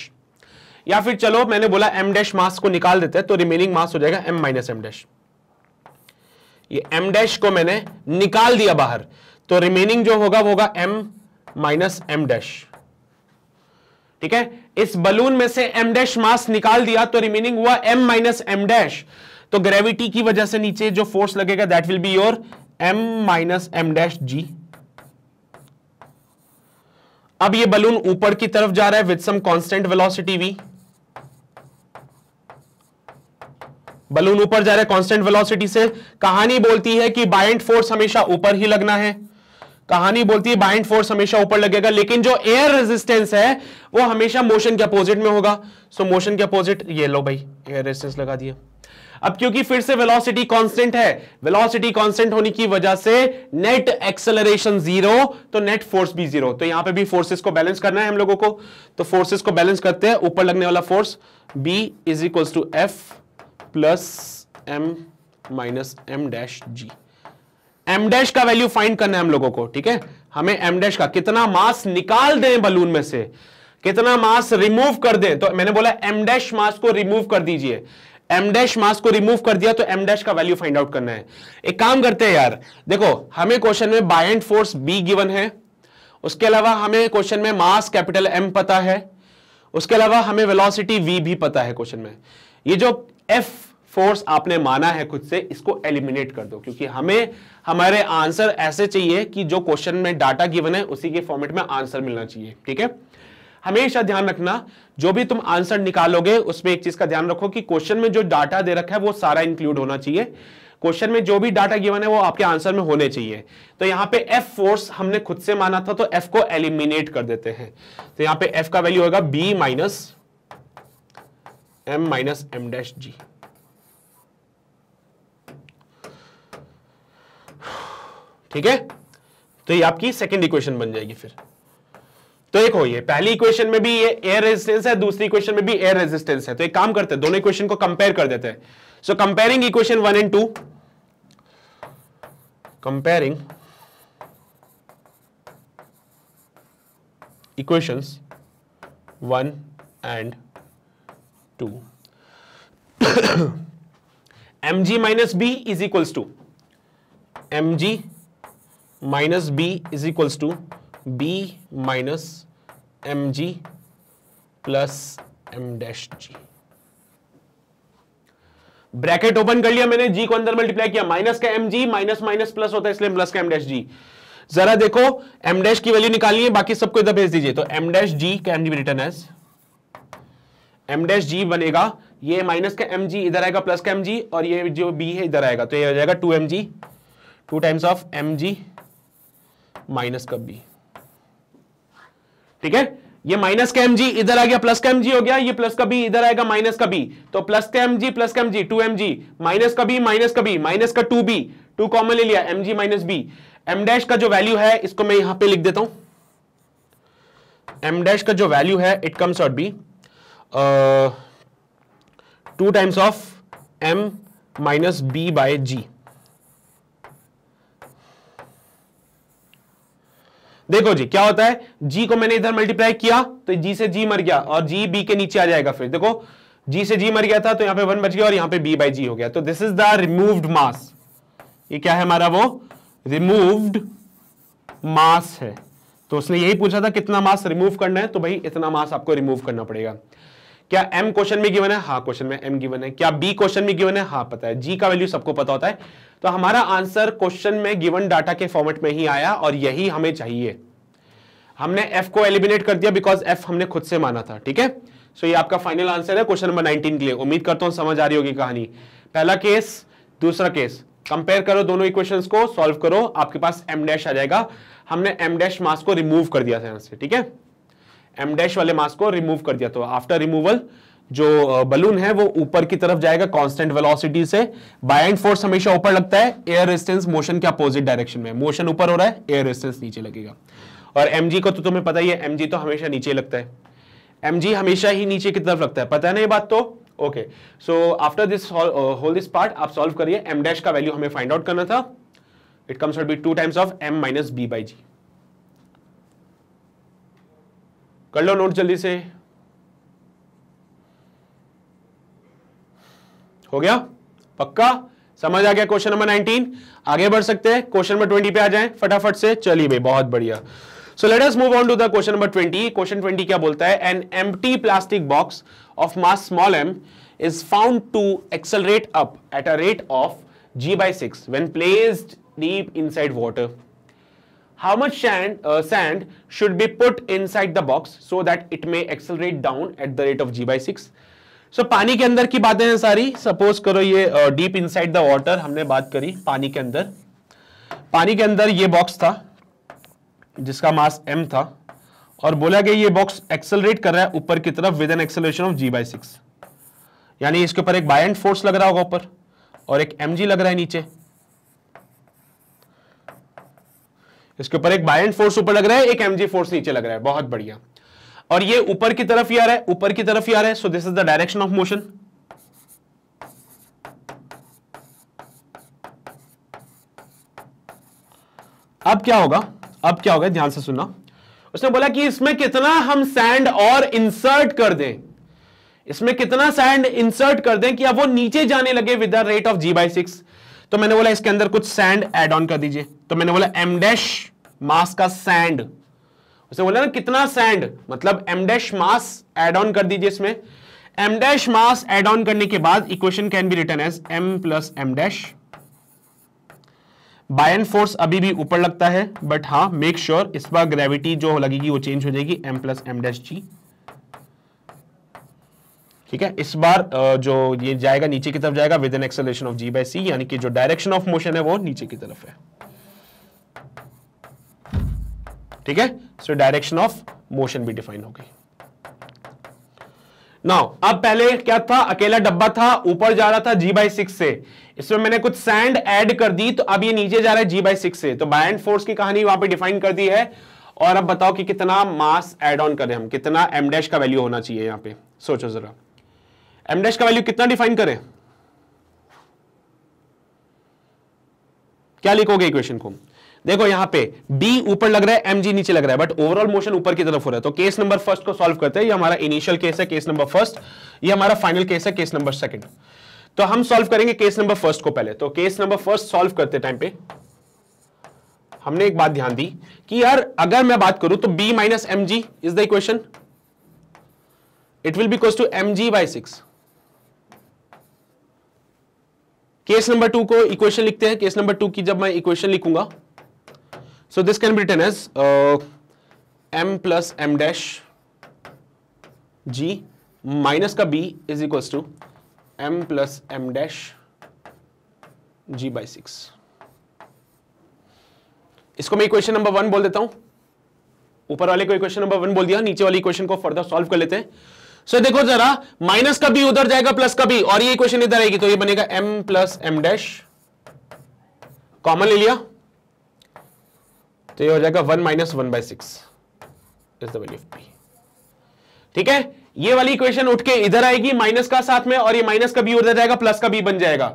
या फिर चलो मैंने बोला एम डैश मास को निकाल देते हैं तो रिमेनिंग मास हो जाएगा एम माइनस एम डैश ये एम डैश को मैंने निकाल दिया बाहर तो रिमेनिंग जो होगा वो होगा एम माइनस एम डैश ठीक है इस बलून में से एम डैश मास निकाल दिया तो रिमेनिंग हुआ एम माइनस एम डैश तो ग्रेविटी की वजह से नीचे जो फोर्स लगेगा that will be your M minus M dash g अब ये बलून ऊपर की तरफ जा रहा है with some constant velocity V balloon ऊपर जा रहे है कांस्टेंट वेलोसिटी से कहानी बोलती है कि बाइंड फोर्स हमेशा ऊपर ही लगना है कहानी बोलती है बाइंड फोर्स हमेशा ऊपर लगेगा लेकिन जो एयर रेजिस्टेंस है वो हमेशा मोशन के अपोजिट में होगा सो मोशन के अपोजिट ये लो भाई एयर रेजिस्टेंस लगा दिया अब क्योंकि फिर से वेलोसिटी कांस्टेंट है वेलोसिटी कांस्टेंट होने की वजह से नेट एक्सेलरेशन जीरो तो नेट फोर्स भी जीरो तो यहां पे भी फोर्सेस को बैलेंस करना है हम लोगों को तो फोर्सेस को बैलेंस करते हैं ऊपर लगने वाला force B is equals to F plus M minus M dash g M dash का वैल्यू फाइंड करना है हम लोगों को ठीक है हमें एम डैश का कितना मास निकाल दें बलून में से कितना मास रिमूव कर दें तो मैंने बोला एम डैश मास को रिमूव कर दीजिए एम डैश मास को रिमूव कर दिया तो एम डैश का वैल्यू फाइंड आउट करना है एक काम करते हैं यार देखो हमें क्वेश्चन में bye and force B given है उसके अलावा हमें क्वेश्चन में मास कैपिटल एम पता है उसके अलावा हमें वेलोसिटी वी भी पता है क्वेश्चन में ये जो एफ फोर्स आपने माना है खुद से इसको एलिमिनेट कर दो क्योंकि हमें हमारे आंसर ऐसे चाहिए कि जो क्वेश्चन में डाटा गिवन है उसी के फॉर्मेट में आंसर मिलना चाहिए ठीक है हमेशा ध्यान रखना जो भी तुम आंसर निकालोगे उसमें एक चीज का ध्यान रखो कि क्वेश्चन में जो डाटा दे रखा है वो सारा इंक्लूड होना चाहिए क्वेश्चन में जो भी डाटा गिवन है वो आपके आंसर में होने चाहिए तो यहाँ पे एफ फोर्स हमने खुद से माना था तो एफ को एलिमिनेट कर देते हैं तो यहाँ पे एफ का वैल्यू होगा B minus M minus M dash g ठीक है तो ये आपकी सेकेंड इक्वेशन बन जाएगी फिर तो एक हो ये पहली इक्वेशन में भी ये एयर रेजिस्टेंस है दूसरी इक्वेशन में भी एयर रेजिस्टेंस है तो एक काम करते हैं दोनों इक्वेशन को कंपेयर कर देते हैं so comparing equation one and two comparing equations one and two M G minus B is equals to M G minus B is equals to B minus M G plus M dash g bracket open कर लिया मैंने जी को अंदर मल्टीप्लाई किया माइनस का M G minus minus plus होता है इसलिए प्लस का एम डैश जी जरा देखो एम डैश की वैल्यू निकालनी है बाकी सबको इधर भेज दीजिए तो M dash g can be g written as M dash g बनेगा ये माइनस का एम जी इधर आएगा प्लस का एम जी और ये जो बी है इधर आएगा तो ये हो जाएगा two M G two times of M ji minus का बी ठीक है ये माइनस का एम जी इधर आ गया प्लस का एम जी हो गया ये प्लस का बी इधर आएगा माइनस का बी तो प्लस का एम जी प्लस का M G two M G minus का बी माइनस का बी माइनस का टू बी टू कॉमन ले लिया एम जी माइनस बी एम डैश का जो वैल्यू है इसको मैं यहां पे लिख देता हूं एम डैश का जो वैल्यू है it comes out B two times of M minus B by G देखो जी क्या होता है जी को मैंने इधर मल्टीप्लाई किया तो जी से जी मर गया और जी बी के नीचे आ जाएगा फिर देखो जी से जी मर गया था तो यहां पे वन बच गया और यहां पे बी बाई जी हो गया तो this is the removed mass ये क्या है हमारा वो रिमूव्ड मास है तो उसने यही पूछा था कितना मास रिमूव करना है तो भाई इतना मास आपको रिमूव करना पड़ेगा क्या एम क्वेश्चन में गिवन है हा क्वेश्चन में एम गिवन है क्या बी क्वेश्चन में गिवन है हाँ पता है जी का वैल्यू सबको पता होता है तो हमारा आंसर क्वेश्चन में गिवन डाटा के फॉर्मेट में ही आया और यही हमें चाहिए हमने एफ को एलिमिनेट कर दिया बिकॉज एफ हमने खुद से माना था ठीक है सो ये आपका फाइनल आंसर है क्वेश्चन नंबर नाइनटीन के लिए उम्मीद करता हूं समझ आ रही होगी कहानी पहला केस दूसरा केस कंपेयर करो दोनों इक्वेशन को सॉल्व करो आपके पास एम डैश आ जाएगा हमने एम डैश मास को रिमूव कर दिया था यहां से ठीक है एम डैश वाले मास्क को रिमूव कर दिया तो आफ्टर रिमूवल जो बलून है वो ऊपर की तरफ जाएगा कांस्टेंट वेलोसिटी से बाय एंड फोर्स हमेशा ऊपर लगता है एयर रेस्टेंस मोशन के अपोजिट डायरेक्शन में मोशन ऊपर हो रहा है एयर रेस्टेंस नीचे लगेगा और एम को तो तुम्हें पता ही है एम तो हमेशा नीचे लगता है एम हमेशा ही नीचे की तरफ लगता है पता है ना ये बात तो okay so after this whole this part आप सॉल्व करिए एम का वैल्यू हमें फाइंड आउट करना था it comes be two times of M minus B by g कर लो नोट जल्दी से हो गया पक्का समझ आ गया क्वेश्चन नंबर 19 आगे बढ़ सकते हैं क्वेश्चन नंबर 20 पे आ जाएं फटाफट से चलिए भाई बहुत बढ़िया so let us move on to the question number 20 question 20 क्या बोलता है an empty plastic box of mass small M is found to accelerate up at a rate of g by six when placed deep inside water how much sand, uh, sand should be put inside the box so that it may accelerate down at the rate of g by 6 so so, पानी के अंदर की बातें हैं सारी सपोज करो ये डीप इनसाइड द वाटर हमने बात करी पानी के अंदर पानी के अंदर ये बॉक्स था जिसका मास m था और बोला गया ये बॉक्स एक्सेलरेट कर रहा है ऊपर की तरफ with an acceleration of g by six यानी इसके ऊपर एक बाय एंड फोर्स लग रहा होगा ऊपर और एक mg लग रहा है नीचे इसके ऊपर एक बाय फोर्स ऊपर लग रहा है एक एमजी फोर्स नीचे लग रहा है बहुत बढ़िया और ये ऊपर की तरफ ही आ रहा है ऊपर की तरफ ही आ रहा है so this is the direction of motion अब क्या होगा अब क्या होगा ध्यान से सुनना उसने बोला कि इसमें कितना हम सैंड और इंसर्ट कर दें इसमें कितना सैंड इंसर्ट कर दें कि अब वो नीचे जाने लगे with the rate of g by six तो मैंने बोला इसके अंदर कुछ सैंड एड ऑन कर दीजिए तो मैंने बोला एम डैश मास का सैंड उसे बोला ना कितना सैंड मतलब M dash mass add on कर दीजिए इसमें M dash mass add on करने के बाद equation can be written as M plus M dash buoyant force अभी भी ऊपर लगता है बट हाँ मेक श्योर इस बार ग्रेविटी जो लगेगी वो चेंज हो जाएगी M plus M dash g ठीक है इस बार जो ये जाएगा नीचे की तरफ जाएगा with an acceleration of g by सी यानी कि जो डायरेक्शन ऑफ मोशन है वो नीचे की तरफ है ठीक है सो डायरेक्शन ऑफ मोशन भी डिफाइन हो गई नाउ अब पहले क्या था अकेला डब्बा था ऊपर जा रहा था जी बाई सिक्स से इसमें मैंने कुछ सैंड ऐड कर दी तो अब ये नीचे जा रहा है जी बाई सिक्स से तो बाय एंड फोर्स की कहानी वहां पे डिफाइन कर दी है और अब बताओ कि कितना मास एड ऑन करें हम कितना एम डैश का वैल्यू होना चाहिए यहां पे सोचो जरा एम डैश का वैल्यू कितना डिफाइन करें क्या लिखोगे इक्वेशन को देखो यहां पे B ऊपर लग रहा है mg नीचे लग रहा है बट ओवरऑल मोशन ऊपर की तरफ हो रहा है तो केस नंबर फर्स्ट को सॉल्व करते हैं ये हमारा इनिशियल केस है केस नंबर फर्स्ट ये हमारा फाइनल केस है केस नंबर सेकंड तो हम सॉल्व करेंगे केस नंबर फर्स्ट को पहले तो केस नंबर फर्स्ट सॉल्व करते टाइम पे हमने एक बात ध्यान दी कि यार अगर मैं बात करूं तो B minus M is the equation it will be two M G by six case number two को इक्वेशन लिखते हैं केस नंबर टू की जब मैं इक्वेशन लिखूंगा so this can be written as M plus M dash G minus का B is equal to M plus M dash G by six इसको मैं इक्वेशन नंबर वन बोल देता हूं ऊपर वाले को इक्वेशन नंबर वन बोल दिया नीचे वाली इक्वेशन को फर्दर सॉल्व कर लेते हैं सो देखो जरा माइनस का भी उधर जाएगा प्लस का भी और ये इक्वेशन इधर आएगी तो ये बनेगा M plus M dash common ले लिया तो ये हो जाएगा one minus one by six is the value of P ठीक है ये वाली इक्वेशन उठ के इधर आएगी माइनस का साथ में और ये माइनस का भी उधर जाएगा प्लस का बी बन जाएगा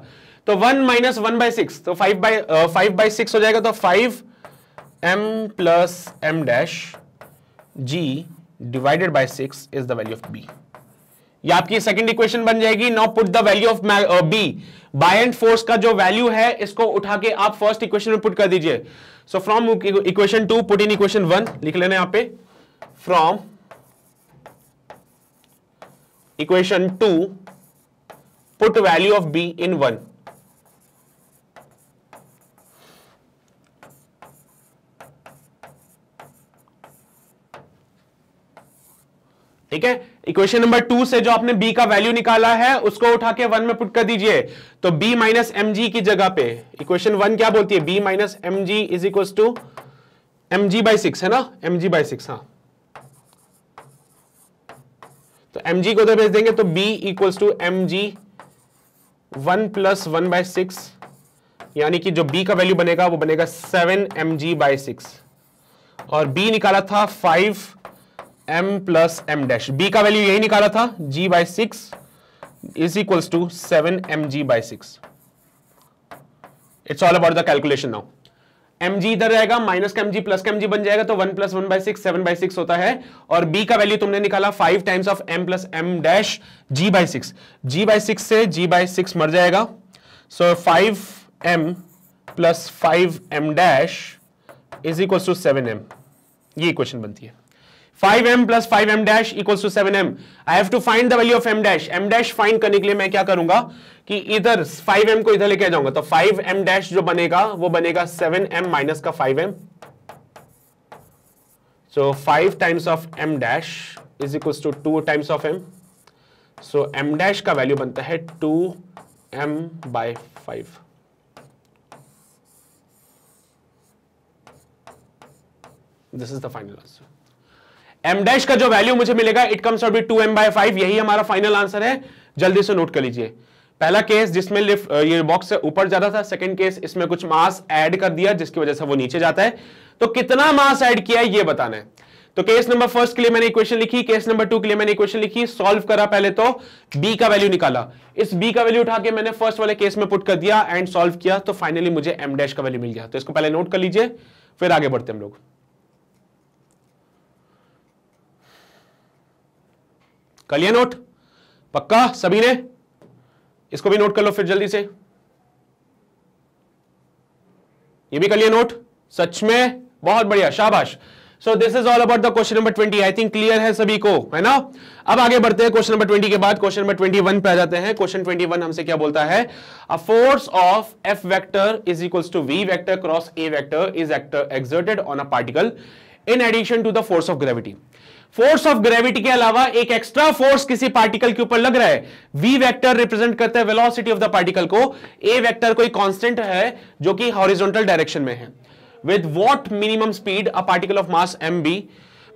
तो one minus one by six तो five by five by six हो जाएगा तो five M plus M dash G divided by six is the value of B ये आपकी सेकंड इक्वेशन बन जाएगी now put the value of B by and force का जो वैल्यू है इसको उठा के आप फर्स्ट इक्वेशन में पुट कर दीजिए so from equation two put in equation one लिख लेना यहां पे from equation two put value of B in one ठीक है इक्वेशन नंबर टू से जो आपने बी का वैल्यू निकाला है उसको उठा के वन में पुट कर दीजिए तो बी माइनस एम की जगह पे इक्वेशन वन क्या बोलती है B minus M G is equal to M G by six है ना एम जी बाई सिक्स हाँ तो एम जी को उधर भेज देंगे तो B equal to M G one plus one by six यानी कि जो बी का वैल्यू बनेगा वो बनेगा seven M ji by six और बी निकाला था five M plus M dash B का वैल्यू यही निकाला था G by six is equals to seven M ji by six it's all about the calculation now M G इधर रहेगा माइनस का एम जी प्लस का एम जी बन जाएगा तो one plus one by six seven by six होता है और बी का वैल्यू तुमने निकाला five times of M plus M dash G by six ji by six से जी बाई सिक्स मर जाएगा so five M plus five M dash is equal to seven M ये क्वेश्चन बनती है five M plus five M dash equal to seven M I have to find the value of M dash M dash find करने के लिए मैं क्या करूंगा कि इधर फाइव एम को इधर लेके आ जाऊंगा तो फाइव एम डैश जो बनेगा वो बनेगा सेवन एम माइनस का five M so five times of M dash is equal to two times of M so M dash का वैल्यू बनता है two M by five this is the final answer M dash का जो वैल्यू मुझे मिलेगा it comes out B two M by five यही हमारा फाइनल आंसर है जल्दी से नोट कर लीजिए पहला केस जिसमें लिफ्ट ये बॉक्स से ऊपर ज्यादा था सेकंड केस इसमें कुछ मास ऐड कर दिया जिसकी वजह से वो नीचे जाता है तो कितना मास ऐड किया है ये बताना है तो केस नंबर फर्स्ट के लिए मैंने इक्वेशन लिखी केस नंबर टू के लिए मैंने इक्वेशन लिखी सॉल्व करा पहले तो बी का वैल्यू निकाला इस बी का वैल्यू उठा के मैंने फर्स्ट वाले केस में पुट कर दिया एंड सोल्व किया तो फाइनली मुझे एम डैश का वैल्यू मिल गया तो इसको पहले नोट कर लीजिए फिर आगे बढ़ते हम लोग कर लिया नोट पक्का सभी ने इसको भी नोट कर लो फिर जल्दी से ये भी कर लिया नोट सच में बहुत बढ़िया शाबाश so this is all about the question number twenty I think clear है सभी को है ना अब आगे बढ़ते हैं क्वेश्चन नंबर ट्वेंटी के बाद क्वेश्चन नंबर ट्वेंटी वन पे आ जाते हैं क्वेश्चन ट्वेंटी वन हमसे क्या बोलता है a force of F vector is equals to V vector cross A vector is acted exerted on a particle in addition to the force of gravity force of gravity के अलावा एक एक्स्ट्रा फोर्स किसी पार्टिकल के ऊपर लग रहा है वी वेक्टर रिप्रेजेंट करता है वेलोसिटी ऑफ द पार्टिकल को ए वेक्टर कोई कांस्टेंट है जो कि हॉरिजॉन्टल डायरेक्शन में है with what minimum speed a particle of mass M be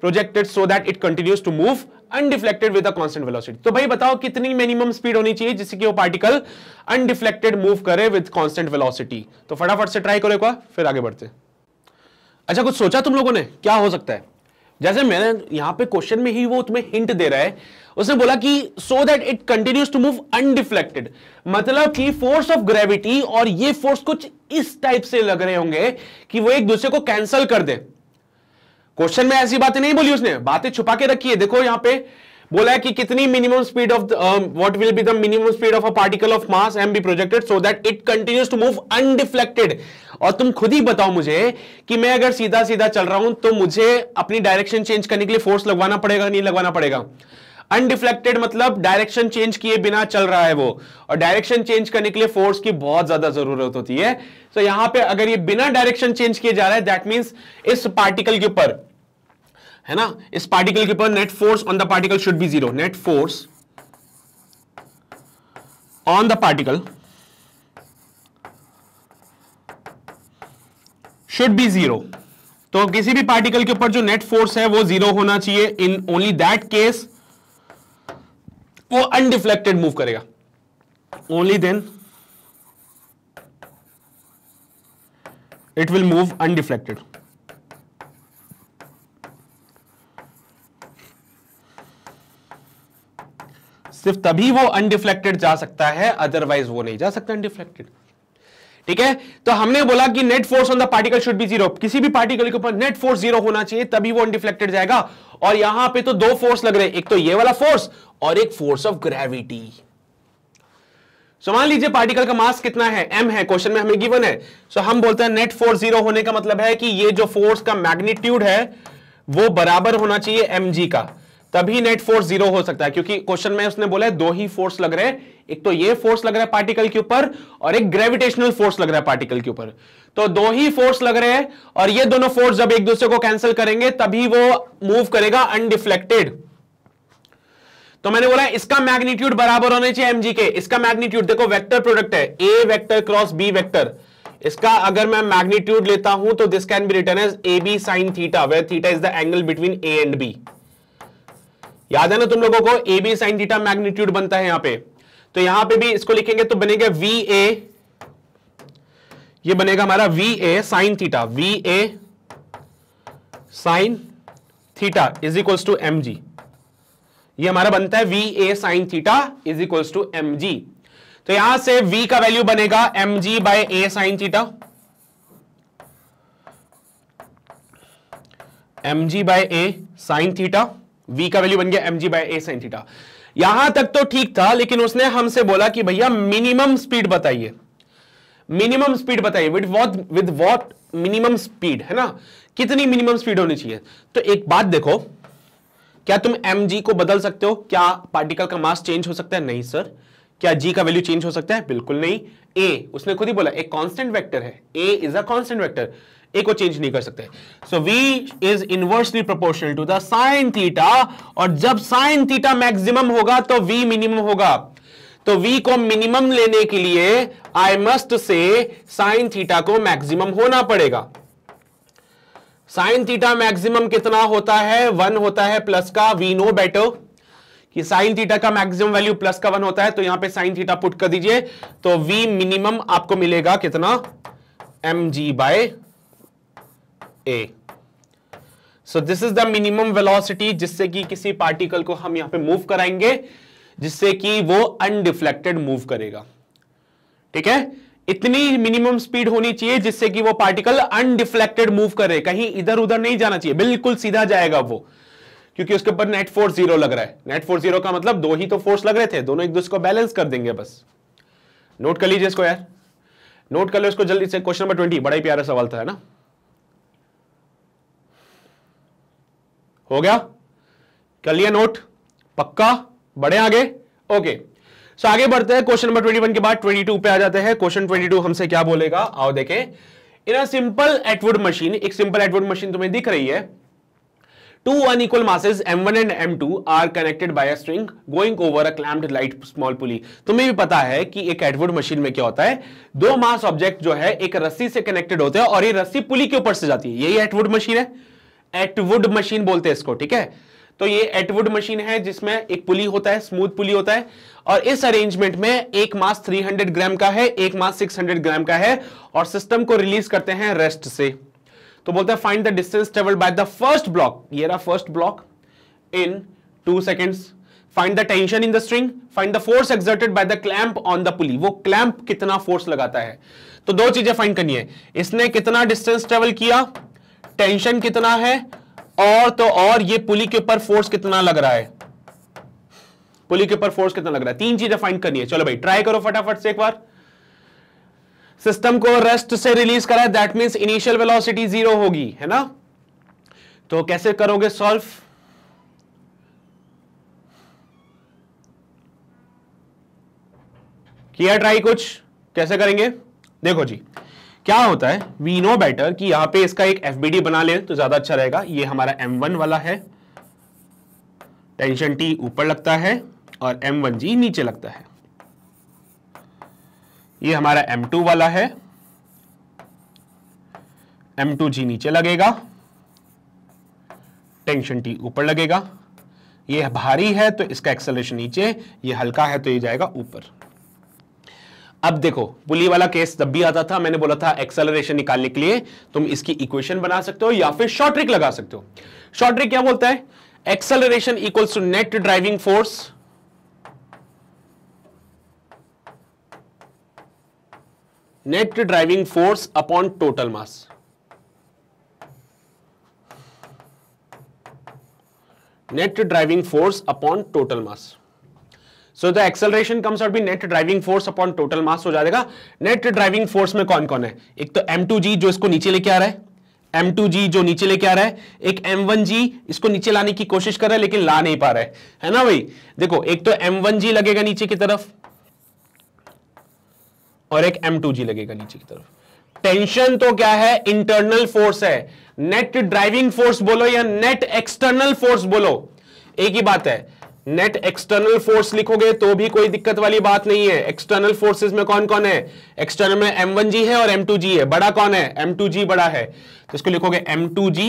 projected so that it continues to move undeflected with a constant velocity तो भाई बताओ कितनी मिनिमम स्पीड होनी चाहिए जिससे कि वो पार्टिकल अनडिफ्लेक्टेड मूव करे विद कांस्टेंट वेलोसिटी तो फटाफट से ट्राई करो एक बार फिर आगे बढ़ते अच्छा कुछ सोचा तुम लोगों ने क्या हो सकता है जैसे मैंने यहां पे क्वेश्चन में ही वो तुम्हें हिंट दे रहा है उसने बोला कि so that it continues to move undeflected मतलब कि फोर्स ऑफ ग्रेविटी और ये फोर्स कुछ इस टाइप से लग रहे होंगे कि वो एक दूसरे को कैंसल कर दे क्वेश्चन में ऐसी बातें नहीं बोली उसने बातें छुपा के रखी है देखो यहां पर बोला है कि कितनी minimum speed of what will be the minimum speed of a particle of mass M be projected so that it continues to move undeflected और तुम खुद ही बताओ मुझे कि मैं अगर सीधा सीधा चल रहा हूं तो मुझे अपनी डायरेक्शन चेंज करने के लिए फोर्स लगवाना पड़ेगा नहीं लगवाना पड़ेगा अनडिफ्लेक्टेड मतलब डायरेक्शन चेंज किए बिना चल रहा है वो और डायरेक्शन चेंज करने के लिए फोर्स की बहुत ज्यादा जरूरत होती है तो so, यहां पे अगर ये बिना डायरेक्शन चेंज किए जा रहा है दैट मीन इस पार्टिकल के ऊपर है ना इस पार्टिकल के ऊपर net force on the particle should be zero net force on the particle should be zero तो किसी भी पार्टिकल के ऊपर जो नेट फोर्स है वो जीरो होना चाहिए इन ओनली दैट केस वो अनडिफ्लेक्टेड मूव करेगा only then it will move undeflected सिर्फ तभी वो अनडिफ्लेक्टेड जा सकता है अदरवाइज वो नहीं जा सकता अनडिफ्लेक्टेड ठीक है तो हमने बोला कि net force on the particle should be zero किसी भी पार्टिकल के ऊपर नेट फोर्स जीरो होना चाहिए तभी वो अनडिफ्लेक्टेड जाएगा और यहां पे तो दो फोर्स लग रहे हैं एक तो ये वाला फोर्स और एक फोर्स ऑफ ग्रेविटी सो मान लीजिए पार्टिकल का मास कितना है एम है क्वेश्चन में हमें गिवन है सो हम बोलते हैं नेट फोर्स जीरो होने का मतलब है कि ये जो फोर्स का मैग्निट्यूड है वो बराबर होना चाहिए एम जी का तभी नेट फोर्स जीरो हो सकता है क्योंकि क्वेश्चन में उसने बोला है दो ही फोर्स लग रहे हैं एक तो ये फोर्स लग रहा है पार्टिकल के ऊपर और एक ग्रेविटेशनल फोर्स लग रहा है पार्टिकल के ऊपर तो दो ही फोर्स लग रहे हैं और ये दोनों फोर्स जब एक दूसरे को कैंसिल करेंगे तभी वो मूव करेगा अनडिफ्लेक्टेड तो मैंने बोला इसका मैग्नीट्यूड बराबर होने चाहिए एमजी के इसका मैग्नीट्यूड देखो वेक्टर प्रोडक्ट है A vector cross B vector इसका अगर मैं मैग्नीट्यूड लेता हूं तो this can be written as A B sine theta where theta is the angle between A and B याद है ना तुम लोगों को A B sine theta magnitude बनता है यहां पे तो यहां पे भी इसको लिखेंगे तो बनेगा वी ए ये बनेगा हमारा V A sine theta V A sine theta is equals to M G ये हमारा बनता है V A sine theta is equals to M G तो यहां से v का वैल्यू बनेगा M G by A sine theta M G by A sine theta v का वैल्यू बन गया mg by A sine theta यहां तक तो ठीक था लेकिन उसने हमसे बोला कि भैया मिनिमम स्पीड बताइए मिनिमम स्पीड बताइए with what with what minimum speed है ना कितनी मिनिमम स्पीड होनी चाहिए तो एक बात देखो क्या तुम एम को बदल सकते हो क्या पार्टिकल का मास चेंज हो सकता है नहीं सर क्या जी का वैल्यू चेंज हो सकता है बिल्कुल नहीं ए उसने खुद ही बोला एक कांस्टेंट वेक्टर है ए इज अ कांस्टेंट वेक्टर एक को चेंज नहीं कर सकते so V is inversely proportional to the sine theta और जब साइन थीटा मैक्सिमम होगा तो वी मिनिमम होगा तो v को मिनिमम लेने के लिए आई मस्ट से साइन थीटा को मैक्सिमम होना पड़ेगा साइन थीटा मैक्सिमम कितना होता है वन होता है प्लस का वी नो बेटर कि साइन थीटा का मैक्सिमम वैल्यू प्लस का वन होता है तो यहां पे साइन थीटा पुट कर दीजिए तो v मिनिमम आपको मिलेगा कितना M G by A so this is the minimum velocity जिससे कि किसी पार्टिकल को हम यहां पे मूव कराएंगे जिससे कि वो अनडिफ्लेक्टेड मूव करेगा ठीक है इतनी मिनिमम स्पीड होनी चाहिए जिससे कि वो पार्टिकल अनडिफ्लेक्टेड मूव करे कहीं इधर उधर नहीं जाना चाहिए बिल्कुल सीधा जाएगा वो क्योंकि उसके ऊपर नेट फोर्स जीरो लग रहा है नेट फोर्स जीरो का मतलब दो ही तो फोर्स लग रहे थे दोनों एक दूसरे को बैलेंस कर देंगे बस नोट कर लीजिए इसको यार नोट कर लो इसको जल्दी से क्वेश्चन नंबर ट्वेंटी बड़ा ही प्यारा सवाल था है ना हो गया कर लिया नोट पक्का बढ़े आगे ओके सो आगे बढ़ते हैं क्वेश्चन नंबर 21 के बाद 22 पे आ जाते हैं क्वेश्चन 22 हमसे क्या बोलेगा आओ देखें in a simple Atwood machine एक सिंपल एटवुड मशीन तुम्हें दिख रही है Two unequal masses m1 M two are connected by a string going over a clamped light small pulley तुम्हें भी पता है कि एक एटवुड मशीन में क्या होता है दो मास ऑब्जेक्ट जो है एक रस्सी से कनेक्टेड होते हैं और ये रस्सी पुली के ऊपर से जाती है यही एटवुड मशीन है एटवुड मशीन बोलते हैं इसको ठीक है तो ये एटवुड मशीन है जिसमें एक पुली होता है स्मूथ पुली होता है और इस अरेंजमेंट में एक मास 300 ग्राम का है एक मास 600 ग्राम का है और सिस्टम को रिलीज करते हैं रेस्ट से तो बोलते हैं find the distance travelled by the first block ये रहा first block in two seconds find the tension in the string find the force exerted by the clamp on the pulley वो क्लैंप कितना फोर्स लगाता है तो दो चीजें फाइंड करनी है इसने कितना डिस्टेंस ट्रेवल किया टेंशन कितना है और तो और ये पुली के ऊपर फोर्स कितना लग रहा है पुली के ऊपर फोर्स कितना लग रहा है तीन चीजें फाइंड करनी है चलो भाई ट्राई करो फटाफट से एक बार सिस्टम को रेस्ट से रिलीज करा that mean initial velocity zero होगी है ना तो कैसे करोगे सॉल्व किया ट्राई कुछ कैसे करेंगे देखो जी क्या होता है वी नो बेटर कि यहां पे इसका एक एफ बना ले तो ज्यादा अच्छा रहेगा ये हमारा एम वन वाला है टेंशन टी ऊपर लगता है और एम वन जी नीचे लगता है ये हमारा एम टू वाला है एम टू जी नीचे लगेगा टेंशन टी ऊपर लगेगा ये भारी है तो इसका एक्सेलरेशन नीचे ये हल्का है तो ये जाएगा ऊपर अब देखो पुली वाला केस जब भी आता था मैंने बोला था एक्सेलरेशन निकालने के लिए तुम इसकी इक्वेशन बना सकते हो या फिर शॉर्ट ट्रिक लगा सकते हो शॉर्ट ट्रिक क्या बोलता है acceleration equals to net driving force net driving force upon total mass net driving force upon total mass so the acceleration comes out be net driving force upon total mass हो जाएगा नेट ड्राइविंग फोर्स में कौन कौन है एक तो एम जो इसको नीचे लेके आ रहा है M2G जो नीचे लेके आ रहा है एक M1G इसको नीचे लाने की कोशिश कर रहा है लेकिन ला नहीं पा रहा है है ना भाई देखो एक तो M1G लगेगा नीचे की तरफ और एक M2G लगेगा नीचे की तरफ टेंशन तो क्या है इंटरनल फोर्स है नेट ड्राइविंग फोर्स बोलो या नेट एक्सटर्नल फोर्स बोलो एक ही बात है नेट एक्सटर्नल फोर्स लिखोगे तो भी कोई दिक्कत वाली बात नहीं है एक्सटर्नल फोर्सेस में कौन कौन है एक्सटर्नल में एम वन जी है और एम टू जी है बड़ा कौन है एम टू जी बड़ा है तो इसको लिखोगे एम टू जी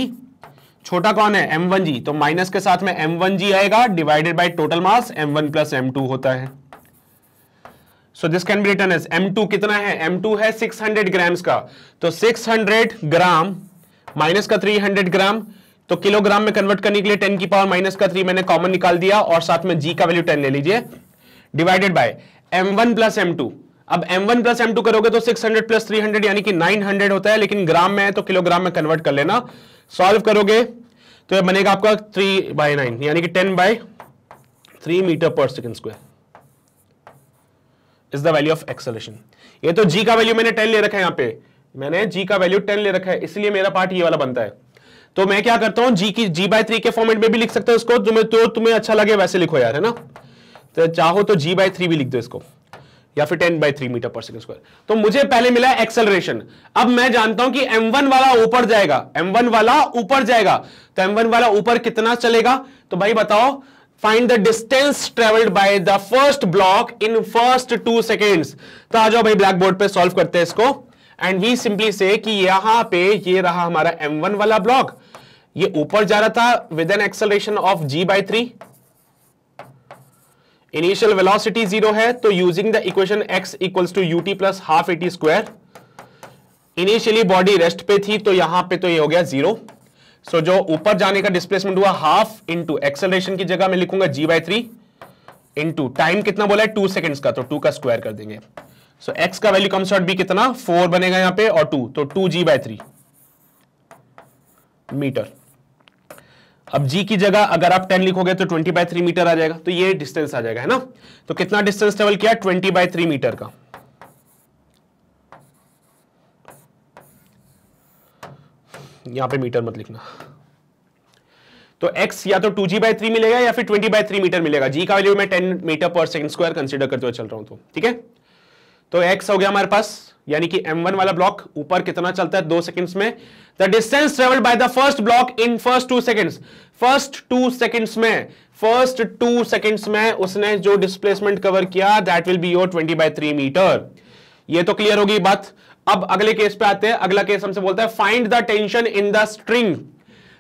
छोटा कौन है एम वन जी तो माइनस के साथ में एम वन जी आएगा divided by total mass M one plus M two होता है so this can be written as M two कितना है एम टू है सिक्स हंड्रेड ग्राम्स का तो सिक्स हंड्रेड ग्राम माइनस का थ्री हंड्रेड ग्राम तो किलोग्राम में कन्वर्ट करने के लिए टेन की पावर माइनस का थ्री मैंने कॉमन निकाल दिया और साथ में जी का वैल्यू टेन ले लीजिए divided by M one plus M two अब M one plus M two करोगे तो 600 प्लस हंड्रेड यानी कि 900 होता है लेकिन ग्राम में है तो किलोग्राम में कन्वर्ट कर लेना सॉल्व करोगे तो यह बनेगा आपका थ्री बाय नाइन यानी कि टेन बाय थ्री मीटर पर second square is the value of acceleration ये तो जी का वैल्यू मैंने टेन ले रखा है यहां पर मैंने जी का वैल्यू टेन ले रखा है इसलिए मेरा पार्ट ये वाला बनता है तो मैं क्या करता हूं जी की जी बाय थ्री के फॉर्मेट में भी लिख सकते हो इसको तुम्हें तो तुम्हें अच्छा लगे वैसे लिखो यार है ना तो चाहो तो जी बाय थ्री भी लिख दो इसको या फिर टेन बाई थ्री मीटर पर सेकंड स्क्वायर तो मुझे पहले मिला एक्सेलरेशन अब मैं जानता हूं कि एम वाला ऊपर जाएगा m1 वाला ऊपर जाएगा तो वन वाला ऊपर कितना चलेगा तो भाई बताओ find the distance travelled by the first block in first two seconds तो आ जाओ भाई ब्लैक बोर्ड पर सॉल्व करते हैं इसको एंड वी सिंपली से कि यहां पे ये रहा हमारा m1 वाला ब्लॉक ये ऊपर जा रहा था with an acceleration of ji by three initial velocity zero है तो using the equation X equals to U T plus half eighty square initially body rest पे थी तो यहां पे तो ये हो गया जीरो सो so, जो ऊपर जाने का डिस्प्लेसमेंट हुआ हाफ इंटू एक्सेलरेशन की जगह मैं लिखूंगा G by three into time कितना बोला है टू सेकेंड्स का तो टू का स्क्वायर कर देंगे सो so, एक्स का वैल्यू कम शॉर्ट भी कितना फोर बनेगा यहां पे और टू तो two ji by three metre अब जी की जगह अगर आप टेन लिखोगे तो ट्वेंटी बाय थ्री मीटर आ जाएगा तो ये डिस्टेंस आ जाएगा है ना तो कितना डिस्टेंस ट्रेवल किया ट्वेंटी बाय थ्री मीटर का यहां पे मीटर मत लिखना तो x या तो 2g जी बाई थ्री मिलेगा या फिर 20 बाई थ्री मीटर मिलेगा g का वैल्यू मैं 10 मीटर पर सेकंड स्क्वायर कंसीडर करते हुए चल रहा हूं तो ठीक है तो x हो गया हमारे पास यानी कि M1 वाला ब्लॉक ऊपर कितना चलता है दो सेकंड्स में the distance travelled by the first block in first two seconds first two seconds में फर्स्ट टू सेकंड्स में उसने जो डिस्प्लेसमेंट कवर किया that will be your 20 bye 3 metre ये तो क्लियर होगी बात अब अगले केस पे आते हैं अगला केस हमसे बोलता है find the tension in the string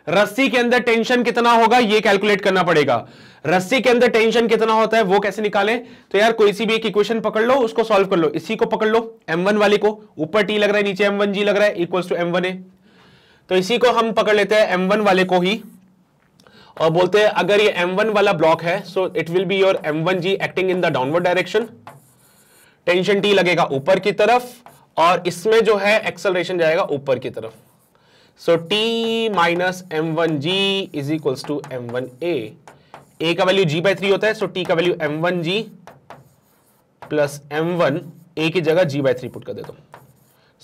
रस्सी के अंदर टेंशन कितना होगा यह कैलकुलेट करना पड़ेगा रस्सी के अंदर टेंशन कितना होता है वो कैसे निकालें तो यार कोई सी भी एक इक्वेशन पकड़ लो उसको सॉल्व कर लो इसी को पकड़ लो m1 वाली को ऊपर टी लग रहा है नीचे वन जी लग रहा है इक्वल टू m1 ए तो इसी को हम पकड़ लेते हैं m1 वाले को ही और बोलते हैं अगर ये m1 वाला ब्लॉक है so it will be your one ji acting in the downward direction tension T लगेगा ऊपर की तरफ और इसमें जो है एक्सलरेशन जाएगा ऊपर की तरफ so T minus m one ji is equals to M one a a का वैल्यू जी बाई थ्री होता है सो टी का value m one g plus m one a की जगह जी बाई थ्री पुट कर दे दो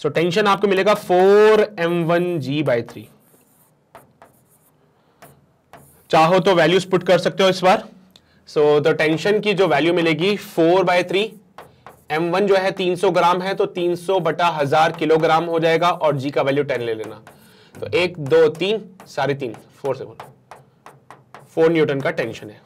सो टेंशन आपको मिलेगा four m one g by three चाहो तो वैल्यूज पुट कर सकते हो इस बार सो द टेंशन की जो वैल्यू मिलेगी four by three m one जो है तीन सौ ग्राम है तो तीन सौ बटा हजार किलोग्राम हो जाएगा और जी का वैल्यू टेन ले लेना तो एक दो तीन साढ़े तीन फोर से बोलो फोर न्यूटन का टेंशन है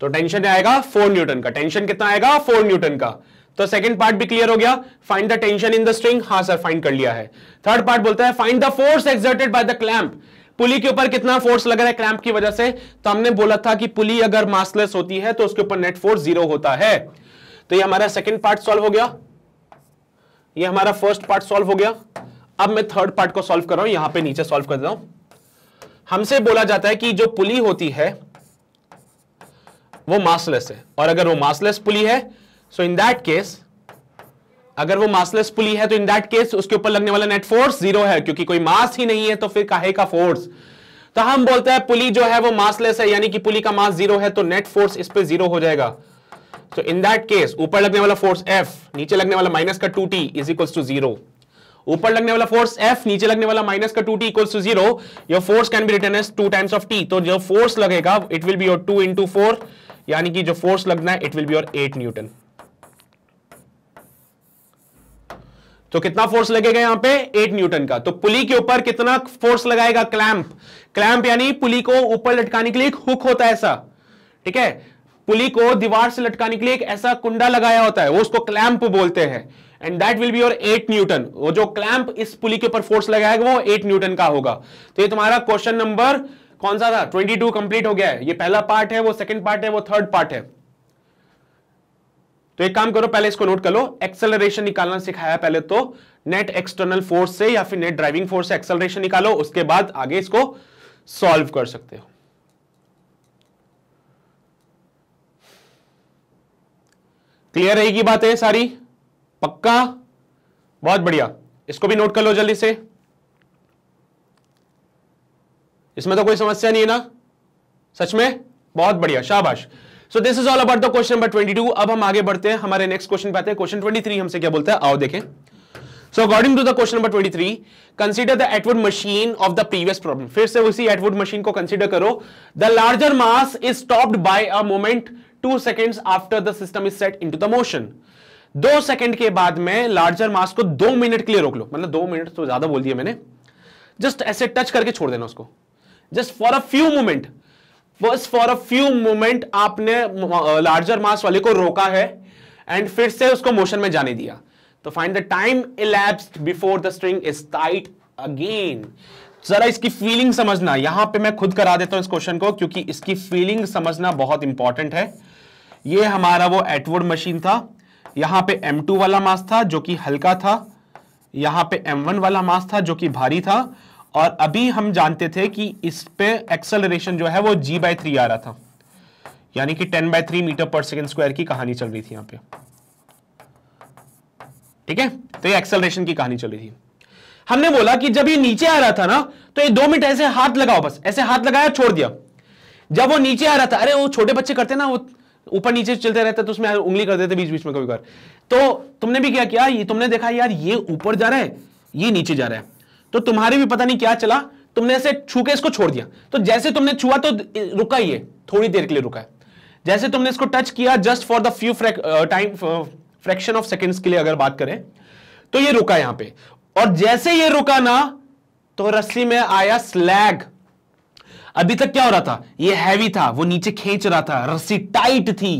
तो टेंशन आएगा फोर न्यूटन का टेंशन कितना आएगा फोर न्यूटन का तो सेकंड पार्ट भी क्लियर हो गया find the tension in the string हाँ सर फाइंड कर लिया है थर्ड पार्ट बोलता है find the force exerted by the clamp pulley के ऊपर कितना फोर्स लग रहा है क्लैम्प की वजह से तो हमने बोला था कि पुली अगर मासलेस होती है तो उसके ऊपर नेट फोर्स जीरो होता है तो ये हमारा सेकेंड पार्ट सॉल्व हो गया ये हमारा फर्स्ट पार्ट सॉल्व हो गया अब मैं थर्ड पार्ट को सॉल्व कर रहा हूं यहां पर नीचे सॉल्व कर रहा हूं हमसे बोला जाता है कि जो पुली होती है वो मासलेस है और अगर वो मासलेस पुली है सो इन दैट केस अगर वो मासलेस पुली है तो इन दैट केस उसके ऊपर लगने वाला नेट फोर्स जीरो है क्योंकि कोई मास ही नहीं है तो फिर काहे का फोर्स तो हम बोलते हैं पुली जो है वो मासलेस है यानी कि पुली का मास जीरो है तो नेट फोर्स इस पर जीरो हो जाएगा तो इन दैट केस ऊपर लगने वाला फोर्स एफ नीचे लगने वाला माइनस का two T is equal to zero ऊपर लगने वाला फोर्स एफ नीचे लगने वाला माइनस का two T equal to zero your force can be written as two times of T तो जो फोर्स लगेगा it will be your two into four यानी कि जो फोर्स लगना है it will be your eight newton तो कितना फोर्स लगेगा यहां पे एट न्यूटन का तो पुली के ऊपर कितना फोर्स लगाएगा क्लैंप क्लैंप यानी पुली को ऊपर लटकाने के लिए एक हुक होता है ऐसा ठीक है पुली को दीवार से लटकाने के लिए एक ऐसा कुंडा लगाया होता है वो उसको क्लैंप बोलते हैं and that will be your eight newton वो जो क्लैंप इस पुली के ऊपर फोर्स लगाएगा वो एट न्यूटन का होगा तो ये तुम्हारा क्वेश्चन नंबर कौन सा था ट्वेंटी टू कंप्लीट हो गया है ये पहला पार्ट है वो सेकेंड पार्ट है वो थर्ड पार्ट है तो एक काम करो पहले इसको नोट कर लो एक्सेलरेशन निकालना सिखाया पहले तो नेट एक्सटर्नल फोर्स से या फिर नेट ड्राइविंग फोर्स से एक्सेलरेशन निकालो उसके बाद आगे इसको सॉल्व कर सकते हो क्लियर रहेगी बातें सारी पक्का बहुत बढ़िया इसको भी नोट कर लो जल्दी से इसमें तो कोई समस्या नहीं है ना सच में बहुत बढ़िया शाबाश so this is all about the question number 22 अब हम आगे बढ़ते हैं हमारे नेक्स्ट क्वेश्चन पे आते हैं क्वेश्चन 23 हमसे क्या बोलता है आओ देखें so according to the question number 23 consider the Atwood machine of the previous problem फिर से उसी एटवुड मशीन को कंसीडर करो the larger mass is stopped by a moment two seconds after the system is set in the motion दो सेकंड के बाद में लार्जर मास को दो मिनट के लिए रोक लो मतलब दो मिनट तो ज्यादा बोल दिया मैंने जस्ट ऐसे टच करके छोड़ देना उसको just for a few moment बस फॉर अ फ्यू मोमेंट आपने लार्जर मास वाले को रोका है एंड फिर से उसको मोशन में जाने दिया तो find the time elapsed before the string is tight again जरा इसकी फीलिंग समझना यहां पे मैं खुद करा देता हूं इस क्वेश्चन को क्योंकि इसकी फीलिंग समझना बहुत इंपॉर्टेंट है ये हमारा वो एटवुड मशीन था यहां पे M2 वाला मास था जो कि हल्का था यहां पे M1 वाला मास था जो कि भारी था और अभी हम जानते थे कि इस पे एक्सलरेशन जो है वो g बाय थ्री आ रहा था यानी कि 10 बाय थ्री मीटर पर सेकेंड स्क्वायर की कहानी चल रही थी यहां पे ठीक है तो ये एक्सलरेशन की कहानी चल रही थी हमने बोला कि जब ये नीचे आ रहा था ना तो ये दो मिनट ऐसे हाथ लगाओ बस ऐसे हाथ लगाया छोड़ दिया जब वो नीचे आ रहा था अरे वो छोटे बच्चे करते ना वो ऊपर नीचे चलते रहते तो उसमें उंगली कर देते बीच बीच में कभी कभार तो तुमने भी क्या किया ये तुमने देखा यार ये ऊपर जा रहा है ये नीचे जा रहा है तो तुम्हारे भी पता नहीं क्या चला तुमने ऐसे छू के इसको छोड़ दिया तो जैसे तुमने छुआ तो रुका ही है थोड़ी देर के लिए रुका है जैसे तुमने इसको टच किया just for the few time fraction of seconds के लिए अगर बात करें तो ये रुका यहां पे और जैसे ये रुका ना तो रस्सी में आया स्लैग अभी तक क्या हो रहा था ये हैवी था वो नीचे खींच रहा था रस्सी टाइट थी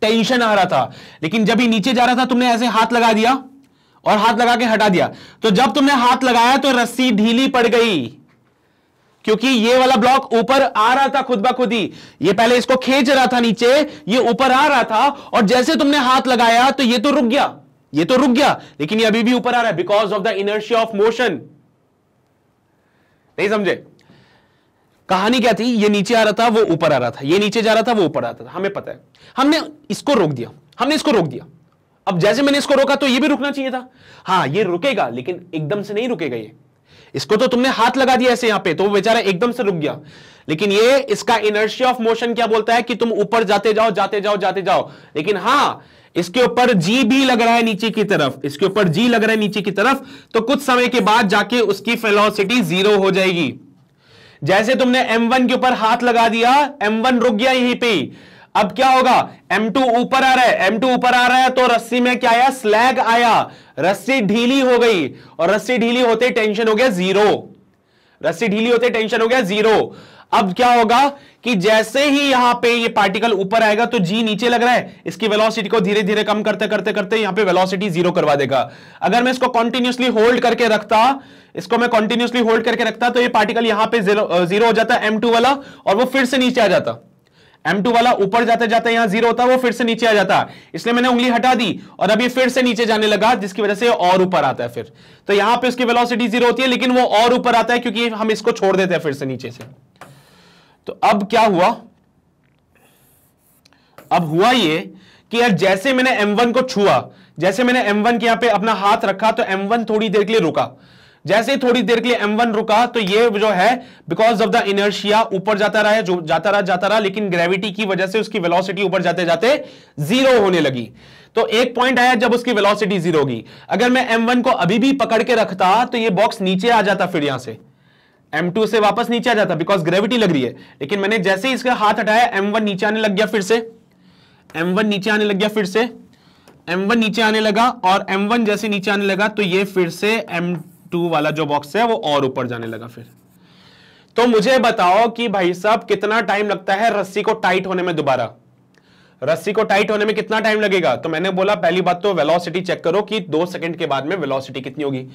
टेंशन आ रहा था लेकिन जब ही नीचे जा रहा था तुमने ऐसे हाथ लगा दिया और हाथ लगा के हटा दिया तो जब तुमने हाथ लगाया तो रस्सी ढीली पड़ गई क्योंकि ये वाला ब्लॉक ऊपर आ रहा था खुद ब खुद ही ये पहले इसको खींच रहा था नीचे ये ऊपर आ रहा था और जैसे तुमने हाथ लगाया तो ये तो रुक गया ये तो रुक गया लेकिन ये अभी भी ऊपर आ रहा है because of the inertia of motion नहीं समझे कहानी क्या थी ये नीचे आ रहा था वो ऊपर आ रहा था ये नीचे जा रहा था वो ऊपर आ रहा था हमें पता है हमने इसको रोक दिया हमने इसको रोक दिया अब जैसे मैंने इसको रोका तो ये भी रुकना चाहिए था हाँ ये रुकेगा लेकिन एकदम से नहीं रुकेगा ये इसको तो तुमने हाथ लगा दिया ऐसे यहां पे तो वो बेचारा एकदम से रुक गया लेकिन ये इसका इनर्शिया ऑफ मोशन क्या बोलता है कि तुम ऊपर जाते जाओ जाते जाओ जाते जाओ लेकिन हाँ इसके ऊपर जी भी लग रहा है नीचे की तरफ इसके ऊपर जी लग रहा है नीचे की तरफ तो कुछ समय के बाद जाके उसकी फेलोसिटी जीरो हो जाएगी जैसे तुमने M1 के ऊपर हाथ लगा दिया M1 रुक गया यहीं पे अब क्या होगा M2 ऊपर आ रहा है M2 ऊपर आ रहा है तो रस्सी में क्या आया स्लैग आया रस्सी ढीली हो गई और रस्सी ढीली होते टेंशन हो गया जीरो रस्सी ढीली होते टेंशन हो गया जीरो अब क्या होगा कि जैसे ही यहां पे ये पार्टिकल ऊपर आएगा तो जी नीचे लग रहा है इसकी वेलोसिटी को धीरे धीरे कम करते करते करते यहां पे वेलोसिटी जीरो करवा देगा अगर मैं इसको कॉन्टिन्यूसली होल्ड करके रखता इसको मैं कॉन्टिन्यूसली होल्ड करके रखता तो ये पार्टिकल यहां पर जीरो, हो जाता एम टू वाला और वो फिर से नीचे आ जाता M2 वाला ऊपर जाते जाते यहां जीरो होता वो फिर से नीचे आ जाता इसलिए मैंने उंगली हटा दी और अब ये फिर से नीचे जाने लगा जिसकी वजह से और ऊपर आता है फिर तो यहां पे उसकी वेलोसिटी जीरो होती है लेकिन वो और ऊपर आता है क्योंकि हम इसको छोड़ देते हैं फिर से नीचे से तो अब क्या हुआ अब हुआ ये कि यार जैसे मैंने M1 को छुआ जैसे मैंने M1 के यहां पे अपना हाथ रखा तो M1 थोड़ी देर के लिए रुका जैसे ही थोड़ी देर के लिए M1 रुका तो ये जो है बिकॉज ऑफ द इनर्शिया ऊपर जाता रहा है जो जाता रहा जाता रहा लेकिन ग्रेविटी की वजह से उसकी वेलोसिटी ऊपर जाते जाते जीरो होने लगी तो एक पॉइंट आया जब उसकी वेलोसिटी जीरो होगी अगर मैं m1 को अभी भी पकड़ के रखता तो ये बॉक्स नीचे आ जाता फिर यहां से m2 से वापस नीचे आ जाता बिकॉज ग्रेविटी लग रही है लेकिन मैंने जैसे ही इसका हाथ हटाया m1 नीचे आने लग गया फिर से m1 नीचे आने लग गया फिर से m1 नीचे आने लगा और m1 जैसे नीचे आने लगा तो ये फिर से m2 टू वाला जो बॉक्स है वो और ऊपर जाने लगा फिर तो मुझे बताओ कि भाई साहब कितना टाइम लगता है रस्सी को टाइट होने में दोबारा रस्सी को टाइट होने में कितना टाइम लगेगा तो मैंने बोला पहली बात तो वेलोसिटी चेक करो कि दो सेकंड के बाद में वेलोसिटी कितनी होगी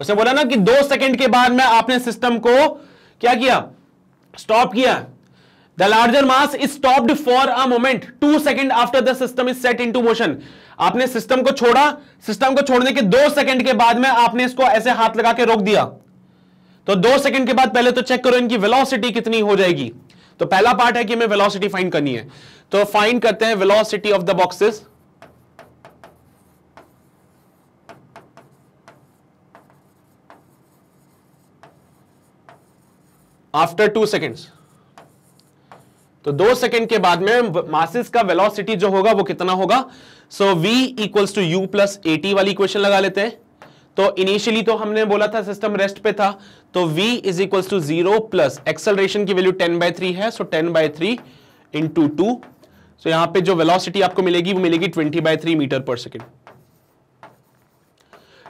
उसने बोला ना कि दो सेकंड के बाद में आपने सिस्टम को क्या किया स्टॉप किया the larger mass is stopped for a moment two second after the system is set in motion आपने सिस्टम को छोड़ा सिस्टम को छोड़ने के दो सेकंड के बाद में आपने इसको ऐसे हाथ लगा के रोक दिया तो दो सेकंड के बाद पहले तो चेक करो इनकी वेलोसिटी कितनी हो जाएगी तो पहला पार्ट है कि हमें वेलोसिटी फाइंड करनी है तो फाइंड करते हैं velocity of the boxes after two seconds तो दो सेकंड के बाद में मासिस का वेलोसिटी जो होगा वो कितना होगा so v equals to u plus at वाली इक्वेशन लगा लेते हैं तो इनिशियली तो हमने बोला था सिस्टम रेस्ट पे था तो v is equal to zero plus acceleration की वैल्यू टेन बाय थ्री है so ten by three into two so यहां पे जो वेलोसिटी आपको मिलेगी वो मिलेगी ट्वेंटी बाय थ्री मीटर पर सेकेंड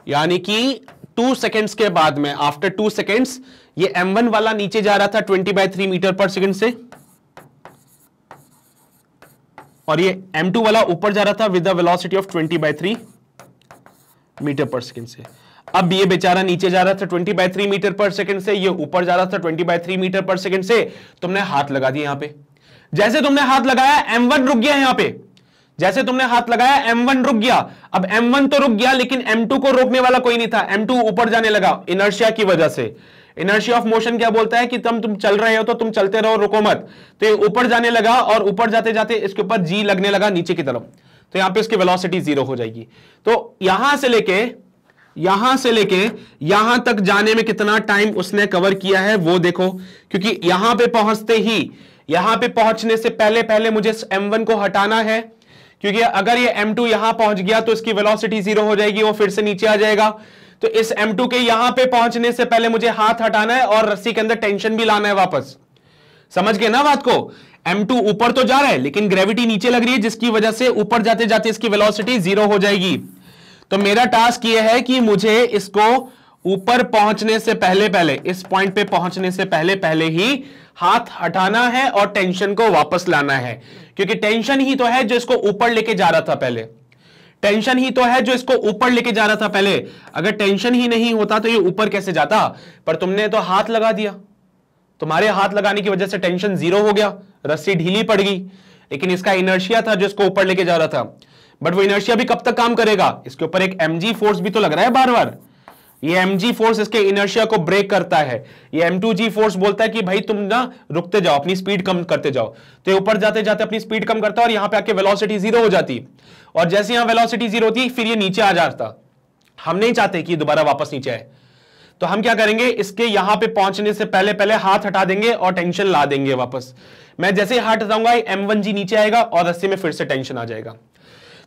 यानी कि टू सेकेंड्स के बाद में आफ्टर टू सेकेंड्स ये m1 वाला नीचे जा रहा था ट्वेंटी बाय थ्री मीटर पर सेकेंड से और ये m2 वाला ऊपर जा रहा था with the velocity of 20 by three metre पर सेकेंड से अब ये बेचारा नीचे जा रहा था 20 बाई थ्री मीटर पर सेकेंड से ये ऊपर जा रहा था 20 बाई थ्री मीटर पर सेकेंड से तुमने हाथ लगा दिया यहां पे जैसे तुमने हाथ लगाया m1 रुक गया यहां पे जैसे तुमने हाथ लगाया m1 रुक गया अब m1 तो रुक गया लेकिन m2 को रोकने वाला कोई नहीं था m2 ऊपर जाने लगा इनर्शिया की वजह से इनर्शिया ऑफ मोशन क्या बोलता है कि तुम तुम चल रहे हो तो तुम चलते रहो रुको मत तो ऊपर जाने लगा और ऊपर जाते जाते इसके ऊपर जी लगने लगा नीचे की तरफ तो यहां पे इसकी वेलोसिटी जीरो हो जाएगी तो यहां से लेके यहां से लेके यहां तक जाने में कितना टाइम उसने कवर किया है वो देखो क्योंकि यहां पर पहुंचते ही यहां पर पहुंचने से पहले पहले मुझे वन को हटाना है क्योंकि अगर ये M2 यहां पहुंच गया तो इसकी वेलोसिटी जीरो हो जाएगी वो फिर से नीचे आ जाएगा तो इस M2 के यहां पे पहुंचने से पहले मुझे हाथ हटाना है और रस्सी के अंदर टेंशन भी लाना है वापस समझ गए ना बात को M2 ऊपर तो जा रहा है लेकिन ग्रेविटी नीचे लग रही है जिसकी वजह से ऊपर जाते जाते इसकी वेलोसिटी जीरो हो जाएगी तो मेरा टास्क यह है कि मुझे इसको ऊपर पहुंचने से पहले पहले इस पॉइंट पे पहुंचने से पहले पहले ही हाथ हटाना है और टेंशन को वापस लाना है क्योंकि टेंशन ही तो है जो इसको ऊपर लेके जा रहा था पहले टेंशन ही तो है जो इसको ऊपर लेके जा रहा था पहले अगर टेंशन ही नहीं होता तो ये ऊपर कैसे जाता पर तुमने तो हाथ लगा दिया तुम्हारे हाथ लगाने की वजह से टेंशन जीरो हो गया रस्सी ढीली पड़ गई लेकिन इसका इनर्शिया था जो इसको ऊपर लेके जा रहा था बट वो इनर्शिया भी कब तक काम करेगा इसके ऊपर एक एमजी फोर्स भी तो लग रहा है बार बार ये जी फोर्स इसके इनर्शिया को ब्रेक करता है ये एम टू जी फोर्स बोलता है कि भाई तुम ना रुकते जाओ अपनी स्पीड कम करते जाओ तो ऊपर जाते जाते अपनी स्पीड कम करता है और यहां पे आके वेलोसिटी जीरो हो जाती और जैसे यहां वेलोसिटी जीरो होती फिर ये नीचे आ जाता हम नहीं चाहते कि दोबारा वापस नीचे आए तो हम क्या करेंगे इसके यहां पर पहुंचने से पहले पहले हाथ हटा देंगे और टेंशन ला देंगे वापस मैं जैसे हाथ हटाऊंगा एम वन जी नीचे आएगा और रस्से में फिर से टेंशन आ जाएगा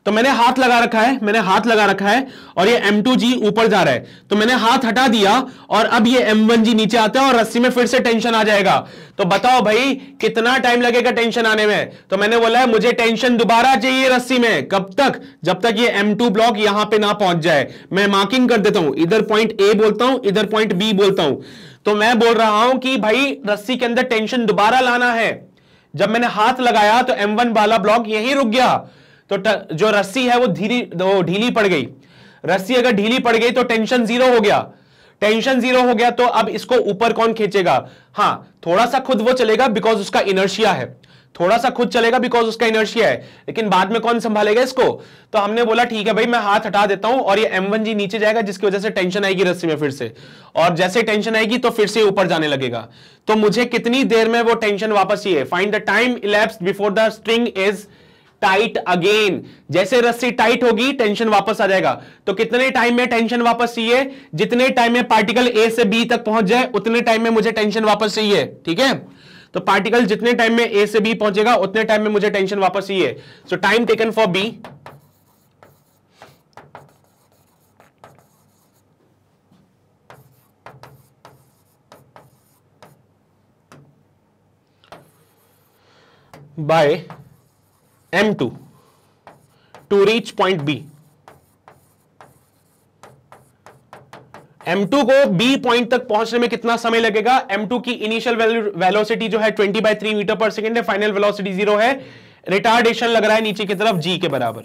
तो मैंने हाथ लगा रखा है मैंने हाथ लगा रखा है और ये जी ऊपर जा रहा है तो मैंने हाथ हटा दिया और अब ये जी नीचे आता है और रस्सी में फिर से टेंशन आ जाएगा तो बताओ भाई कितना टाइम लगेगा टेंशन आने में तो मैंने बोला है मुझे टेंशन दोबारा चाहिए रस्सी में कब तक जब तक ये M2 ब्लॉक यहां पे ना पहुंच जाए मैं मार्किंग कर देता हूं इधर पॉइंट ए बोलता हूं इधर पॉइंट बी बोलता हूं तो मैं बोल रहा हूं कि भाई रस्सी के अंदर टेंशन दोबारा लाना है जब मैंने हाथ लगाया तो M1 वाला ब्लॉक यहीं रुक गया तो त, जो रस्सी है वो धीरी वो ढीली पड़ गई रस्सी अगर ढीली पड़ गई तो टेंशन जीरो हो गया टेंशन जीरो हो गया तो अब इसको ऊपर कौन खींचेगा हाँ थोड़ा सा खुद वो चलेगा बिकॉज उसका इनर्शिया है थोड़ा सा खुद चलेगा बिकॉज उसका इनर्शिया है लेकिन बाद में कौन संभालेगा इसको तो हमने बोला ठीक है भाई मैं हाथ हटा देता हूं और ये एम वन जी नीचे जाएगा जिसकी वजह से टेंशन आएगी रस्सी में फिर से और जैसे टेंशन आएगी तो फिर से ऊपर जाने लगेगा तो मुझे कितनी देर में वो टेंशन वापस ही है find the time elapse before the string is tight again जैसे रस्सी टाइट होगी टेंशन वापस आ जाएगा तो कितने टाइम में टेंशन वापस चाहिए जितने टाइम में पार्टिकल ए से बी तक पहुंच जाए उतने टाइम में मुझे टेंशन वापस चाहिए ठीक है तो पार्टिकल जितने टाइम में ए से बी पहुंचेगा उतने टाइम में मुझे टेंशन वापस चाहिए so time taken for B by m two to reach point B M2 को B पॉइंट तक पहुंचने में कितना समय लगेगा M2 की इनिशियल वेलोसिटी जो है 20 बाय 3 मीटर पर सेकेंड है फाइनल वेलोसिटी जीरो है रिटार्डेशन लग रहा है नीचे की तरफ G के बराबर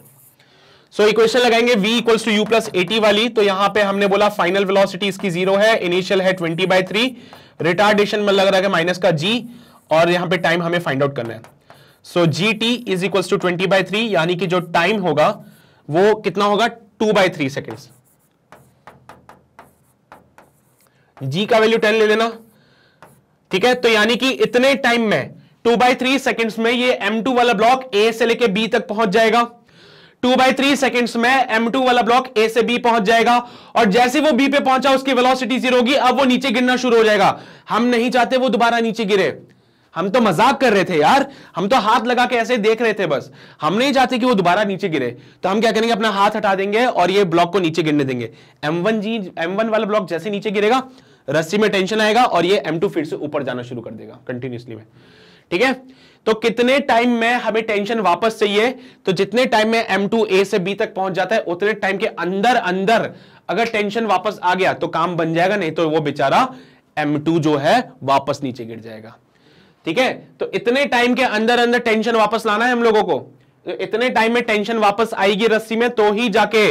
सो so, इक्वेशन लगाएंगे v equals to u plus at वाली तो यहां पे हमने बोला फाइनल वेलोसिटी इसकी जीरो है इनिशियल है 20 बाय थ्री रिटार्डेशन में लग रहा है माइनस का g और यहां पे टाइम हमें फाइंड आउट करना है so g T is equal to twenty by three यानी कि जो टाइम होगा वो कितना होगा two by three second g का वैल्यू टेन ले लेना ठीक है तो यानी कि इतने टाइम में टू बाई थ्री सेकेंड्स में ये एम टू वाला ब्लॉक ए से लेके बी तक पहुंच जाएगा टू बाई थ्री सेकेंड्स में एम टू वाला ब्लॉक ए से बी पहुंच जाएगा और जैसे वो बी पे पहुंचा उसकी वेलोसिटी जीरो होगी अब वो नीचे गिरना शुरू हो जाएगा हम नहीं चाहते वो दोबारा नीचे गिरे हम तो मजाक कर रहे थे यार हम तो हाथ लगा के ऐसे देख रहे थे बस हम नहीं चाहते कि वो दोबारा नीचे गिरे तो हम क्या करेंगे अपना हाथ हटा देंगे और ये ब्लॉक को नीचे गिरने देंगे M1 जी M1 वाला ब्लॉक जैसे नीचे गिरेगा रस्सी में टेंशन आएगा और ये M2 फिर से ऊपर जाना शुरू कर देगा कंटिन्यूसली में ठीक है तो कितने टाइम में हमें टेंशन वापस चाहिए तो जितने टाइम में टू ए से बी तक पहुंच जाता है उतने टाइम के अंदर अंदर अगर टेंशन वापस आ गया तो काम बन जाएगा नहीं तो वो बेचारा टू जो है वापस नीचे गिर जाएगा ठीक है तो इतने टाइम के अंदर अंदर टेंशन वापस लाना है हम लोगों को तो इतने टाइम में टेंशन वापस आएगी रस्सी में तो ही जाके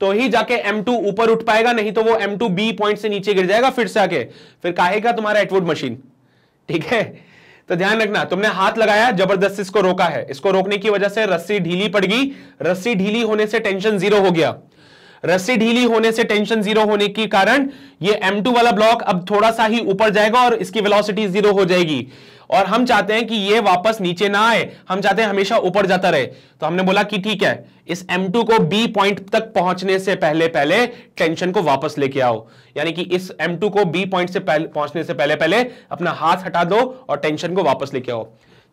तो ही जाके M2 ऊपर उठ पाएगा नहीं तो वो M2 B पॉइंट से नीचे गिर जाएगा फिर से आके फिर काहेगा तुम्हारा एटवुड मशीन ठीक है तो ध्यान रखना तुमने हाथ लगाया जबरदस्ती इसको रोका है इसको रोकने की वजह से रस्सी ढीली पड़ गई रस्सी ढीली होने से टेंशन जीरो हो गया रस्सी ढीली होने से टेंशन जीरो होने के कारण ये M2 वाला ब्लॉक अब थोड़ा सा ही ऊपर जाएगा और इसकी वेलोसिटी जीरो हो जाएगी और हम चाहते हैं कि ये वापस नीचे ना आए हम चाहते हैं हमेशा ऊपर जाता रहे तो हमने बोला कि ठीक है इस M2 को B पॉइंट तक पहुंचने से पहले पहले टेंशन को वापस लेके आओ यानी कि इस M2 को B पॉइंट से पहले पहुंचने से पहले पहले अपना हाथ हटा दो और टेंशन को वापस लेके आओ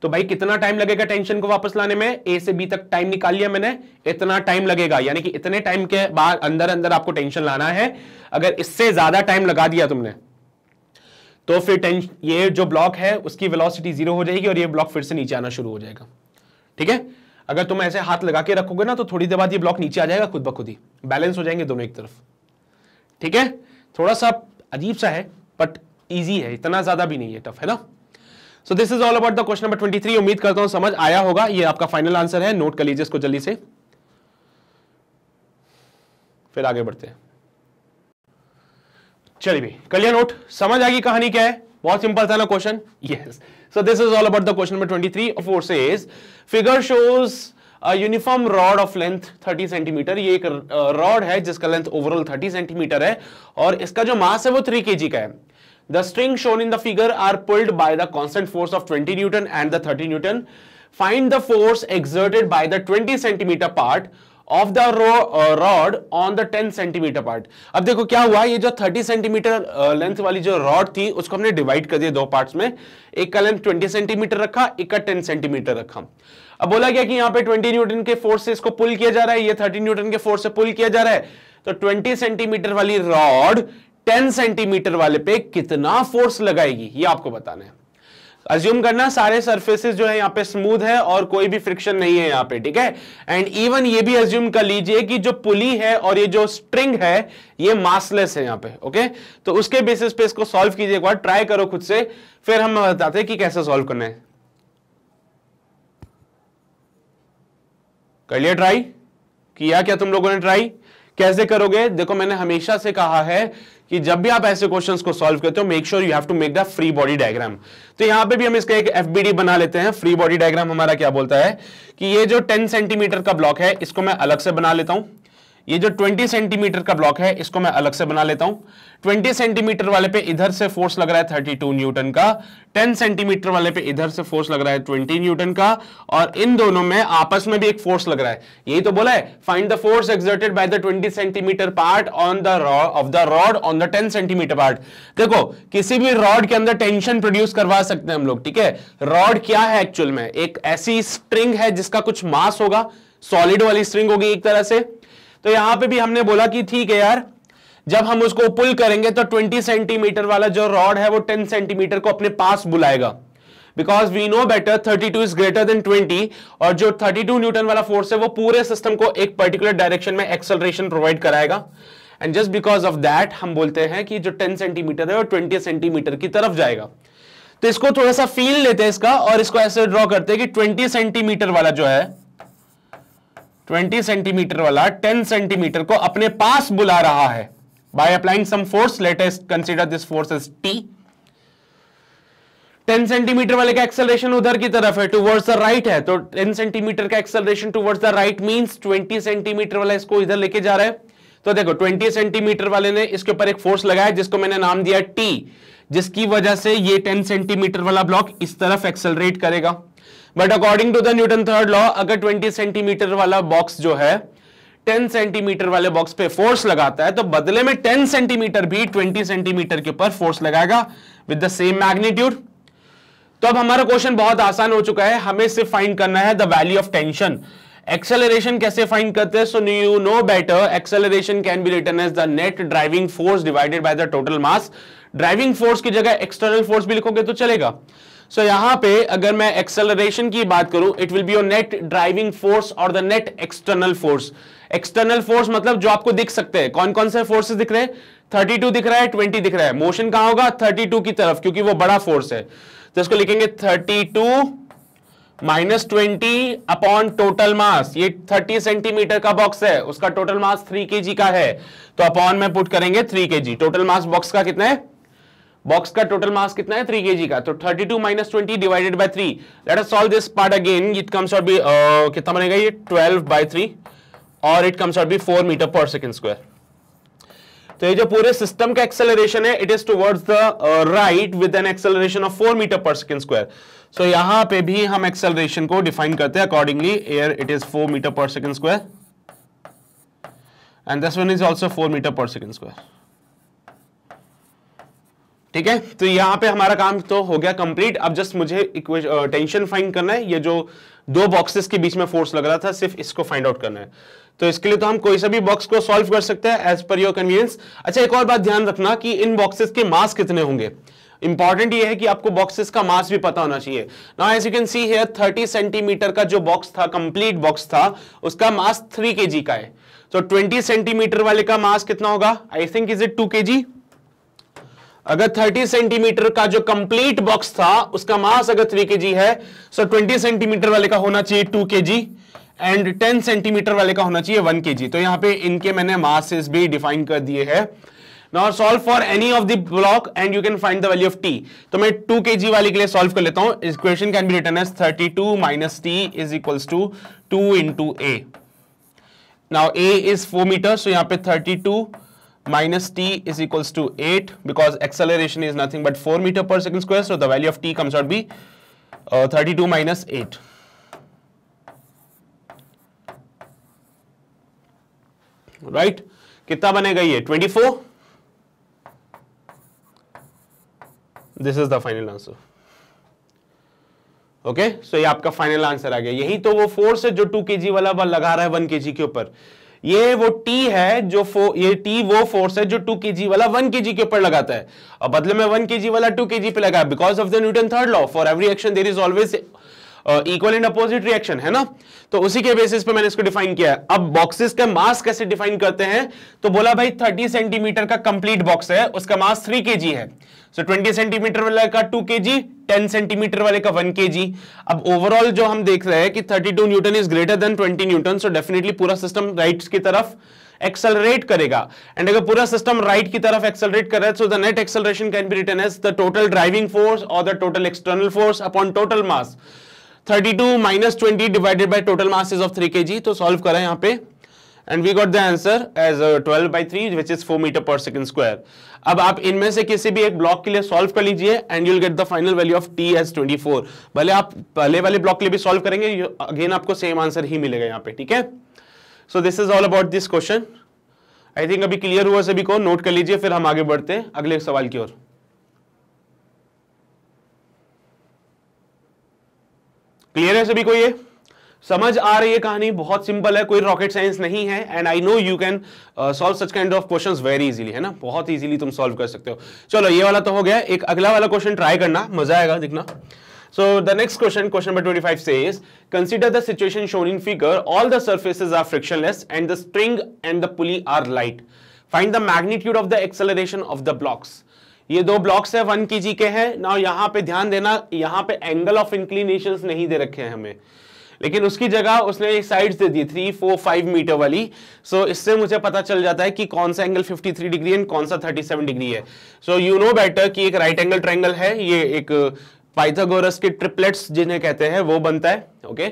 तो भाई कितना टाइम लगेगा टेंशन को वापस लाने में ए से बी तक टाइम निकाल लिया मैंने इतना टाइम लगेगा यानी कि इतने टाइम के बाद अंदर अंदर आपको टेंशन लाना है अगर इससे ज्यादा टाइम लगा दिया तुमने तो फिर टेंश ये जो ब्लॉक है उसकी वेलोसिटी जीरो हो जाएगी और ये ब्लॉक फिर से नीचे आना शुरू हो जाएगा ठीक है अगर तुम ऐसे हाथ लगा के रखोगे ना तो थोड़ी देर बाद ये ब्लॉक नीचे आ जाएगा खुद ब खुद ही बैलेंस हो जाएंगे दोनों एक तरफ ठीक है थोड़ा सा अजीब सा है बट ईजी है इतना ज्यादा भी नहीं है टफ है ना so this is all about the question number twenty उम्मीद करता हूं समझ आया होगा ये आपका फाइनल आंसर है नोट कर लीजिए इसको जल्दी से फिर आगे बढ़ते हैं चलिए भाई कलिया नोट समझ आ गई कहानी क्या है बहुत सिंपल था ना question yes so this is all about the question number 23 of four says figure shows uniform rod of length 30 centimetre ये एक रॉड है जिसका लेंथ ओवरऑल 30 सेंटीमीटर है और इसका जो मास है वो 3 के का है the string shown in the figure are pulled by the constant force of 20 newton and the 30 newton find the force exerted by the 20 centimetre part of the rod on the ten centimetre part अब देखो क्या हुआ ये जो थर्टी सेंटीमीटर लेंथ वाली जो रॉड थी उसको हमने डिवाइड कर दिया दो पार्ट में एक का लेंथ ट्वेंटी सेंटीमीटर रखा एक का टेन सेंटीमीटर रखा अब बोला गया कि यहाँ पे 20 न्यूटन के फोर्स से इसको पुल किया जा रहा है ये 30 न्यूटन के फोर्स से पुल किया जा रहा है तो 20 सेंटीमीटर वाली रॉड 10 सेंटीमीटर वाले पे कितना फोर्स लगाएगी ये आपको बताना है अज्यूम करना सारे सर्फेसिस जो है यहाँ पे स्मूथ है और कोई भी फ्रिक्शन नहीं है यहाँ पे ठीक है एंड इवन ये भी अज्यूम कर लीजिए कि जो पुली है और ये जो स्ट्रिंग है ये मासलेस है यहाँ पे ओके तो उसके बेसिस पे इसको सॉल्व कीजिए एक बार ट्राई करो खुद से फिर हम बताते हैं कि कैसे सॉल्व करना है कर लिया ट्राई किया क्या तुम लोगों ने ट्राई कैसे करोगे देखो मैंने हमेशा से कहा है कि जब भी आप ऐसे क्वेश्चंस को सॉल्व करते हो make sure you have to make the free body diagram तो यहां पे भी हम इसका एक एफबीडी बना लेते हैं फ्री बॉडी डायग्राम हमारा क्या बोलता है कि ये जो 10 सेंटीमीटर का ब्लॉक है इसको मैं अलग से बना लेता हूं ये जो 20 सेंटीमीटर का ब्लॉक है इसको मैं अलग से बना लेता हूं 20 सेंटीमीटर वाले पे इधर से फोर्स लग रहा है 32 न्यूटन का 10 सेंटीमीटर वाले पे इधर से फोर्स लग रहा है 20 न्यूटन का और इन दोनों में आपस में भी एक फोर्स लग रहा है यही तो बोला है find the force exerted by the 20 centimetre part on the rod of the rod on the 10 centimetre part देखो किसी भी रॉड के अंदर टेंशन प्रोड्यूस करवा सकते हैं हम लोग ठीक है रॉड क्या है एक्चुअल में एक ऐसी स्ट्रिंग है जिसका कुछ मास होगा सॉलिड वाली स्ट्रिंग होगी एक तरह से तो यहां पे भी हमने बोला कि ठीक है यार जब हम उसको पुल करेंगे तो 20 सेंटीमीटर वाला जो रॉड है वो 10 सेंटीमीटर को अपने पास बुलाएगा because we know better 32 two is greater than 20 और जो 32 न्यूटन वाला फोर्स है वो पूरे सिस्टम को एक पर्टिकुलर डायरेक्शन में एक्सलरेशन प्रोवाइड कराएगा and just because of that हम बोलते हैं कि जो 10 सेंटीमीटर है वो 20 सेंटीमीटर की तरफ जाएगा तो इसको थोड़ा सा फील लेते हैं इसका और इसको ऐसे ड्रॉ करते हैं कि 20 सेंटीमीटर वाला जो है 20 सेंटीमीटर वाला 10 सेंटीमीटर को अपने पास बुला रहा है by applying some force let's consider this force is T 10 centimetre वाले का एक्सेलरेशन उधर की तरफ है टूवर्ड्स द राइट है तो 10 सेंटीमीटर का acceleration towards the right means 20 centimetre वाला इसको इधर लेके जा रहा है तो देखो 20 सेंटीमीटर वाले ने इसके ऊपर एक फोर्स लगाया जिसको मैंने नाम दिया टी जिसकी वजह से ये 10 सेंटीमीटर वाला ब्लॉक इस तरफ एक्सेलरेट करेगा but according to the Newton third law अगर 20 सेंटीमीटर वाला बॉक्स जो है 10 सेंटीमीटर वाले बॉक्स पे फोर्स लगाता है तो बदले में 10 सेंटीमीटर भी 20 सेंटीमीटर के ऊपर फोर्स लगाएगा विद द सेम मैग्नीट्यूड तो अब हमारा क्वेश्चन बहुत आसान हो चुका है हमें सिर्फ फाइंड करना है the value of tension acceleration कैसे फाइंड करते हैं so you know better acceleration can be written as the net driving force divided by the total mass driving force की जगह एक्सटर्नल फोर्स भी लिखोगे तो चलेगा सो so, यहां पे अगर मैं एक्सेलरेशन की बात करूं it will be your net driving force और the net external force external force मतलब जो आपको दिख सकते हैं कौन कौन से फोर्सेस दिख रहे हैं 32 दिख रहा है 20 दिख रहा है मोशन कहां होगा 32 की तरफ क्योंकि वो बड़ा फोर्स है तो इसको लिखेंगे 32 minus twenty upon total mass ये 30 सेंटीमीटर का बॉक्स है उसका टोटल मास 3 के का है तो अपॉन में पुट करेंगे 3 के टोटल मास बॉक्स का कितना है बॉक्स का टोटल मास कितना है थ्री के का तो thirty two minus twenty divided by three let solve this part again it comes out be कितना बनेगा ये ट्वेल्व बाई थ्री और it comes out be four metre पर सेकेंड स्क्वायर तो ये जो पूरे सिस्टम का एक्सेलरेशन है it is towards the right with an acceleration of four metre पर सेकेंड स्क्वायर सो यहां पे भी हम एक्सेलरेशन को डिफाइन करते हैं accordingly air it is four metre पर second square and this one is also four metre पर सेकेंड स्क्वायर ठीक है तो यहाँ पे हमारा काम तो हो गया कंप्लीट अब जस्ट मुझे टेंशन फाइंड करना है ये जो दो बॉक्सेस के बीच में फोर्स लग रहा था सिर्फ इसको फाइंड आउट करना है तो इसके लिए तो हम कोई सा भी बॉक्स को सॉल्व कर सकते हैं एज पर योर कन्वीनियंस अच्छा एक और बात ध्यान रखना कि इन बॉक्सेस के मास कितने होंगे इंपॉर्टेंट ये है कि आपको बॉक्सेस का मास भी पता होना चाहिए ना as you can see here thirty centimetre का जो बॉक्स था कंप्लीट बॉक्स था उसका मास थ्री के का है तो ट्वेंटी सेंटीमीटर वाले का मास कितना होगा I think is it two kg अगर 30 सेंटीमीटर का जो कंप्लीट बॉक्स था उसका मास अगर थ्री के है सो 20 सेंटीमीटर वाले का होना चाहिए टू के एंड 10 सेंटीमीटर वाले का होना चाहिए वन के तो यहां पे इनके मैंने मासेस भी डिफाइन कर दिए हैं not solve for any of the block and you can find the value of T तो मैं टू के वाली के लिए सॉल्व कर लेता हूं question can be written as thirty two minus T is equal to two into a now a is four metre so यहां पे 32 minus t is equals to 8 because acceleration is nothing but 4 meter per second square. So the value of t comes out to be uh, 32 minus 8. Right right? कितना बनेगा ये 24 this is the final answer okay so ये आपका फाइनल आंसर आ गया यही तो वो फोर्स है जो 2 केजी वाला लगा रहा है 1 केजी के ऊपर ये वो टी है जो फो, ये टी वो फोर्स है जो टू के जी वाला वन के जी के ऊपर लगाता है और बदले में वन के जी वाला टू के जी पे लगा because of the Newton third law for every action there is always equal and opposite reaction है ना तो उसी के बेसिस पे मैंने इसको डिफाइन किया है अब बॉक्सेस का मास कैसे डिफाइन करते हैं तो बोला भाई 30 सेंटीमीटर का कंप्लीट बॉक्स है उसका मास 3 के है सो so, 20 सेंटीमीटर वाले का 2 के 10 सेंटीमीटर वाले का 1 के अब ओवरऑल जो हम देख रहे हैं कि 32 newton is greater than 20 newton so definitely पूरा सिस्टम राइट की तरफ एक्सलरेट करेगा एंड अगर पूरा सिस्टम राइट की तरफ एक्सलरेट कर रहा है so the net acceleration can be written as the total driving force और the total external force upon total mass thirty two minus twenty divided by total masses of three K G तो सॉल्व करें यहाँ पे and we got the answer as twelve by three which is four metre पर सेकेंड स्क्वायर अब आप इनमें से किसी भी एक ब्लॉक के लिए सॉल्व कर लीजिए and you'll get the final value of T as twenty four भले आप पहले वाले ब्लॉक के लिए भी सॉल्व करेंगे अगेन आपको सेम आंसर ही मिलेगा यहाँ पे ठीक है so this is all about this question I think अभी क्लियर हुआ सभी को नोट कर लीजिए फिर हम आगे बढ़ते हैं अगले सवाल की ओर क्लियर है सभी को ये समझ आ रही है कहानी बहुत सिंपल है कोई रॉकेट साइंस नहीं है and I know you can solve such kind of questions very easily है ना बहुत इजीली तुम सॉल्व कर सकते हो चलो ये वाला तो हो गया एक अगला वाला क्वेश्चन ट्राई करना मजा आएगा देखना so the next question question number twenty consider the situation shown in figure all the surfaces are frictionless and the string and the pulley are light find the magnitude of the acceleration of the blocks ये दो ब्लॉक्स है वन के जी के हैं ना यहां पे ध्यान देना यहां पे एंगल ऑफ इंक्लिनेशन नहीं दे रखे हैं हमें लेकिन उसकी जगह उसने एक साइड्स दे दी थ्री फोर फाइव मीटर वाली सो so, इससे मुझे पता चल जाता है कि कौन सा एंगल 53 डिग्री एंड कौन सा 37 डिग्री है सो यू नो बेटर कि एक राइट एंगल ट्रायंगल है ये एक पाइथागोरस uh, के ट्रिपलेट्स जिन्हें कहते हैं वो बनता है okay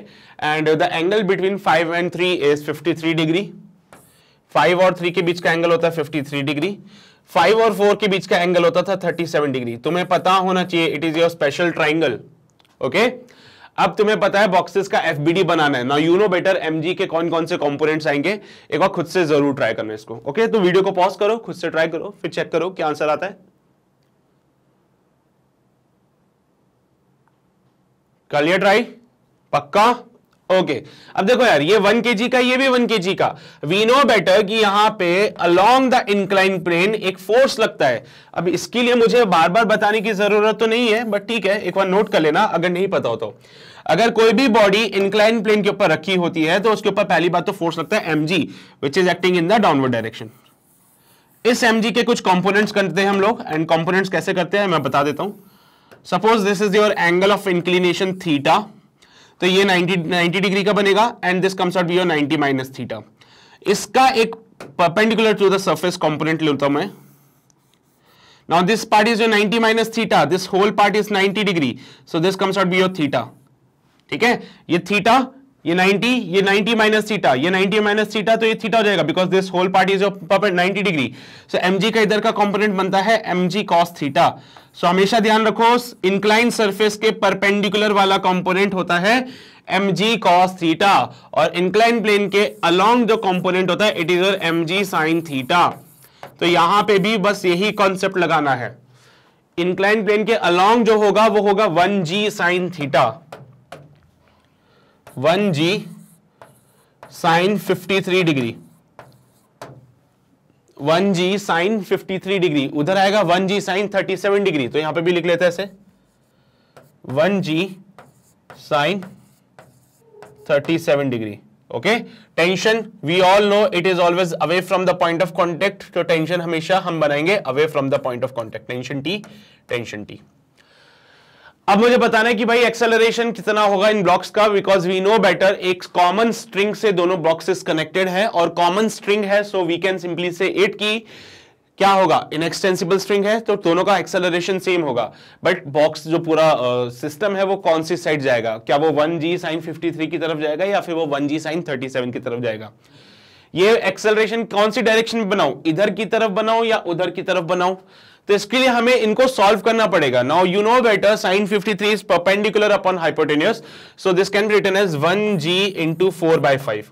and the angle between five and three is 53 degree five और थ्री के बीच का एंगल होता है 53 डिग्री फाइव और फोर के बीच का एंगल होता था थर्टी सेवन डिग्री तुम्हें पता होना चाहिए it is your special triangle okay अब तुम्हें पता है बॉक्सेस का एफ बनाना है ना यू नो बेटर एम के कौन कौन से कॉम्पोनेंट्स आएंगे एक बार खुद से जरूर ट्राई करना इसको ओके तो वीडियो को पॉज करो खुद से ट्राई करो फिर चेक करो क्या आंसर आता है कर लिया ट्राई पक्का ओके okay. अब देखो यार ये वन के का ये भी वन के का वी नो बेटर कि यहां पे अलोंग द इंक्लाइन प्लेन एक फोर्स लगता है अब इसके लिए मुझे बार बार बताने की जरूरत तो नहीं है बट ठीक है एक बार नोट कर लेना अगर नहीं पता हो तो अगर कोई भी बॉडी इंक्लाइन प्लेन के ऊपर रखी होती है तो उसके ऊपर पहली बात तो फोर्स लगता है M G which is acting in the downward direction इस एम के कुछ कॉम्पोनेंट्स करते हैं हम लोग एंड कॉम्पोनेंट्स कैसे करते हैं मैं बता देता हूं suppose this is your angle of inclination theta तो ये 90 90 डिग्री का बनेगा and this comes out be your 90 minus theta इसका एक perpendicular to the surface component लेता हूं मैं now this part is your 90 minus theta this whole part is 90 degree so this comes out be your theta ठीक है ये थीटा ये 90 ये 90 माइनस थीटा ये 90 माइनस थीटा तो ये थीटा हो जाएगा because this whole part is 90 degree so so, M का इधर का कंपोनेंट बनता है mg cos थीटा सो हमेशा ध्यान रखो इंक्लाइन सरफेस के परपेंडिकुलर वाला कंपोनेंट होता है एम जी कॉस थीटा और इंक्लाइन प्लेन के अलोंग जो कंपोनेंट होता है it is M ji sine theta तो यहां पे भी बस यही कॉन्सेप्ट लगाना है इंक्लाइन प्लेन के अलोंग जो होगा वो होगा one G sine theta one G sine fifty three degree one G sine fifty three degree उधर आएगा one G sine thirty seven degree तो यहां पे भी लिख लेते हैं ऐसे one G sine thirty seven degree okay tension we all know it is always away from the point of contact तो टेंशन हमेशा हम बनाएंगे away from the point of contact tension T tension T अब मुझे बताना है कि भाई एक्सेलरेशन कितना होगा इन ब्लॉक्स का बिकॉज वी नो बेटर एक कॉमन स्ट्रिंग से दोनों ब्लॉक्सेस कनेक्टेड हैं और कॉमन स्ट्रिंग है so we can simply say it की क्या होगा इनएक्सटेंसिबल स्ट्रिंग है तो दोनों का एक्सेलरेशन सेम होगा बट बॉक्स जो पूरा सिस्टम uh, है वो कौन सी साइड जाएगा क्या वो वन जी साइन फिफ्टी की तरफ जाएगा या फिर वो वन जी साइन थर्टी की तरफ जाएगा ये एक्सेलरेशन कौन सी डायरेक्शन में बनाऊ इधर की तरफ बनाऊ या उधर की तरफ बनाऊ तो इसके लिए हमें इनको सॉल्व करना पड़ेगा now you know better sine 53 is perpendicular upon hypotenuse so this can be written as 1g into four by five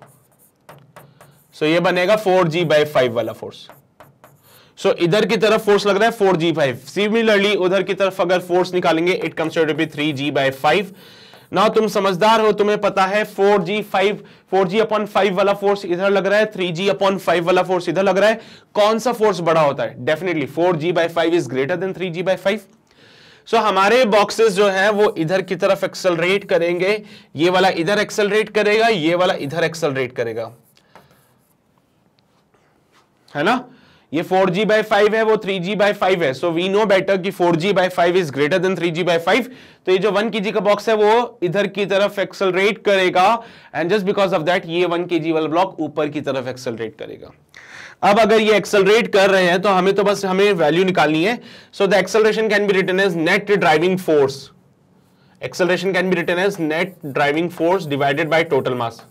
so ये बनेगा 4g जी बाई फाइव वाला फोर्स सो so, इधर की तरफ फोर्स लग रहा है 4g जी फाइव सिमिलरली उधर की तरफ अगर फोर्स निकालेंगे it comes to be three ji by five ना तुम समझदार हो तुम्हें पता है four G five four G upon five वाला फोर्स इधर लग रहा है थ्री जी अपॉन फाइव वाला फोर्स इधर लग रहा है कौन सा फोर्स बड़ा होता है definitely four ji by five is greater than three ji by five so हमारे बॉक्सेस जो हैं वो इधर की तरफ एक्सेलरेट करेंगे ये वाला इधर एक्सेलरेट करेगा ये वाला इधर एक्सेलरेट करेगा है ना ये 4g जी बाई फाइव है वो 3g जी बाई फाइव है सो वी नो बेटर कि 4g G by five is greater than 3g G by five तो ये जो 1 kg का बॉक्स है वो इधर की तरफ एक्सलरेट करेगा and just because of that ये 1 kg वाला ब्लॉक ऊपर की तरफ एक्सलरेट करेगा अब अगर ये एक्सलरेट कर रहे हैं तो हमें तो बस हमें वैल्यू निकालनी है so the acceleration can be written as net driving force acceleration can be written as net driving force divided by total mass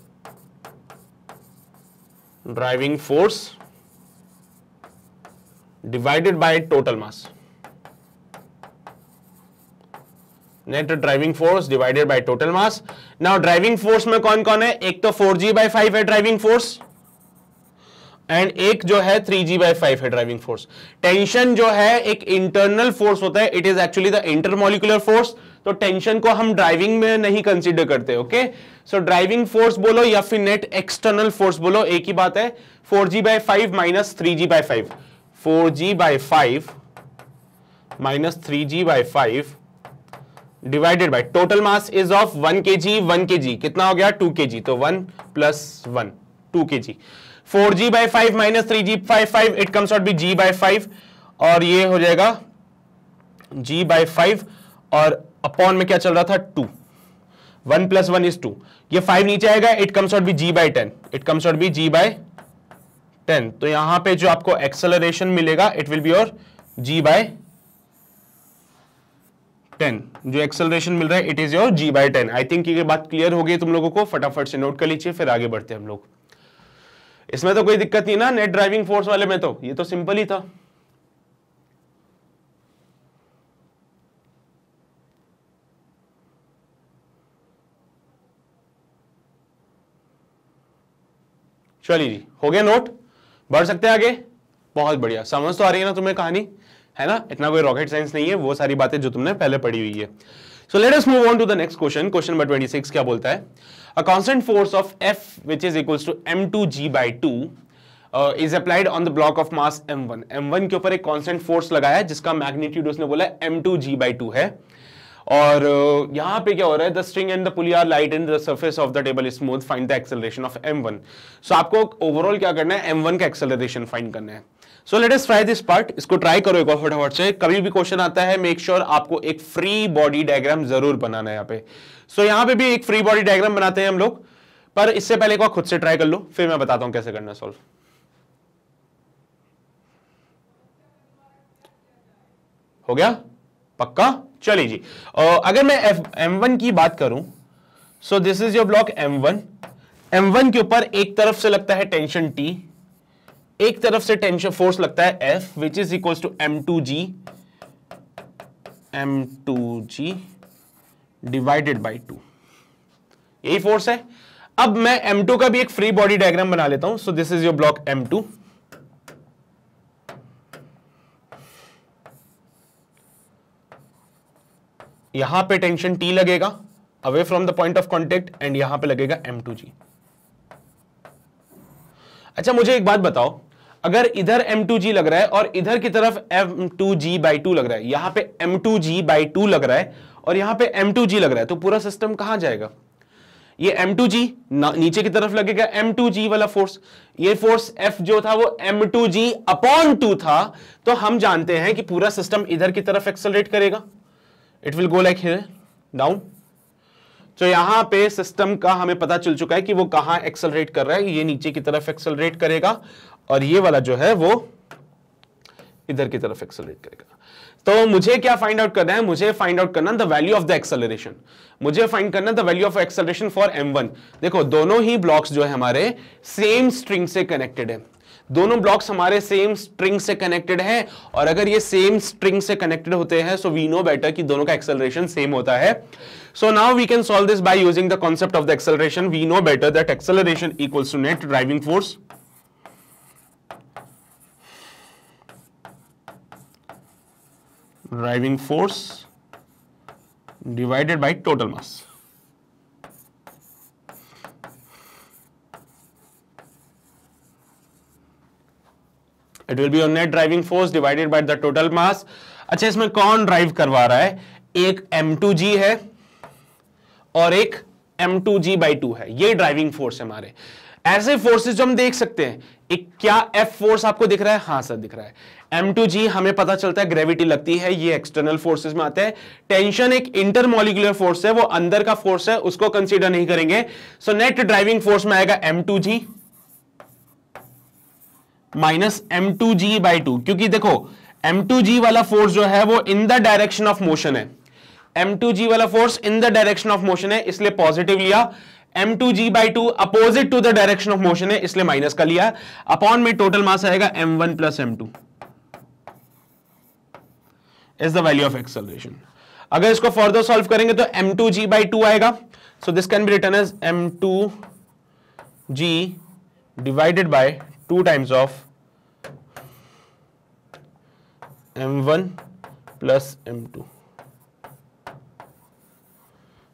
driving force divided by total mass net driving force divided by total mass now driving force में कौन कौन है एक तो फोर जी बाय फाइव है ड्राइविंग फोर्स एंड एक जो है थ्री जी बाय फाइव है ड्राइविंग फोर्स टेंशन जो है एक इंटरनल फोर्स होता है it is actually the intermolecular force तो टेंशन को हम ड्राइविंग में नहीं कंसिडर करते ओके सो ड्राइविंग फोर्स बोलो या फिर नेट एक्सटर्नल फोर्स बोलो एक ही बात है four G by five minus three G by five four ji by five minus three ji by five divided by total mass is of one के जी वन के जी कितना हो गया टू के जी तो वन प्लस वन टू के G four ji by five minus three G five five it comes out be ji by five और ये हो जाएगा जी बाई फाइव और अपॉन में क्या चल रहा था two one plus one is two ये फाइव नीचे आएगा it comes out be ji by ten it comes out be ji by ten तो यहां पे जो आपको एक्सेलरेशन मिलेगा it will be your G by ten जो एक्सेलरेशन मिल रहा है it is your G by ten I think ये बात क्लियर हो गई तुम लोगों को फटाफट से नोट कर लीजिए फिर आगे बढ़ते हम लोग इसमें तो कोई दिक्कत नहीं ना नेट ड्राइविंग फोर्स वाले में तो ये तो सिंपल ही था चलिए जी हो गया नोट बढ़ सकते हैं आगे बहुत बढ़िया समझ तो आ रही है ना तुम्हें कहानी है ना इतना कोई रॉकेट साइंस नहीं है वो सारी बातें जो तुमने पहले पढ़ी हुई है so let us move on to the next question question number 26 क्या बोलता है a constant force of F which is equals to M two ji by two is applied on the block of mass M one M one के ऊपर एक कॉन्स्टेंट फोर्स लगाया है जिसका मैग्नीट्यूड उसने बोला M two ji by two है और यहाँ पे क्या हो रहा है the string and the pulley are light in the surface of the table smooth find the acceleration of M one so आपको ओवरऑल क्या करना है एम वन का एक्सेलरेशन फाइंड करना है so let's try this part इसको ट्राई करो एक और फटाफट से कभी भी क्वेश्चन आता है मेक श्योर sure आपको एक फ्री बॉडी डायग्राम जरूर बनाना है यहाँ पे सो so, यहाँ पे भी एक फ्री बॉडी डायग्राम बनाते हैं हम लोग पर इससे पहले एक बार खुद से ट्राई कर लो फिर मैं बताता हूँ कैसे करना सॉल्व हो गया पक्का चलिए जी अगर मैं एम वन की बात करूं so this is your block M one M one के ऊपर एक तरफ से लगता है टेंशन टी एक तरफ से टेंशन फोर्स लगता है F which is equal to M two G M two ji divided by two यही फोर्स है अब मैं एम टू का भी एक फ्री बॉडी डायग्राम बना लेता हूं so this is your block M two यहां पे टेंशन टी लगेगा away from the point of contact and यहां पे लगेगा एम टू जी अच्छा मुझे एक बात बताओ अगर इधर एम टू जी लग रहा है और इधर की तरफ M two ji by two लग रहा है यहां पे M two ji by two लग रहा है और यहां पे एम टू जी लग रहा है तो पूरा सिस्टम कहां जाएगा ये एम टू जी नीचे की तरफ लगेगा एम टू जी वाला फोर्स ये फोर्स F जो था वो M two G upon two था तो हम जानते हैं कि पूरा सिस्टम इधर की तरफ एक्सेलरेट करेगा it will go like here down तो यहां पे सिस्टम का हमें पता चल चुका है कि वो कहां एक्सलरेट कर रहा है ये नीचे की तरफ एक्सलरेट करेगा और ये वाला जो है वो इधर की तरफ एक्सलरेट करेगा तो मुझे क्या फाइंड आउट करना है मुझे फाइंड आउट करना the value of the acceleration मुझे फाइंड करना the value of acceleration for M one देखो दोनों ही ब्लॉक्स जो है हमारे सेम स्ट्रिंग से कनेक्टेड है दोनों ब्लॉक्स हमारे सेम स्ट्रिंग से कनेक्टेड हैं और अगर ये सेम स्ट्रिंग से कनेक्टेड होते हैं सो वी नो बेटर कि दोनों का एक्सेलरेशन सेम होता है so now we can solve this by using the concept of the acceleration we know better that acceleration equals to net driving force driving force divided by total mass it will be your net driving force divided by the total mass अच्छा इसमें कौन ड्राइव करवा रहा है एक M2G है और एक M two ji by two है ये ड्राइविंग फोर्स है हमारे ऐसे फोर्सेस जो हम देख सकते हैं एक क्या एफ फोर्स आपको दिख रहा है हाँ सर दिख रहा है एम टू जी हमें पता चलता है ग्रेविटी लगती है ये एक्सटर्नल फोर्सेस में आते हैं टेंशन एक इंटरमोलिकुलर फोर्स है वो अंदर का फोर्स है उसको कंसीडर नहीं करेंगे सो नेट ड्राइविंग फोर्स में आएगा M two ji minus M two ji by two क्योंकि देखो एम टू जी वाला फोर्स जो है वो in the direction of motion है एम टू जी वाला force in the direction of motion है इसलिए पॉजिटिव लिया M two ji by two opposite to the direction of motion है इसलिए माइनस का लिया अपॉन में टोटल मास आएगा m one plus M two is the value of acceleration अगर इसको फर्दर सॉल्व करेंगे तो M two ji by two आएगा so this can be written as M two ji divided by two times of M one plus m2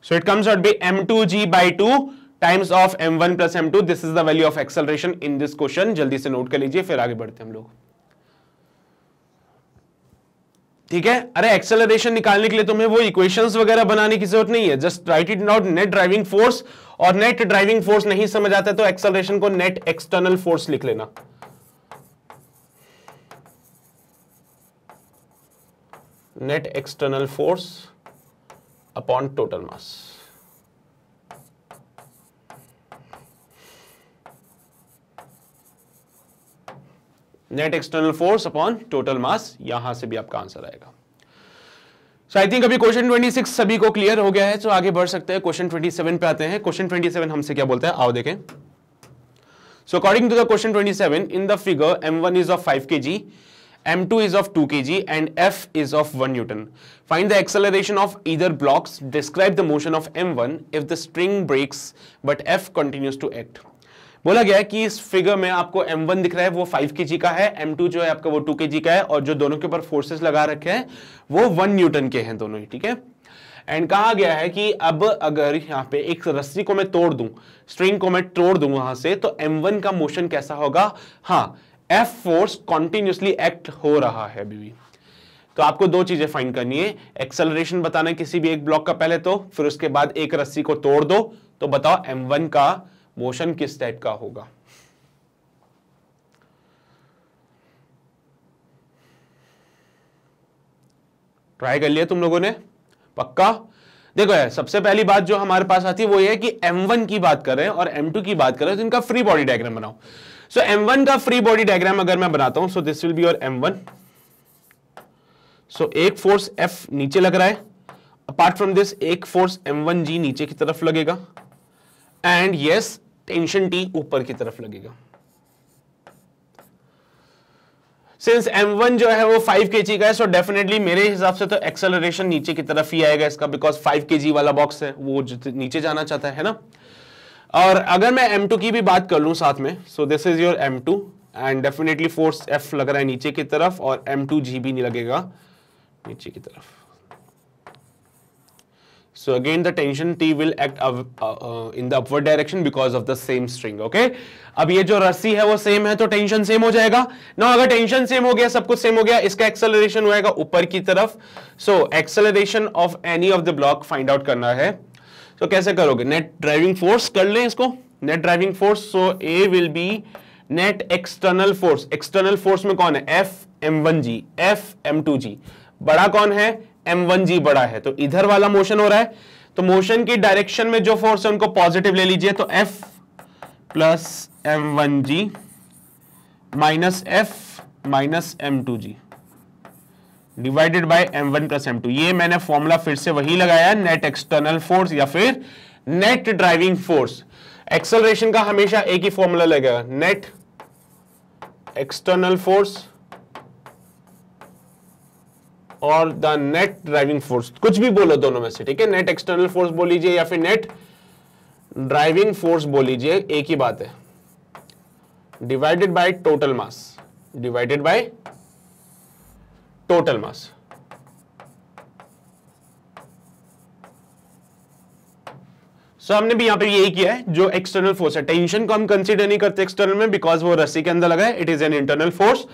so it comes out to be m2g by 2 m one plus M two this is the value of acceleration in this question जल्दी से नोट कर लीजिए फिर आगे बढ़ते हम लोग ठीक है अरे एक्सेलरेशन निकालने के लिए तुम्हें वो इक्वेशंस वगैरह बनाने की जरूरत नहीं है just write it not net driving force और नेट ड्राइविंग फोर्स नहीं समझ आता तो एक्सेलरेशन को नेट एक्सटर्नल फोर्स लिख लेना net external force upon total mass net external force upon total mass यहां से भी आपका आंसर आएगा सो आई थिंक अभी क्वेश्चन 26 सभी को क्लियर हो गया है तो आगे बढ़ सकते हैं क्वेश्चन 27 पे आते हैं क्वेश्चन 27 हमसे क्या बोलता है आओ देखें so according to the question 27 in the figure m one is of 5 g m2 is of 2 kg and f is of 1 newton. Find the acceleration of either blocks. Describe the motion of m1 if the string breaks but f continues to act. बोला गया है कि इस फिगर में आपको m1 दिख रहा है वो 5 kg का है m2 जो है आपका वो 2 kg का है और जो दोनों के ऊपर फोर्सेस लगा रखे हैं वो 1 न्यूटन के हैं दोनों ही ठीक है एंड कहा गया है कि अब अगर यहाँ पे एक रस्सी को मैं तोड़ दूं स्ट्रिंग को मैं तोड़ दूं वहां से तो m1 का मोशन कैसा होगा हाँ एफ फोर्स कॉन्टिन्यूसली एक्ट हो रहा है अभी भी तो आपको दो चीजें फाइंड करनी है एक्सेलरेशन बताना है किसी भी एक ब्लॉक का पहले तो फिर उसके बाद एक रस्सी को तोड़ दो तो बताओ वन का मोशन किस टाइप का होगा ट्राई कर लिया तुम लोगों ने पक्का देखो यार सबसे पहली बात जो हमारे पास आती है वो ये है कि M1 की बात कर रहे हैं और M2 की बात कर रहे हैं तो इनका फ्री बॉडी डायग्राम बनाओ सो एम वन का फ्री बॉडी डायग्राम अगर मैं बनाता हूं so this will be your m one so एक फोर्स एफ नीचे लग रहा है अपार्ट फ्रॉम दिस एक फोर्स एम वन जी नीचे की तरफ लगेगा एंड यस टेंशन टी ऊपर की तरफ लगेगा सिंस M1 जो है वो 5 kg का है सो so डेफिनेटली मेरे हिसाब से तो एक्सेलरेशन नीचे की तरफ ही आएगा इसका बिकॉज 5 kg वाला बॉक्स है वो नीचे जाना चाहता है ना और अगर मैं M2 की भी बात कर लूँ साथ में so this is your M2 and definitely force F लग रहा है नीचे की तरफ और जी भी नहीं लगेगा नीचे की तरफ so again the tension T will act in the upward direction because of the same string okay अब ये जो रस्सी है वो सेम है तो टेंशन सेम हो जाएगा ना अगर टेंशन सेम हो गया सब कुछ सेम हो गया इसका एक्सेलरेशन होएगा ऊपर की तरफ so acceleration of any of the block find out करना है तो कैसे करोगे नेट ड्राइविंग फोर्स कर लें इसको net driving force so a will be net external force external force में कौन है F m one g F m two g बड़ा कौन है एम वन जी बड़ा है तो इधर वाला मोशन हो रहा है तो मोशन की डायरेक्शन में जो फोर्स है उनको पॉजिटिव ले लीजिए तो F plus m one ji minus F minus M two ji divided by M one plus M two ये मैंने फॉर्मूला फिर से वही लगाया नेट एक्सटर्नल फोर्स या फिर नेट ड्राइविंग फोर्स एक्सेलरेशन का हमेशा एक ही फॉर्मूला लगेगा नेट एक्सटर्नल फोर्स और द नेट ड्राइविंग फोर्स कुछ भी बोलो दोनों में से ठीक है नेट एक्सटर्नल फोर्स बोल लीजिए या फिर नेट ड्राइविंग फोर्स बोल लीजिए एक ही बात है divided by total mass divided by total mass so so, हमने भी यहां पे यही किया है जो एक्सटर्नल फोर्स है टेंशन को हम कंसीडर नहीं करते एक्सटर्नल में बिकॉज वो रस्सी के अंदर लगा है it is an internal force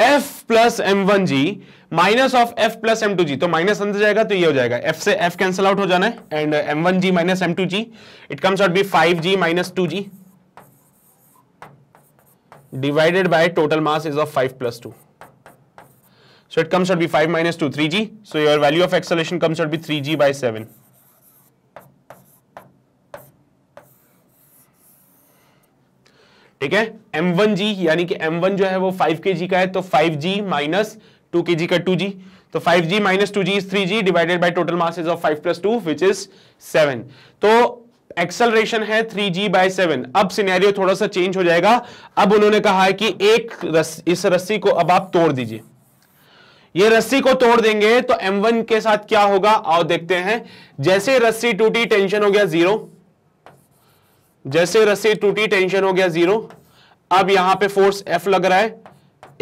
F plus m one ji minus of F plus M two g तो माइनस अंदर जाएगा तो ये हो जाएगा एफ से एफ कैंसल आउट हो जाना है and m one ji minus M two g it comes out be five ji minus two ji divided by total mass is of five plus two So it comes out to be 5 minus 2, 3g. So your value of acceleration comes out to be 3g by 7. ठीक है m1g यानी कि m1 जो है वो 5 kg का है तो 5g माइनस टू जी का 2g तो 5g minus ji is 3g divided by total mass of plus two which is 7 तो एक्सलरेशन है 3g जी बाय सेवन अब सिनेरियो थोड़ा सा चेंज हो जाएगा अब उन्होंने कहा है कि एक रस, इस रस्सी को अब आप तोड़ दीजिए ये रस्सी को तोड़ देंगे तो M1 के साथ क्या होगा आओ देखते हैं जैसे रस्सी टूटी टेंशन हो गया जीरो जैसे रस्सी टूटी टेंशन हो गया जीरो अब यहां पे फोर्स F लग रहा है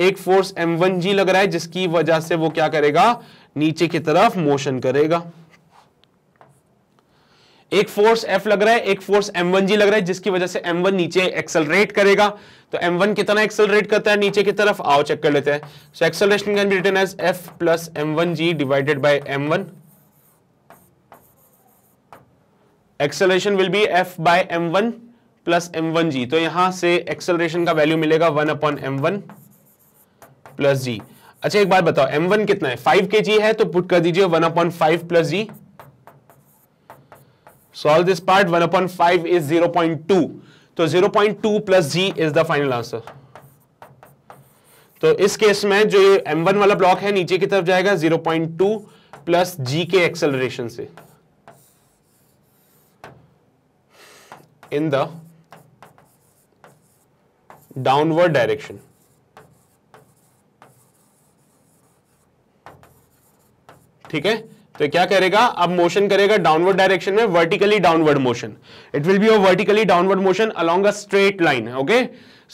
एक फोर्स M1G लग रहा है जिसकी वजह से वो क्या करेगा नीचे की तरफ मोशन करेगा एक फोर्स एफ लग रहा है एक फोर्स एम वन जी लग रहा है जिसकी वजह से एम वन नीचे एक्सेलरेट करेगा तो एम वन कितना एक्सेलरेट करता है नीचे की तरफ आओ चेक कर लेते हैं so acceleration can be written as F plus m one ji divided by m one acceleration will be F by M one plus m one जी तो यहां से एक्सेलरेशन का वैल्यू मिलेगा one upon m one plus g अच्छा एक बात बताओ एम वन कितना है फाइव के जी है तो पुट कर दीजिए one upon five plus g solve this part one upon five is zero point two तो zero point two plus g is the final answer तो इस केस में जो ये वन वाला ब्लॉक है नीचे की तरफ जाएगा 0.2 प्लस जी के एक्सेलरेशन से इन द डाउनवर्ड डायरेक्शन ठीक है तो क्या करेगा अब मोशन करेगा डाउनवर्ड डायरेक्शन में vertically downward motion it will be a vertically downward motion along a straight line okay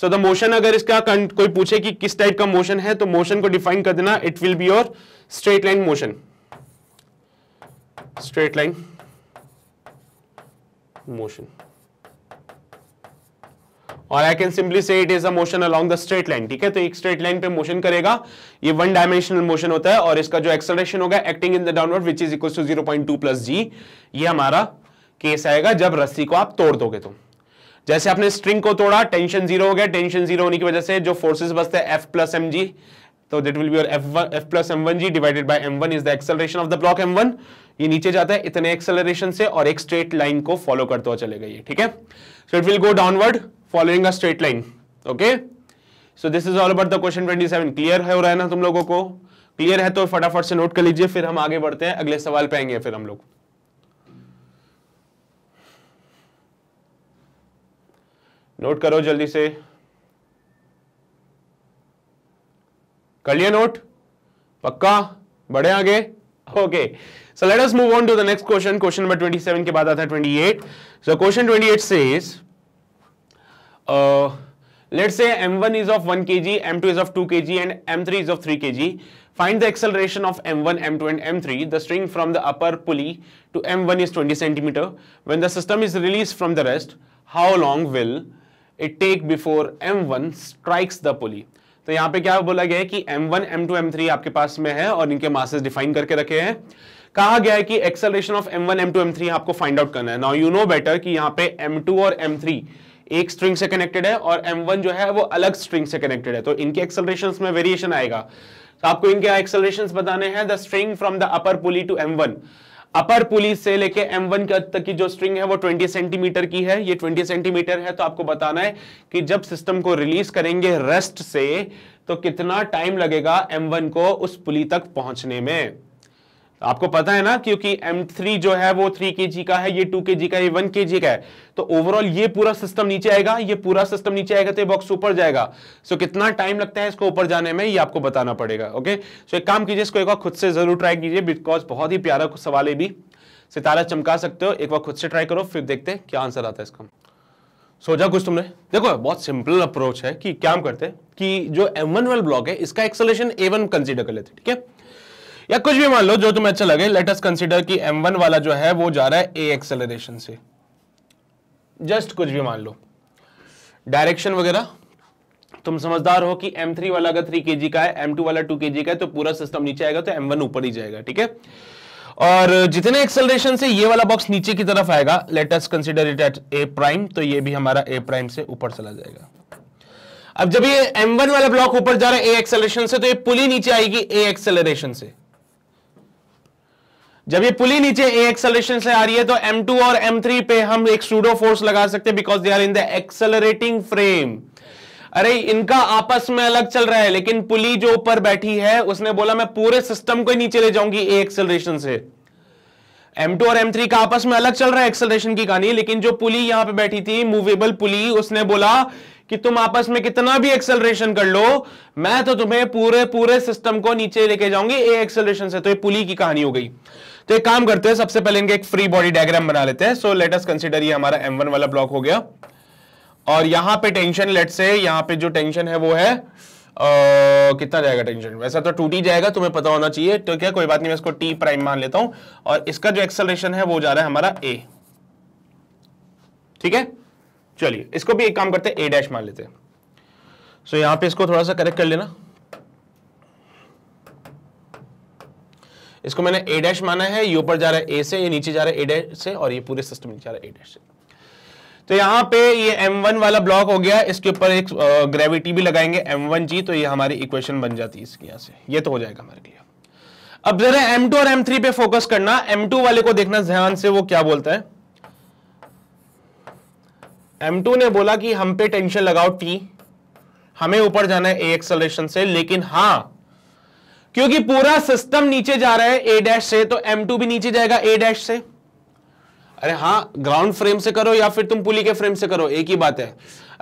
so the motion अगर इसका कोई पूछे कि किस टाइप का मोशन है तो मोशन को डिफाइन कर देना it will be your straight line motion straight line motion और I can simply say it is a motion along the straight line ठीक है तो एक स्ट्रेट लाइन पे मोशन करेगा ये वन डायमेंशनल मोशन होता है और इसका जो एक्सलेशन होगा acting in the downward which is equal to zero point two plus g ये हमारा केस आएगा जब रस्सी को आप तोड़ दोगे तो जैसे आपने स्ट्रिंग को तोड़ा टेंशन जीरो हो गया टेंशन जीरो होने की वजह से जो फोर्सेस बसते हैं एफ प्लस एम जी तो that will be your F one F plus m one ji divided by m one is the acceleration of the block M one ये नीचे जाता है इतने एक्सेलरेशन से और एक स्ट्रेट लाइन को फॉलो करते हुआ चले गए ठीक है so it will go downward following a straight line okay so this is all about the question 27 clear है हो रहा है ना तुम लोगों को क्लियर है तो फटाफट से नोट कर लीजिए फिर हम आगे बढ़ते हैं अगले सवाल पे आएंगे फिर हम लोग नोट करो जल्दी से कर लिया नोट पक्का बढ़े आगे okay so let us move on to the next question question number 27 के बाद आता है 28 so question 28 says let say m one is of one के G M two is of two के जी and m3 is of k g find the acceleration of m two and m3. The string from the upper pulley to m1 is 20 centimetre when the system is release from the rest how long will it take before M one strikes the pulley तो यहां पे क्या बोला गया है कि टू एम थ्री आपके पास में है और इनके मासेस डिफाइन करके रखे हैं कहा गया है कि acceleration of m m one two M three आपको फाइंड आउट करना है नाउ यू नो बेटर कि यहां पे टू और एम थ्री एक स्ट्रिंग से कनेक्टेड है और एम जो है वो अलग स्ट्रिंग से कनेक्टेड है तो इनके एक्सलेशन में वेरिएशन आएगा तो आपको इनके एक्सलेशन बताने हैं the string from the upper pulley to m upper pulley से लेके M1 के तक की जो स्ट्रिंग है वो 20 सेंटीमीटर की है ये 20 सेंटीमीटर है तो आपको बताना है कि जब सिस्टम को रिलीज करेंगे रेस्ट से तो कितना टाइम लगेगा M1 को उस पुली तक पहुंचने में आपको पता है ना क्योंकि M3 जो है वो 3 kg का है ये 2 kg का ये 1 kg का है तो ओवरऑल ये पूरा सिस्टम नीचे आएगा ये पूरा सिस्टम नीचे आएगा तो ये बॉक्स ऊपर जाएगा सो so, कितना टाइम लगता है इसको ऊपर जाने में ये आपको बताना पड़ेगा ओके सो एक काम कीजिए इसको एक बार खुद से जरूर ट्राई कीजिए बिकॉज बहुत ही प्यारा सवाल है भी सितारा चमका सकते हो एक बार खुद से ट्राई करो फिर देखते हैं क्या आंसर आता है इसका सोचा कुछ तुमने देखो बहुत सिंपल अप्रोच है कि क्या करते हैं कि जो एम वन ब्लॉक है इसका एक्सलेशन ए वन कंसिडर कर लेते ठीक है या कुछ भी मान लो जो तुम्हें अच्छा लगे लेट अस कंसिडर कि m1 वाला जो है वो जा रहा है ए एक्सेलरेशन से जस्ट कुछ भी मान लो डायरेक्शन वगैरह तुम समझदार हो कि m3 वाला अगर 3 kg का है m2 वाला 2 kg का है तो पूरा सिस्टम नीचे आएगा तो m1 ऊपर ही जाएगा ठीक है और जितने एक्सेलरेशन से ये वाला बॉक्स नीचे की तरफ आएगा let us consider it at a prime तो ये भी हमारा ए प्राइम से ऊपर चला जाएगा अब जब ये m1 वाला ब्लॉक ऊपर जा रहा है ए एक्सेलरेशन से तो ये पुली नीचे आएगी ए एक्सेलरेशन से जब ये पुली नीचे ए एक्सलेशन से आ रही है तो m2 और m3 पे हम एक सूडो फोर्स लगा सकते हैं because they are in the accelerating frame अरे इनका आपस में अलग चल रहा है लेकिन पुली जो ऊपर बैठी है उसने बोला मैं पूरे सिस्टम को नीचे ले जाऊंगी ए एक्सेलरेशन से M2 और M3 का आपस में अलग चल रहा है एक्सलेशन की कहानी लेकिन जो पुली यहां पे बैठी थी मूवेबल पुली उसने बोला कि तुम आपस में कितना भी एक्सेलरेशन कर लो मैं तो तुम्हें पूरे पूरे सिस्टम को नीचे लेके जाऊंगी ए एक्सेलरेशन से तो ये पुली की कहानी हो गई तो एक काम करते हैं सबसे पहले इनके एक फ्री बॉडी डायग्राम बना लेते हैं सो लेट अस कंसिडर ये हमारा M1 वाला ब्लॉक हो गया और यहां पे टेंशन लेट से यहां पे जो टेंशन है वो है आ, कितना जाएगा टेंशन वैसा तो टूट ही जाएगा तुम्हें पता होना चाहिए तो क्या कोई बात नहीं मैं इसको टी प्राइम मान लेता हूं और इसका जो एक्सलेशन है वो जा रहा है हमारा ए ठीक है चलिए इसको भी एक काम करते हैं ए डैश मान लेते हैं सो यहां पे इसको थोड़ा सा करेक्ट कर लेना इसको मैंने ए डैश माना है ये ऊपर जा रहा है ए से ये नीचे जा रहा है ए डैश से और ये पूरे सिस्टम नीचे जा रहा है ए डैश से तो यहाँ पे ये M1 वाला ब्लॉक हो गया इसके ऊपर एक ग्रेविटी भी लगाएंगे एम M1G तो ये हमारी इक्वेशन बन जाती है इसके यहाँ से ये तो हो जाएगा हमारे लिए अब जरा M2 और M3 पे फोकस करना M2 वाले को देखना ध्यान से वो क्या बोलता है M2 ने बोला कि हम पे टेंशन लगाओ टी हमें ऊपर जाना है ए एक्सलेशन से लेकिन हाँ क्योंकि पूरा सिस्टम नीचे जा रहा है ए डैश से तो एम टू भी नीचे जाएगा ए डैश से अरे हाँ ग्राउंड फ्रेम से करो या फिर तुम पुली के फ्रेम से करो एक ही बात है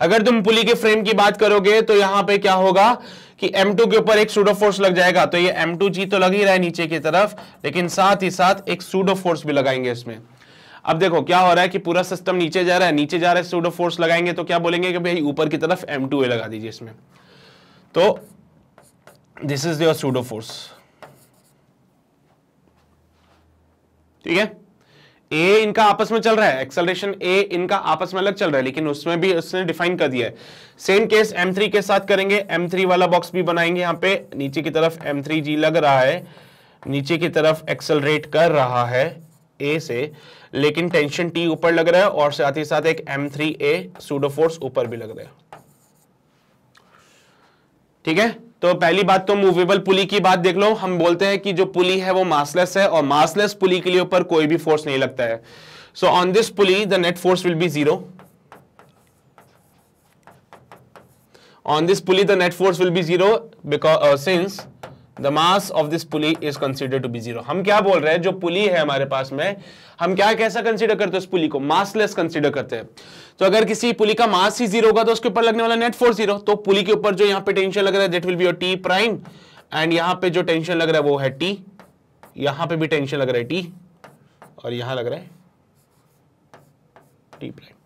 अगर तुम पुली के फ्रेम की बात करोगे तो यहां पे क्या होगा कि M2 के ऊपर एक सूडो फोर्स लग जाएगा तो ये M2 जी तो लग ही रहा है नीचे की तरफ लेकिन साथ ही साथ एक सूडो फोर्स भी लगाएंगे इसमें अब देखो क्या हो रहा है कि पूरा सिस्टम नीचे जा रहा है नीचे जा रहा है सूडो फोर्स लगाएंगे तो क्या बोलेंगे कि भाई ऊपर की तरफ एम लगा दीजिए इसमें तो this is your pseudo force ठीक है ए इनका आपस में चल रहा है एक्सलेशन ए इनका आपस में अलग चल रहा है लेकिन उसमें भी उसने डिफाइन कर दिया है सेम केस एम थ्री के साथ करेंगे एम थ्री वाला बॉक्स भी बनाएंगे यहां पे नीचे की तरफ एम थ्री जी लग रहा है नीचे की तरफ एक्सलरेट कर रहा है ए से लेकिन टेंशन टी ऊपर लग रहा है और साथ ही साथ एक एम थ्री ए सूडोफोर्स ऊपर भी लग रहा है ठीक है तो पहली बात तो मूवेबल पुली की बात देख लो हम बोलते हैं कि जो पुली है वो मासलेस है और मासलेस पुली के लिए ऊपर कोई भी फोर्स नहीं लगता है so on this pulley the net force will be zero on this pulley the net force will be zero because since the mass of this pulley is consider to be zero हम क्या बोल रहे हैं जो पुली है हमारे पास में हम क्या कैसा कंसिडर करते हैं उस पुली को मासलेस कंसिडर करते हैं तो अगर किसी पुली का मास ही जीरो होगा तो उसके ऊपर लगने वाला नेट फोर्स जीरो तो पुली के ऊपर जो यहाँ पे टेंशन लग रहा है that will be your T prime and यहाँ पे जो टेंशन लग रहा है वो है टी यहाँ पे भी टेंशन लग रहा है टी और यहाँ लग रहा है T prime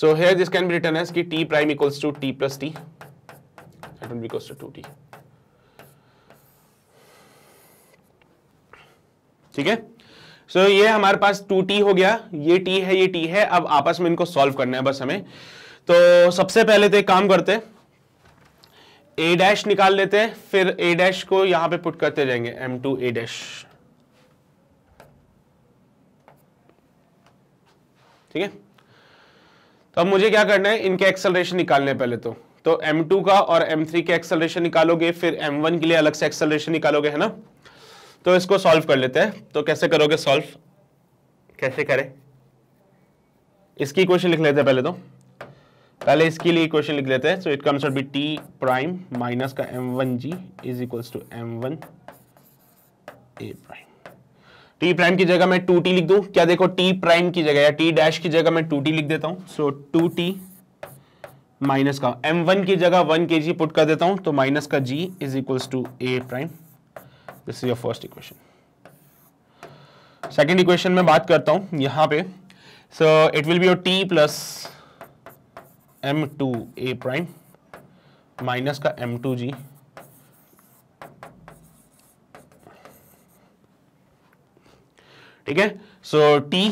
so here this can be written as कि T prime equals to T plus T that will be equals to two T ठीक है सो so, ये हमारे पास टू टी हो गया ये टी है ये टी है अब आपस में इनको सॉल्व करना है बस हमें तो सबसे पहले तो एक काम करते ए डैश निकाल लेते हैं फिर ए डैश को यहां पे पुट करते जाएंगे एम टू ए डैश ठीक है तो अब मुझे क्या करना है इनके एक्सेलरेशन निकालने पहले तो तो टू का और एम थ्री के एक्सलरेशन निकालोगे फिर एम वन के लिए अलग से एक्सलरेशन निकालोगे है ना तो इसको सॉल्व कर लेते हैं तो कैसे करोगे सॉल्व कैसे करें इसकी क्वेश्चन लिख लेते हैं पहले तो पहले इसके लिए क्वेश्चन लिख लेते हैं so it comes be T prime minus का m one ji is equal to M one a prime T prime की जगह मैं टू टी लिख दू क्या देखो टी प्राइम की जगह या टी डैश की जगह मैं टू टी लिख देता हूं सो टू टी माइनस का एम वन की जगह वन के जी पुट कर देता हूं तो माइनस का जी is equal to A prime this is your first equation second equation में बात करता हूं यहां पे so it will be your T plus M two A prime minus का एम टू जी ठीक है सो टी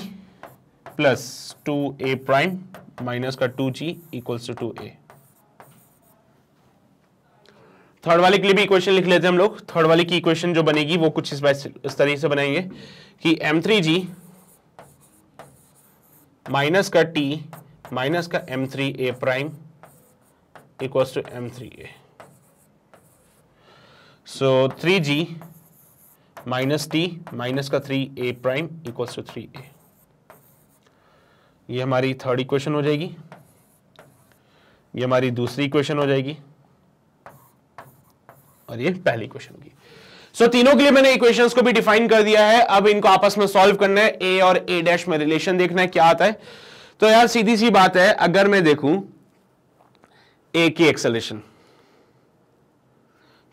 प्लस टू ए प्राइम माइनस का two ji equals to two a third वाले के लिए भी इक्वेशन लिख लेते हैं हम लोग थर्ड वाले की इक्वेशन जो बनेगी वो कुछ इस इस तरीके से बनाएंगे कि एम थ्री जी माइनस का टी माइनस का m three A prime equal to M three A so three ji minus T minus का three A prime equal to three a ये हमारी थर्ड इक्वेशन हो जाएगी ये हमारी दूसरी इक्वेशन हो जाएगी और ये पहली क्वेश्चन की सो so, तीनों के लिए मैंने इक्वेशन को भी डिफाइन कर दिया है अब इनको आपस में सॉल्व करना है ए और ए डैश में रिलेशन देखना है क्या आता है तो यार सीधी सी बात है अगर मैं देखूं ए की एक्सलेशन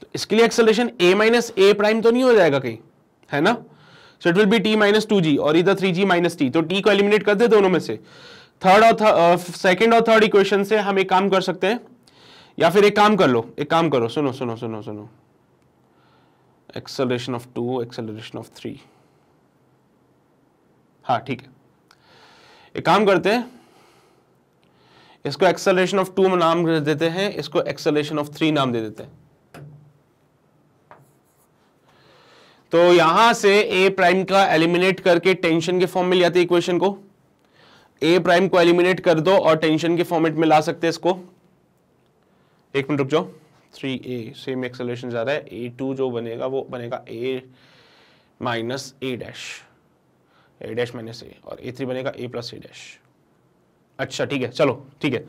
तो इसके लिए acceleration a minus A prime तो नहीं हो जाएगा कहीं है ना so it will be T minus two g और इधर थ्री जी माइनस टी तो टी को एलिमिनेट कर दे दोनों में से थर्ड और सेकेंड uh, और थर्ड इक्वेशन से हम एक काम कर सकते हैं या फिर एक काम कर लो एक काम करो सुनो सुनो सुनो सुनो acceleration of two acceleration of three हाँ ठीक है एक काम करते हैं इसको एक्सलेशन ऑफ टू नाम देते हैं इसको एक्सलेशन ऑफ थ्री नाम दे देते हैं तो यहां से ए प्राइम का एलिमिनेट करके टेंशन के फॉर्म में ले आते इक्वेशन को ए प्राइम को एलिमिनेट कर दो और टेंशन के फॉर्मेट में ला सकते हैं इसको एक मिनट रुक जाओ थ्री ए सेम एक्सेलेशन ज़्यादा है ए टू जो बनेगा वो बनेगा a minus A dash A dash minus a और ए थ्री बनेगा ए प्लस ए डैश अच्छा ठीक है चलो ठीक है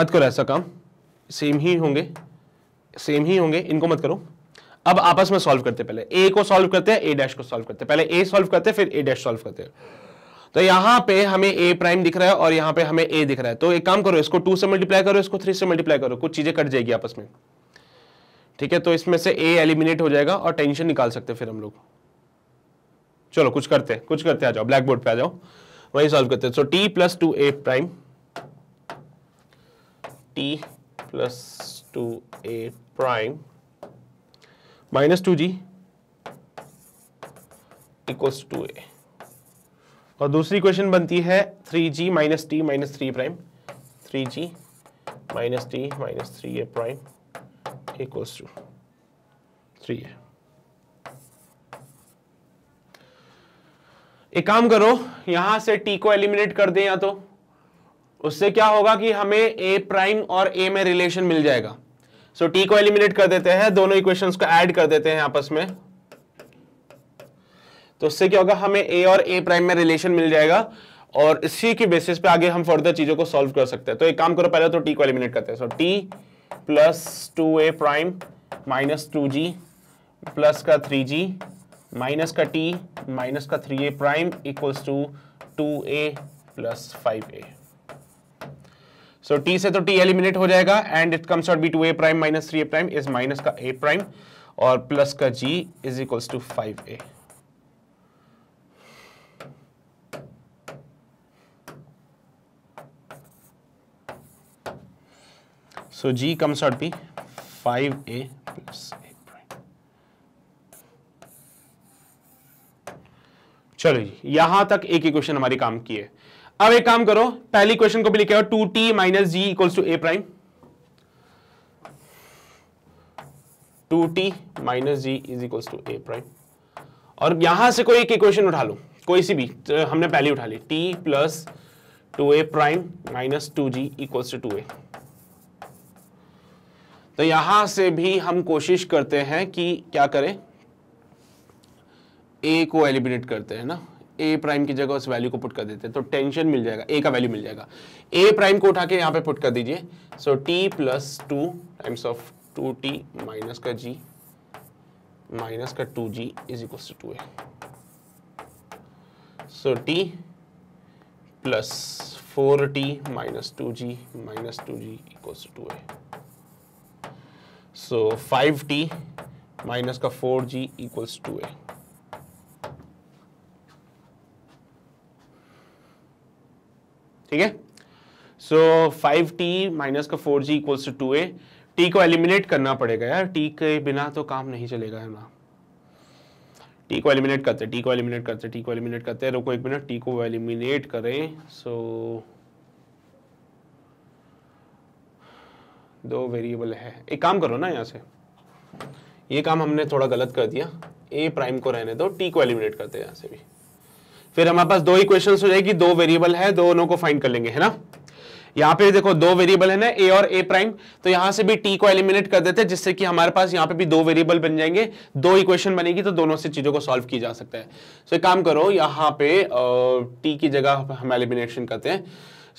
मत करो ऐसा काम सेम ही होंगे सेम ही होंगे इनको मत करो अब आपस में सॉल्व करते पहले ए को सॉल्व करते हैं ए डैश को सॉल्व करते हैं पहले ए सॉल्व करते हैं फिर ए डैश सॉल्व करते हैं तो यहां पे हमें ए प्राइम दिख रहा है और यहां पे हमें ए दिख रहा है तो एक काम करो इसको टू से मल्टीप्लाई करो इसको थ्री से मल्टीप्लाई करो कुछ चीजें कट जाएगी आपस में ठीक है तो इसमें से ए एलिमिनेट हो जाएगा और टेंशन निकाल सकते फिर हम लोग चलो कुछ करते हैं कुछ करते आ जाओ ब्लैक बोर्ड पे आ जाओ वही सॉल्व करते हैं so T plus two A prime T plus two A prime minus two ji equals to a और दूसरी क्वेश्चन बनती है three ji minus T minus three prime three ji minus T minus three A prime equals to three a एक काम करो यहां से टी को एलिमिनेट कर दें या तो उससे क्या होगा कि हमें ए प्राइम और ए में रिलेशन मिल जाएगा सो so, टी को एलिमिनेट कर देते हैं दोनों इक्वेशंस को ऐड कर देते हैं आपस में तो उससे क्या होगा हमें ए और ए प्राइम में रिलेशन मिल जाएगा और इसी के बेसिस पे आगे हम फर्दर चीजों को सॉल्व कर सकते हैं तो एक काम करो पहले तो टी को एलिमिनेट करते हैं सो टी प्लस टू ए प्राइम माइनस टू जी प्लस का थ्री जी माइनस का टी माइनस का three A prime equals to two A plus five A so T से तो टी एलिमिनेट हो जाएगा and it comes out B two A prime minus three A prime is minus का ए प्राइम और प्लस का जी is equals to five A So G comes out to be 5A plus A prime. चलो जी यहां तक एक इक्वेशन हमारी काम की है अब एक काम करो पहली क्वेश्चन को भी लिखे हो two T minus G equal to A prime two T minus ji is equals to A prime और यहां से कोई एक इक्वेशन उठा लो कोई सी भी तो हमने पहली उठा ली T plus two A prime minus two ji equals to two ए तो यहां से भी हम कोशिश करते हैं कि क्या करें ए को एलिमिनेट करते हैं ना ए प्राइम की जगह उस वैल्यू को पुट कर देते हैं तो टेंशन मिल जाएगा ए का वैल्यू मिल जाएगा ए प्राइम को उठा के यहाँ पे पुट कर दीजिए so T plus two times of two T minus का जी माइनस का two ji is equal to two है so T plus four T minus two ji minus two G equal to two है सो फाइव टी माइनस का four G equals to A ठीक है सो फाइव टी माइनस का four G equals to two A T को एलिमिनेट करना पड़ेगा यार टी के बिना तो काम नहीं चलेगा है ना टी को एलिमिनेट करते टी को एलिमिनेट करते टी को एलिमिनेट करते रुको एक मिनट टी को एलिमिनेट करें सो so, दो वेरिएबल है एक काम करो ना यहाँ से ये काम हमने थोड़ा गलत कर दिया ए प्राइम को रहने दो टी को एलिमिनेट करते हैं यहाँ से भी फिर हमारे पास दो क्वेश्चन हो जाएगी दो वेरिएबल है दोनों को फाइंड कर लेंगे है ना यहाँ पे देखो दो वेरिएबल है ना ए और ए प्राइम तो यहाँ से भी टी को एलिमिनेट कर देते हैं जिससे कि हमारे पास यहाँ पे भी दो वेरिएबल बन जाएंगे दो इक्वेशन बनेगी तो दोनों से चीज़ों को सॉल्व की जा सकता है सो so, एक काम करो यहाँ पे टी की जगह हम एलिमिनेशन करते हैं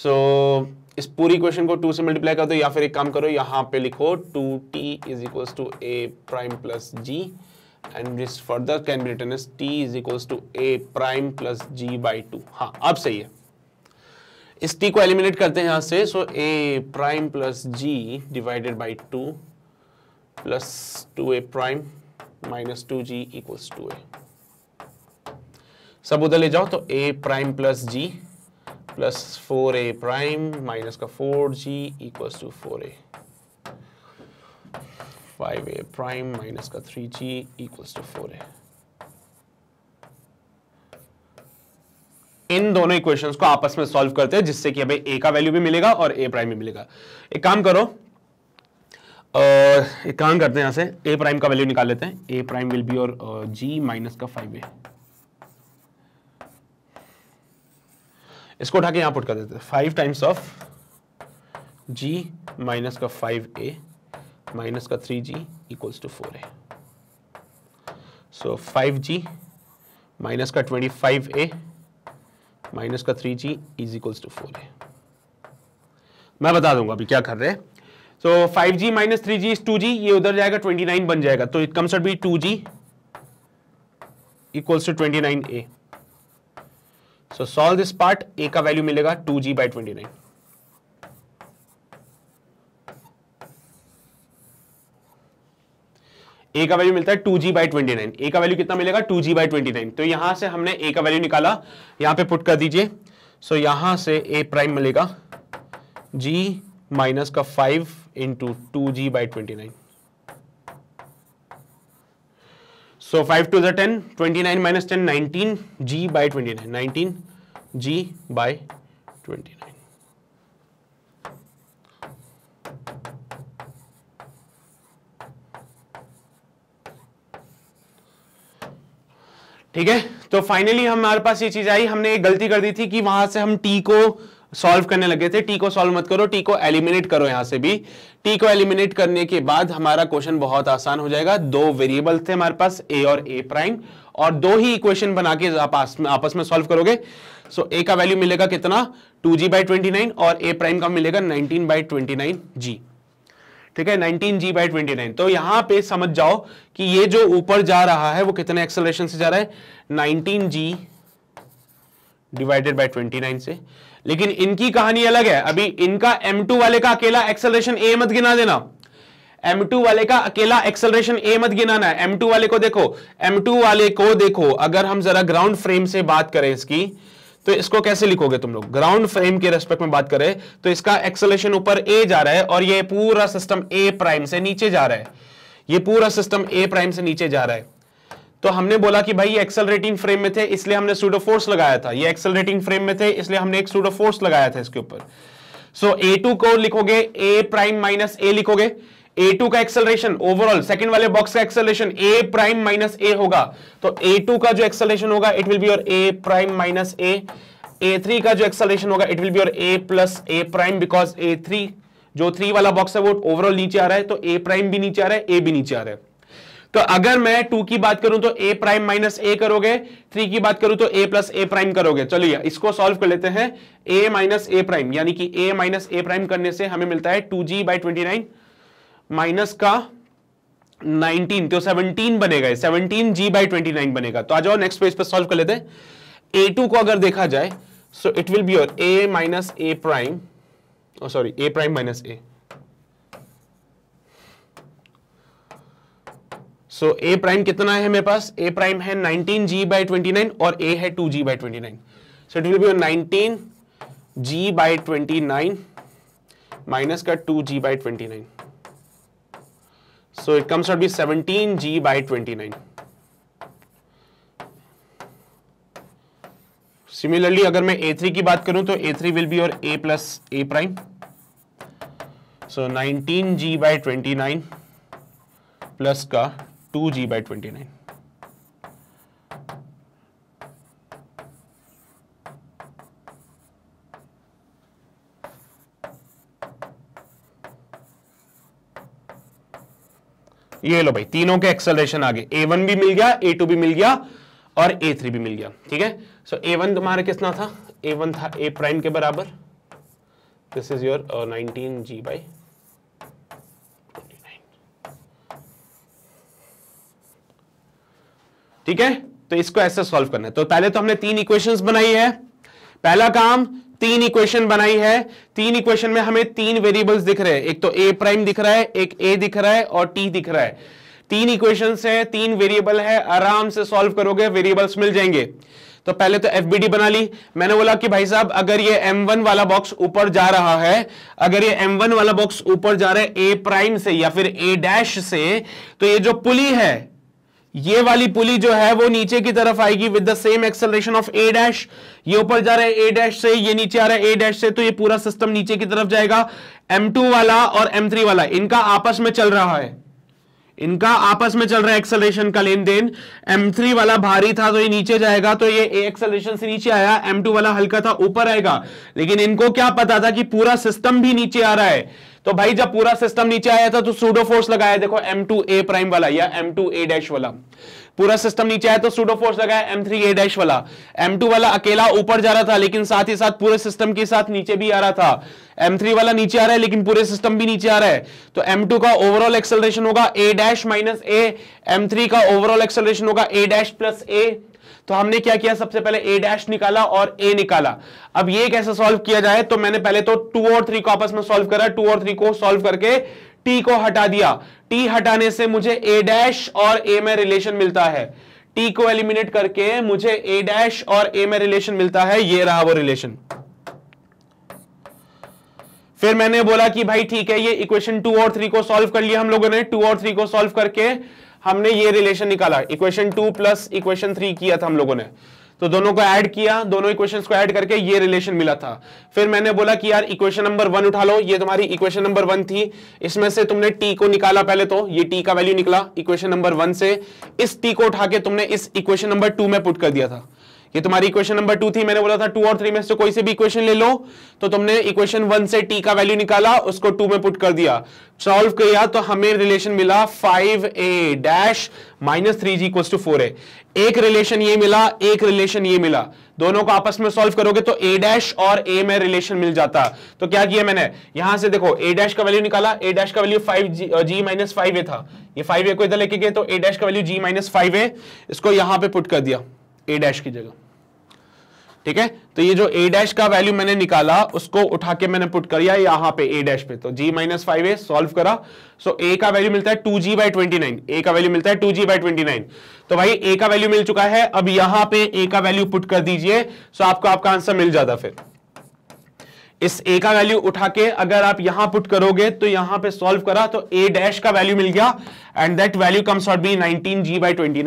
सो so, इस पूरी क्वेश्चन को टू से मल्टीप्लाई कर दो या फिर एक काम करो यहां पे लिखो two T is equal to A prime plus G and this further can be written T is equal to A prime plus G by two हाँ अब सही है इस टी को एलिमिनेट करते हैं यहां से so A prime plus G divided by two plus two A prime minus two ji equals to A सब उधर ले जाओ तो A prime plus G plus four A prime minus का four G equals to four A five A prime minus का three ji equals to four A इन दोनों इक्वेशंस को आपस में सॉल्व करते हैं जिससे कि हमें ए का वैल्यू भी मिलेगा और ए प्राइम भी मिलेगा एक काम करो एक काम करते हैं यहां से ए प्राइम का वैल्यू निकाल लेते हैं ए प्राइम विल बी और जी माइनस का फाइव ए इसको उठा के यहाँ पुट कर देते five times of G minus का फाइव ए माइनस का three ji equals to four A so five ji minus का ट्वेंटी फाइव ए माइनस का three ji is equals to four A मैं बता दूंगा अभी क्या कर रहे हैं सो फाइव जी minus three G two G ये उधर जाएगा ट्वेंटी नाइन बन जाएगा तो it comes be two ji equals to twenty nine A so solve this part A का वैल्यू मिलेगा two ji by twenty nine A का वैल्यू मिलता है two ji by twenty nine A का वैल्यू कितना मिलेगा two ji by twenty nine तो यहां से हमने ए का वैल्यू निकाला यहां पे पुट कर दीजिए सो so, यहां से ए प्राइम मिलेगा जी माइनस का five into two ji by twenty nine so five two जेन ten twenty nine minus ten nineteen G by twenty nine nineteen G by twenty nine ठीक है तो फाइनली हमारे पास ये चीज आई हमने एक गलती कर दी थी कि वहां से हम टी को सॉल्व करने लगे थे टी को सॉल्व मत करो टी को एलिमिनेट करो यहां से भी टी को एलिमिनेट करने के बाद हमारा क्वेश्चन बहुत आसान हो जाएगा दो वेरिएबल थे हमारे पास ए और ए प्राइम और दो ही इक्वेशन बना के आपस में आपस में सॉल्व करोगे सो ए का वैल्यू मिलेगा कितना two ji by twenty nine और ए प्राइम का मिलेगा nineteen by twenty nine G ठीक है 19 जी बाई ट्वेंटी तो यहां पे समझ जाओ कि ये जो ऊपर जा रहा है वो कितने एक्सेलरेशन से जा रहा है 19 जी डिवाइडेड बाय 29 से लेकिन इनकी कहानी अलग है अभी इनका M2 वाले का अकेला एक्सेलरेशन ए मत गिना देना M2 वाले का अकेला एक्सेलरेशन ए मत गिनाना है M2 वाले को देखो M2 वाले को देखो अगर हम जरा ग्राउंड फ्रेम से बात करें इसकी तो इसको कैसे लिखोगे तुम लोग ग्राउंड फ्रेम के रेस्पेक्ट में बात करें तो इसका एक्सेलेशन ऊपर ए जा रहा है और ये पूरा सिस्टम ए प्राइम से नीचे जा रहा है ये पूरा सिस्टम ए प्राइम से नीचे जा रहा है तो हमने बोला कि भाई ये एक्सेलरेटिंग फ्रेम में थे इसलिए हमने सूडो फोर्स लगाया था ये एक्सेलरेटिंग फ्रेम में थे इसलिए हमने एक सूडो फोर्स लगाया था इसके ऊपर सो ए A2 को लिखोगे ए प्राइम माइनस ए लिखोगे A2 का एक्सेलरेशन ओवरऑल सेकंड वाले बॉक्स का acceleration A prime minus A होगा तो A2 का जो एक्सेलरेशन होगा it will be your A prime minus A A3 का जो एक्सेलरेशन होगा it will be your A plus A prime because A जो थ्री वाला बॉक्स है वो ओवरऑल नीचे आ रहा है तो ए प्राइम भी नीचे आ रहा है ए भी नीचे आ रहा है तो अगर मैं टू की बात करूं तो ए प्राइम माइनस ए करोगे थ्री की बात करूं तो ए प्लस ए प्राइम करोगे चलिए इसको सॉल्व कर लेते हैं ए माइनस ए प्राइम यानी कि ए माइनस ए प्राइम करने से हमें मिलता है two ji by twenty nine minus का नाइनटीन तो सेवनटीन बनेगा seventeen G by twenty nine बनेगा तो आ जाओ नेक्स्ट पेज पर सॉल्व कर लेते हैं ए टू को अगर देखा जाए so it will be your A minus A prime sorry A prime minus A so A prime कितना है मेरे पास ए प्राइम है नाइनटीन जी बाई ट्वेंटी और ए है two ji by twenty so it will be ji by twenty minus का two ji by twenty so it comes out be seventeen G by twenty similarly अगर मैं ए थ्री की बात करूं तो ए थ्री विल बी और A plus A prime so nineteen G by twenty nine plus का two ji by twenty nine ये लो भाई तीनों के एक्सेलरेशन आगे ए वन भी मिल गया ए टू भी मिल गया और ए थ्री भी मिल गया ठीक है सो ए वन तुम्हारा कितना था ए वन था ए प्राइम के बराबर this is your nineteen G by ठीक है तो इसको ऐसे सॉल्व करना है तो पहले तो हमने तीन इक्वेशंस बनाई है पहला काम तीन इक्वेशन बनाई है तीन इक्वेशन में हमें तीन वेरिएबल्स दिख रहे हैं एक तो ए प्राइम दिख रहा है एक ए दिख रहा है और टी दिख रहा है तीन इक्वेशन है तीन वेरिएबल है आराम से सॉल्व करोगे वेरिएबल्स मिल जाएंगे तो पहले तो एफ बना ली मैंने बोला कि भाई साहब अगर ये M1 वाला बॉक्स ऊपर जा रहा है अगर ये M1 वाला बॉक्स ऊपर जा रहा है A प्राइम से या फिर A डैश से तो ये जो पुली है ये वाली पुली जो है वो नीचे की तरफ आएगी with the same acceleration of A dash ये ऊपर जा रहा है ए डैश से ये नीचे आ रहा है ए डैश से तो ये पूरा सिस्टम नीचे की तरफ जाएगा M2 वाला और M3 वाला इनका आपस में चल रहा है इनका आपस में चल रहा है एक्सेलरेशन का लेन देन थ्री वाला भारी था तो ये नीचे जाएगा तो ये ए एक्सेलरेशन से नीचे आया टू वाला हल्का था ऊपर आएगा लेकिन इनको क्या पता था कि पूरा सिस्टम भी नीचे आ रहा है तो भाई जब पूरा सिस्टम नीचे आया था तो सूडो फोर्स लगाया देखो एम टू ए प्राइम वाला या एम टू ए डैश वाला पूरा सिस्टम नीचे आया तो सूडो फोर्स लगाया एम थ्री ए डैश वाला एम टू वाला अकेला ऊपर जा रहा था लेकिन साथ ही साथ पूरे सिस्टम के साथ नीचे भी आ रहा था एम थ्री वाला नीचे आ रहा है लेकिन पूरे सिस्टम भी नीचे आ रहा है तो एम टू का ओवरऑल एक्सेलरेशन होगा A dash minus A M three का ओवरऑल एक्सेलरेशन होगा ए डैश प्लस ए तो हमने क्या किया सबसे पहले ए डैश निकाला और ए निकाला अब ये कैसे सॉल्व किया जाए तो मैंने पहले तो टू और थ्री को आपस में सॉल्व करा टू और थ्री को सॉल्व करके टी को हटा दिया टी हटाने से मुझे ए डैश और ए में रिलेशन मिलता है टी को एलिमिनेट करके मुझे ए डैश और ए में रिलेशन मिलता है ये रहा वो रिलेशन फिर मैंने बोला कि भाई ठीक है ये इक्वेशन टू और थ्री को सॉल्व कर लिया हम लोगों ने टू और थ्री को सॉल्व करके हमने ये रिलेशन निकाला equation two plus equation three किया था हम लोगों ने तो दोनों को ऐड किया दोनों इक्वेशन को ऐड करके ये रिलेशन मिला था फिर मैंने बोला कि यार इक्वेशन नंबर वन उठा लो ये तुम्हारी इक्वेशन नंबर वन थी इसमें से तुमने टी को निकाला पहले तो ये टी का वैल्यू निकला इक्वेशन नंबर वन से इस टी को उठा के तुमने इस इक्वेशन नंबर टू में पुट कर दिया था ये तुम्हारी इक्वेशन नंबर टू थी मैंने बोला था टू और थ्री में से कोई से भी इक्वेशन ले लो तो तुमने इक्वेशन वन से टी का वैल्यू निकाला उसको टू में पुट कर दिया सॉल्व किया तो हमें रिलेशन मिला five A dash minus three G equal to four A एक रिलेशन ये मिला एक रिलेशन ये मिला दोनों को आपस में सॉल्व करोगे तो ए डैश और ए में रिलेशन मिल जाता तो क्या किया मैंने यहां से देखो ए डैश का वैल्यू निकाला ए डैश का value five ji, minus five A था ये फाइव ए को इधर लेके गए तो ए डैश का value G minus five A इसको यहां पे पुट कर दिया ए डैश की जगह ठीक है तो ये जो ए डैश का वैल्यू मैंने निकाला उसको उठा के मैंने पुट कर दिया यहाँ पे ए डैश पे तो G minus five A solve करा सो ए का वैल्यू मिलता है two ji by twenty nine A का वैल्यू मिलता है two ji by twenty nine तो भाई ए का वैल्यू मिल चुका है अब यहां पे ए का वैल्यू पुट कर दीजिए सो आपको आपका आंसर मिल जाता फिर इस ए का वैल्यू उठा के अगर आप यहां पुट करोगे तो यहां पे सॉल्व करा तो ए डैश का वैल्यू मिल गया and that value comes out be 19 G by twenty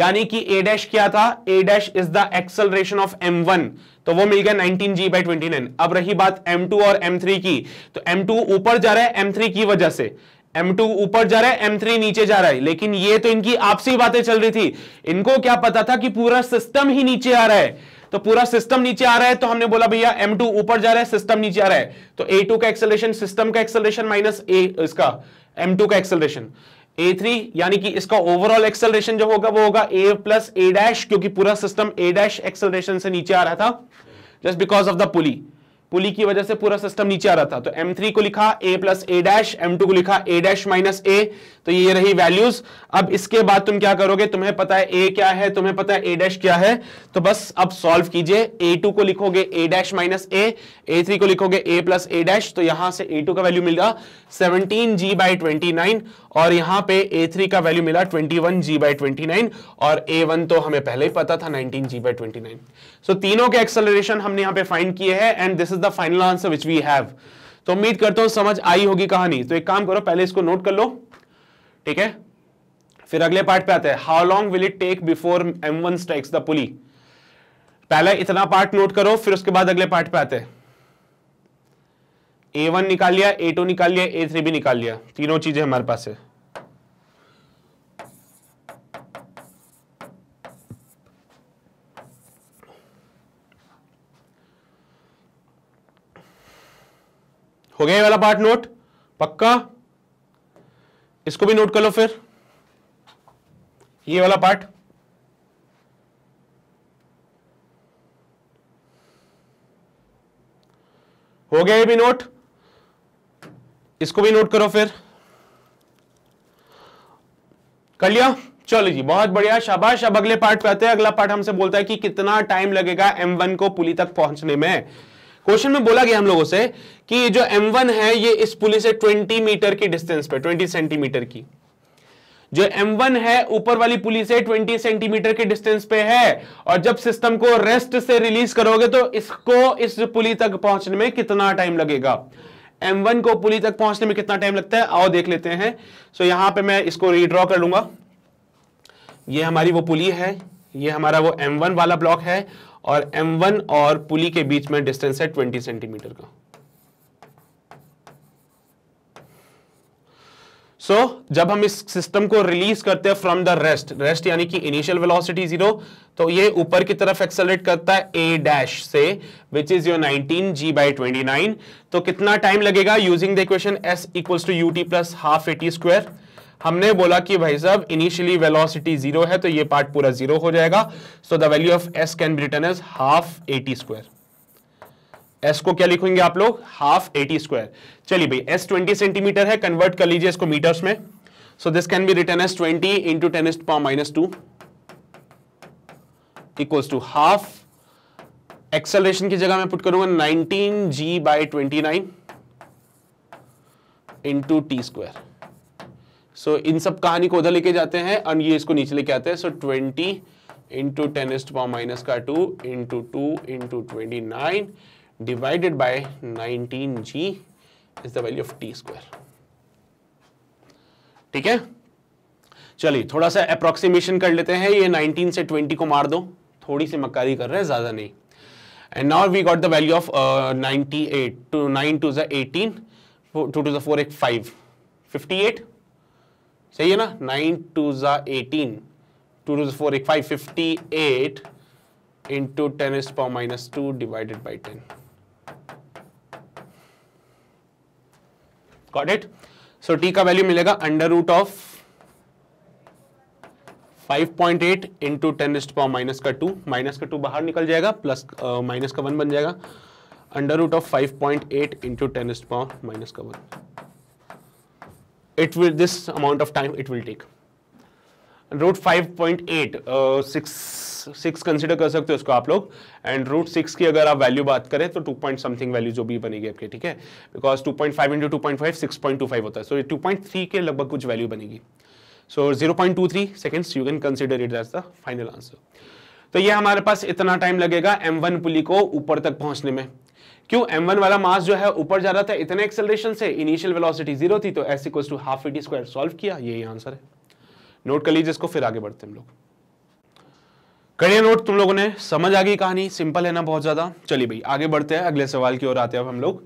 यानी कि ए डैश क्या था A dash is the acceleration of m1 तो वो मिल गया 19 जी बाई नाइन अब रही बात टू और थ्री की तो टू ऊपर जा रहा है थ्री की वजह से M2 ऊपर जा रहा है M3 नीचे जा रहा है लेकिन ये तो इनकी आपसी बातें चल रही थी इनको क्या पता था कि पूरा सिस्टम ही नीचे आ रहा है तो पूरा सिस्टम नीचे आ रहा है तो हमने बोला भैया एम टू ऊपर जा रहा है सिस्टम नीचे आ रहा है तो ए टू का एक्सेलेशन सिस्टम का एक्सेलेशन माइनस ए इसका एम टू का एक्सेलेशन ए थ्री यानी कि इसका ओवरऑल एक्सेलरेशन जो होगा वो होगा ए प्लस ए डैश क्योंकि पूरा सिस्टम ए डैश एक्सेलरेशन से नीचे आ रहा था just because of the pulley pulley की वजह से पूरा सिस्टम नीचे आ रहा था तो M3 को लिखा A plus A dash M को लिखा A डैश माइनस ए तो ये रही वैल्यूज अब इसके बाद तुम क्या करोगे तुम्हें पता है A क्या है तुम्हें पता है A डैश क्या है तो बस अब सॉल्व कीजिए A2 को लिखोगे A dash minus A A को लिखोगे A प्लस ए डैश तो यहां से A2 का वैल्यू मिल गया सेवनटीन जी और यहां पे ए का वैल्यू मिला ट्वेंटी वन और ए तो हमें पहले ही पता था नाइनटीन जी सो so, तीनों के एक्सेलरेशन हमने यहां पे फाइंड किए हैं and this is the final answer which we have तो उम्मीद करता हूं समझ आई होगी कहानी तो एक काम करो पहले इसको नोट कर लो ठीक है फिर अगले पार्ट पे आते हैं how long will it take before M one strikes the pulley पहले इतना पार्ट नोट करो फिर उसके बाद अगले पार्ट पे आते हैं ए वन निकाल लिया ए टू निकाल लिया ए थ्री भी निकाल लिया तीनों चीजें हमारे पास है हो गया ये वाला पार्ट नोट पक्का इसको भी नोट कर लो फिर ये वाला पार्ट हो गया ये भी नोट इसको भी नोट करो फिर कर लिया चलो जी बहुत बढ़िया शाबाश अब अगले पार्ट पे आते हैं अगला पार्ट हमसे बोलता है कि कितना टाइम लगेगा M1 को पुली तक पहुंचने में क्वेश्चन में बोला गया हम लोगों से कि ये जो M1 है ये इस पुलिस से 20 मीटर की डिस्टेंस पे 20 सेंटीमीटर की जो M1 है ऊपर वाली पुली से 20 सेंटीमीटर के डिस्टेंस पे है और जब सिस्टम को रेस्ट से रिलीज करोगे तो इसको इस पुली तक पहुंचने में कितना टाइम लगेगा M1 को पुली तक पहुंचने में कितना टाइम लगता है आओ देख लेते हैं सो so, यहां पे मैं इसको रिड्रॉ कर लूंगा ये हमारी वो पुली है ये हमारा वो M1 वाला ब्लॉक है और M1 और पुली के बीच में डिस्टेंस है 20 सेंटीमीटर का सो so, जब हम इस सिस्टम को रिलीज करते हैं फ्रॉम द रेस्ट रेस्ट यानी कि इनिशियल वेलोसिटी जीरो तो ये ऊपर की तरफ एक्सेलरेट करता है ए डैश से which is your 19 G by twenty तो कितना टाइम लगेगा using the equation S equals to U T plus half A T square हमने बोला कि भाई साहब इनिशियली वेलोसिटी जीरो है तो ये पार्ट पूरा जीरो हो जाएगा so the value of S can be written as half eighty square S को क्या लिखेंगे आप लोग हाफ एटी स्क्वायर चलिए भाई एस ट्वेंटी सेंटीमीटर है कन्वर्ट कर लीजिए इसको मीटर्स में so this can be written S twenty into ten's power minus two equals to half acceleration की जगह मैं पुट करूंगा nineteen G by twenty nine into T square so so, इन सब कहानी को उधर लेके जाते हैं और ये इसको नीचे लेके आते हैं so twenty into ten's power minus का two into two into twenty nine divided by nineteen G is the value of T square ठीक है चलिए थोड़ा सा अप्रोक्सीमेशन कर लेते हैं ये 19 से 20 को मार दो थोड़ी सी मक्कारी कर रहे हैं ज़्यादा नहीं and now we got the value of 98 two nine two जीन एटीन टू टू जो फोर एक फाइव फिफ्टी एट सही है ना नाइन टू ज़ा एटीन टू टू फोर एक five fifty eight into ten is power minus two divided by ten got it so T का वैल्यू मिलेगा under root of 5.8 point eight into ten's power minus का टू माइनस का टू बाहर निकल जाएगा प्लस माइनस uh, का वन बन जाएगा under root of 5.8 point eight into ten's power minus का one it will this amount of time it will take root five point eight six six consider कर सकते हो इसको आप लोग एंड रूट सिक्स की अगर आप वैल्यू बात करें तो टू पॉइंट समथिंग वैल्यू जो भी बनेगी आपके ठीक है because two point five into two point five six point two five होता है सो टू पॉइंट थ्री के लगभग कुछ वैल्यू बनेगी so zero point two three seconds you can consider it as the final answer तो ये हमारे पास इतना टाइम लगेगा एम वन पुली को ऊपर तक पहुंचने में क्यों m1 वाला मास जो है ऊपर जा रहा था इतने एक्सेलरेशन से इनिशियल वेलोसिटी जीरो थी तो s equal to half A T square solve किया यही आंसर है नोट कर लीजिए इसको फिर आगे बढ़ते हम लोग करिए नोट तुम लोगों ने समझ आ गई कहानी सिंपल है ना बहुत ज्यादा चलिए भाई आगे बढ़ते हैं अगले सवाल की ओर आते हैं अब हम लोग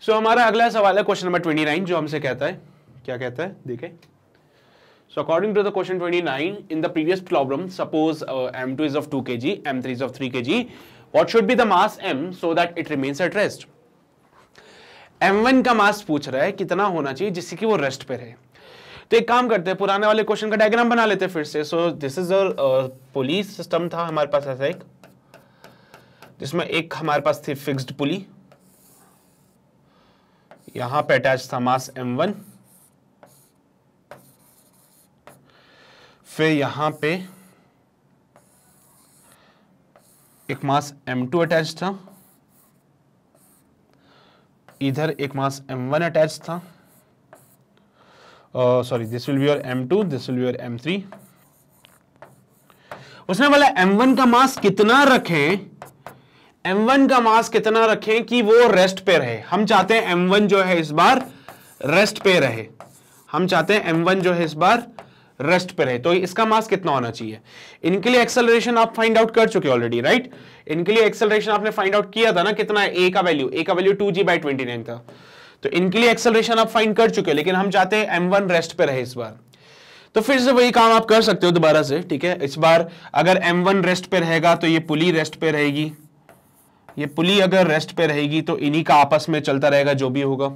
सो so, हमारा अगला सवाल है क्वेश्चन नंबर ट्वेंटी नाइन जो हमसे कहता है क्या कहता है देखे so according to the question twenty nine in the previous problem suppose M two is of two के जी M three is of three K G what should be the mass M so that it remains at rest M one का मास पूछ रहा है कितना होना चाहिए जिससे कि वो रेस्ट पे रहे तो एक काम करते हैं पुराने वाले क्वेश्चन का डायग्राम बना लेते हैं फिर से so this is pulley system था हमारे पास ऐसा एक जिसमें एक हमारे पास थी फिक्स्ड पुली यहां पे अटैच था मास एम वन फिर यहां पे एक मास M2 अटैच था इधर एक मास M1 अटैच था sorry this will be your M2 this will be your M3 उसने बोला M1 का मास कितना रखें M1 का मास कितना रखें कि वो रेस्ट पे रहे हम चाहते हैं M1 जो है इस बार रेस्ट पे रहे हम चाहते हैं M1 जो है इस बार रेस्ट पे रहे तो इसका मास कितना होना चाहिए इनके लिए एक्सेलरेशन आप फाइंड आउट कर चुके ऑलरेडी राइट इनके लिए एक्सेलरेशन आपने फाइंड आउट किया था ना कितना है ए का वैल्यू ए का value two ji by twenty nine था तो इनके लिए एक्सेलरेशन आप फाइंड कर चुके लेकिन हम चाहते हैं एम वन रेस्ट पे रहे इस बार तो फिर से वही काम आप कर सकते हो दोबारा से ठीक है इस बार अगर एम वन रेस्ट पे रहेगा तो ये पुली रेस्ट पे रहेगी ये पुली अगर रेस्ट पे रहेगी तो इन्हीं का आपस में चलता रहेगा जो भी होगा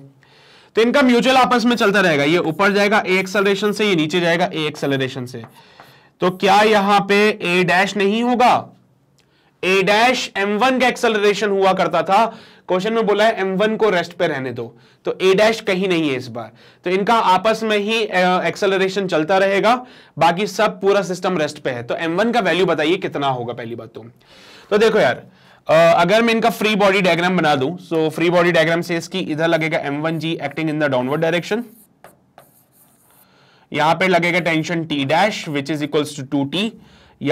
तो इनका म्यूचुअल आपस में चलता रहेगा ये ऊपर जाएगा ए एक्सेलरेशन से ये नीचे जाएगा ए एक्सेलरेशन से तो क्या यहां पे ए डैश नहीं होगा ए डैश एम वन का एक्सेलरेशन हुआ करता था क्वेश्चन में बोला है एम वन को रेस्ट पे रहने दो तो ए डैश कहीं नहीं है इस बार तो इनका आपस में ही एक्सेलरेशन चलता रहेगा बाकी सब पूरा सिस्टम रेस्ट पे है तो एम वन का वैल्यू बताइए कितना होगा पहली बात तो, तो देखो यार Uh, अगर मैं इनका फ्री बॉडी डायग्राम बना दूं सो फ्री बॉडी डायग्राम से इसकी इधर लगेगा M one ji acting in the downward direction यहां पे लगेगा tension T dash which is equals to two T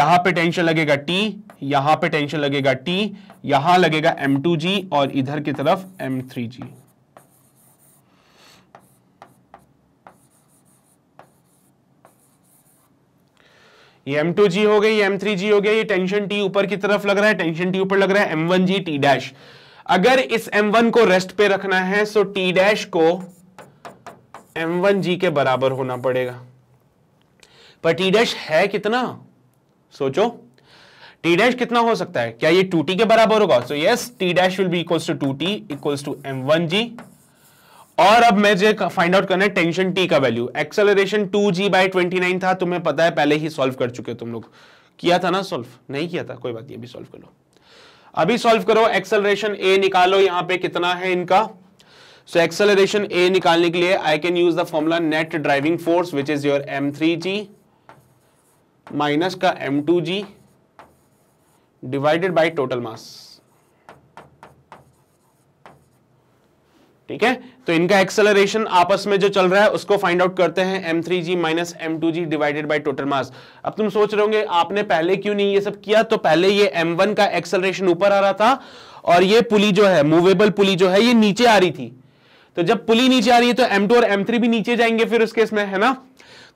यहां पे टेंशन लगेगा टी यहां पे टेंशन लगेगा टी यहां लगेगा एम टू जी और इधर की तरफ एम थ्री जी ये M2G हो गई M3G हो गया ये टेंशन T ऊपर की तरफ लग रहा है टेंशन T ऊपर लग रहा है M1G T डैश अगर इस M1 को रेस्ट पे रखना है सो T डैश को M1G के बराबर होना पड़ेगा पर T डैश है कितना सोचो T डैश कितना हो सकता है क्या ये 2T के बराबर होगा so yes T dash will be equals to 2T equals to M1G और अब जो फाइंड आउट करना है टेंशन टी का value acceleration two ji by twenty nine था तुम्हें पता है पहले ही सॉल्व कर चुके तुम लोग किया था ना सॉल्व नहीं किया था कोई बात नहीं अभी सॉल्व करो अभी सॉल्व करो एक्सेलरेशन ए निकालो यहां पे कितना है इनका सो एक्सेलरेशन ए निकालने के लिए I can use the formula net driving force which is your M three ji minus का M two ji divided by total mass ठीक है तो इनका एक्सेलरेशन आपस में जो चल रहा है उसको फाइंड आउट करते हैं M three ji minus M two ji divided by total mass अब तुम सोच रहे होंगे आपने पहले क्यों नहीं ये सब किया तो पहले ये एम वन का एक्सेलरेशन ऊपर आ रहा था और ये पुली जो है मूवेबल पुली जो है ये नीचे आ रही थी तो जब पुली नीचे आ रही है तो एम टू और एम थ्री भी नीचे जाएंगे फिर उस केस में है ना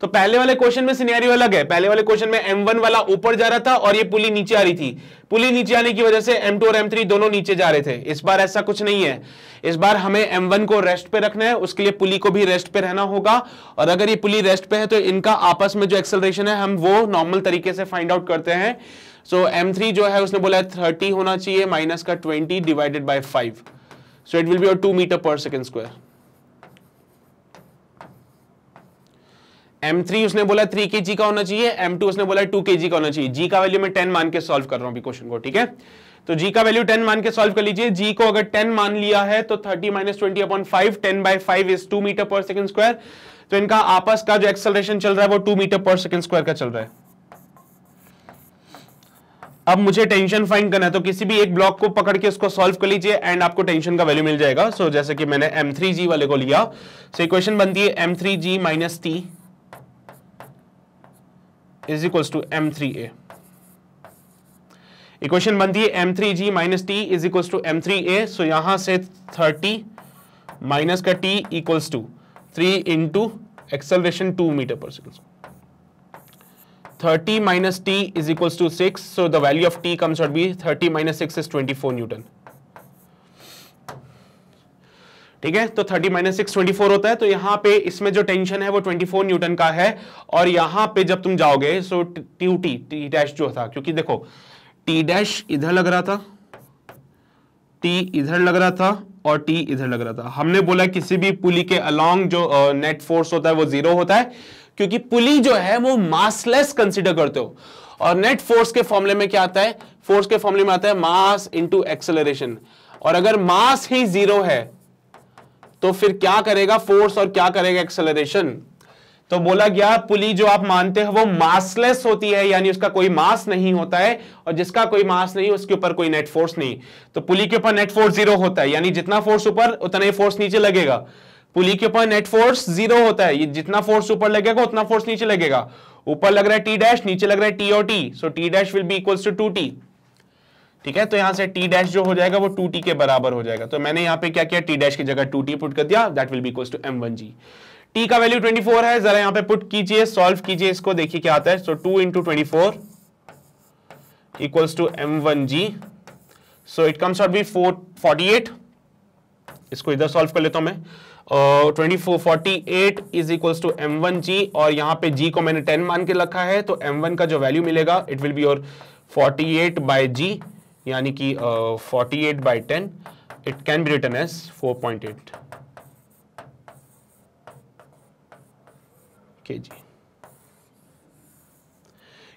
तो पहले वाले क्वेश्चन में सिनेरियो अलग है पहले वाले क्वेश्चन में एम वाला ऊपर जा रहा था और ये पुली नीचे आ रही थी पुली नीचे आने की वजह से एम और एम दोनों नीचे जा रहे थे इस बार ऐसा कुछ नहीं है इस बार हमें एम को रेस्ट पे रखना है उसके लिए पुली को भी रेस्ट पे रहना होगा और अगर ये पुली रेस्ट पे है तो इनका आपस में जो एक्सेलरेशन है हम वो नॉर्मल तरीके से फाइंड आउट करते हैं सो so, M3 जो है उसने बोला है 30 होना चाहिए माइनस का 20 divided by 5 so it will be और 2 मीटर पर सेकंड स्क्वायर M3 उसने बोला 3 kg का होना चाहिए M2 उसने बोला 2 kg का होना चाहिए G का वैल्यू मैं 10 मान के सॉल्व कर रहा हूं अभी क्वेश्चन को ठीक है तो G का वैल्यू 10 मान के सॉल्व कर लीजिए G को अगर 10 मान लिया है तो 30 minus twenty upon five ten by five is two metre पर सेकंड स्क्वायर तो इनका आपस का जो एक्सलेशन चल रहा है वो टू मीटर पर सेकंड स्क्वायर का चल रहा है अब मुझे टेंशन फाइंड करना है तो किसी भी एक ब्लॉक को पकड़ के उसको सॉल्व कर लीजिए एंड आपको टेंशन का वैल्यू मिल जाएगा सो so, जैसे कि मैंने M3G वाले को लिया सो so, इक्वेशन बनती है M3G three ji minus T is equals to M three A equation बनती है M three ji minus T is equal to M three A so यहां से थर्टी माइनस का T equals to three into acceleration two metre पर second thirty minus T is equal to six so the value of T comes out be thirty minus six is twenty four newton ठीक है तो 30 माइनस सिक्स ट्वेंटी होता है तो यहां पे इसमें जो टेंशन है वो 24 न्यूटन का है और यहां पे जब तुम जाओगे सो टी टी डैश जो था क्योंकि देखो टी डैश इधर लग रहा था टी इधर लग रहा था और टी इधर लग रहा था हमने बोला किसी भी पुली के अलोंग जो नेट फोर्स होता है वो जीरो होता है क्योंकि पुली जो है वो मासलेस कंसिडर करते हो और नेट फोर्स के फॉर्मुले में क्या आता है फोर्स के फॉर्मुले में आता है मास इंटू एक्सेलरेशन और अगर मास ही जीरो है तो फिर क्या करेगा फोर्स और क्या करेगा एक्सेलरेशन तो बोला गया पुली जो आप मानते हैं वो मासलेस होती है यानी उसका कोई मास नहीं होता है और जिसका कोई मास नहीं उसके ऊपर कोई नेट फोर्स नहीं तो पुली के ऊपर नेट फोर्स जीरो होता है यानी जितना फोर्स ऊपर उतना ही फोर्स नीचे लगेगा पुली के ऊपर नेट फोर्स जीरो होता है जितना फोर्स ऊपर लगेगा उतना फोर्स नीचे लगेगा ऊपर लग रहा है टी डैश नीचे लग रहा है टी और T so T dash will be equals to two T ठीक है तो यहां से टी डैश जो हो जाएगा वो टू टी के बराबर हो जाएगा तो मैंने यहां पे क्या किया टी डैश की जगह टू टी पुट कर दिया that will be equal to M one G T का वैल्यू ट्वेंटी फोर है जरा यहां पे पुट कीजिए सॉल्व कीजिए इसको देखिए क्या आता है so two into twenty four equals to M one G so it comes out be four forty eight इसको इधर सॉल्व कर लेता हूं मैं twenty four forty eight is equal to M one G और यहां पे जी को मैंने टेन मान के रखा है तो एम वन का जो वैल्यू मिलेगा it will be your forty eight by G यानी कि forty eight by ten it can be written as four point eight K G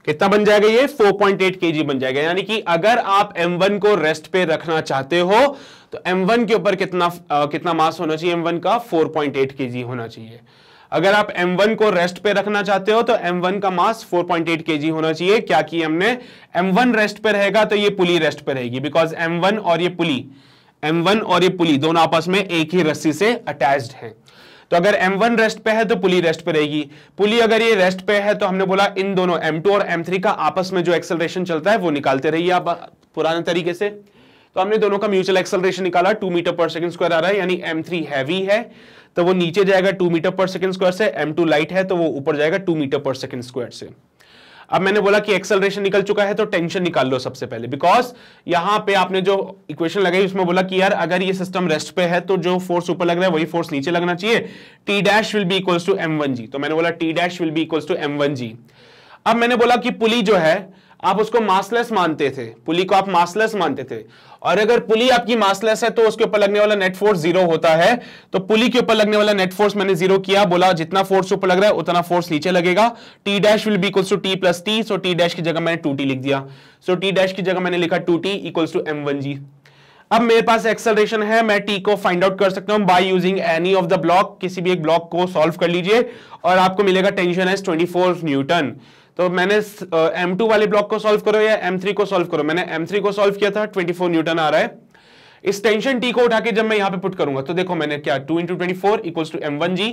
कितना बन जाएगा ये 4.8 जी बन जाएगा यानी कि अगर आप M1 को रेस्ट पे रखना चाहते हो तो M1 के ऊपर कितना आ, कितना मास होना चाहिए M1 का 4.8 जी होना चाहिए अगर आप M1 को रेस्ट पे रखना चाहते हो तो M1 का मास 4.8 पॉइंट होना चाहिए क्या कि हमने M1 रेस्ट पे रहेगा तो ये पुली रेस्ट पे रहेगी बिकॉज M1 और ये पुली M1 और ये पुली दोनों आपस में एक ही रस्सी से अटैच्ड हैं तो अगर M1 रेस्ट पे है तो पुली रेस्ट पे रहेगी पुली अगर ये रेस्ट पे है तो हमने बोला इन दोनों M2 और M3 का आपस में जो एक्सेलरेशन चलता है वो निकालते रहिए आप पुराने तरीके से तो हमने दोनों का म्यूचुअल एक्सलेशन निकाला टू मीटर पर सेकंड स्क्वायर आ रहा है यानी एम थ्री हैवी है तो वो नीचे जाएगा टू मीटर पर सेकंड स्क्वायर से एम टू लाइट है तो वो ऊपर जाएगा टू मीटर पर सेकंड स्क्वायर से अब मैंने बोला कि एक्सलरेशन निकल चुका है तो टेंशन निकाल लो सबसे पहले बिकॉज यहां पे आपने जो इक्वेशन लगाई उसमें बोला कि यार अगर ये सिस्टम रेस्ट पे है तो जो फोर्स ऊपर लग रहा है वही फोर्स नीचे लगना चाहिए T dash will be equals to M one जी तो मैंने बोला T dash will be equals to M one G अब मैंने बोला कि पुली जो है आप उसको मासलेस मानते थे पुली को आप मासलेस मानते थे और अगर पुली आपकी मासलेस है तो उसके ऊपर लगने वाला नेट फोर्स जीरो होता है तो पुली के ऊपर लगने वाला नेट फोर्स मैंने जीरो किया बोला जितना फोर्स ऊपर लग रहा है उतना फोर्स नीचे लगेगा T dash will be equals to T plus T so T dash की जगह मैंने टू टी लिख दिया सो टी डैश की जगह मैंने लिखा two T equals to M one G अब मेरे पास एक्सेलरेशन है मैं टी को फाइंड आउट कर सकता हूं by using any of the block किसी भी एक ब्लॉक को सॉल्व कर लीजिए और आपको मिलेगा टेंशन एस ट्वेंटी न्यूटन तो मैंने एम टू वाले ब्लॉक को सोल्व करो या एम थ्री को सोल्व करो मैंने एम थ्री को सोल्व किया था ट्वेंटी फोर न्यूटन आ रहा है इस टेंशन टी को उठा के जब मैं यहां पे पुट करूंगा तो देखो मैंने क्या two into twenty four equals to M one G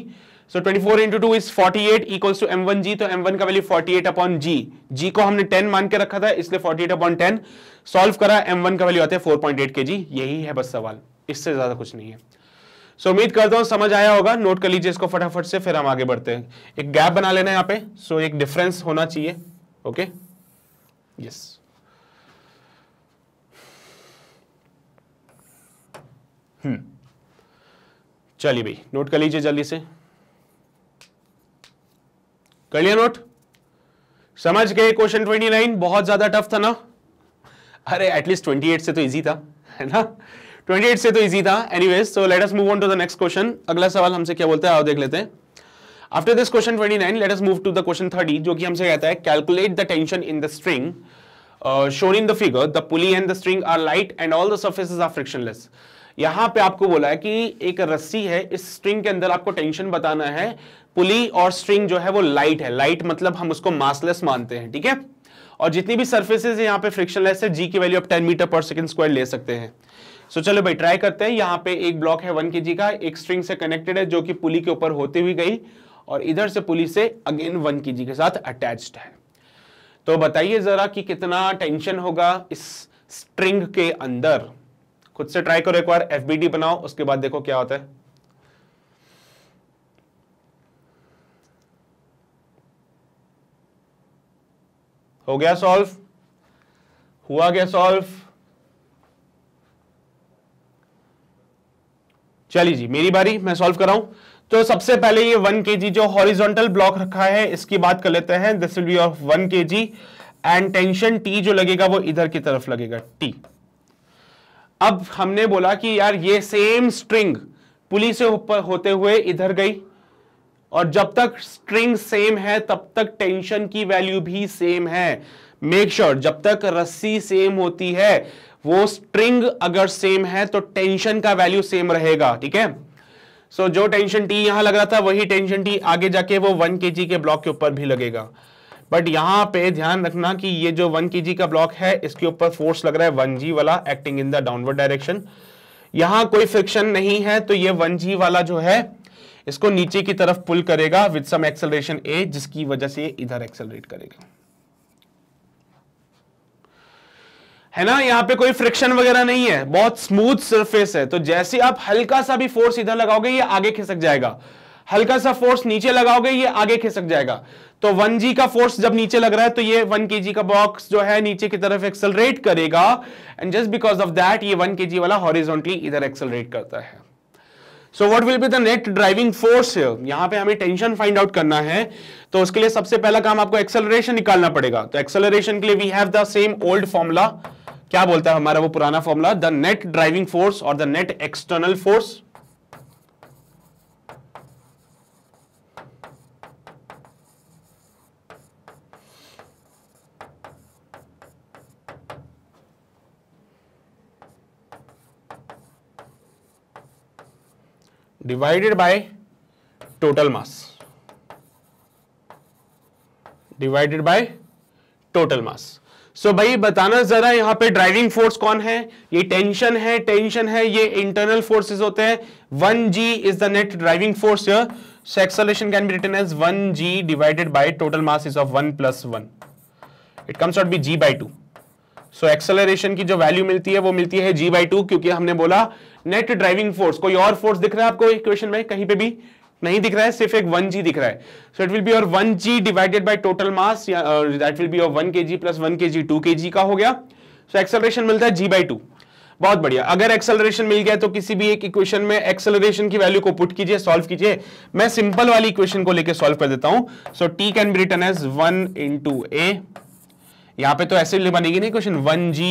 so twenty four into two is forty eight equals to M one जी तो एम वन का value forty eight upon G G को हमने टेन मान के रखा था इसलिए forty eight upon ten solve करा एम वन का वैल्यू आता है फोर पॉइंट जी यही है बस सवाल इससे ज्यादा कुछ नहीं है सो उम्मीद करता हूं समझ आया होगा नोट कर लीजिए इसको फटाफट से फिर हम आगे बढ़ते हैं एक गैप बना लेना यहां पे सो एक डिफरेंस होना चाहिए ओके यस हम्म चलिए भाई नोट कर लीजिए जल्दी से कर लिया नोट समझ गए क्वेश्चन ट्वेंटी नाइन बहुत ज्यादा टफ था ना अरे एटलीस्ट ट्वेंटी एट से तो इजी था है ना 28 से तो इजी था anyways so let us move on to the next question अगला सवाल हमसे क्या बोलते हैं आओ देख लेते हैं after this question 29 let us move to the question 30 जो कि हमसे कहता है calculate the tension in the string shown in the figure the pulley and the string are light and all the surfaces are frictionless यहां पे आपको बोला है कि एक रस्सी है इस स्ट्रिंग के अंदर आपको टेंशन बताना है पुली और स्ट्रिंग जो है वो लाइट है लाइट मतलब हम उसको मासलेस मानते हैं ठीक है और जितनी भी सर्फेसिस यहाँ पे फ्रिक्शनलेस है जी की वैल्यू आप 10 मीटर पर सेकंड स्क्वायर ले सकते हैं सो चलो भाई ट्राई करते हैं यहाँ पे एक ब्लॉक है वन के का एक स्ट्रिंग से कनेक्टेड है जो कि पुली के ऊपर होती हुई गई और इधर से पुली से अगेन वन के के साथ अटैच्ड है तो बताइए जरा कि कितना टेंशन होगा इस स्ट्रिंग के अंदर खुद से ट्राई करो एक बार एफ बनाओ उसके बाद देखो क्या होता है हो गया सॉल्व हुआ गया सॉल्व चलिए जी मेरी बारी मैं सॉल्व कराऊं तो सबसे पहले ये वन के जो हॉरिजॉन्टल ब्लॉक रखा है इसकी बात कर लेते हैं this will be of one K and tension T जो लगेगा वो इधर की तरफ लगेगा टी अब हमने बोला कि यार ये सेम स्ट्रिंग पुली से ऊपर होते हुए इधर गई और जब तक स्ट्रिंग सेम है तब तक टेंशन की वैल्यू भी सेम है मेक श्योर sure, जब तक रस्सी सेम होती है वो स्ट्रिंग अगर सेम है तो टेंशन का वैल्यू सेम रहेगा ठीक है सो so, जो टेंशन टी यहां लग रहा था वही टेंशन टी आगे जाके वो वन के के ब्लॉक के ऊपर भी लगेगा बट यहां पे ध्यान रखना कि ये जो वन के का ब्लॉक है इसके ऊपर फोर्स लग रहा है वन जी वाला acting in the downward direction यहां कोई फ्रिक्शन नहीं है तो ये वन जी वाला जो है इसको नीचे की तरफ पुल करेगा विद सम एक्सेलरेशन ए जिसकी वजह से ये इधर एक्सलरेट करेगा है ना यहाँ पे कोई फ्रिक्शन वगैरह नहीं है बहुत स्मूथ सरफेस है तो जैसे आप हल्का सा भी फोर्स इधर लगाओगे ये आगे खिसक जाएगा हल्का सा फोर्स नीचे लगाओगे ये आगे खिसक जाएगा तो वन जी का फोर्स जब नीचे लग रहा है तो ये वन के जी का बॉक्स जो है नीचे की तरफ एक्सलरेट करेगा and just because of that ये वन के जी वाला हॉरिजॉन्टली इधर एक्सलरेट करता है so what will be the net driving force यहां पे हमें टेंशन फाइंड आउट करना है तो उसके लिए सबसे पहला काम आपको एक्सेलरेशन निकालना पड़ेगा तो एक्सेलरेशन के लिए we have the same old formula क्या बोलता है हमारा वो पुराना formula the net driving force और the net external force divided by total mass divided by total mass so so भाई बताना जरा यहाँ पे ड्राइविंग फोर्स कौन है ये टेंशन है टेंशन है ये इंटरनल फोर्सेस होते हैं one ji is the net driving force acceleration can be written as one ji divided by total mass is of one plus one it comes out be ji by two so acceleration की जो वैल्यू मिलती है वो मिलती है जी बाई टू क्योंकि हमने बोला नेट ड्राइविंग फोर्स कोई और फोर्स दिख रहा है आपको इक्वेशन में कहीं पे भी नहीं दिख रहा है सिर्फ एक वन जी दिख रहा है सो इट विल बी और one ji divided by total mass that will be और वन के जी प्लस वन के जी टू के जी का हो गया सो so, एक्सेलरेशन मिलता है जी बाई टू बहुत बढ़िया अगर एक्सेलरेशन मिल गया तो किसी भी एक इक्वेशन में एक्सेलरेशन की वैल्यू को पुट कीजिए सॉल्व कीजिए मैं सिंपल वाली इक्वेशन को लेकर सॉल्व कर देता हूं so T can be written as one into A यहां पर तो ऐसे बनेगी ना equation one ji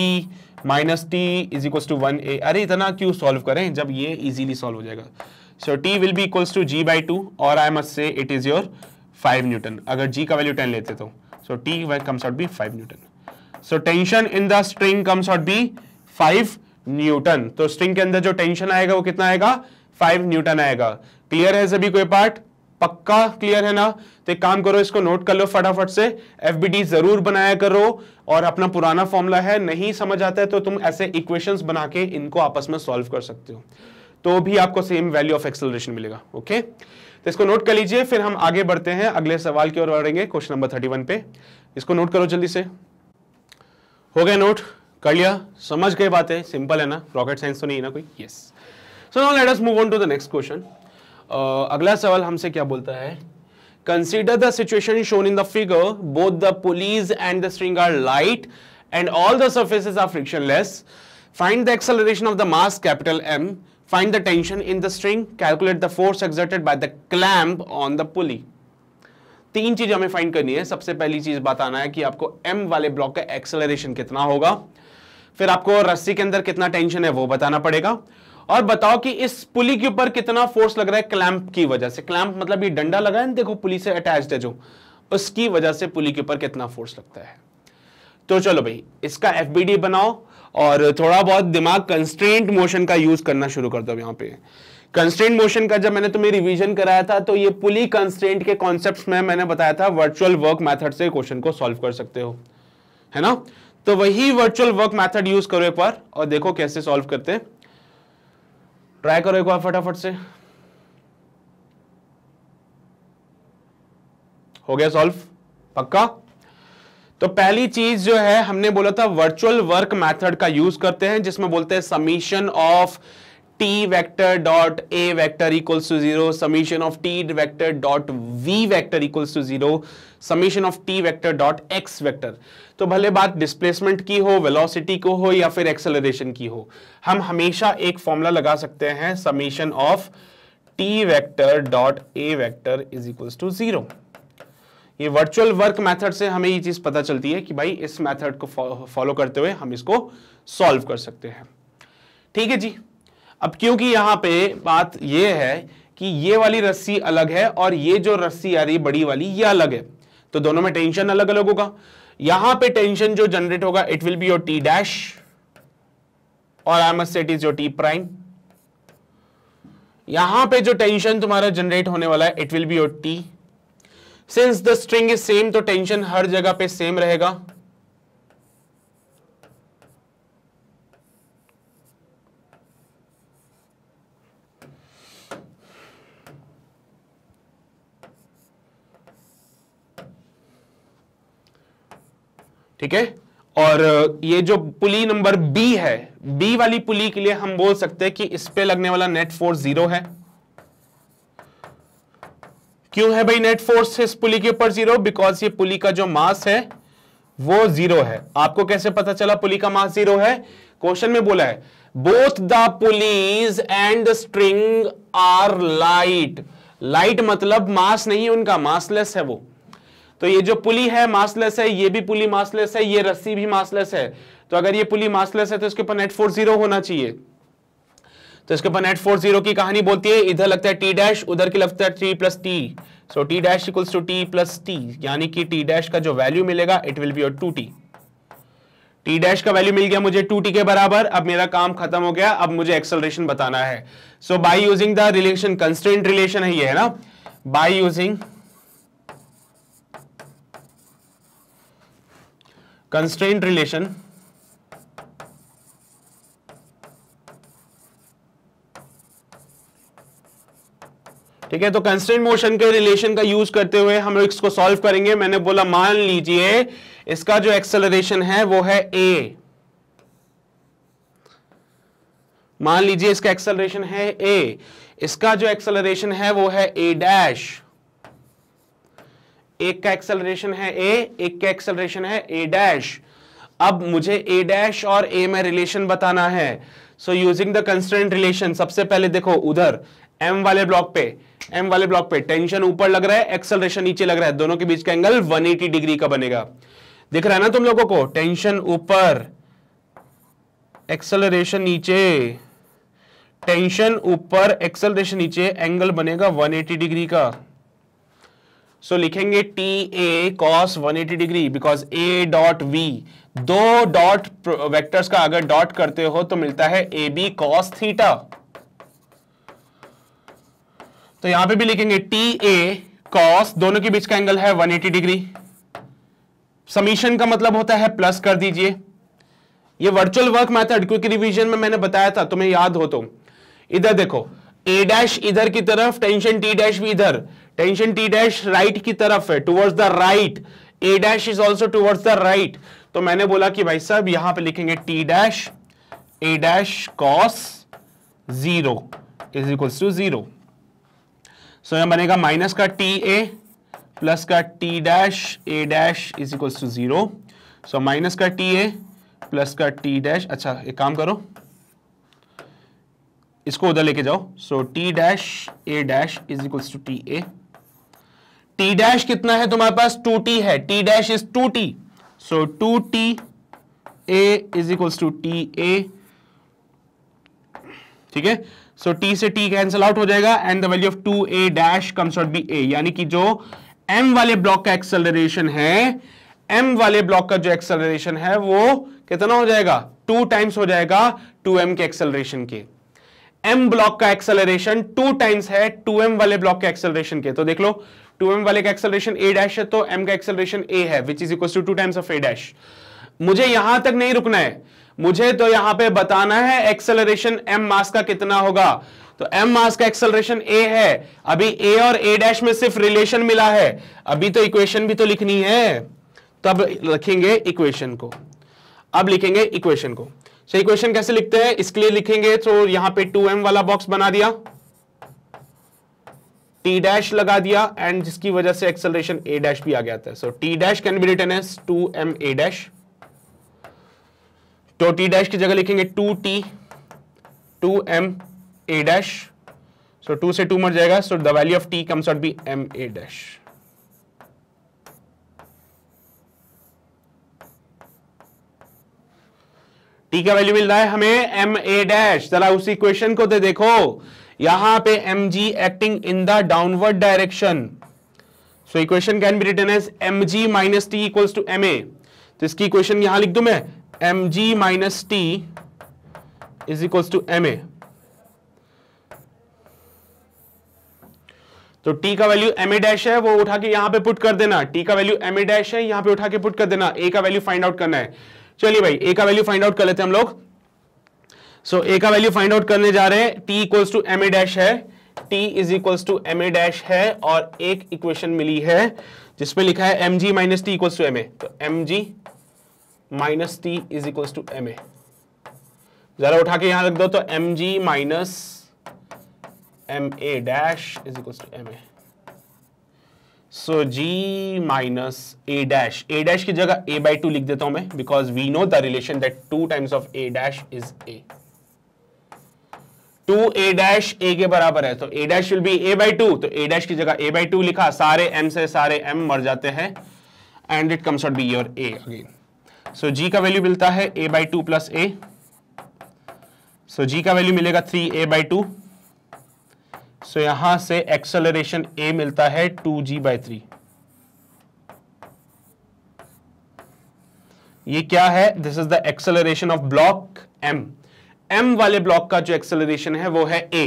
minus T is equal to one A अरे इतना क्यों सॉल्व करें जब ये इजीली सॉल्व हो जाएगा so T will be equals to ji by two और I must say it is your five newton अगर जी का वैल्यू टेन लेते तो सो टी वाई comes out be five newton so tension in the string comes out be five newton तो स्ट्रिंग के अंदर जो टेंशन आएगा वो कितना आएगा फाइव न्यूटन आएगा क्लियर है सभी कोई पार्ट पक्का क्लियर है ना तो एक काम करो इसको नोट कर लो फटाफट से एफ जरूर बनाया करो और अपना पुराना फॉर्मूला है नहीं समझ आता है तो तुम ऐसे इक्वेशंस बना के इनको आपस में सॉल्व कर सकते हो तो भी आपको सेम वैल्यू ऑफ एक्सलेशन मिलेगा ओके तो इसको नोट कर लीजिए फिर हम आगे बढ़ते हैं अगले सवाल की ओर बढ़ेंगे क्वेश्चन नंबर थर्टी पे इसको नोट करो जल्दी से हो गया नोट कर लिया समझ गए बात है सिंपल है ना रॉकेट साइंस तो नहीं है ना कोई yes so now let us move on to the next question अगला सवाल हमसे क्या बोलता है consider the situation shown in the figure both the pulleys and the string are light and all the surfaces are frictionless find the acceleration of the mass capital M find the tension in the string calculate the force exerted by the clamp on the pulley तीन चीज हमें फाइंड करनी है सबसे पहली चीज बताना है कि आपको एम वाले ब्लॉक का एक्सेलरेशन कितना होगा फिर आपको रस्सी के अंदर कितना टेंशन है वो बताना पड़ेगा और बताओ कि इस पुली के ऊपर कितना फोर्स लग रहा है क्लैंप की वजह से क्लैंप मतलब ये डंडा लगा है देखो पुली से अटैच है जो उसकी वजह से पुली के ऊपर कितना फोर्स लगता है तो चलो भाई इसका एफबीडी बनाओ और थोड़ा बहुत दिमाग कंस्ट्रेंट मोशन का यूज करना शुरू कर दो यहाँ पे कंस्टेंट मोशन का जब मैंने तुम्हें रिवीजन कराया था तो ये पुली कंस्टेंट के कॉन्सेप्ट में मैंने बताया था वर्चुअल वर्क मैथड से क्वेश्चन को सॉल्व कर सकते हो है ना तो वही वर्चुअल वर्क मैथड यूज करो एक बार और देखो कैसे सॉल्व करते ट्राई करो एक बार फटाफट से हो गया सॉल्व पक्का तो पहली चीज जो है हमने बोला था वर्चुअल वर्क मेथड का यूज करते हैं जिसमें बोलते हैं summation of T vector dot A vector equals to zero summation of T vector dot we vector equals to zero summation of T vector dot x vector तो भले बात डिस्प्लेसमेंट की हो वेलोसिटी को हो या फिर एक्सेलरेशन की हो हम हमेशा एक फॉर्मूला लगा सकते हैं summation of T vector dot A vector is equals to zero ये वर्चुअल वर्क मेथड से हमें ये चीज़ पता चलती है कि भाई इस मेथड को फॉलो करते हुए हम इसको सॉल्व कर सकते हैं ठीक है जी अब क्योंकि यहां पे बात ये है कि ये वाली रस्सी अलग है और ये जो रस्सी आ रही बड़ी वाली ये अलग है तो दोनों में टेंशन अलग अलग होगा यहां पे टेंशन जो जनरेट होगा it will be your T dash और I must set is your T prime यहां पे जो टेंशन तुम्हारा जनरेट होने वाला है it will be your T since the string is same तो टेंशन हर जगह पे सेम रहेगा ठीक है और uh, ये जो पुली नंबर बी है बी वाली पुली के लिए हम बोल सकते हैं कि इस पे लगने वाला नेट फोर्स जीरो है क्यों है भाई नेट फोर्स इस पुली के ऊपर जीरो बिकॉज ये पुली का जो मास है वो जीरो है आपको कैसे पता चला पुली का मास जीरो है क्वेश्चन में बोला है both the pulleys and string are light light मतलब मास नहीं उनका मासलेस है वो तो ये जो पुली है मासलेस है ये भी पुली मासलेस है ये रस्सी भी मासलेस है तो अगर ये पुली मासलेस है तो इसके ऊपर नेट फोर्स जीरो होना चाहिए तो इसके ऊपर नेट फोर्स जीरो की कहानी बोलती है इधर लगता है टी डैश उधर की लगता है T plus T so T dash equals to T plus T यानी कि टी डैश का जो वैल्यू मिलेगा it will be your two T T dash का वैल्यू मिल गया मुझे टू टी के बराबर अब मेरा काम खत्म हो गया अब मुझे एक्सेलरेशन बताना है so by using the relation constant relation है ये है ना बाई यूजिंग कंस्टेंट रिलेशन ठीक है तो कंस्टेंट मोशन के रिलेशन का यूज करते हुए हम लोग इसको सॉल्व करेंगे मैंने बोला मान लीजिए इसका जो एक्सेलरेशन है वो है ए मान लीजिए इसका एक्सेलरेशन है ए इसका जो एक्सेलरेशन है वो है ए डैश एक का एक्सेलरेशन है ए एक का एक्सेलरेशन है ए डैश अब मुझे ए डैश और ए में रिलेशन बताना है so using the constant relation सबसे पहले देखो उधर एम वाले ब्लॉक पे एम वाले ब्लॉक पे टेंशन ऊपर लग रहा है एक्सलरेशन नीचे लग रहा है दोनों के बीच का एंगल 180 डिग्री का बनेगा दिख रहा है ना तुम लोगों को टेंशन ऊपर एक्सलरेशन नीचे टेंशन ऊपर एक्सलरेशन नीचे एंगल बनेगा 180 डिग्री का सो so, लिखेंगे T A cos eighty degree because A dot V दो डॉट वेक्टर्स का अगर डॉट करते हो तो मिलता है ए बी कॉस थीटा तो यहां पे भी लिखेंगे टी ए कॉस दोनों के बीच का एंगल है 180 डिग्री समीशन का मतलब होता है प्लस कर दीजिए ये वर्चुअल वर्क मैथड क्योंकि रिविजन में मैंने बताया था तुम्हें याद हो तो इधर देखो ए डैश इधर की तरफ टेंशन टी डैश भी इधर टेंशन टी डैश राइट की तरफ है towards the right A dash is also towards the right तो मैंने बोला कि भाई साहब यहां पे लिखेंगे T dash A dash cos zero is equals to zero so यहां बनेगा माइनस का टी ए प्लस का T dash A dash is equal to zero so minus का टी ए प्लस का टी डैश अच्छा एक काम करो इसको उधर लेके जाओ so T dash A dash is equal to T A T dash कितना है तुम्हारे पास टू टी है T dash is two T so two T A is equal to T A ठीक है सो टी से टी कैंसल आउट हो जाएगा and the value of two A dash comes out be A यानी कि जो एम वाले ब्लॉक का एक्सेलरेशन है एम वाले ब्लॉक का जो एक्सेलरेशन है वो कितना हो जाएगा टू टाइम्स हो जाएगा टू एम के एक्सेलरेशन के एम ब्लॉक का एक्सेलरेशन टू टाइम्स है टू एम वाले ब्लॉक के एक्सेलरेशन के तो देख लो टू एम वाले का एक्सेलरेशन ए डैश है तो एम का एक्सेलरेशन ए है which is equal to two times of A dash मुझे यहां तक नहीं रुकना है मुझे तो यहां पे बताना है एक्सेलरेशन एम मास का कितना होगा तो एम मास का एक्सेलरेशन ए है अभी ए और ए डैश में सिर्फ रिलेशन मिला है अभी तो इक्वेशन भी तो लिखनी है तब लिखेंगे इक्वेशन को अब लिखेंगे इक्वेशन को सो इक्वेशन कैसे लिखते हैं इसके लिए लिखेंगे तो यहां पे 2m वाला बॉक्स बना दिया टी डैश लगा दिया एंड जिसकी वजह से एक्सेलरेशन ए डैश भी आ गया था so T dash can be written as two M A dash तो टी डैश की जगह लिखेंगे two T two M A dash so two से टू मर जाएगा so the value of T comes out be M A dash T का वैल्यू मिल रहा है हमें एम ए डैश जरा उस इक्वेशन को दे देखो यहां पे M G acting in the downward direction so equation can be written as M ji minus T equals to M A तो इसकी इक्वेशन यहां लिख दू मैं M ji minus T is equals to M A तो टी का वैल्यू एम ए डैश है वो उठा के यहां पे पुट कर देना टी का वैल्यू एम ए डैश है यहां पे उठा के पुट कर देना ए का वैल्यू फाइंड आउट करना है चलिए भाई ए का वैल्यू फाइंड आउट कर लेते हैं हम लोग सो ए का वैल्यू फाइंड आउट करने जा रहे हैं T equals to M A dash है T is equals to M A dash है और एक इक्वेशन मिली है जिसमें लिखा है M G minus T equals to M A तो M ji minus T is equal to M A जरा उठा के यहां रख दो तो M ji minus M A dash is equal to M A so G minus A dash A dash की जगह ए बाई टू लिख देता हूं मैं because we know the relation that two times of A dash is A two A dash A के बराबर है तो A dash will be A by two तो ए डैश की जगह ए बाई टू लिखा सारे एम से सारे एम मर जाते हैं and it comes out be your A again so so, का वैल्यू मिलता है A by two plus A so G का वैल्यू मिलेगा three A by two so यहां से एक्सेलरेशन ए मिलता है टू जी बाई थ्री ये क्या है this is the acceleration of block M M वाले ब्लॉक का जो एक्सेलरेशन है वो है ए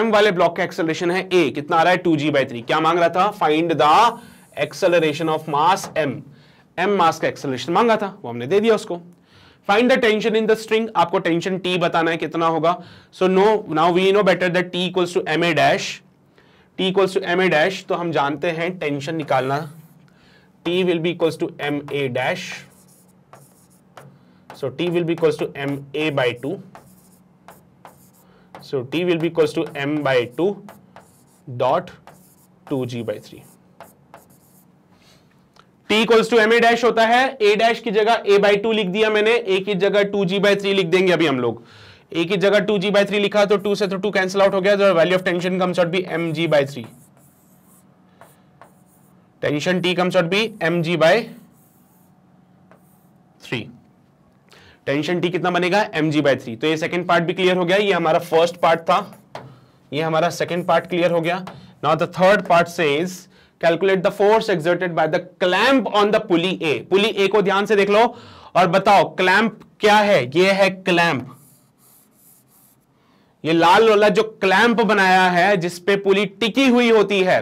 एम वाले ब्लॉक का एक्सेलरेशन है ए कितना आ रहा है टू जी बाई थ्री क्या मांग रहा था find the acceleration of mass M M mass का एक्सलेशन मांगा था वो हमने दे दिया उसको find the tension in the string आपको टेंशन टी बताना है कितना होगा so no now we know better that T equals to M A dash T equals to M A dash तो हम जानते हैं टेंशन निकालना T will be equals to M A dash so T will be equals to M A by two so T will be equals to M by two dot two ji by three T equals to M A dash होता है ए डैश की जगह ए बाई टू लिख दिया मैंने ए की जगह टू जी बाई थ्री लिख देंगे अभी हम लोग ए की जगह टू जी बाई थ्री लिखा तो टू से तो टू कैंसिल आउट हो गया value of tension comes out be M ji by three tension T comes out be M G by three tension T कितना बनेगा एम जी बाई थ्री तो ये सेकेंड पार्ट भी क्लियर हो गया ये हमारा फर्स्ट पार्ट था ये हमारा सेकेंड पार्ट क्लियर हो गया नाउ द थर्ड पार्ट से is calculate the force exerted by the clamp on the pulley A pulley A को ध्यान से देख लो और बताओ क्लैंप क्या है ये है क्लैंप ये लाल वाला जो क्लैंप बनाया है जिसपे पुली टिकी हुई होती है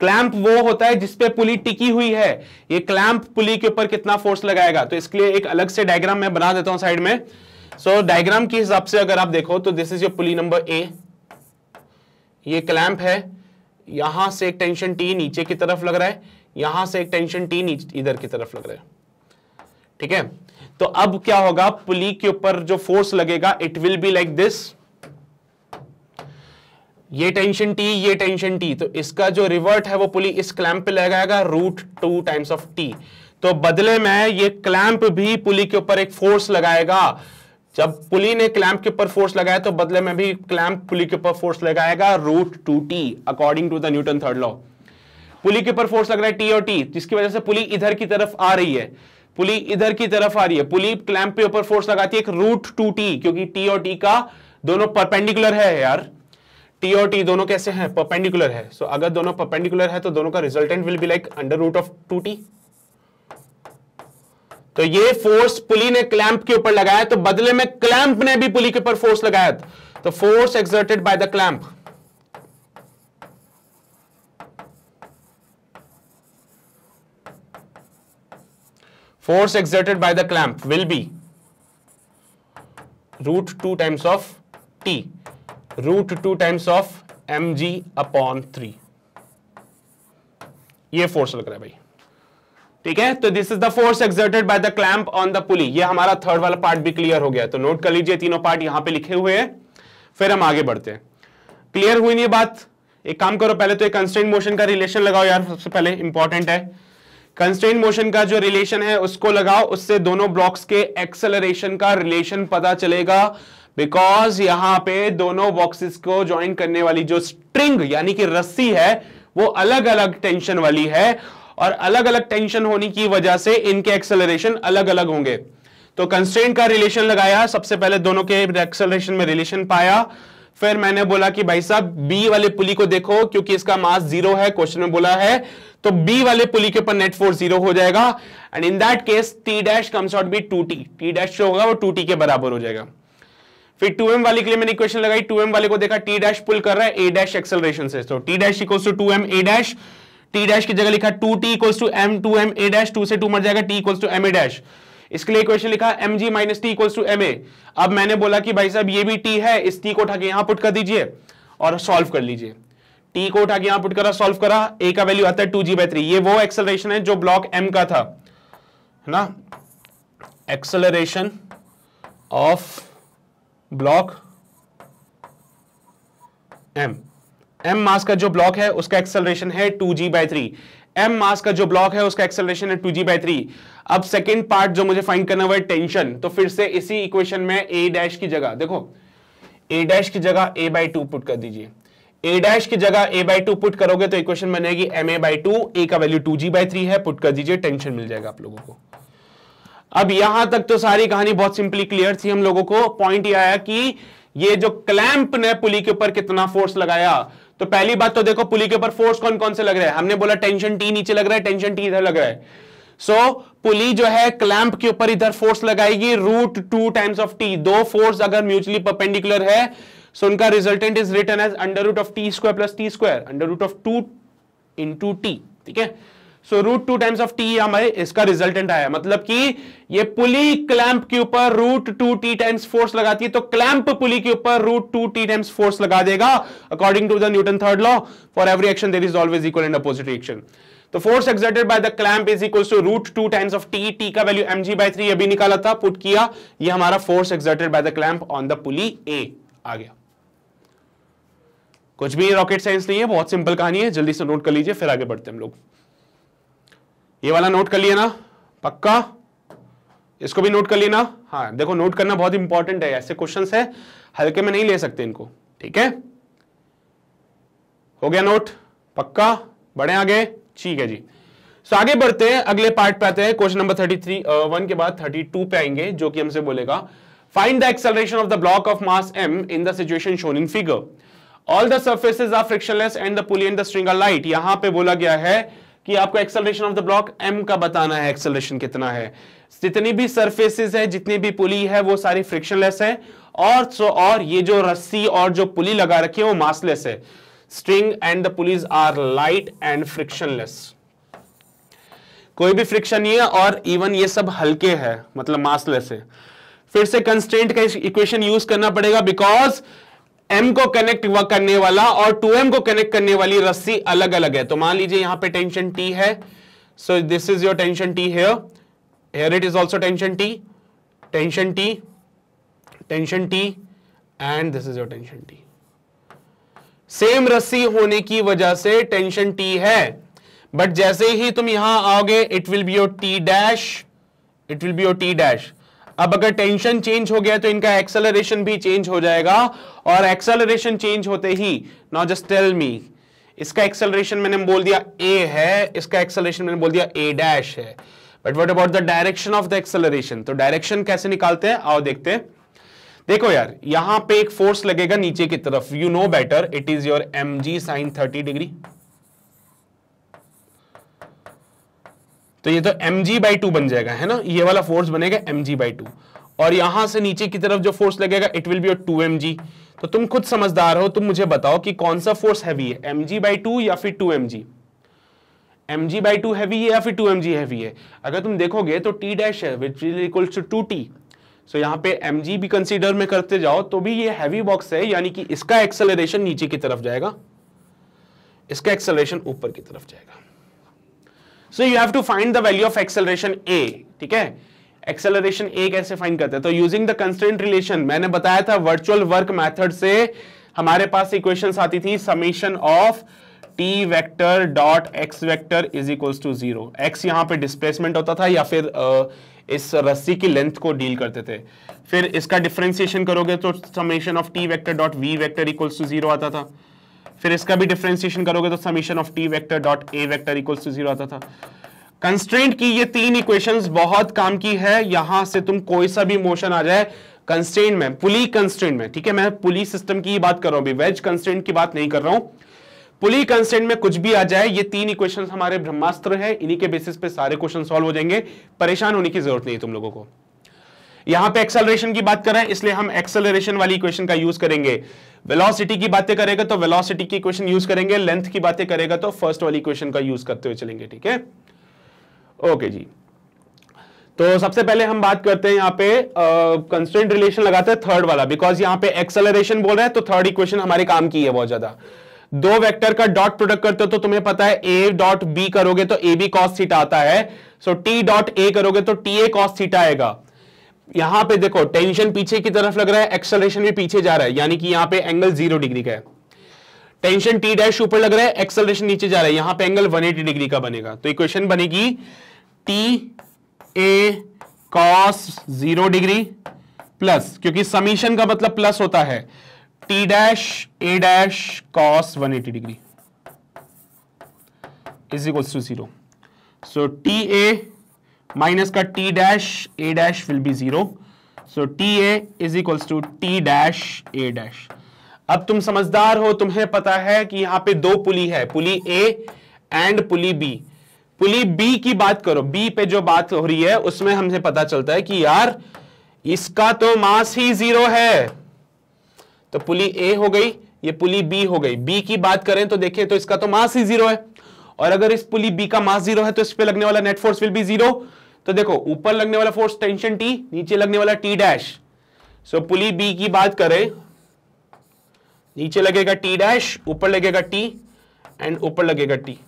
क्लैंप वो होता है जिसपे पुली टिकी हुई है ये क्लैंप पुली के ऊपर कितना फोर्स लगाएगा तो इसके लिए एक अलग से डायग्राम मैं बना देता हूं साइड में सो so, डायग्राम के हिसाब से अगर आप देखो तो this is your pulley number A ये क्लैंप है यहां से एक टेंशन टी नीचे की तरफ लग रहा है यहां से एक टेंशन टी इधर की तरफ लग रहा है ठीक है तो अब क्या होगा पुली के ऊपर जो फोर्स लगेगा it will be like this ये टेंशन टी ये टेंशन टी तो इसका जो रिवर्ट है वो पुली इस क्लैंप पे लगाएगा root two times of T तो बदले में ये क्लैंप भी पुली के ऊपर एक फोर्स लगाएगा जब पुली ने क्लैम्प के ऊपर फोर्स लगाया तो बदले में भी क्लैम्प पुली के ऊपर फोर्स लगाएगा root two T according to the Newton third law pulley के ऊपर फोर्स लग रहा है टी और टी जिसकी वजह से पुली इधर की तरफ आ रही है पुली इधर की तरफ आ रही है पुली क्लैम्प के ऊपर फोर्स लगाती है रूट टू टी क्योंकि टी और टी का दोनों परपेंडिकुलर है यार टी और टी दोनों कैसे हैं परपेंडिकुलर है सो so, अगर दोनों परपेंडिकुलर है तो दोनों का resultant will be like under root of two T तो ये फोर्स पुली ने क्लैंप के ऊपर लगाया तो बदले में क्लैंप ने भी पुली के ऊपर फोर्स लगाया था तो force exerted by the clamp force exerted by the clamp will be root two times of T root two times of M G upon three ये फोर्स लग रहा है भाई ठीक है तो this is the force exerted by the clamp on the pulley ये हमारा थर्ड वाला पार्ट भी क्लियर हो गया तो नोट कर लीजिए तीनों पार्ट यहां पे लिखे हुए हैं फिर हम आगे बढ़ते हैं क्लियर हुई नहीं बात एक काम करो पहले तो एक कंस्टेंट मोशन का रिलेशन लगाओ यार सबसे पहले इंपॉर्टेंट है कंस्टेंट मोशन का जो रिलेशन है उसको लगाओ उससे दोनों ब्लॉक्स के एक्सेलरेशन का रिलेशन पता चलेगा बिकॉज यहां पे दोनों बॉक्सेस को ज्वाइन करने वाली जो स्ट्रिंग यानी कि रस्सी है वो अलग अलग टेंशन वाली है और अलग अलग टेंशन होने की वजह से इनके एक्सेलरेशन अलग अलग होंगे तो कंस्टेंट का रिलेशन लगाया सबसे पहले दोनों के एक्सेलरेशन में रिलेशन पाया फिर मैंने बोला कि भाई साहब बी वाले पुली को देखो क्योंकि इसका मास जीरो है क्वेश्चन में बोला है तो बी वाले पुली के ऊपर नेट फोर्स जीरो हो जाएगा and in that case T dash comes out B two T T dash जो होगा वो टू टी के बराबर हो जाएगा फिर टू एम वाले के लिए मैंने इक्वेशन लगाई टू एम वाले को देखा टी डैश पुल कर रहा है ए डैश एक्सेलरेशन से तो T dash equal to two M A dash T dash की जगह लिखा two T equals to M two M A dash two से टू मर जाएगा T equals to M A dash इसके लिए क्वेश्चन लिखा M ji minus T equals to M A अब मैंने बोला कि भाई साहब ये भी टी है इस टी को उठा के यहां पुट कर दीजिए और सॉल्व कर लीजिए टी को उठा के यहां पुट करा सॉल्व करा ए का वैल्यू आता है टू जी बाई थ्री ये वो एक्सेलरेशन है जो ब्लॉक एम का था है ना acceleration of block M M mass का जो ब्लॉक है उसका एक्सेलरेशन है two ji by three M mass का जो ब्लॉक है उसका एक्सेलरेशन है टू जी बाई थ्री अब सेकेंड पार्ट जो मुझे फाइंड करना हुआ है टेंशन तो फिर से इसी इक्वेशन में ए डैश की जगह देखो ए डैश की जगह ए बाई टू पुट कर दीजिए ए डैश की जगह ए बाई टू पुट करोगे तो इक्वेशन बनेगी M A by two A का value two ji by three है पुट कर दीजिए टेंशन मिल जाएगा आप लोगों को अब यहां तक तो सारी कहानी बहुत सिंपली क्लियर थी हम लोगों को पॉइंट ये आया कि ये जो क्लैंप ने पुली के ऊपर कितना फोर्स लगाया तो पहली बात तो देखो पुली के ऊपर फोर्स कौन कौन से लग रहा है हमने बोला टेंशन टी नीचे लग रहा है टेंशन टी इधर लग रहा है सो so, पुली जो है क्लैंप के ऊपर इधर फोर्स लगाएगी root two times of T दो फोर्स अगर म्यूचुअली परपेंडिकुलर है सो so उनका resultant is written as under root of T square plus T square under root of two into T ठीक है so root two times of T हमें इसका रिजल्टेंट आया मतलब कि ये पुली क्लैंप के ऊपर root two T times force लगाती है तो क्लैंप पुली के ऊपर root two T times force लगा देगा according to the Newton third law for every action there is always equal and opposite reaction तो force exerted by the clamp is equal to root two times of T T का value M ji by three अभी निकाला था पुट किया ये हमारा force exerted by the clamp on the pulley A आ गया कुछ भी रॉकेट साइंस नहीं है बहुत सिंपल कहानी है जल्दी से नोट कर लीजिए फिर आगे बढ़ते हम लोग ये वाला नोट कर लिया ना पक्का इसको भी नोट कर लेना हाँ देखो नोट करना बहुत इंपॉर्टेंट है ऐसे क्वेश्चन है हल्के में नहीं ले सकते इनको ठीक है हो गया नोट पक्का बढ़े आगे ठीक है जी सो आगे बढ़ते हैं अगले पार्ट पे आते हैं question number thirty three one के बाद थर्टी टू पे आएंगे जो कि हमसे बोलेगा find the acceleration of the block of mass M in the situation shown in figure all the surfaces are frictionless and the pulley and the string light यहां पे बोला गया है कि आपको acceleration of the block M का बताना है एक्सलेशन कितना है जितनी भी सरफेसेस है जितनी भी पुली है वो सारी फ्रिक्शनलेस है और सो और ये जो रस्सी और जो पुली लगा रखी है वो मासलेस है string and the pulleys are light and frictionless कोई भी फ्रिक्शन नहीं है और इवन ये सब हल्के है मतलब मासलेस है फिर से कंस्टेंट का इक्वेशन यूज करना पड़ेगा बिकॉज एम को कनेक्ट करने वाला और टू एम को कनेक्ट करने वाली रस्सी अलग अलग है तो मान लीजिए यहां पे टेंशन टी है so this is your tension T here here it is also tension T tension T tension T and this is your tension T same रस्सी होने की वजह से टेंशन टी है बट जैसे ही तुम यहां आओगे it will be your T dash it will be your T dash अब अगर टेंशन चेंज हो गया तो इनका एक्सेलरेशन भी चेंज हो जाएगा और एक्सेलरेशन चेंज होते ही नॉ जस्ट टेल मी इसका एक्सेलरेशन मैंने बोल दिया ए है इसका एक्सेलरेशन मैंने बोल दिया ए डैश है but what about the direction of the acceleration तो डायरेक्शन कैसे निकालते हैं आओ देखते हैं देखो यार यहां पे एक फोर्स लगेगा नीचे की तरफ you know better it is your M G sine thirty degree तो ये तो एम जी बाई टू बन जाएगा है ना ये वाला फोर्स बनेगा एम जी बाई टू और यहां से नीचे की तरफ जो फोर्स लगेगा it will be two M G तो तुम खुद समझदार हो तुम मुझे बताओ कि कौन सा फोर्स हैवी है एम जी बाई टू या फिर two M g m ji by two heavy है या फिर टू एम जी हैवी है अगर तुम देखोगे तो टी डैश है which is equal to two T so यहाँ पे एम जी भी कंसिडर में करते जाओ तो भी ये हैवी बॉक्स है यानी कि इसका एक्सेलरेशन नीचे की तरफ जाएगा इसका एक्सेलरेशन ऊपर की तरफ जाएगा so you have to find the value of acceleration a ठीक है एक्सेलरेशन ए कैसे फाइंड करते हैं तो यूजिंग द कंस्टेंट रिलेशन मैंने बताया था वर्चुअल वर्क मैथड से हमारे पास इक्वेशन आती थी summation of T vector dot x vector is equals to zero x यहाँ पे डिस्प्लेसमेंट होता था या फिर इस रस्सी की लेंथ को डील करते थे फिर इसका डिफ्रेंसिएशन करोगे तो summation of T vector dot we vector equals to zero आता था फिर इसका भी डिफ्रेंसिएशन करोगे तो summation of T vector dot A vector equals to zero आता था कंस्ट्रेंट की ये तीन इक्वेशंस बहुत काम की है यहां से तुम कोई सा भी मोशन आ जाए कंस्ट्रेंट में पुली कंस्ट्रेंट में ठीक है मैं पुली सिस्टम की बात कर रहा हूं वेज कंस्टेंट की बात नहीं कर रहा हूं पुली कंस्टेंट में कुछ भी आ जाए ये तीन इक्वेशन हमारे ब्रह्मास्त्र है इन्हीं के बेसिस पे सारे क्वेश्चन सॉल्व हो जाएंगे परेशान होने की जरूरत नहीं तुम लोगों को यहां पे एक्सेलरेशन की बात कर रहे हैं इसलिए हम एक्सेलरेशन वाली इक्वेशन का यूज करेंगे वेलोसिटी की बातें करेगा तो वेलोसिटी की इक्वेशन यूज करेंगे लेंथ की बातें करेगा तो फर्स्ट वाली इक्वेशन का यूज करते हुए चलेंगे ठीक है ओके जी तो सबसे पहले हम बात करते हैं यहाँ पे कंस्टेंट रिलेशन लगाते हैं थर्ड वाला बिकॉज यहाँ पे एक्सेलरेशन बोल रहे हैं तो थर्ड इक्वेशन हमारे काम की है बहुत ज्यादा दो वेक्टर का डॉट प्रोडक्ट करते हो तो तुम्हें पता है ए डॉट बी करोगे तो ए बी कॉस्ट थीटा आता है सो टी डॉट ए करोगे तो टी ए कॉस्ट थीटा आएगा यहां पे देखो टेंशन पीछे की तरफ लग रहा है एक्सलेशन भी पीछे जा रहा है यानी कि यहां पे एंगल जीरो डिग्री का है टेंशन टी डैश ऊपर लग रहा है एक्सलेशन नीचे जा रहा है यहां पे एंगल 180 डिग्री का बनेगा तो इक्वेशन बनेगी टी ए कॉस जीरो डिग्री प्लस क्योंकि समीशन का मतलब प्लस होता है T dash A dash cos eighty degree is equals to zero so T a minus का T dash A dash will be zero so T A is equals to T dash A dash अब तुम समझदार हो तुम्हें पता है कि यहां पे दो पुली है pulley a and pulley b pulley b की बात करो बी पे जो बात हो रही है उसमें हमसे पता चलता है कि यार इसका तो मास ही जीरो है तो पुली ए हो गई ये पुली बी हो गई बी की बात करें तो देखिए तो इसका तो मास ही जीरो है और अगर इस पुली बी का मास जीरो है तो इस पे लगने वाला net force will be zero तो देखो ऊपर लगने वाला फोर्स टेंशन टी नीचे लगने वाला T dash so pulley b की बात करें नीचे लगेगा टी डैश ऊपर लगेगा टी एंड ऊपर लगेगा टी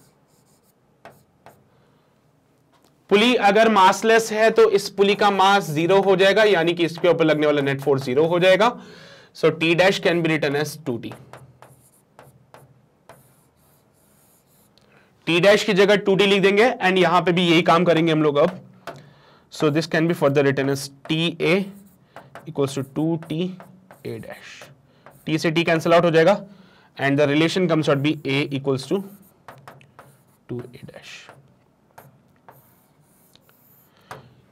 पुली अगर मासलेस है तो इस पुली का मास जीरो हो जाएगा यानी कि इसके ऊपर लगने वाला नेट फोर्स जीरो हो जाएगा so T dash can be written as two T T dash की जगह टू टी लिख देंगे एंड यहां पे भी यही काम करेंगे हम लोग अब So this can be further written as t a equals to 2 t A dash. T se T cancel out ho jayega and the relation comes out be A equals to 2 a dash.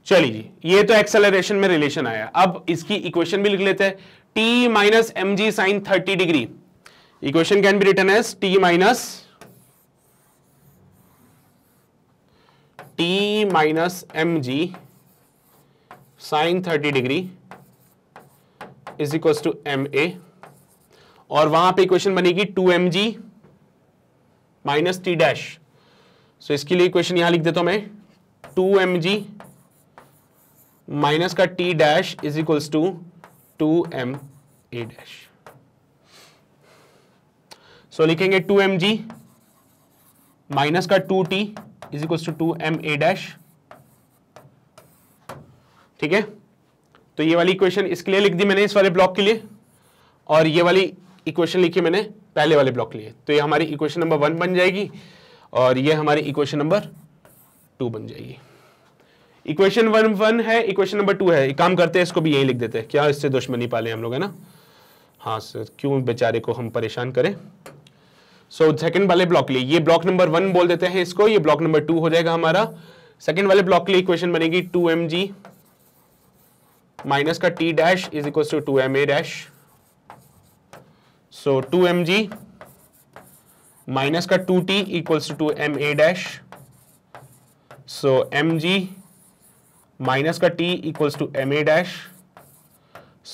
चलिए जी ये तो एक्सेलरेशन में रिलेशन आया अब इसकी इक्वेशन भी लिख लेते हैं t minus M G sine thirty degree equation can be written as t minus t minus M G sine thirty degree is equal to M A और वहां पे इक्वेशन बनेगी two M G minus T dash so इसके लिए इक्वेशन यहां लिख देता हूं मैं टू एम जी माइनस का T dash is equals to two M A dash so लिखेंगे टू एम जी माइनस का two T is equals to two M A dash ठीक है तो ये वाली इक्वेशन इसके लिए लिख दी मैंने इस वाले ब्लॉक के लिए और ये वाली इक्वेशन लिखी मैंने पहले वाले ब्लॉक के लिए तो ये हमारी इक्वेशन नंबर वन बन जाएगी और ये हमारी इक्वेशन नंबर टू बन जाएगी इक्वेशन वन वन है इक्वेशन नंबर टू है काम करते हैं इसको भी यही लिख देते हैं क्या इससे दुश्मनी पाले हम लोग है ना हाँ सर क्यों बेचारे को हम परेशान करें सो so, सेकंड वाले ब्लॉक लिए ये ब्लॉक नंबर वन बोल देते हैं इसको ये ब्लॉक नंबर टू हो जाएगा हमारा सेकंड वाले ब्लॉक के लिए इक्वेशन बनेगी टू एम जी माइनस का T dash is equal to two M A dash so two M G minus का two T equals to M A dash so m ji minus का T equals to M A dash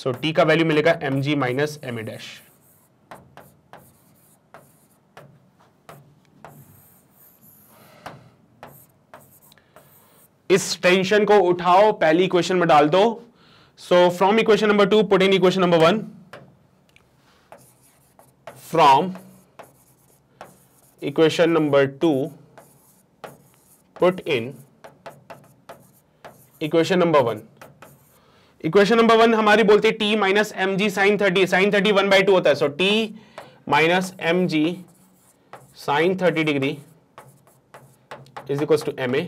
so T का वैल्यू मिलेगा m ji minus M A dash इस टेंशन को उठाओ पहली क्वेश्चन में डाल दो so from equation number 2 put in equation number 1 from equation number 2 put in equation number one equation number one हमारी बोलती है T minus M G sine thirty sine thirty one by two होता है so T minus M G sine thirty degree is equal to M A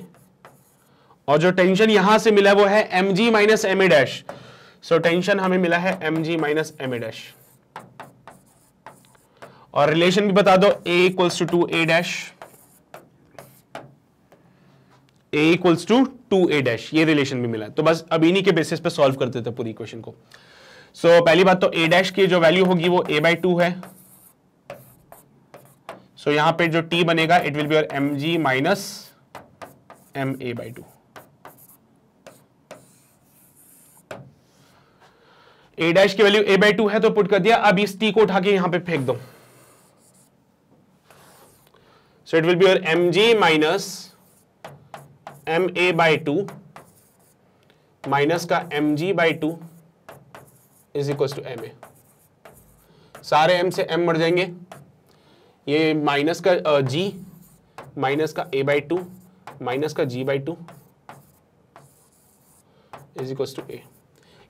और जो टेंशन यहां से मिला है वो है M G minus M A dash so tension हमें मिला है M G minus M A dash और रिलेशन भी बता दो ए equals to two A dash a equals to two A dash ये रिलेशन भी मिला तो बस अब इन्हीं के बेसिस पे सॉल्व करते थे पूरी इक्वेशन को सो so, पहली बात तो ए डैश की जो वैल्यू होगी वो ए बाई टू है सो so, यहां पे जो टी बनेगा it will be your M G minus M A by two A dash की वैल्यू ए बाई टू है तो पुट कर दिया अब इस टी को उठा के यहां पे फेंक दो so it will be your M G minus M A by two minus का M G by two is equal to M a सारे एम से एम मर जाएंगे ये माइनस का जी माइनस का ए बाई टू माइनस का जी by two is equal to a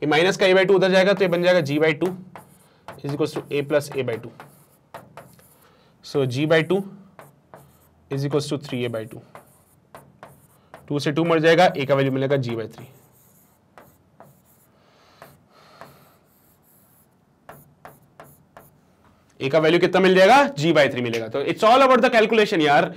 ये माइनस का ए बाई टू उधर जाएगा तो ये बन जाएगा जी by two is two A plus a by two so g by two is two three A by two two से टू मर जाएगा ए का वैल्यू मिलेगा जी बाई थ्री ए का वैल्यू कितना मिल जाएगा जी बाई थ्री मिलेगा तो it's all about the calculation यार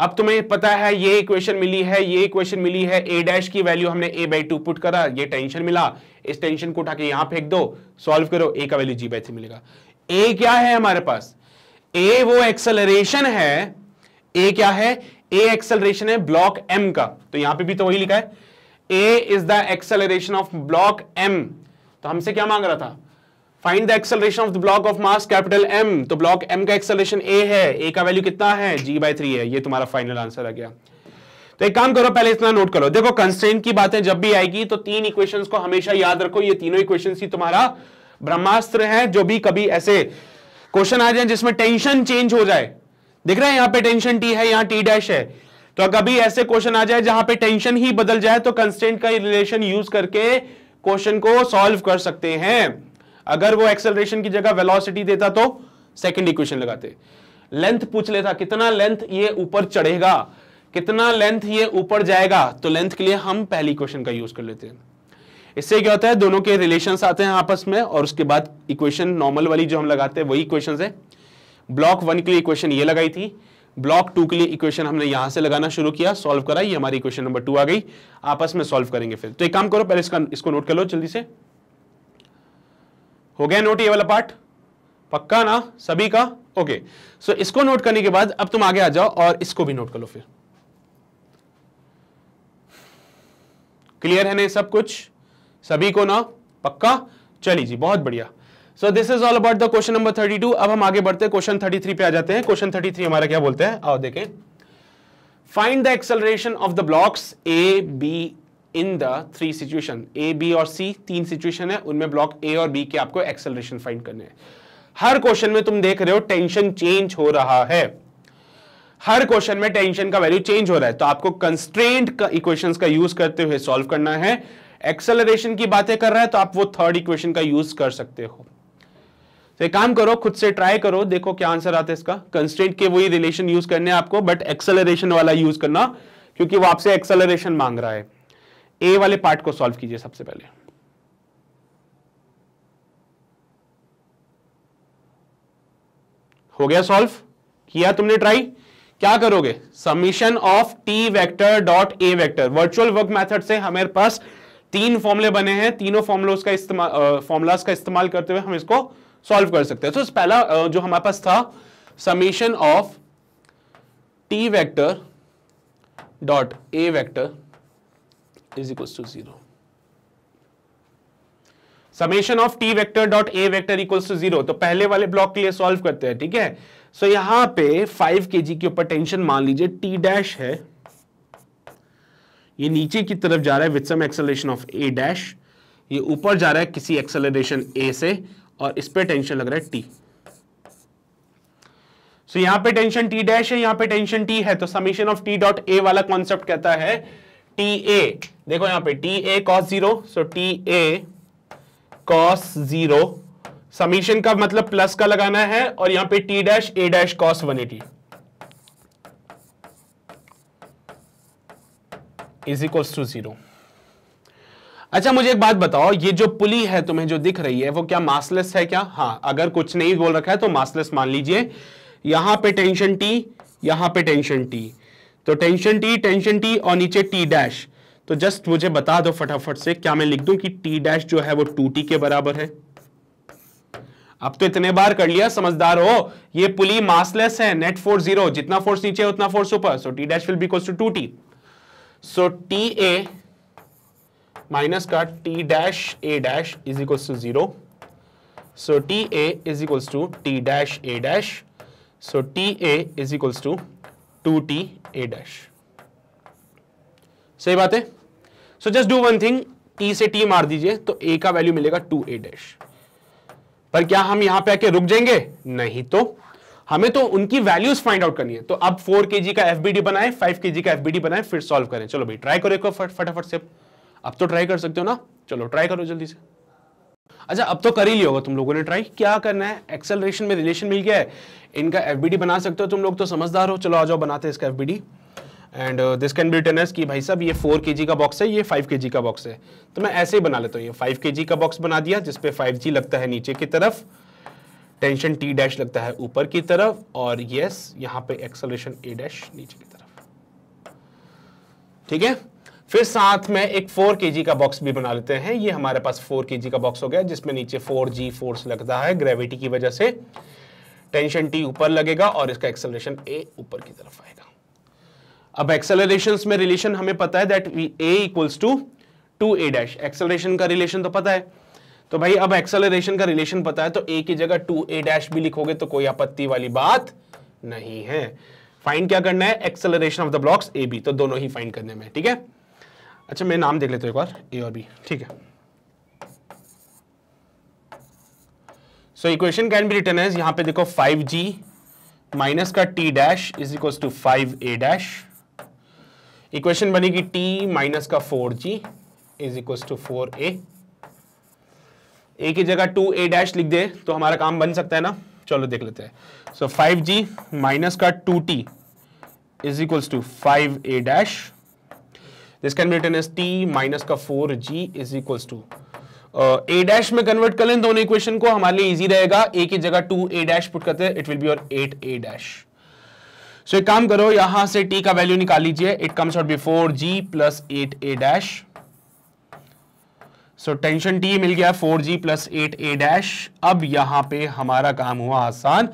अब तुम्हें पता है ये इक्वेशन मिली है ये इक्वेशन मिली है ए डैश की वैल्यू हमने ए बाई टू पुट करा ये टेंशन मिला इस टेंशन को उठा के यहां फेंक दो सॉल्व करो ए का वैल्यू जी बाई थ्री मिलेगा ए क्या है हमारे पास ए वो एक्सेलरेशन है ए क्या है ए एक्सेलरेशन है ब्लॉक एम का तो यहां पे भी तो वही लिखा है ए is the acceleration of block m तो हमसे क्या मांग रहा था find the acceleration of the block of mass capital m तो ब्लॉक एम का एक्सलेशन ए है ए का वैल्यू कितना है जी बाई थ्री है ये तुम्हारा फाइनल आंसर आ गया तो एक काम करो पहले इतना नोट करो देखो कंस्टेंट की बातें जब भी आएगी तो तीन इक्वेशंस को हमेशा याद रखो ये तीनों इक्वेशंस ही तुम्हारा ब्रह्मास्त्र है जो भी कभी ऐसे क्वेश्चन आ जाए जिसमें टेंशन चेंज हो जाए देख रहे हैं यहाँ पे टेंशन टी है यहाँ टी डैश है तो कभी ऐसे क्वेश्चन आ जाए जहां पे टेंशन ही बदल जाए तो कंस्टेंट का रिलेशन यूज करके क्वेश्चन को सॉल्व कर सकते हैं अगर वो एक्सेलरेशन की जगह वेलोसिटी देता तो सेकंड इक्वेशन लगाते लेंथ पूछ लेता कितना लेंथ ये ऊपर चढ़ेगा कितना लेंथ ये ऊपर जाएगा तो लेंथ के लिए हम पहली इक्वेशन का यूज कर लेते हैं इससे क्या होता है दोनों के रिलेशन आते हैं आपस में और उसके बाद इक्वेशन नॉर्मल वाली जो हम लगाते हैं वही इक्वेशन है ब्लॉक वन के लिए इक्वेशन ये लगाई थी ब्लॉक टू के लिए इक्वेशन हमने यहां से लगाना शुरू किया सॉल्व करा ये हमारी इक्वेशन नंबर टू आ गई आपस में सॉल्व करेंगे फिर तो एक काम करो पहले इसका इसको नोट कर लो जल्दी से हो गया नोट ये वाला पार्ट पक्का ना सभी का ओके सो इसको नोट करने के बाद अब तुम आगे आ जाओ और इसको भी नोट कर लो फिर क्लियर है ना सब कुछ सभी को ना पक्का चलिए जी बहुत बढ़िया so this is all about the question number 32 अब हम आगे बढ़ते हैं क्वेश्चन 33 पे आ जाते हैं क्वेश्चन 33 हमारा क्या बोलते हैं आओ देखें find the acceleration of the blocks a b in the three situation a b और सी तीन सिचुएशन है उनमें ब्लॉक ए और बी के आपको एक्सेलरेशन फाइंड करने हैं हर क्वेश्चन में तुम देख रहे हो टेंशन चेंज हो रहा है हर क्वेश्चन में टेंशन का वैल्यू चेंज हो रहा है तो आपको कंस्ट्रेंट का इक्वेशंस का यूज करते हुए सॉल्व करना है एक्सेलरेशन की बातें कर रहा है तो आप वो थर्ड इक्वेशन का यूज कर सकते हो तो काम करो खुद से ट्राई करो देखो क्या आंसर आता है इसका कंस्टेंट के वही रिलेशन यूज करने आपको बट एक्सेलरेशन वाला यूज करना क्योंकि वो आपसे एक्सेलरेशन मांग रहा है ए वाले पार्ट को सॉल्व कीजिए सबसे पहले हो गया सॉल्व किया तुमने ट्राई क्या करोगे summation of T vector dot A vector virtual work method से हमारे पास तीन फॉर्मुले बने हैं तीनों फॉर्मुलोज का इस्तेमाल फॉर्मुलाज का इस्तेमाल करते हुए हम इसको सॉल्व कर सकते हैं तो so, पहला जो हमारे पास था summation of T vector dot A vector is equal to zero summation of T vector dot A vector equals to zero तो पहले वाले ब्लॉक के लिए सॉल्व करते हैं ठीक है सो so, यहां पे 5 के जी के ऊपर टेंशन मान लीजिए टी डैश है ये नीचे की तरफ जा रहा है with some acceleration of A dash ये ऊपर जा रहा है किसी एक्सेलरेशन ए से और इस पर टेंशन लग रहा है टी सो so, यहां पे टेंशन टी डैश है यहां पे टेंशन टी है तो summation of T dot a वाला कॉन्सेप्ट कहता है टी ए देखो यहां पे टी ए कॉस जीरो सो टी ए कॉस जीरो समीशन का मतलब प्लस का लगाना है और यहां पे T dash A dash cos one eighty is equals to zero अच्छा मुझे एक बात बताओ ये जो पुली है तुम्हें जो दिख रही है वो क्या मासलेस है क्या हाँ अगर कुछ नहीं बोल रखा है तो मासलेस मान लीजिए यहां पे टेंशन टी यहां पे टेंशन टी तो टेंशन टी टेंशन टी और नीचे टी डैश तो जस्ट मुझे बता दो फटाफट से क्या मैं लिख दूं कि टी डैश जो है वो टू टी के बराबर है अब तो इतने बार कर लिया समझदार हो ये पुली मासलेस है नेट फोर्स जीरो जितना फोर्स नीचे उतना फोर्स ऊपर so T dash will be two two T so T a minus का T dash A dash is equal to zero so T A is equals to T dash A dash so T A is equals to two T a dash सही बात है so just do one thing T से टी मार दीजिए तो ए का वैल्यू मिलेगा टू ए डैश पर क्या हम यहां पे आके रुक जाएंगे नहीं तो हमें तो उनकी वैल्यूज फाइंड आउट करनी है तो अब 4 जी का एफबीडी बनाए 5 जी का एफबीडी बनाए फिर सॉल्व करें चलो भाई ट्राई करो एक फटाफट से अब तो ट्राई कर सकते हो ना चलो ट्राई करो जल्दी से अच्छा अब तो कर ही लिया होगा तुम लोगों ने ट्राई क्या करना है एक्सेलरेशन में रिलेशन मिल गया है इनका एफ बना सकते हो तुम लोग तो समझदार हो चलो आ जाओ बनाते हैं इसका f and this can be written कि भाई साहब ये फोर के का बॉक्स है ये फाइव के का बॉक्स है तो मैं ऐसे ही बना लेता हूँ ये फाइव के का बॉक्स बना दिया जिसपे फाइव जी लगता है नीचे की तरफ टेंशन टी डैश लगता है ऊपर की तरफ और यस यहाँ पे एक्सलेशन ए डैश नीचे की तरफ ठीक है फिर साथ में एक 4 के का बॉक्स भी बना लेते हैं ये हमारे पास 4 के का बॉक्स हो गया जिसमें नीचे 4g फोर्स लगता है ग्रेविटी की वजह से टेंशन टी ऊपर लगेगा और इसका एक्सेलरेशन ए ऊपर की तरफ आएगा अब एक्सेलरेशन में रिलेशन हमें पता है that a equals to two A dash acceleration का रिलेशन तो पता है तो भाई अब एक्सेलरेशन का रिलेशन पता है तो ए की जगह टू ए डैश भी लिखोगे तो कोई आपत्ति वाली बात नहीं है फाइंड क्या करना है acceleration of the blocks a b तो दोनों ही फाइंड करने में ठीक है अच्छा मैं नाम देख लेता हूँ एक बार ए और बी ठीक है so equation can be written as यहां पे देखो 5g माइनस का t dash is equal to 5a dash equation बनेगी t माइनस का 4g is equal to four a की जगह 2a डैश लिख दे तो हमारा काम बन सकता है ना चलो देख लेते हैं सो so, 5g माइनस का 2t is equal to five A dash this can be written as T minus का four ji is equal to A dash में कन्वर्ट कर लें दोनों इक्वेशन को हमारे लिए इजी रहेगा ए की जगह टू ए डैश पुट करते हैं it will be your eight a dash so एक काम करो यहां से टी का वैल्यू निकाल लीजिए it comes out before g plus eight a dash so tension T मिल गया four g plus eight a dash अब यहां पे हमारा काम हुआ आसान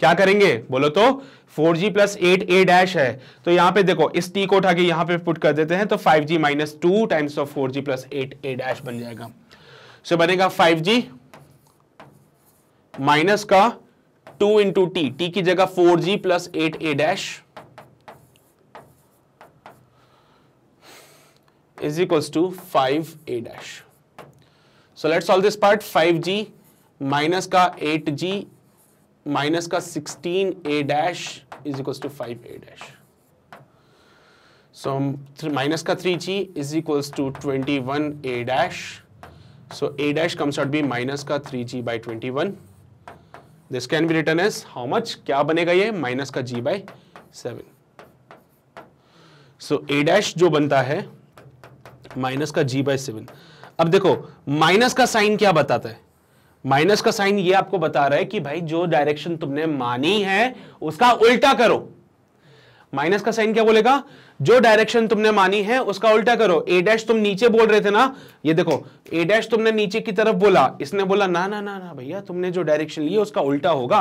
क्या करेंगे बोलो तो four g plus eight a dash है तो यहां पे देखो इस टी को उठा के यहां पे पुट कर देते हैं तो five ji minus two times of four g plus eight a dash बन जाएगा सो so, बनेगा फाइव जी माइनस का टू इंटू टी टी की जगह four g plus eight a dash is to five A dash so So let's this part five 5g minus का 8g माइनस का a dash is equals to five A dash so हम माइनस का three ji is equals to twenty one a dash so a dash comes out B minus का three ji by twenty one this can be written as how much क्या बनेगा ये माइनस का जी by seven so a dash जो बनता है माइनस का जी बाई सेवन अब देखो माइनस का साइन क्या बताता है माइनस का साइन ये आपको बता रहा है कि भाई जो डायरेक्शन तुमने मानी है उसका उल्टा करो माइनस का साइन क्या बोलेगा जो डायरेक्शन तुमने मानी है उसका उल्टा करो ए डैश तुम नीचे बोल रहे थे ना ये देखो ए डैश तुमने नीचे की तरफ बोला इसने बोला ना ना ना ना भैया तुमने जो डायरेक्शन लिया उसका उल्टा होगा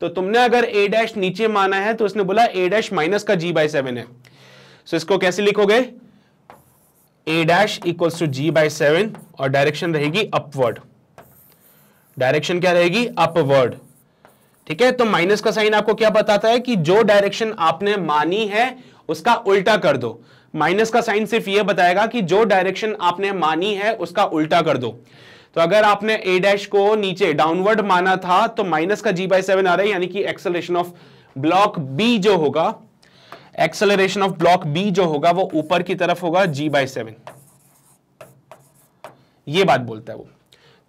तो तुमने अगर ए डैश नीचे माना है तो उसने बोला ए डैश माइनस का जी बाई सेवन है सो इसको कैसे लिखोगे a dash equals to ji by seven और डायरेक्शन रहेगी अपवर्ड डायरेक्शन क्या रहेगी अपवर्ड ठीक है तो माइनस का साइन आपको क्या बताता है कि जो डायरेक्शन आपने मानी है उसका उल्टा कर दो माइनस का साइन सिर्फ यह बताएगा कि जो डायरेक्शन आपने मानी है उसका उल्टा कर दो तो अगर आपने ए डैश को नीचे डाउनवर्ड माना था तो माइनस का जी बाई सेवन आ रहा है यानी कि एक्सेलरेशन ऑफ ब्लॉक बी जो होगा एक्सेलरेशन ऑफ ब्लॉक बी जो होगा वो ऊपर की तरफ होगा जी बाई सेवन ये बात बोलता है वो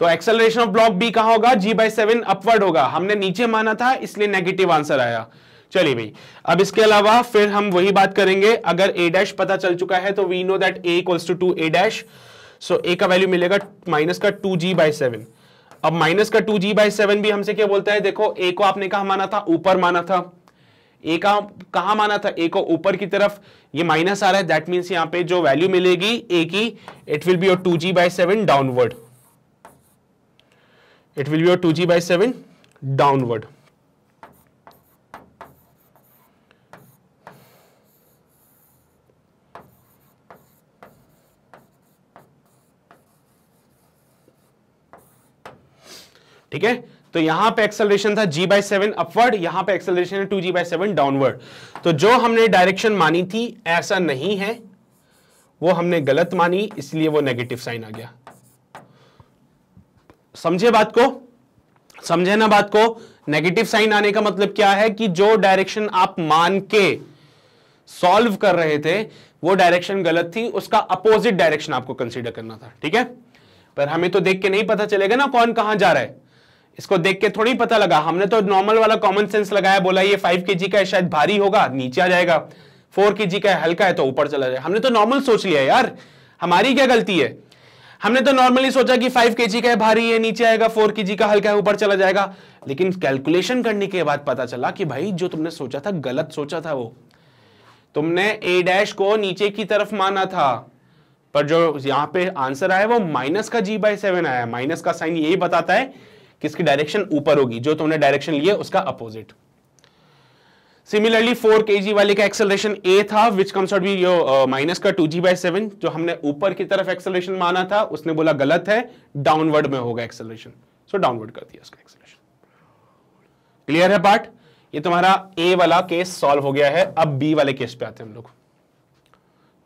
तो एक्सेलरेशन ऑफ ब्लॉक बी कहा होगा जी बाई सेवन अपवर्ड होगा हमने नीचे माना था इसलिए नेगेटिव आंसर आया चलिए भाई अब इसके अलावा फिर हम वही बात करेंगे अगर ए डैश पता चल चुका है तो we know that a equals to two A dash so ए का वैल्यू मिलेगा माइनस का टू जी बाई सेवन अब माइनस का टू जी बाई सेवन भी हमसे क्या बोलता है देखो ए को आपने कहा माना था ऊपर माना था ए का कहा माना था ए को ऊपर की तरफ ये माइनस आ रहा है दैट मीन्स यहाँ पे जो वैल्यू मिलेगी ए की it will be two ji by seven downward it will be your 2g by 7 downward ठीक है तो यहां पे एक्सेलरेशन था g बाई सेवन अपवर्ड यहां पे एक्सेलरेशन है two ji by seven downward तो जो हमने डायरेक्शन मानी थी ऐसा नहीं है वो हमने गलत मानी इसलिए वो नेगेटिव साइन आ गया समझे बात को समझे ना बात को नेगेटिव साइन आने का मतलब क्या है कि जो डायरेक्शन आप मान के सॉल्व कर रहे थे वो डायरेक्शन गलत थी उसका अपोजिट डायरेक्शन आपको कंसीडर करना था ठीक है पर हमें तो देख के नहीं पता चलेगा ना कौन कहां जा रहा है इसको देख के थोड़ी पता लगा हमने तो नॉर्मल वाला कॉमन सेंस लगाया बोला ये फाइव के का है शायद भारी होगा नीचे आ जाएगा फोर के का है हल्का है तो ऊपर चला जाए हमने तो नॉर्मल सोच लिया यार हमारी क्या गलती है हमने तो नॉर्मली सोचा कि फाइव के का है भारी है नीचे आएगा फोर के का हल्का है ऊपर चला जाएगा लेकिन कैलकुलेशन करने के बाद पता चला कि भाई जो तुमने सोचा था गलत सोचा था वो तुमने ए डैश को नीचे की तरफ माना था पर जो यहां पे आंसर आया वो माइनस का जी बाई सेवन आया माइनस का साइन यही बताता है कि इसकी डायरेक्शन ऊपर होगी जो तुमने डायरेक्शन लिया उसका अपोजिट सिमिलरली 4 kg वाले का एक्सेलरेशन ए था which comes out B minus का 2g जी बाई सेवन जो हमने ऊपर की तरफ एक्सेलरेशन माना था उसने बोला गलत है डाउनवर्ड में होगा एक्सेलरेशन सो डाउनवर्ड कर दिया उसका एक्सेलरेशन क्लियर है पार्ट ये तुम्हारा ए वाला केस सॉल्व हो गया है अब बी वाले केस पे आते हैं हम लोग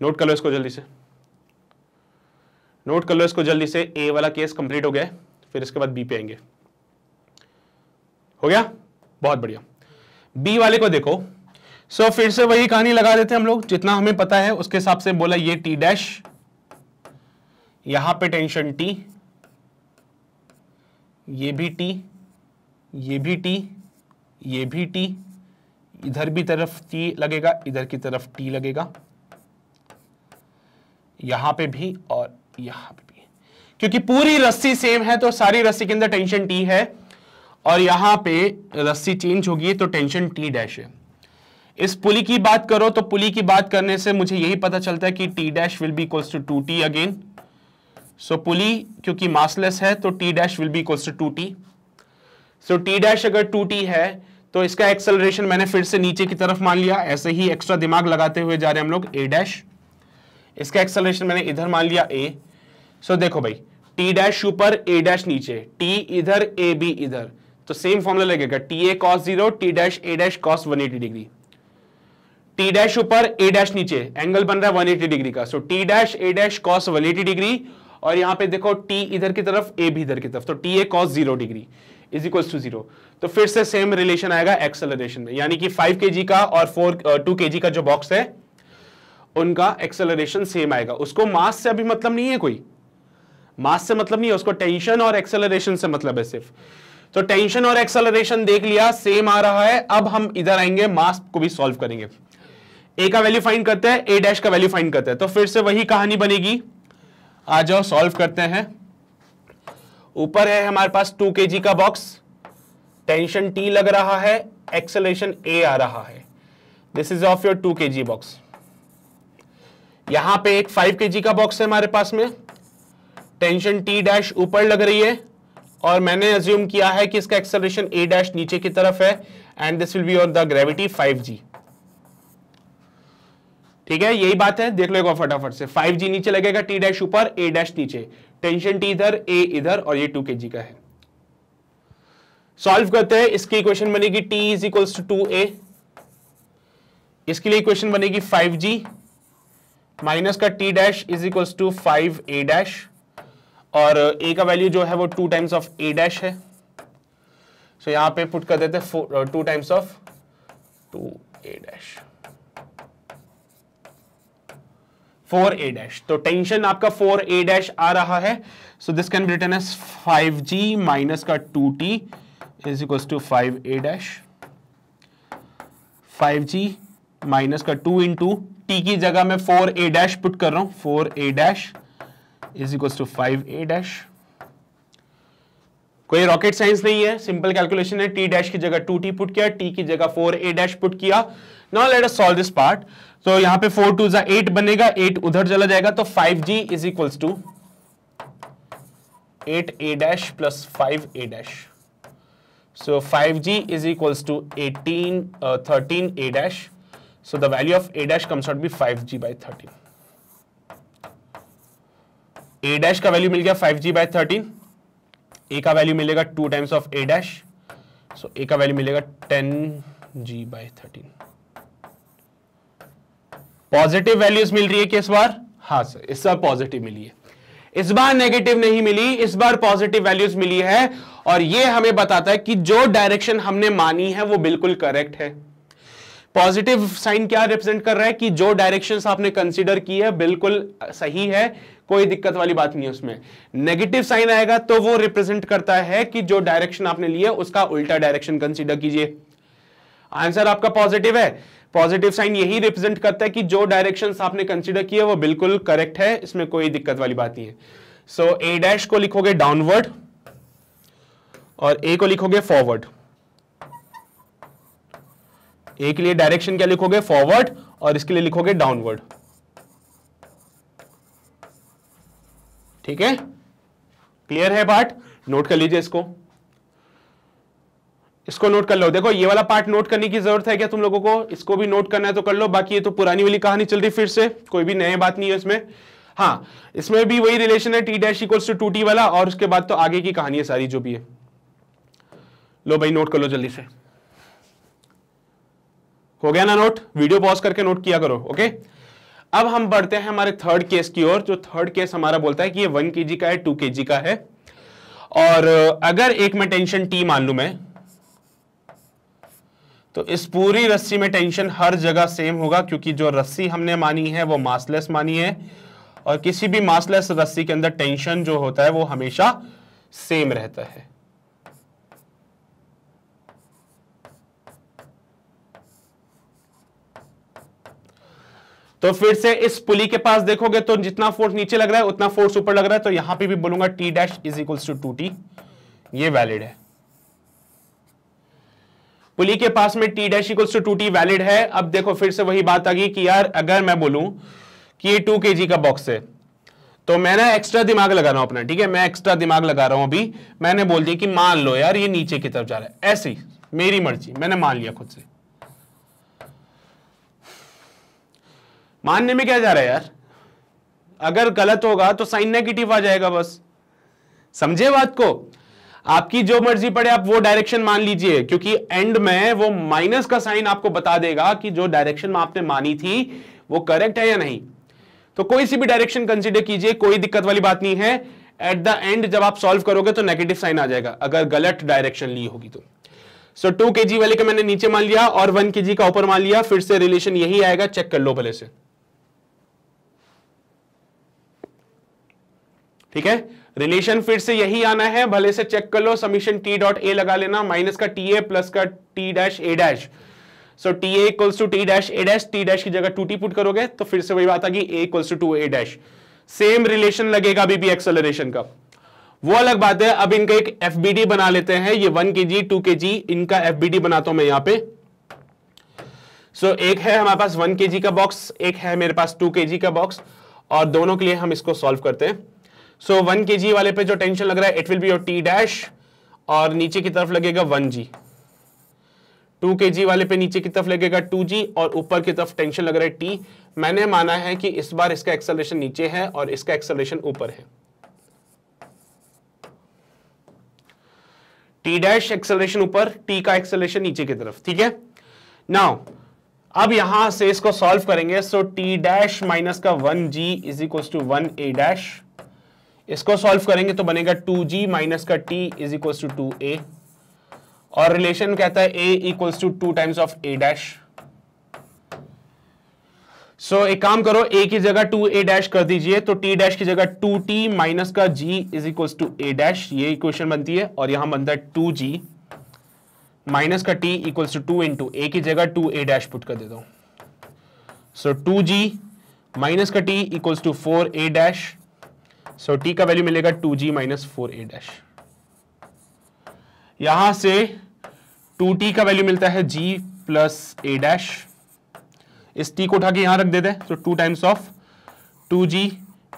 नोट कर लो इसको जल्दी से नोट कर लो इसको जल्दी से ए वाला केस कंप्लीट हो गया है फिर इसके बाद बी पे आएंगे हो गया बहुत बढ़िया बी वाले को देखो सो so, फिर से वही कहानी लगा देते हम लोग जितना हमें पता है उसके हिसाब से बोला ये टी डैश यहां पे टेंशन टी ये भी टी ये भी टी ये भी टी इधर भी तरफ टी लगेगा इधर की तरफ टी लगेगा यहां पे भी और यहां पे भी क्योंकि पूरी रस्सी सेम है तो सारी रस्सी के अंदर टेंशन टी है और यहां पे रस्सी चेंज होगी तो टेंशन टी डैश है इस पुली की बात करो तो पुली की बात करने से मुझे यही पता चलता है कि T dash will be equals to two t again so pulley क्योंकि मासलेस है तो T dash will be equals to two T so T dash अगर टू टी है तो इसका एक्सेलरेशन मैंने फिर से नीचे की तरफ मान लिया ऐसे ही एक्स्ट्रा दिमाग लगाते हुए जा रहे हम लोग ए डैश इसका एक्सेलरेशन मैंने इधर मान लिया ए सो so, देखो भाई टी डैश ऊपर ए डैश नीचे टी इधर ए बी इधर तो सेम फॉर्मुला लगेगा टी ए कॉस जीरो टी डैश ए dash cos one eighty degree t dash ऊपर ए डैश नीचे एंगल बन रहा है 180 डिग्री का सो टी डैश ए डैश कॉस 180 डिग्री और यहां पे देखो टी इधर की तरफ ए भी इधर की तरफ तो t A cos zero degree is equals to zero तो फिर से सेम रिलेशन आएगा एक्सेलरेशन में यानी कि फाइव के का और फोर टू के का जो बॉक्स है उनका एक्सेलरेशन सेम आएगा उसको मास से अभी मतलब नहीं है कोई मास से मतलब नहीं है उसको टेंशन और एक्सेलरेशन से मतलब है सिर्फ तो टेंशन और एक्सेलरेशन देख लिया सेम आ रहा है अब हम इधर आएंगे मास को भी सॉल्व करेंगे ए का वैल्यू फाइंड करते हैं ए डैश का वैल्यू फाइंड करते हैं तो फिर से वही कहानी बनेगी आ जाओ सॉल्व करते हैं ऊपर है हमारे पास टू के का बॉक्स टेंशन टी लग रहा है एक्सेलेशन ए आ रहा है this is of your two के बॉक्स यहां पे एक फाइव के का बॉक्स है हमारे पास में टेंशन टी डैश ऊपर लग रही है और मैंने एज्यूम किया है कि इसका एक्सलेशन ए डैश नीचे की तरफ है and this will be on the gravity 5g ठीक है यही बात है देख लो एक फटाफट से 5g नीचे लगेगा टी डैश ऊपर ए डैश नीचे टेंशन टी इधर ए इधर और ये 2kg का है सॉल्व करते हैं इसकी इक्वेशन बनेगी t is equals to two a इसके लिए इक्वेशन बनेगी 5g माइनस का t dash is equals to five A dash और ए का वैल्यू जो है वो two times of A dash है सो so, यहाँ पे पुट कर देते हैं two times of two A dash four a dash तो टेंशन आपका फोर ए डैश आ रहा है so this can be written as five G minus का two T is equal to five A dash five ji minus का टू इन टू टी की जगह मैं फोर ए डैश पुट कर रहा हूं four a dash is equal to five A dash कोई रॉकेट साइंस नहीं है सिंपल कैलकुलेशन है टी डैश की जगह टू टी पुट किया टी की जगह फोर ए डैश पुट किया now let us solve this part तो यहां पे फोर टू जा एट बनेगा एट उधर चला जाएगा तो five ji is equals to eight a dash plus five A dash so five ji is equals to eighteen thirteen a dash so the value of A dash comes out be five ji by thirteen a dash का वैल्यू मिल गया five g by thirteen a का वैल्यू मिलेगा two times of A dash so ए का वैल्यू मिलेगा ten g by thirteen positive values मिल रही है कि हाँ, इस बार हाँ सर इस बार पॉजिटिव मिली है इस बार नेगेटिव नहीं मिली इस बार पॉजिटिव वैल्यूज मिली है और ये हमें बताता है कि जो डायरेक्शन हमने मानी है वो बिल्कुल करेक्ट है पॉजिटिव साइन क्या रिप्रेजेंट कर रहा है कि जो डायरेक्शन आपने कंसिडर की है बिल्कुल सही है कोई दिक्कत वाली बात नहीं है उसमें नेगेटिव साइन आएगा तो वो रिप्रेजेंट करता है कि जो डायरेक्शन आपने लिया उसका उल्टा डायरेक्शन कंसिडर कीजिए आंसर आपका पॉजिटिव है पॉजिटिव साइन यही रिप्रेजेंट करता है कि जो डायरेक्शन आपने कंसिडर किया वो बिल्कुल करेक्ट है इसमें कोई दिक्कत वाली बात नहीं है सो ए डैश को लिखोगे डाउनवर्ड और ए को लिखोगे फॉरवर्ड ए के लिए डायरेक्शन क्या लिखोगे फॉरवर्ड और इसके लिए लिखोगे डाउनवर्ड ठीक है क्लियर है पार्ट नोट कर लीजिए इसको इसको नोट कर लो देखो ये वाला पार्ट नोट करने की जरूरत है क्या तुम लोगों को इसको भी नोट करना है तो कर लो बाकी ये तो पुरानी वाली कहानी चल रही फिर से कोई भी नए बात नहीं है इसमें हाँ इसमें भी वही रिलेशन है T dash equals to two t वाला और उसके बाद तो आगे की कहानी है सारी जो भी है लो भाई नोट कर लो जल्दी से हो गया ना नोट वीडियो पॉज करके नोट किया करो ओके अब हम बढ़ते हैं हमारे थर्ड केस की ओर जो थर्ड केस हमारा बोलता है कि ये वन के का है टू के का है और अगर एक में टेंशन टी मान लू मैं तो इस पूरी रस्सी में टेंशन हर जगह सेम होगा क्योंकि जो रस्सी हमने मानी है वो मासलेस मानी है और किसी भी मासलेस रस्सी के अंदर टेंशन जो होता है वो हमेशा सेम रहता है तो फिर से इस पुली के पास देखोगे तो जितना फोर्स नीचे लग रहा है उतना फोर्स ऊपर लग रहा है तो यहां पे भी बोलूंगा t dash is equal to two t ये वैलिड है पुली के पास में t dash equal to two t valid है अब देखो फिर से वही बात आ गई कि यार अगर मैं बोलूं कि ये टू के का बॉक्स है तो मैं ना एक्स्ट्रा दिमाग लगा रहा हूं अपना ठीक है मैं एक्स्ट्रा दिमाग लगा रहा हूं अभी मैंने बोल दिया कि मान लो यार ये नीचे की तरफ जा रहा है ऐसी मेरी मर्जी मैंने मान लिया खुद से मानने में क्या जा रहा है यार अगर गलत होगा तो साइन नेगेटिव आ जाएगा बस समझे बात को आपकी जो मर्जी पड़े आप वो डायरेक्शन मान लीजिए क्योंकि एंड में वो माइनस का साइन आपको बता देगा कि जो डायरेक्शन आपने मानी थी वो करेक्ट है या नहीं तो कोई सी भी डायरेक्शन कंसिडर कीजिए कोई दिक्कत वाली बात नहीं है एट द एंड जब आप सॉल्व करोगे तो नेगेटिव साइन आ जाएगा अगर गलत डायरेक्शन ली होगी तो सो टू के जी वाले का मैंने नीचे मान लिया और वन के जी का ऊपर मान लिया फिर से रिलेशन यही आएगा चेक कर लो पहले से ठीक है रिलेशन फिर से यही आना है भले से चेक कर लो समीशन टी डॉट ए लगा लेना माइनस का टी ए प्लस का T dash A dash so t equals to T dash A dash T dash की जगह टू टी पुट करोगे तो फिर से वही बात आ गई a equals to two A dash same relation लगेगा अभी भी एक्सेलरेशन का वो अलग बात है अब इनका एक एफ बना लेते हैं ये वन के जी टू के जी इनका एफ बनाता हूं मैं यहां पे सो so, एक है हमारे पास वन के जी का बॉक्स एक है मेरे पास टू के जी का बॉक्स और दोनों के लिए हम इसको सॉल्व करते हैं सो वन के वाले पे जो टेंशन लग रहा है it will be your T dash और नीचे की तरफ लगेगा वन जी टू के जी वाले पे नीचे की तरफ लगेगा टू जी और ऊपर की तरफ टेंशन लग रहा है टी मैंने माना है कि इस बार इसका एक्सलेशन नीचे है और इसका एक्सलेशन ऊपर है टी डैश एक्सलेशन ऊपर टी का एक्सलेशन नीचे की तरफ ठीक है नाउ अब यहां से इसको सॉल्व करेंगे सो टी डैश माइनस का one ji is equal to one a dash इसको सॉल्व करेंगे तो बनेगा टू जी माइनस का T is equals to two a और रिलेशन कहता है a equals to two times of A dash so एक काम करो ए की जगह टू ए डैश कर दीजिए तो टी डैश की जगह टू टी माइनस का जी is equals to A dash ये इक्वेशन बनती है और यहां बनता है टू जी माइनस का T equals to two into ए की जगह टू ए डैश पुट कर देता हूं सो टू जी माइनस का T equals to four a dash so T का वैल्यू मिलेगा two ji minus four a dash यहां से टू टी का वैल्यू मिलता है जी प्लस ए डैश इस टी को उठा के यहां रख देते हैं तो two times of two ji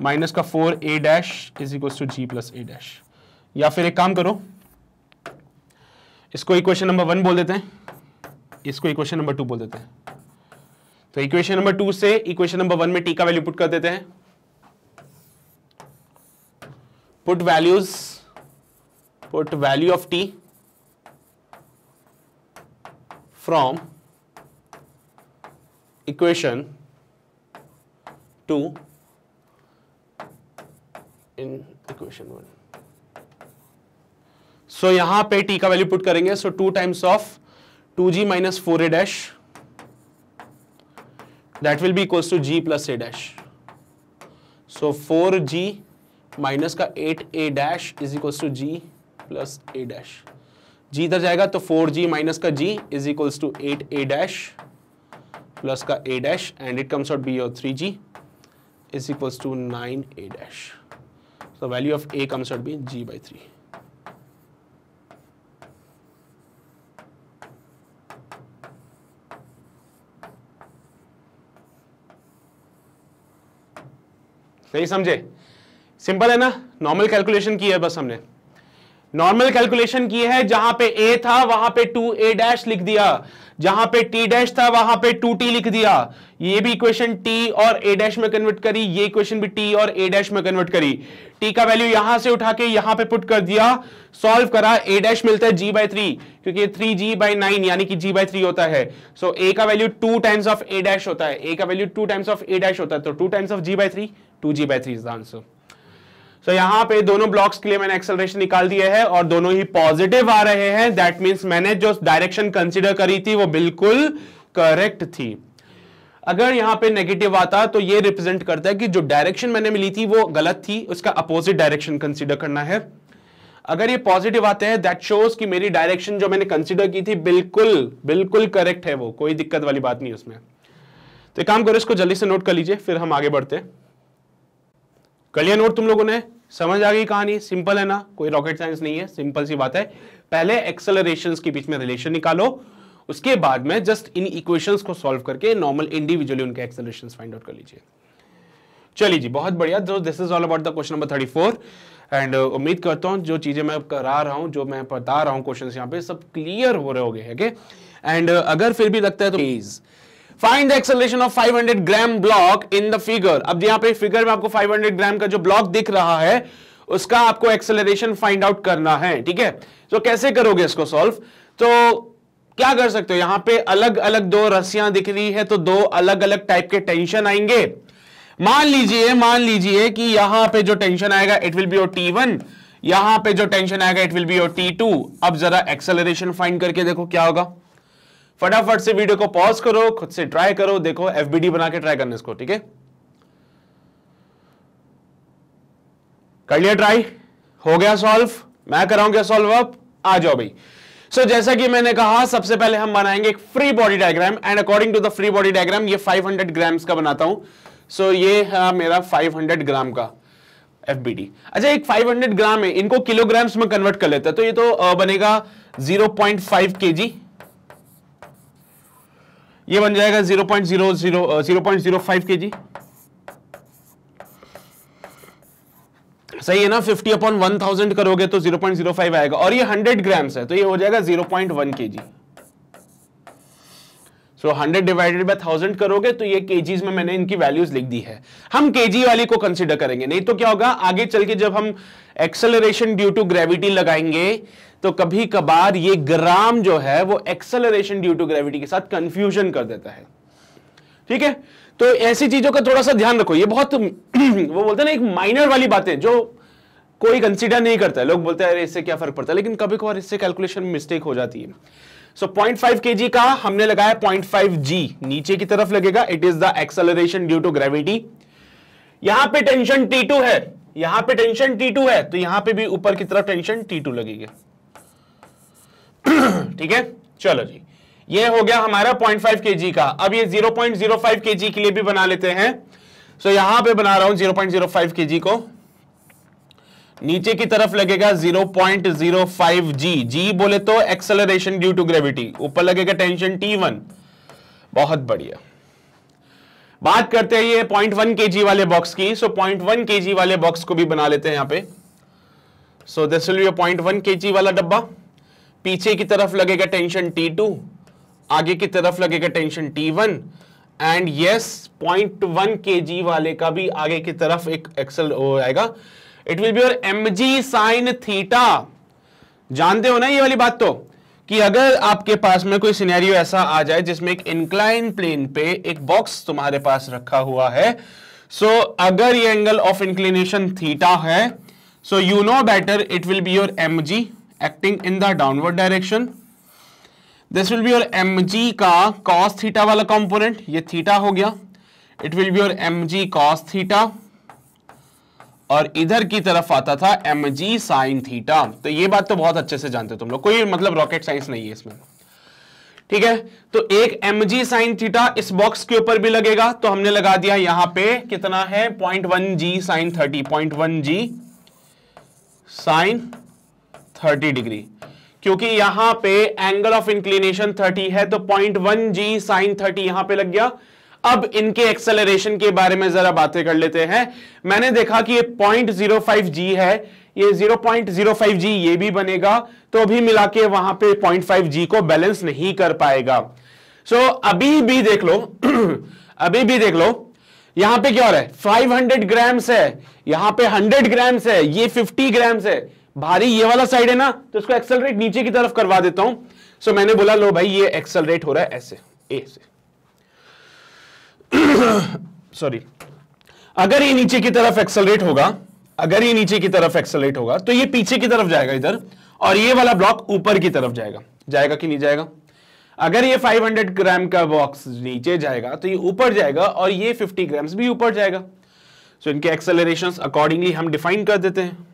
minus का four a dash is equal to ji plus A dash या फिर एक काम करो इसको इक्वेशन नंबर वन बोल देते हैं इसको इक्वेशन नंबर टू बोल देते हैं तो इक्वेशन नंबर टू से इक्वेशन नंबर वन में टी का वैल्यू पुट कर देते हैं put values put value of t from equation 2 in equation 1 so so, यहां पे टी का वैल्यू पुट करेंगे so two times of two ji minus four a dash that will be equal to ji plus A dash so four g minus का eight a dash is equals to ji plus A dash g इधर जाएगा तो फोर जी माइनस का जी is equals to eight a dash plus का a dash and it comes out be और three ji is equals to nine A dash so value of A comes out be ji by three सही समझे सिंपल है ना नॉर्मल कैलकुलेशन की है बस हमने नॉर्मल कैलकुलेशन की है जहां पे ए था वहां पे टू ए डैश लिख दिया जहां पे टी डैश था वहां पे टू टी लिख दिया ये भी इक्वेशन टी और ए डैश में कन्वर्ट करी ये इक्वेशन भी टी और ए डैश में कन्वर्ट करी टी का वैल्यू यहां से उठा के यहां पे पुट कर दिया सॉल्व करा ए डैश मिलता है जी बाय थ्री क्योंकि थ्री जी बाई नाइन यानी कि जी बाय थ्री होता है सो so, ए का value two times of A dash होता है ए का value two times of A dash होता है तो two times of ji by three two ji by three is the answer तो यहां पे दोनों ब्लॉक्स के लिए मैंने एक्सेलरेशन निकाल दिया है और दोनों ही पॉजिटिव आ रहे हैं दैट मीन्स मैंने जो डायरेक्शन कंसिडर करी थी वो बिल्कुल करेक्ट थी अगर यहां पे नेगेटिव आता तो ये रिप्रेजेंट करता है कि जो डायरेक्शन मैंने मिली थी वो गलत थी उसका अपोजिट डायरेक्शन कंसिडर करना है अगर ये पॉजिटिव आते हैं दैट शोज कि मेरी डायरेक्शन जो मैंने कंसिडर की थी बिल्कुल बिल्कुल करेक्ट है वो कोई दिक्कत वाली बात नहीं उसमें तो काम करो इसको जल्दी से नोट कर लीजिए फिर हम आगे बढ़ते हैं कलिया नोट तुम लोगों ने समझ आ गई कहानी सिंपल है ना कोई रॉकेट साइंस नहीं है सिंपल सी बात है पहले एक्सेलरेशन के बीच में रिलेशन निकालो उसके बाद में जस्ट इन इक्वेशंस को सॉल्व करके नॉर्मल इंडिविजुअली उनके एक्सेलरेशन फाइंड आउट कर लीजिए चलिए जी बहुत बढ़िया दोस्त this is all about the question number thirty four and उम्मीद करता हूँ जो चीज़ें मैं करा रहा हूँ जो मैं बता रहा हूँ क्वेश्चन यहाँ पे सब क्लियर हो रहे हो गए एंड अगर फिर भी लगता है तो please find the acceleration of 500 gram block in the figure अब यहां पे फिगर में आपको 500 ग्राम का जो ब्लॉक दिख रहा है उसका आपको एक्सेलरेशन फाइंड आउट करना है ठीक है तो कैसे करोगे इसको सॉल्व तो क्या कर सकते हो यहां पे अलग अलग दो रस्सियां दिख रही है तो दो अलग अलग टाइप के टेंशन आएंगे मान लीजिए मान लीजिए कि यहां पे जो टेंशन आएगा it will be your t one यहां पे जो टेंशन आएगा it will be your t two अब जरा एक्सेलरेशन फाइंड करके देखो क्या होगा फटाफट से वीडियो को पॉज करो खुद से ट्राई करो देखो एफबीडी बना के ट्राई करने इसको ठीक है कर लिया ट्राई हो गया सॉल्व मैं कराऊंगा सॉल्व अप आ जाओ भाई सो so, जैसा कि मैंने कहा सबसे पहले हम बनाएंगे एक free body diagram and according to the free body diagram ये 500 ग्राम्स का बनाता हूं सो so, ये है मेरा 500 ग्राम का एफबीडी अच्छा एक 500 ग्राम है इनको किलोग्राम्स में कन्वर्ट कर लेते हैं तो ये तो बनेगा 0.5 जी ये बन जाएगा zero point zero zero zero point zero five के जी सही है ना फिफ्टी अपॉन वन थाउजेंड करोगे तो जीरो जीरो पॉइंट फाइव आएगा और ये हंड्रेड ग्राम्स है तो ये हो जाएगा जीरो पॉइंट वन के जी तो 100 डिवाइडेड बाय थाउजेंड करोगे तो ये केजीज में मैंने इनकी वैल्यूज लिख दी है हम केजी वाली को कंसिडर करेंगे नहीं तो क्या होगा आगे चल के जब हम एक्सेलरेशन ड्यू टू ग्रेविटी लगाएंगे तो कभी कभार ये ग्राम जो है वो एक्सेलरेशन ड्यू टू ग्रेविटी के साथ कंफ्यूजन कर देता है ठीक है तो ऐसी चीजों का थोड़ा सा ध्यान रखो ये बहुत वो बोलते ना एक माइनर वाली बातें जो कोई कंसिडर नहीं करता है लोग बोलते हैं अरे इससे क्या फर्क पड़ता है लेकिन कभी कभार इससे कैलकुलेशन मिस्टेक हो जाती है सो पॉइंट फाइव के जी का हमने लगाया पॉइंट फाइव जी नीचे की तरफ लगेगा it is the acceleration due to gravity यहां पे टेंशन टी टू है यहां पे टेंशन टी टू है तो यहां पे भी ऊपर की तरफ टेंशन टी टू लगेगी ठीक है चलो जी ये हो गया हमारा पॉइंट फाइव के जी का अब ये जीरो पॉइंट जीरो फाइव के जी के लिए भी बना लेते हैं सो so, यहां पे बना रहा हूं जीरो पॉइंट जीरो फाइव के जी को नीचे की तरफ लगेगा 0.05 जी जी बोले तो एक्सेलरेशन ड्यू टू ग्रेविटी ऊपर लगेगा टेंशन T1 बहुत बढ़िया बात करते हैं ये 0.1 kg वाले बॉक्स की सो so 0.1 kg वाले बॉक्स को भी बना लेते हैं यहां पे so this will be point one के वाला डब्बा पीछे की तरफ लगेगा टेंशन T2 आगे की तरफ लगेगा tension T1 and yes point one के वाले का भी आगे की तरफ एक एक्सल हो जाएगा it will be your M G sine theta जानते हो ना ये वाली बात तो कि अगर आपके पास में कोई सिनेरियो ऐसा आ जाए जिसमें एक इंक्लाइन प्लेन पे एक बॉक्स तुम्हारे पास रखा हुआ है सो so, अगर ये एंगल ऑफ इंक्लिनेशन थीटा है so you know better it will be your M G acting in the downward direction this will be your M G का कॉस थीटा वाला कॉम्पोनेंट ये थीटा हो गया it will be your M G cos theta और इधर की तरफ आता था एम जी साइन थीटा तो ये बात तो बहुत अच्छे से जानते हो तुम लोग कोई मतलब रॉकेट साइंस नहीं है इसमें ठीक है तो एक एम जी साइन थीटा इस बॉक्स के ऊपर भी लगेगा तो हमने लगा दिया यहां पे कितना है point one G sine thirty point one G sine thirty degree क्योंकि यहां पे एंगल ऑफ इंक्लिनेशन थर्टी है तो point one G sine thirty यहां पे लग गया अब इनके एक्सेलरेशन के बारे में जरा बातें कर लेते हैं मैंने देखा कि ये पॉइंट जीरो फाइव जी है ये zero point zero five G ये भी बनेगा तो अभी मिला के वहां पे पॉइंट फाइव जी को बैलेंस नहीं कर पाएगा सो so, अभी भी देख लो अभी भी देख लो यहां पे क्या हो रहा है फाइव हंड्रेड ग्राम्स है यहां पे हंड्रेड ग्राम्स है ये फिफ्टी ग्राम्स है भारी ये वाला साइड है ना तो इसको एक्सेलरेट नीचे की तरफ करवा देता हूं सो so, मैंने बोला लो भाई ये एक्सेलरेट हो रहा है ऐसे ए से सॉरी अगर ये नीचे की तरफ एक्सलरेट होगा अगर ये नीचे की तरफ एक्सलेट होगा तो ये पीछे की तरफ जाएगा इधर और ये वाला ब्लॉक ऊपर की तरफ जाएगा जाएगा कि नहीं जाएगा अगर ये 500 ग्राम का बॉक्स नीचे जाएगा तो ये ऊपर जाएगा और ये 50 ग्राम भी ऊपर जाएगा सो so, इनके एक्सेलरेशन अकॉर्डिंगली हम डिफाइन कर देते हैं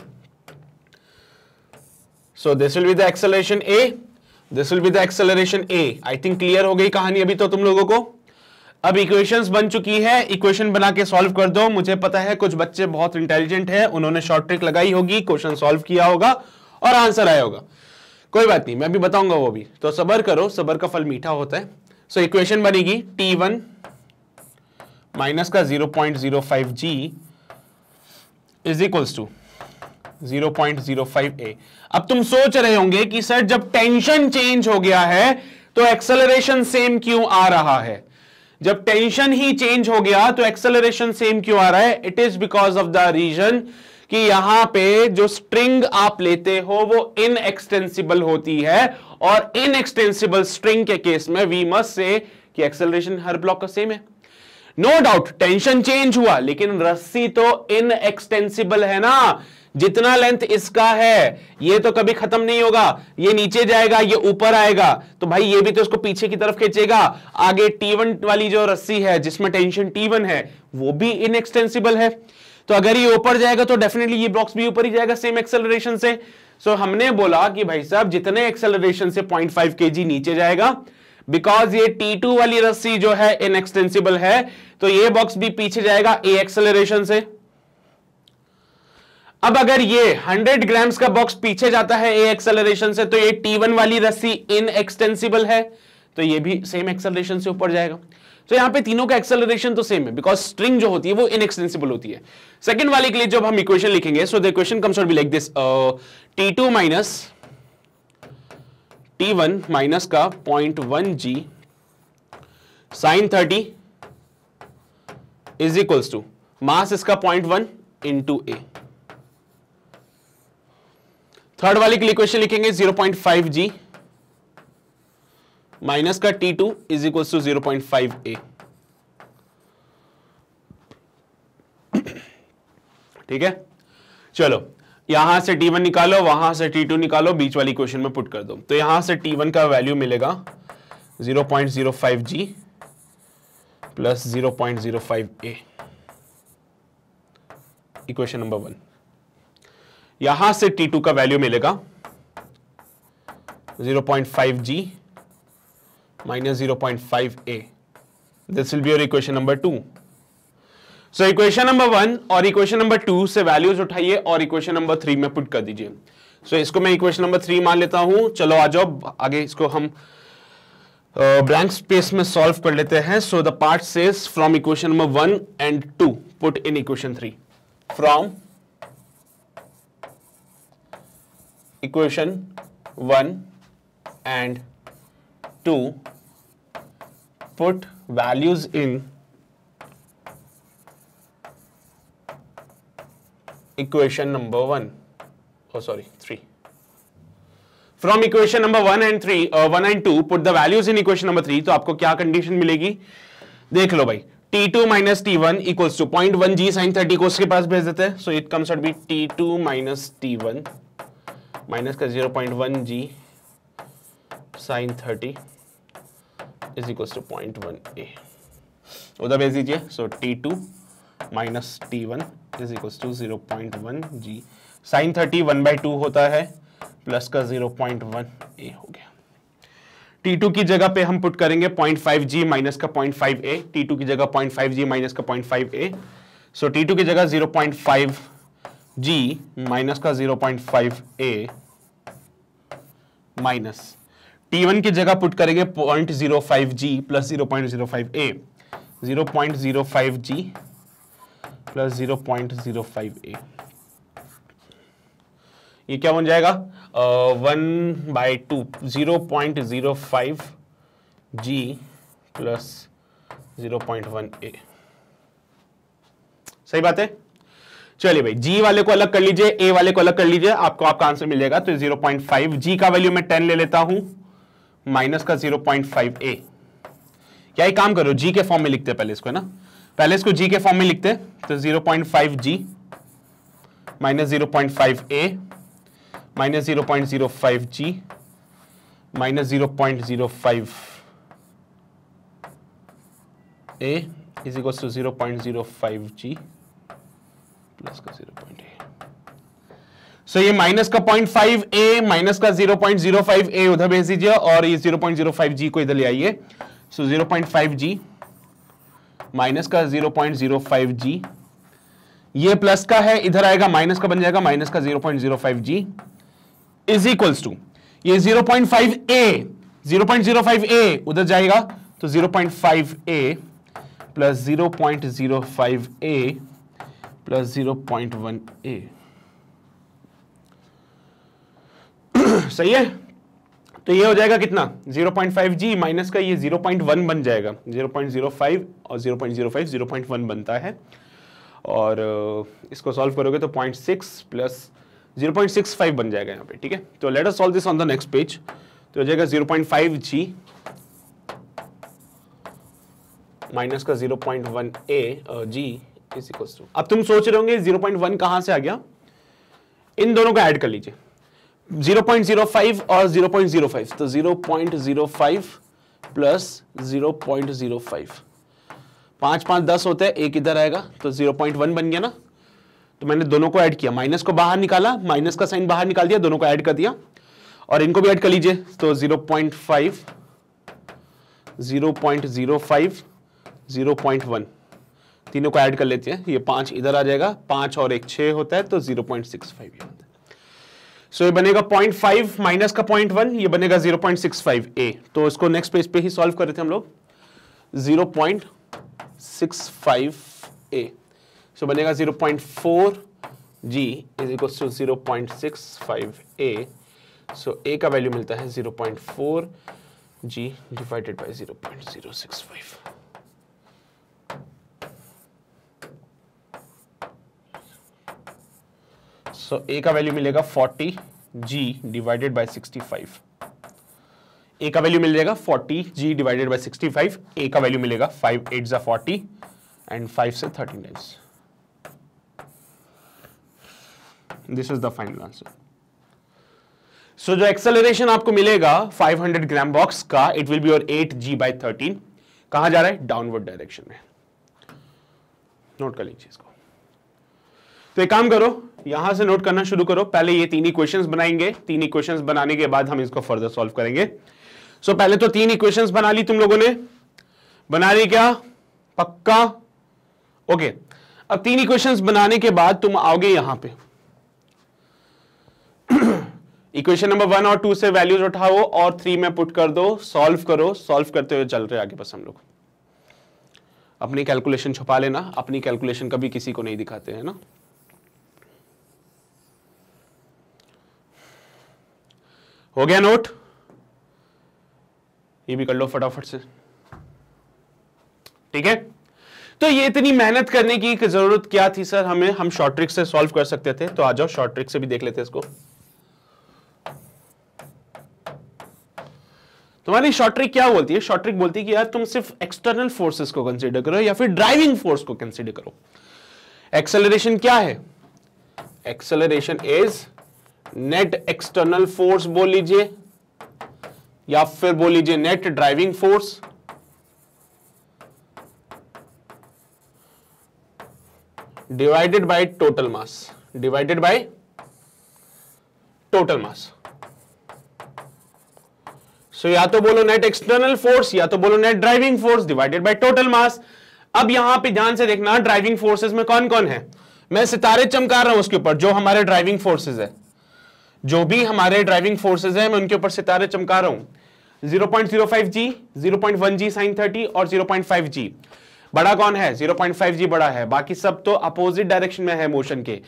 so this will be the acceleration A this will be the acceleration A I think clear हो गई कहानी अभी तो तुम लोगों को अब इक्वेशंस बन चुकी है इक्वेशन बना के सॉल्व कर दो मुझे पता है कुछ बच्चे बहुत इंटेलिजेंट हैं उन्होंने शॉर्ट ट्रिक लगाई होगी क्वेश्चन सॉल्व किया होगा और आंसर आया होगा कोई बात नहीं मैं भी बताऊंगा वो भी तो सबर करो सबर का फल मीठा होता है सो so, इक्वेशन बनेगी टी वन माइनस का zero point zero five ji is equals to 0.05 A अब तुम सोच रहे होंगे कि सर जब टेंशन चेंज हो गया है तो एक्सेलरेशन सेम क्यों आ रहा है जब टेंशन ही चेंज हो गया तो एक्सेलरेशन सेम क्यों आ रहा है it is because of the reason कि यहां पे जो स्ट्रिंग आप लेते हो वो इनएक्सटेंसिबल होती है और इनएक्सटेंसिबल स्ट्रिंग के केस में वी मस्ट से कि एक्सेलरेशन हर ब्लॉक का सेम है नो डाउट टेंशन चेंज हुआ लेकिन रस्सी तो इनएक्सटेंसिबल है ना जितना लेंथ इसका है ये तो कभी खत्म नहीं होगा ये नीचे जाएगा ये ऊपर आएगा तो भाई ये भी तो इसको पीछे की तरफ खींचेगा आगे टी वाली जो रस्सी है जिसमें टेंशन टी है वो भी इनएक्सटेंसिबल है तो अगर ये ऊपर जाएगा तो डेफिनेटली ये ब्लॉक्स भी ऊपर ही जाएगा सेम एक्सेलरेशन से सो so, हमने बोला कि भाई साहब जितने एक्सेलरेशन से पॉइंट फाइव नीचे जाएगा बिकॉज ये T2 वाली रस्सी जो है इनएक्सटेंसिबल है तो ये बॉक्स भी पीछे जाएगा ए एक्सेलरेशन से अब अगर ये 100 ग्राम्स का बॉक्स पीछे जाता है ए एक्सेलरेशन से तो ये T1 वाली रस्सी इन एक्सटेंसिबल है तो ये भी सेम एक्सेलरेशन से ऊपर जाएगा तो यहां पे तीनों का एक्सेलरेशन तो सेम है बिकॉज स्ट्रिंग जो होती है वो इनएक्सटेंसिबल होती है सेकंड वाले के लिए जब हम इक्वेशन लिखेंगे so the equation comes be like this T two minus T one minus का point one G sine thirty is equals to mass इसका point one into A third वाले के लिए क्वेश्चन लिखेंगे फाइव जी माइनस का T two is equal to zero point five A ठीक है चलो यहां से टी वन निकालो वहां से टी टू निकालो बीच वाली क्वेश्चन में पुट कर दो तो यहां से टी वन का वैल्यू मिलेगा zero point zero five G plus zero point zero five A equation number one यहां से टी टू का वैल्यू मिलेगा 0.5 जी minus 0.5 a. This will be your equation number two so equation number one और इक्वेशन नंबर टू से वैल्यूज उठाइए और इक्वेशन नंबर थ्री में पुट कर दीजिए So इसको मैं इक्वेशन नंबर थ्री मान लेता हूं चलो आ जाओ आगे इसको हम ब्लैंक uh, स्पेस में सॉल्व कर लेते हैं so the part says from equation number one and two put in equation three from equation 1 and 2 put values in equation number 1 oh sorry 3 from equation number 1 and 3 uh, 1 and 2 put the values in equation number 3 तो आपको क्या कंडीशन मिलेगी देख लो भाई t2 two minus T one equals to point one G sine thirty को उसके पास भेज देते हैं so it comes be t2 two minus T one minus का zero point one G sine thirty is equal to point one A उधर भेज दीजिए so T two minus T one is equal to zero point one G sine thirty one by two होता है प्लस का जीरो पॉइंट वन ए हो गया टी टू की जगह पे हम पुट करेंगे पॉइंट फाइव जी माइनस का point five A T two की जगह पॉइंट फाइव जी माइनस का point five A so T two की जगह जीरो पॉइंट फाइव जी माइनस का 0.5 ए माइनस टी वन की जगह पुट करेंगे point zero five G plus zero point zero five A zero point zero five G plus zero point zero five A ये क्या बन जाएगा one by two zero point zero five G plus zero point one A सही बात है चलिए भाई जी वाले को अलग कर लीजिए ए वाले को अलग कर लीजिए आपको आपका आंसर मिलेगा तो जीरो पॉइंट फाइव जी का वैल्यू मैं टेन ले लेता हूं माइनस का जीरो पॉइंट फाइव ए क्या एक काम करो जी के फॉर्म में लिखते हैं पहले इसको है ना पहले इसको जी के फॉर्म में लिखते हैं तो zero point five ji minus zero point five A minus zero point zero five ji minus zero point zero five A is equals to zero point zero five G plus का जीरो पॉइंट ए सो ये माइनस का पॉइंट फाइव ए माइनस का zero point zero five A उधर भेज दीजिए और ये zero point zero five G को इधर ले आइए सो जीरो पॉइंट फाइव जी माइनस का zero point zero five G ये प्लस का है इधर आएगा माइनस का बन जाएगा माइनस का zero point zero five ji is equals to ये zero point five A zero point zero five A उधर जाएगा तो zero point five A plus zero point zero five A plus zero point one A सही है तो ये हो जाएगा कितना फाइव जी माइनस का ये 0.1 बन जाएगा 0.05 और 0.05 0.1 बनता है और इसको सॉल्व करोगे तो 0.6 प्लस 0.65 बन जाएगा यहाँ पे ठीक है तो let us solve this on the next page तो हो जाएगा फाइव जी माइनस का one A G is equal to अब तुम सोच रहे होंगे 0.1 कहां से आ गया इन दोनों को ऐड कर लीजिए 0.05 और 0.05 तो 0.05 प्लस 0.05 पांच पांच दस होते हैं एक इधर आएगा तो 0.1 बन गया ना तो मैंने दोनों को ऐड किया माइनस को बाहर निकाला माइनस का साइन बाहर निकाल दिया दोनों को ऐड कर दिया और इनको भी ऐड कर लीजिए तो 0.5 0.05 0.1 तीनों को ऐड कर लेते हैं ये पांच इधर आ जाएगा पांच और एक छः होता है तो जीरो पॉइंट सिक्स फाइव ये सो ये बनेगा पॉइंट फाइव माइनस का पॉइंट वन ये बनेगा zero point six five A तो इसको नेक्स्ट पेज पे ही सॉल्व कर रहे थे हम लोग zero point six five A so बनेगा zero point four ji is equal to zero point six five A so ए का वैल्यू मिलता है zero point four G divided by zero point zero six five so ए का वैल्यू मिलेगा forty G divided by sixty five A का वैल्यू मिल जाएगा forty G divided by sixty five A का वैल्यू मिलेगा फाइव एट ज़ा फोर्टी एंड फाइव से thirty nine this is the final answer so जो एक्सेलरेशन आपको मिलेगा 500 ग्राम बॉक्स का it will be your 8 G by thirteen कहा जा रहा है डाउनवर्ड डायरेक्शन में नोट कर लीजिए इसको तो एक काम करो यहां से नोट करना शुरू करो पहले ये तीन इक्वेशंस बनाएंगे तीन इक्वेशंस बनाने के बाद हम इसको फर्दर सॉल्व करेंगे सो so, पहले तो तीन इक्वेशंस बना ली तुम लोगों ने बना ली क्या पक्का ओके okay. अब तीन इक्वेशंस बनाने के बाद तुम आओगे यहां पे इक्वेशन नंबर वन और टू से वैल्यूज उठाओ और थ्री में पुट कर दो सॉल्व करो सॉल्व करते हुए चल रहे आगे बस हम लोग अपनी कैलकुलेशन छुपा लेना अपनी कैलकुलेशन कभी किसी को नहीं दिखाते हैं ना हो गया नोट ये भी कर लो फटाफट से ठीक है तो ये इतनी मेहनत करने की जरूरत क्या थी सर हमें हम शॉर्ट ट्रिक से सॉल्व कर सकते थे तो आ जाओ शॉर्ट ट्रिक से भी देख लेते इसको तुम्हारी शॉर्ट ट्रिक क्या बोलती है शॉर्ट ट्रिक बोलती है कि यार तुम सिर्फ एक्सटर्नल फोर्सेस को कंसिडर करो या फिर ड्राइविंग फोर्स को कंसिडर करो एक्सेलरेशन क्या है acceleration is net external force बोल लीजिए या फिर बोल लीजिए net driving force divided by total mass divided by total mass so या तो बोलो नेट एक्सटर्नल फोर्स या तो बोलो net driving force divided by total mass अब यहां पे ध्यान से देखना ड्राइविंग फोर्सेस में कौन कौन है मैं सितारे चमका रहा हूं उसके ऊपर जो हमारे ड्राइविंग फोर्सेस है जो भी हमारे ड्राइविंग फोर्सेज हैं मैं उनके ऊपर सितारे चमका रहा हूं 0.05 जी 0.1 जी साइन 30 और 0.5 जी बड़ा कौन है 0.5 जी बड़ा है बाकी सब तो अपोजिट डायरेक्शन में है मोशन के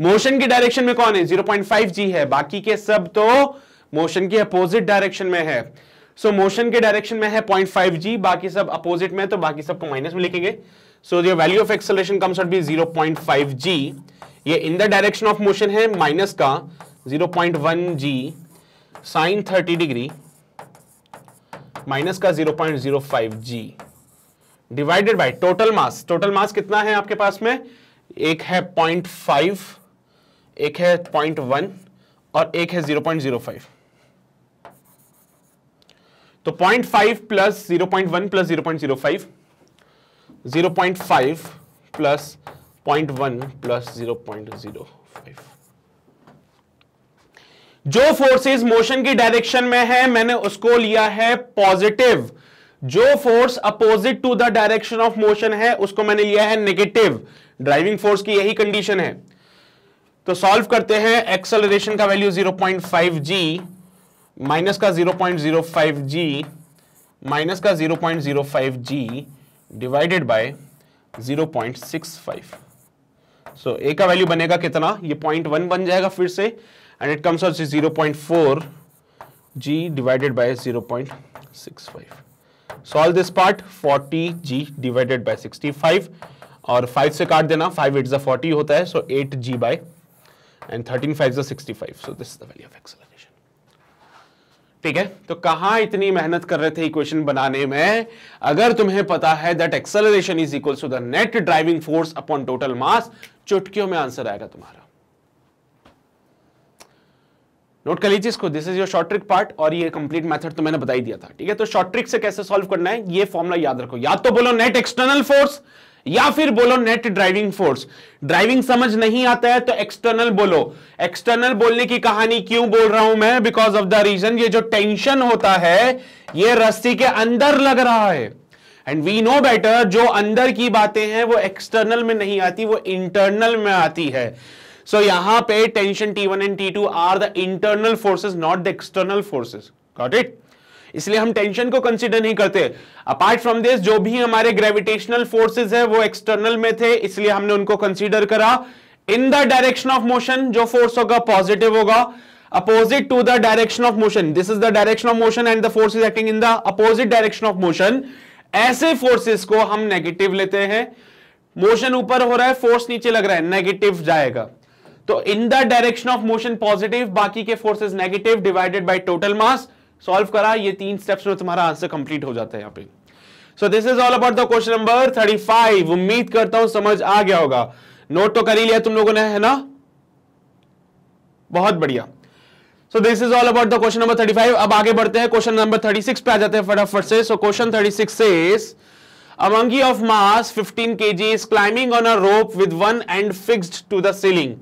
मोशन की डायरेक्शन में कौन है 0.5 जी है बाकी के सब तो मोशन के अपोजिट डायरेक्शन में है सो so, मोशन के डायरेक्शन में है फाइव जी बाकी सब अपोजिट में तो बाकी सब को माइनस में लिखेंगे so the value of acceleration comes out be five G ये in the direction of motion है माइनस का zero point one G sine thirty degree minus का zero point zero five G divided by total mass total mass कितना है आपके पास में एक है पॉइंट फाइव एक है पॉइंट वन और एक है जीरो पॉइंट जीरो फाइव तो point five plus zero point one plus zero point zero five zero point five plus point one plus zero point zero five जो फोर्सेस मोशन की डायरेक्शन में है मैंने उसको लिया है पॉजिटिव जो force opposite to the direction of motion है उसको मैंने लिया है नेगेटिव ड्राइविंग फोर्स की यही कंडीशन है तो सॉल्व करते हैं एक्सलरेशन का वैल्यू 0.5g जी माइनस का 0.05g जी माइनस का 0.05g जी डिवाइडेड बाय 0.65 सो ए का वैल्यू बनेगा कितना ये 0.1 बन जाएगा फिर से and it comes out to 0.4 G divided by 0.65. Solve this part 40 G divided by 65 और 5 से काट देना 5 एट ज़ा 40 होता है so 8 G by and 13 5 ज़ा 65 so this is the value of acceleration. ठीक है तो कहां इतनी मेहनत कर रहे थे इक्वेशन बनाने में अगर तुम्हें पता है that acceleration is equal to the net driving force upon total mass चुटकियों में आंसर आएगा तुम्हारा नोट कर लीजिए इसको this is your short trick part और ये कंप्लीट मेथड तो मैंने बताई दिया था ठीक है तो शॉर्ट ट्रिक से कैसे सॉल्व करना है ये फॉर्मुला याद रखो या तो बोलो नेट एक्सटर्नल फोर्स या फिर बोलो नेट ड्राइविंग फोर्स ड्राइविंग समझ नहीं आता है तो एक्सटर्नल बोलो एक्सटर्नल बोलने की कहानी क्यों बोल रहा हूं मैं बिकॉज ऑफ द रीजन ये जो टेंशन होता है ये रस्सी के अंदर लग रहा है एंड वी नो बेटर जो अंदर की बातें हैं वो एक्सटर्नल में नहीं आती वो इंटरनल में आती है सो so, यहां पे tension T one and T two are the internal forces not the external forces got it इसलिए हम टेंशन को कंसिडर नहीं करते अपार्ट फ्रॉम दिस जो भी हमारे ग्रेविटेशनल फोर्सेज है वो एक्सटर्नल में थे इसलिए हमने उनको कंसिडर करा in the direction of motion जो फोर्स होगा पॉजिटिव होगा opposite to the direction of motion this is the direction of motion and the force is acting in the opposite direction of motion ऐसे फोर्सेस को हम नेगेटिव लेते हैं मोशन ऊपर हो रहा है फोर्स नीचे लग रहा है नेगेटिव जाएगा तो in the direction of motion positive बाकी के forces negative divided by total mass solve करा ये तीन स्टेप्स में तुम्हारा आंसर कंप्लीट हो जाता है यहां पे so this is all about the question number 35 उम्मीद करता हूं समझ आ गया होगा नोट तो कर ही लिया तुम लोगों ने है ना बहुत बढ़िया so this is all about the question number 35 अब आगे बढ़ते हैं क्वेश्चन नंबर 36 पे आ जाते हैं फटाफट से so question 36 says a monkey of mass 15 kg is climbing on a rope with one end fixed to the ceiling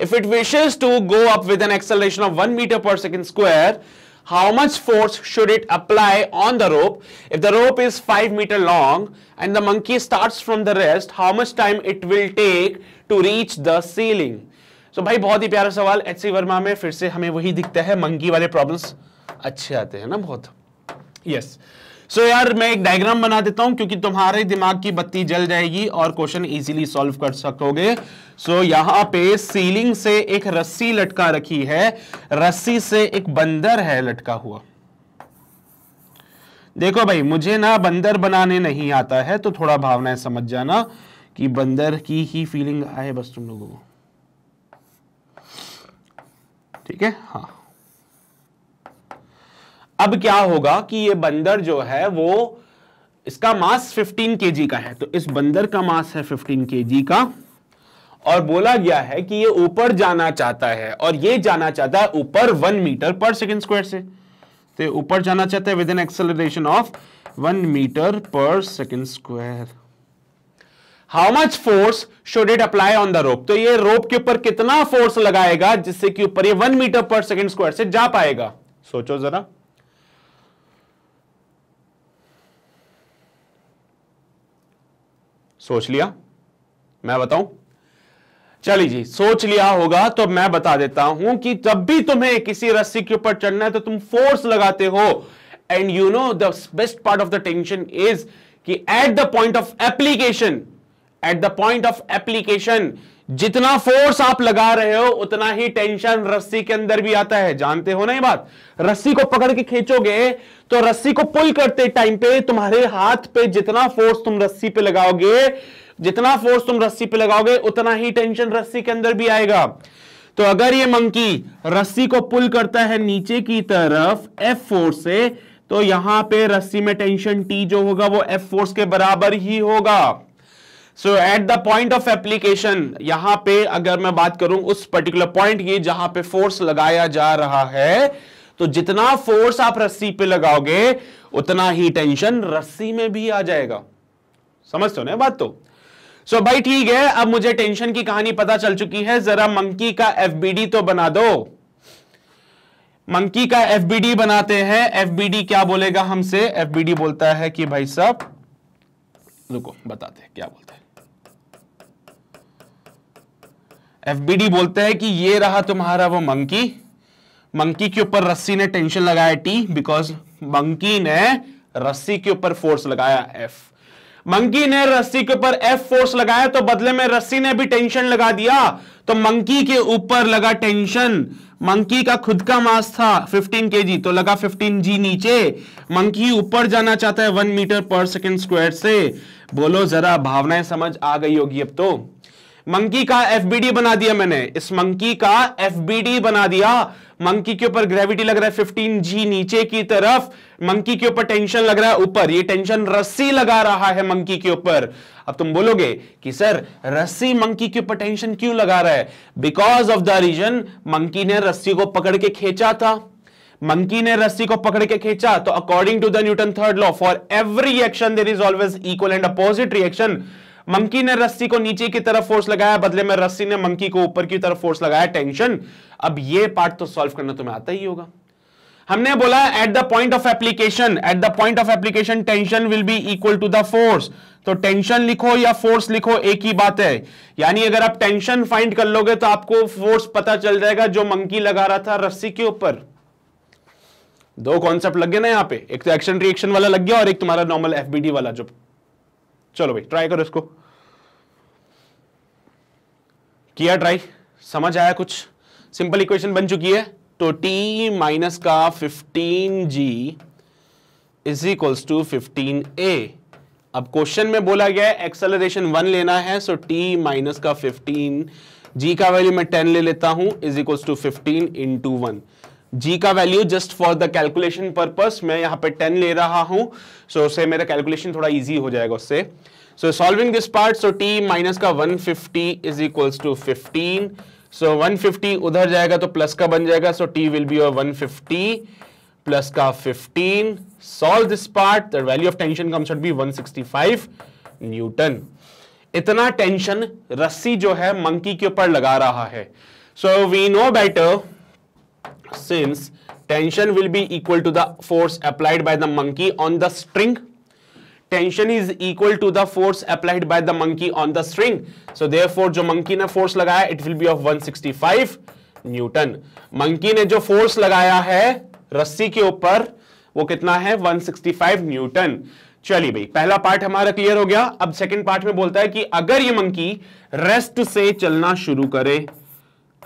if it wishes to go up with an acceleration of 1 meter per second square, how much force should it apply on the rope? If the rope is 5 meter long and the monkey starts from the rest, how much time it will take to reach the ceiling? So भाई बहुत ही प्यारा सवाल एच सी वर्मा में फिर से हमें वही दिखता है मंकी वाले प्रॉब्लम्स अच्छे आते हैं ना बहुत yes. सो so यार मैं एक डायग्राम बना देता हूं क्योंकि तुम्हारे दिमाग की बत्ती जल जाएगी और क्वेश्चन इजीली सॉल्व कर सकोगे सो so, यहां पे सीलिंग से एक रस्सी लटका रखी है रस्सी से एक बंदर है लटका हुआ देखो भाई मुझे ना बंदर बनाने नहीं आता है तो थोड़ा भावनाएं समझ जाना कि बंदर की ही फीलिंग आए बस तुम लोगों को ठीक है हाँ अब क्या होगा कि ये बंदर जो है वो इसका मास 15 केजी का है तो इस बंदर का मास है 15 केजी का और बोला गया है कि ये ऊपर जाना चाहता है और ये जाना चाहता है ऊपर वन मीटर पर सेकेंड स्क्वायर से तो ऊपर जाना चाहता है with an acceleration of one metre पर second square how much force should it apply on the rope तो ये रोप के ऊपर कितना फोर्स लगाएगा जिससे कि ऊपर ये वन मीटर पर सेकेंड स्क्वायर से जा पाएगा सोचो जरा सोच लिया मैं बताऊं चलिए जी सोच लिया होगा तो मैं बता देता हूं कि जब भी तुम्हें किसी रस्सी के ऊपर चढ़ना है तो तुम फोर्स लगाते हो and you know the best part of the tension is कि at the point of application at the point of application जितना फोर्स आप लगा रहे हो उतना ही टेंशन रस्सी के अंदर भी आता है जानते हो ना ये बात रस्सी को पकड़ के खींचोगे तो रस्सी को पुल करते टाइम पे तुम्हारे हाथ पे जितना फोर्स तुम रस्सी पे लगाओगे जितना फोर्स तुम रस्सी पे लगाओगे उतना ही टेंशन रस्सी के अंदर भी आएगा तो अगर ये मंकी रस्सी को पुल करता है नीचे की तरफ एफ फोर्स से तो यहां पे रस्सी में टेंशन टी जो होगा वो एफ फोर्स के बराबर ही होगा so at the point of application यहां पे अगर मैं बात करूं उस पर्टिकुलर पॉइंट की जहां पे फोर्स लगाया जा रहा है तो जितना फोर्स आप रस्सी पे लगाओगे उतना ही टेंशन रस्सी में भी आ जाएगा समझते हो ना बात तो सो so, भाई ठीक है अब मुझे टेंशन की कहानी पता चल चुकी है जरा मंकी का एफबीडी तो बना दो मंकी का एफबीडी बनाते हैं एफबीडी क्या बोलेगा हमसे एफबीडी बोलता है कि भाई साहब रुको बताते क्या बोलते हैं एफबीडी बोलते हैं कि ये रहा तुम्हारा वो मंकी मंकी के ऊपर रस्सी ने टेंशन लगाया टी बिकॉज मंकी ने रस्सी के ऊपर फोर्स लगाया एफ मंकी ने रस्सी के ऊपर एफ फोर्स लगाया तो बदले में रस्सी ने भी टेंशन लगा दिया तो मंकी के ऊपर लगा टेंशन मंकी का खुद का मास था 15 के तो लगा 15 जी नीचे मंकी ऊपर जाना चाहता है वन मीटर पर सेकेंड स्क्वायर से बोलो जरा भावनाएं समझ आ गई होगी अब तो मंकी का एफबीडी बना दिया मैंने इस मंकी का एफबीडी बना दिया मंकी के ऊपर ग्रेविटी लग रहा है फिफ्टीन जी नीचे की तरफ मंकी के ऊपर टेंशन लग रहा है ऊपर ये टेंशन रस्सी लगा रहा है मंकी के ऊपर अब तुम बोलोगे कि सर रस्सी मंकी के ऊपर टेंशन क्यों लगा रहा है because of the reason monkey ने रस्सी को पकड़ के खींचा था मंकी ने रस्सी को पकड़ के खींचा तो according to the Newton third law for every reaction there is always equal and opposite reaction monkey ने रस्सी को नीचे की तरफ फोर्स लगाया बदले में रस्सी ने मंकी को ऊपर की तरफ फोर्स लगाया टेंशन अब ये पार्ट तो सॉल्व करना तुम्हें आता ही होगा हमने बोला at the point of application at the point of application tension will be equal to the force तो टेंशन लिखो या फोर्स लिखो एक ही बात है यानी अगर आप टेंशन फाइंड कर लोगे तो आपको फोर्स पता चल जाएगा जो मंकी लगा रहा था रस्सी के ऊपर दो कॉन्सेप्ट लग गए ना यहां पे एक तो एक्शन रिएक्शन वाला लग गया और एक तुम्हारा नॉर्मल एफबीडी वाला जो चलो भाई ट्राई करो इसको किया ट्राई समझ आया कुछ सिंपल इक्वेशन बन चुकी है तो टी माइनस का 15g G is equals to fifteen A अब क्वेश्चन में बोला गया है एक्सेलरेशन वन लेना है सो टी माइनस का 15 जी का वैल्यू मैं 10 ले लेता हूं is equals to 15 to one G का value just for the calculation purpose मैं यहां पे 10 ले रहा हूं सो so, उससे मेरा कैलकुलेशन थोड़ा इजी हो जाएगा उससे So solving this part, so t minus का 150 is equals to 15. So 150 उधर जाएगा तो प्लस का बन जाएगा so t will be your 150 plus का 15. Solve this part, the value of tension comes out to be 165 newton इतना टेंशन रस्सी जो है मंकी के ऊपर लगा रहा है so we know better since tension will be equal to the force applied by the monkey on the string tension is equal to the force applied by the monkey on the string so therefore जो मंकी ने फोर्स लगाया it will be of 165 newton monkey ने जो फोर्स लगाया है रस्सी के ऊपर वो कितना है 165 न्यूटन चलिए भाई पहला पार्ट हमारा क्लियर हो गया अब सेकंड पार्ट में बोलता है कि अगर ये मंकी रेस्ट से चलना शुरू करे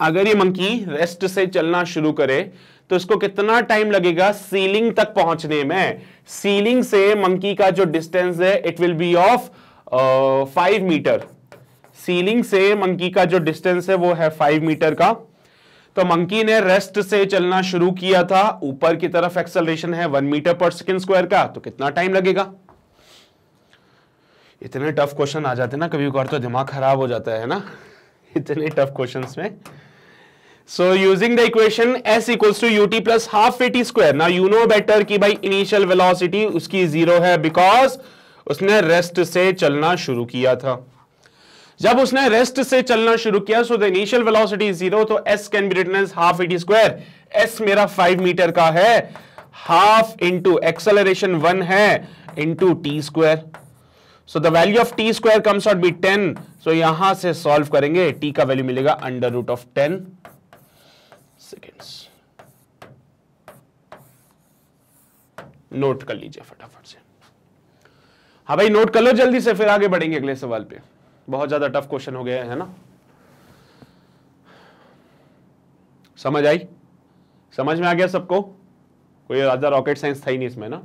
अगर ये मंकी रेस्ट से चलना शुरू करे तो इसको कितना टाइम लगेगा सीलिंग तक पहुंचने में सीलिंग से मंकी का जो डिस्टेंस है it will be of five metre ceiling से मंकी का जो डिस्टेंस है वो है फाइव मीटर का तो मंकी ने रेस्ट से चलना शुरू किया था ऊपर की तरफ एक्सलेशन है वन मीटर पर सेकेंड स्क्वायर का तो कितना टाइम लगेगा इतने टफ क्वेश्चन आ जाते ना कभी कभार तो दिमाग खराब हो जाता है ना इतने टफ क्वेश्चंस में so using the equation s equals to ut plus half a square now you know better कि भाई initial velocity उसकी zero है because उसने rest से चलना शुरू किया था जब उसने रेस्ट से चलना शुरू किया so the initial velocity zero तो S can be written as half A T square S मेरा फाइव मीटर का है हाफ इंटू एक्सेलरेशन वन है into T square so the value of T square comes out be ten so यहां से सॉल्व करेंगे टी का वैल्यू मिलेगा under root of ten seconds note कर लीजिए फटाफट से हाँ भाई नोट कर लो जल्दी से फिर आगे बढ़ेंगे अगले सवाल पे बहुत ज्यादा टफ क्वेश्चन हो गया है ना समझ आई समझ में आ गया सबको कोई ज्यादा रॉकेट साइंस था ही नहीं इसमें ना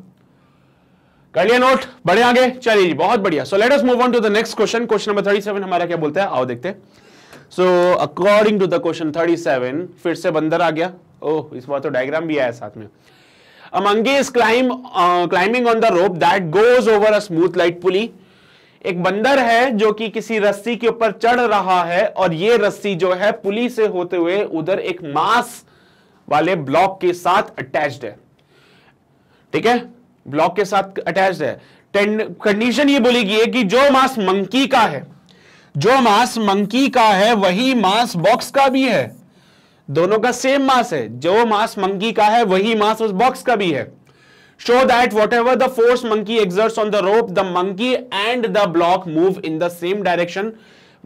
कर लिया नोट बढ़े आगे चलिए बहुत बढ़िया so let us move on to the next question question number seven हमारा क्या बोलता है आओ देखते हैं so according to the question thirty seven फिर से बंदर आ गया ओह इस बार तो डायग्राम भी आया साथ में a monkey is climb climbing on the rope that goes over a smooth light pulley एक बंदर है जो कि किसी रस्सी के ऊपर चढ़ रहा है और ये रस्सी जो है पुली से होते हुए उधर एक मास वाले ब्लॉक के साथ अटैच्ड है ठीक है ब्लॉक के साथ अटैच्ड है कंडीशन ये बोली गई है कि जो मास मंकी का है जो मास मंकी का है वही मास बॉक्स का भी है दोनों का सेम मास है जो मास मंकी का है वही मास उस बॉक्स का भी है that whatever the force monkey exert on the rope the monkey and the block move in the same direction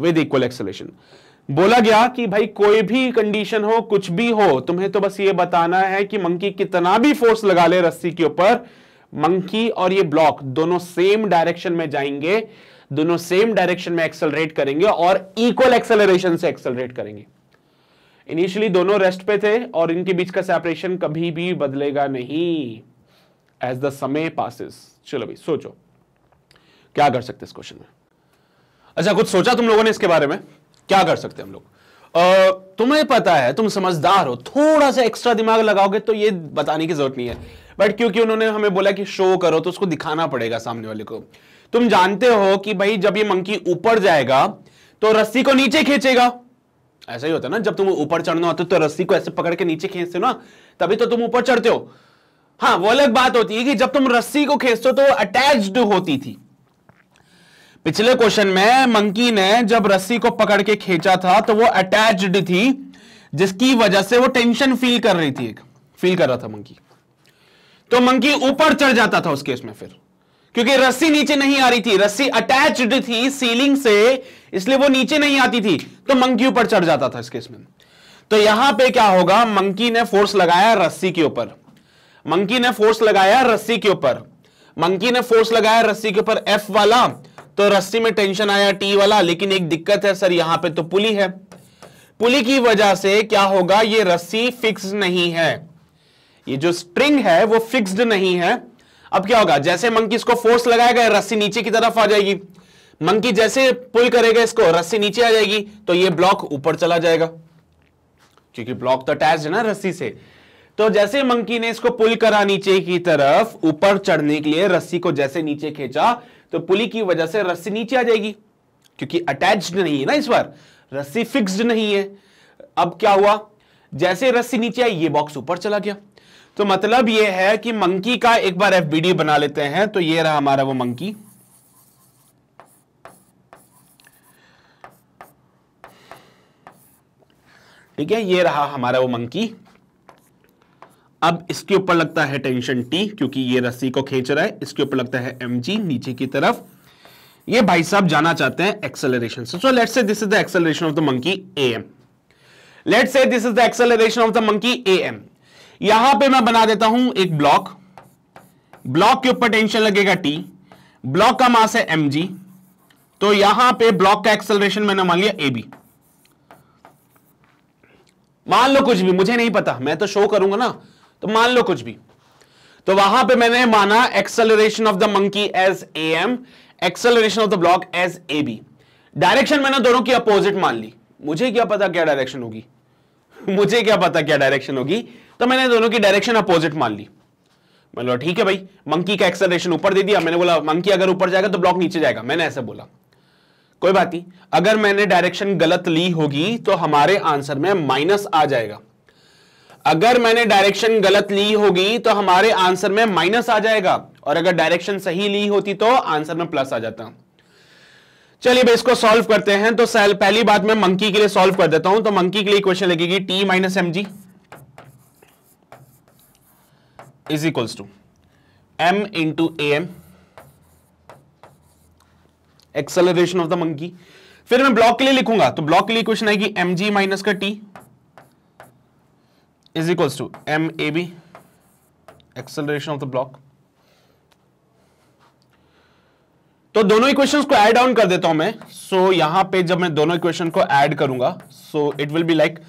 with equal acceleration बोला गया कि भाई कोई भी कंडीशन हो कुछ भी हो तुम्हें तो बस ये बताना है कि मंकी कितना भी फोर्स लगा ले रस्सी के ऊपर मंकी और ये ब्लॉक दोनों सेम डायरेक्शन में जाएंगे दोनों सेम डायरेक्शन में एक्सेलरेट करेंगे और इक्वल एक्सेलरेशन से एक्सलरेट करेंगे इनिशियली दोनों रेस्ट पे थे और इनके बीच का सेपरेशन कभी भी बदलेगा नहीं एज द समय पासिस चलो भाई सोचो क्या कर सकते इस क्वेश्चन में अच्छा कुछ सोचा तुम लोगों ने इसके बारे में क्या कर सकते हम लोग तुम्हें पता है तुम समझदार हो थोड़ा सा एक्स्ट्रा दिमाग लगाओगे तो ये बताने की जरूरत नहीं है बट क्योंकि उन्होंने हमें बोला कि शो करो तो उसको दिखाना पड़ेगा सामने वाले को तुम जानते हो कि भाई जब ये मंकी ऊपर जाएगा तो रस्सी को नीचे खींचेगा ऐसा ही होता है ना जब तुम ऊपर चढ़ना होता तो रस्सी को ऐसे पकड़ के नीचे खींचते हो ना तभी तो तुम ऊपर चढ़ते हो हाँ वो अलग बात होती है कि जब तुम रस्सी को खींचते हो तो अटैच्ड होती थी पिछले क्वेश्चन में मंकी ने जब रस्सी को पकड़ के खींचा था तो वो अटैच्ड थी जिसकी वजह से वो टेंशन फील कर रही थी एक फील कर रहा था मंकी तो मंकी ऊपर चढ़ जाता था उस केस में फिर क्योंकि रस्सी नीचे नहीं आ रही थी रस्सी अटैच्ड थी सीलिंग से इसलिए वो नीचे नहीं आती थी तो मंकी ऊपर चढ़ जाता था इस केस में तो यहां पे क्या होगा मंकी ने फोर्स लगाया रस्सी के ऊपर मंकी ने फोर्स लगाया रस्सी के ऊपर मंकी ने फोर्स लगाया रस्सी के ऊपर एफ वाला तो रस्सी में टेंशन आया टी वाला लेकिन एक दिक्कत है सर यहां पे तो पुली है पुली की वजह से क्या होगा ये रस्सी फिक्स नहीं है ये जो स्ट्रिंग है वो फिक्स्ड नहीं है अब क्या होगा जैसे मंकी इसको फोर्स लगाएगा रस्सी नीचे की तरफ आ जाएगी मंकी जैसे पुल करेगा इसको रस्सी नीचे आ जाएगी तो ये ब्लॉक ऊपर चला जाएगा क्योंकि ब्लॉक तो अटैच है ना रस्सी से तो जैसे मंकी ने इसको पुल करा नीचे की तरफ ऊपर चढ़ने के लिए रस्सी को जैसे नीचे खींचा तो पुली की वजह से रस्सी नीचे आ जाएगी क्योंकि अटैच नहीं है ना इस बार रस्सी फिक्स्ड नहीं है अब क्या हुआ जैसे रस्सी नीचे आई ये बॉक्स ऊपर चला गया तो मतलब ये है कि मंकी का एक बार एफबीडी बना लेते हैं तो ये रहा हमारा वो मंकी ठीक है ये रहा हमारा वो मंकी अब इसके ऊपर लगता है टेंशन टी क्योंकि ये रस्सी को खींच रहा है इसके ऊपर लगता है एम जी नीचे की तरफ ये भाई साहब जाना चाहते हैं एक्सेलरेशन से so let say this is the acceleration of the monkey A M let say this is the acceleration of the monkey A M यहां पे मैं बना देता हूं एक ब्लॉक ब्लॉक के ऊपर टेंशन लगेगा टी ब्लॉक का मास है एम जी तो यहां पे ब्लॉक का एक्सेलरेशन मैंने मान लिया ए बी मान लो कुछ भी मुझे नहीं पता मैं तो शो करूंगा ना तो मान लो कुछ भी तो वहां पे मैंने माना acceleration of the monkey as A M acceleration of the block as A B direction मैंने दोनों की अपोजिट मान ली मुझे क्या पता क्या डायरेक्शन होगी मुझे क्या पता क्या डायरेक्शन होगी तो मैंने दोनों की डायरेक्शन अपोजिट मान ली मैंने बोला ठीक है भाई मंकी का एक्सलेशन ऊपर दे दिया मैंने बोला मंकी अगर ऊपर जाएगा तो ब्लॉक नीचे जाएगा मैंने ऐसा बोला कोई बात नहीं अगर मैंने डायरेक्शन गलत ली होगी तो हमारे आंसर में माइनस आ जाएगा अगर मैंने डायरेक्शन गलत ली होगी तो हमारे आंसर में माइनस आ जाएगा और अगर डायरेक्शन सही ली होती तो आंसर में प्लस आ जाता चलिए भाई इसको सॉल्व करते हैं तो पहली बात मैं मंकी के लिए सॉल्व कर देता हूं तो मंकी के लिए क्वेश्चन लगेगी T minus M G is equals to M into A M acceleration of the monkey फिर मैं ब्लॉक के लिए लिखूंगा तो ब्लॉक के लिए क्वेश्चन आएगी एम जी माइनस का T is equals to M A B acceleration of the block तो दोनों इक्वेशन को एड ऑन कर देता हूं मैं सो so, यहां पे जब मैं दोनों इक्वेशन को एड करूंगा so it will be like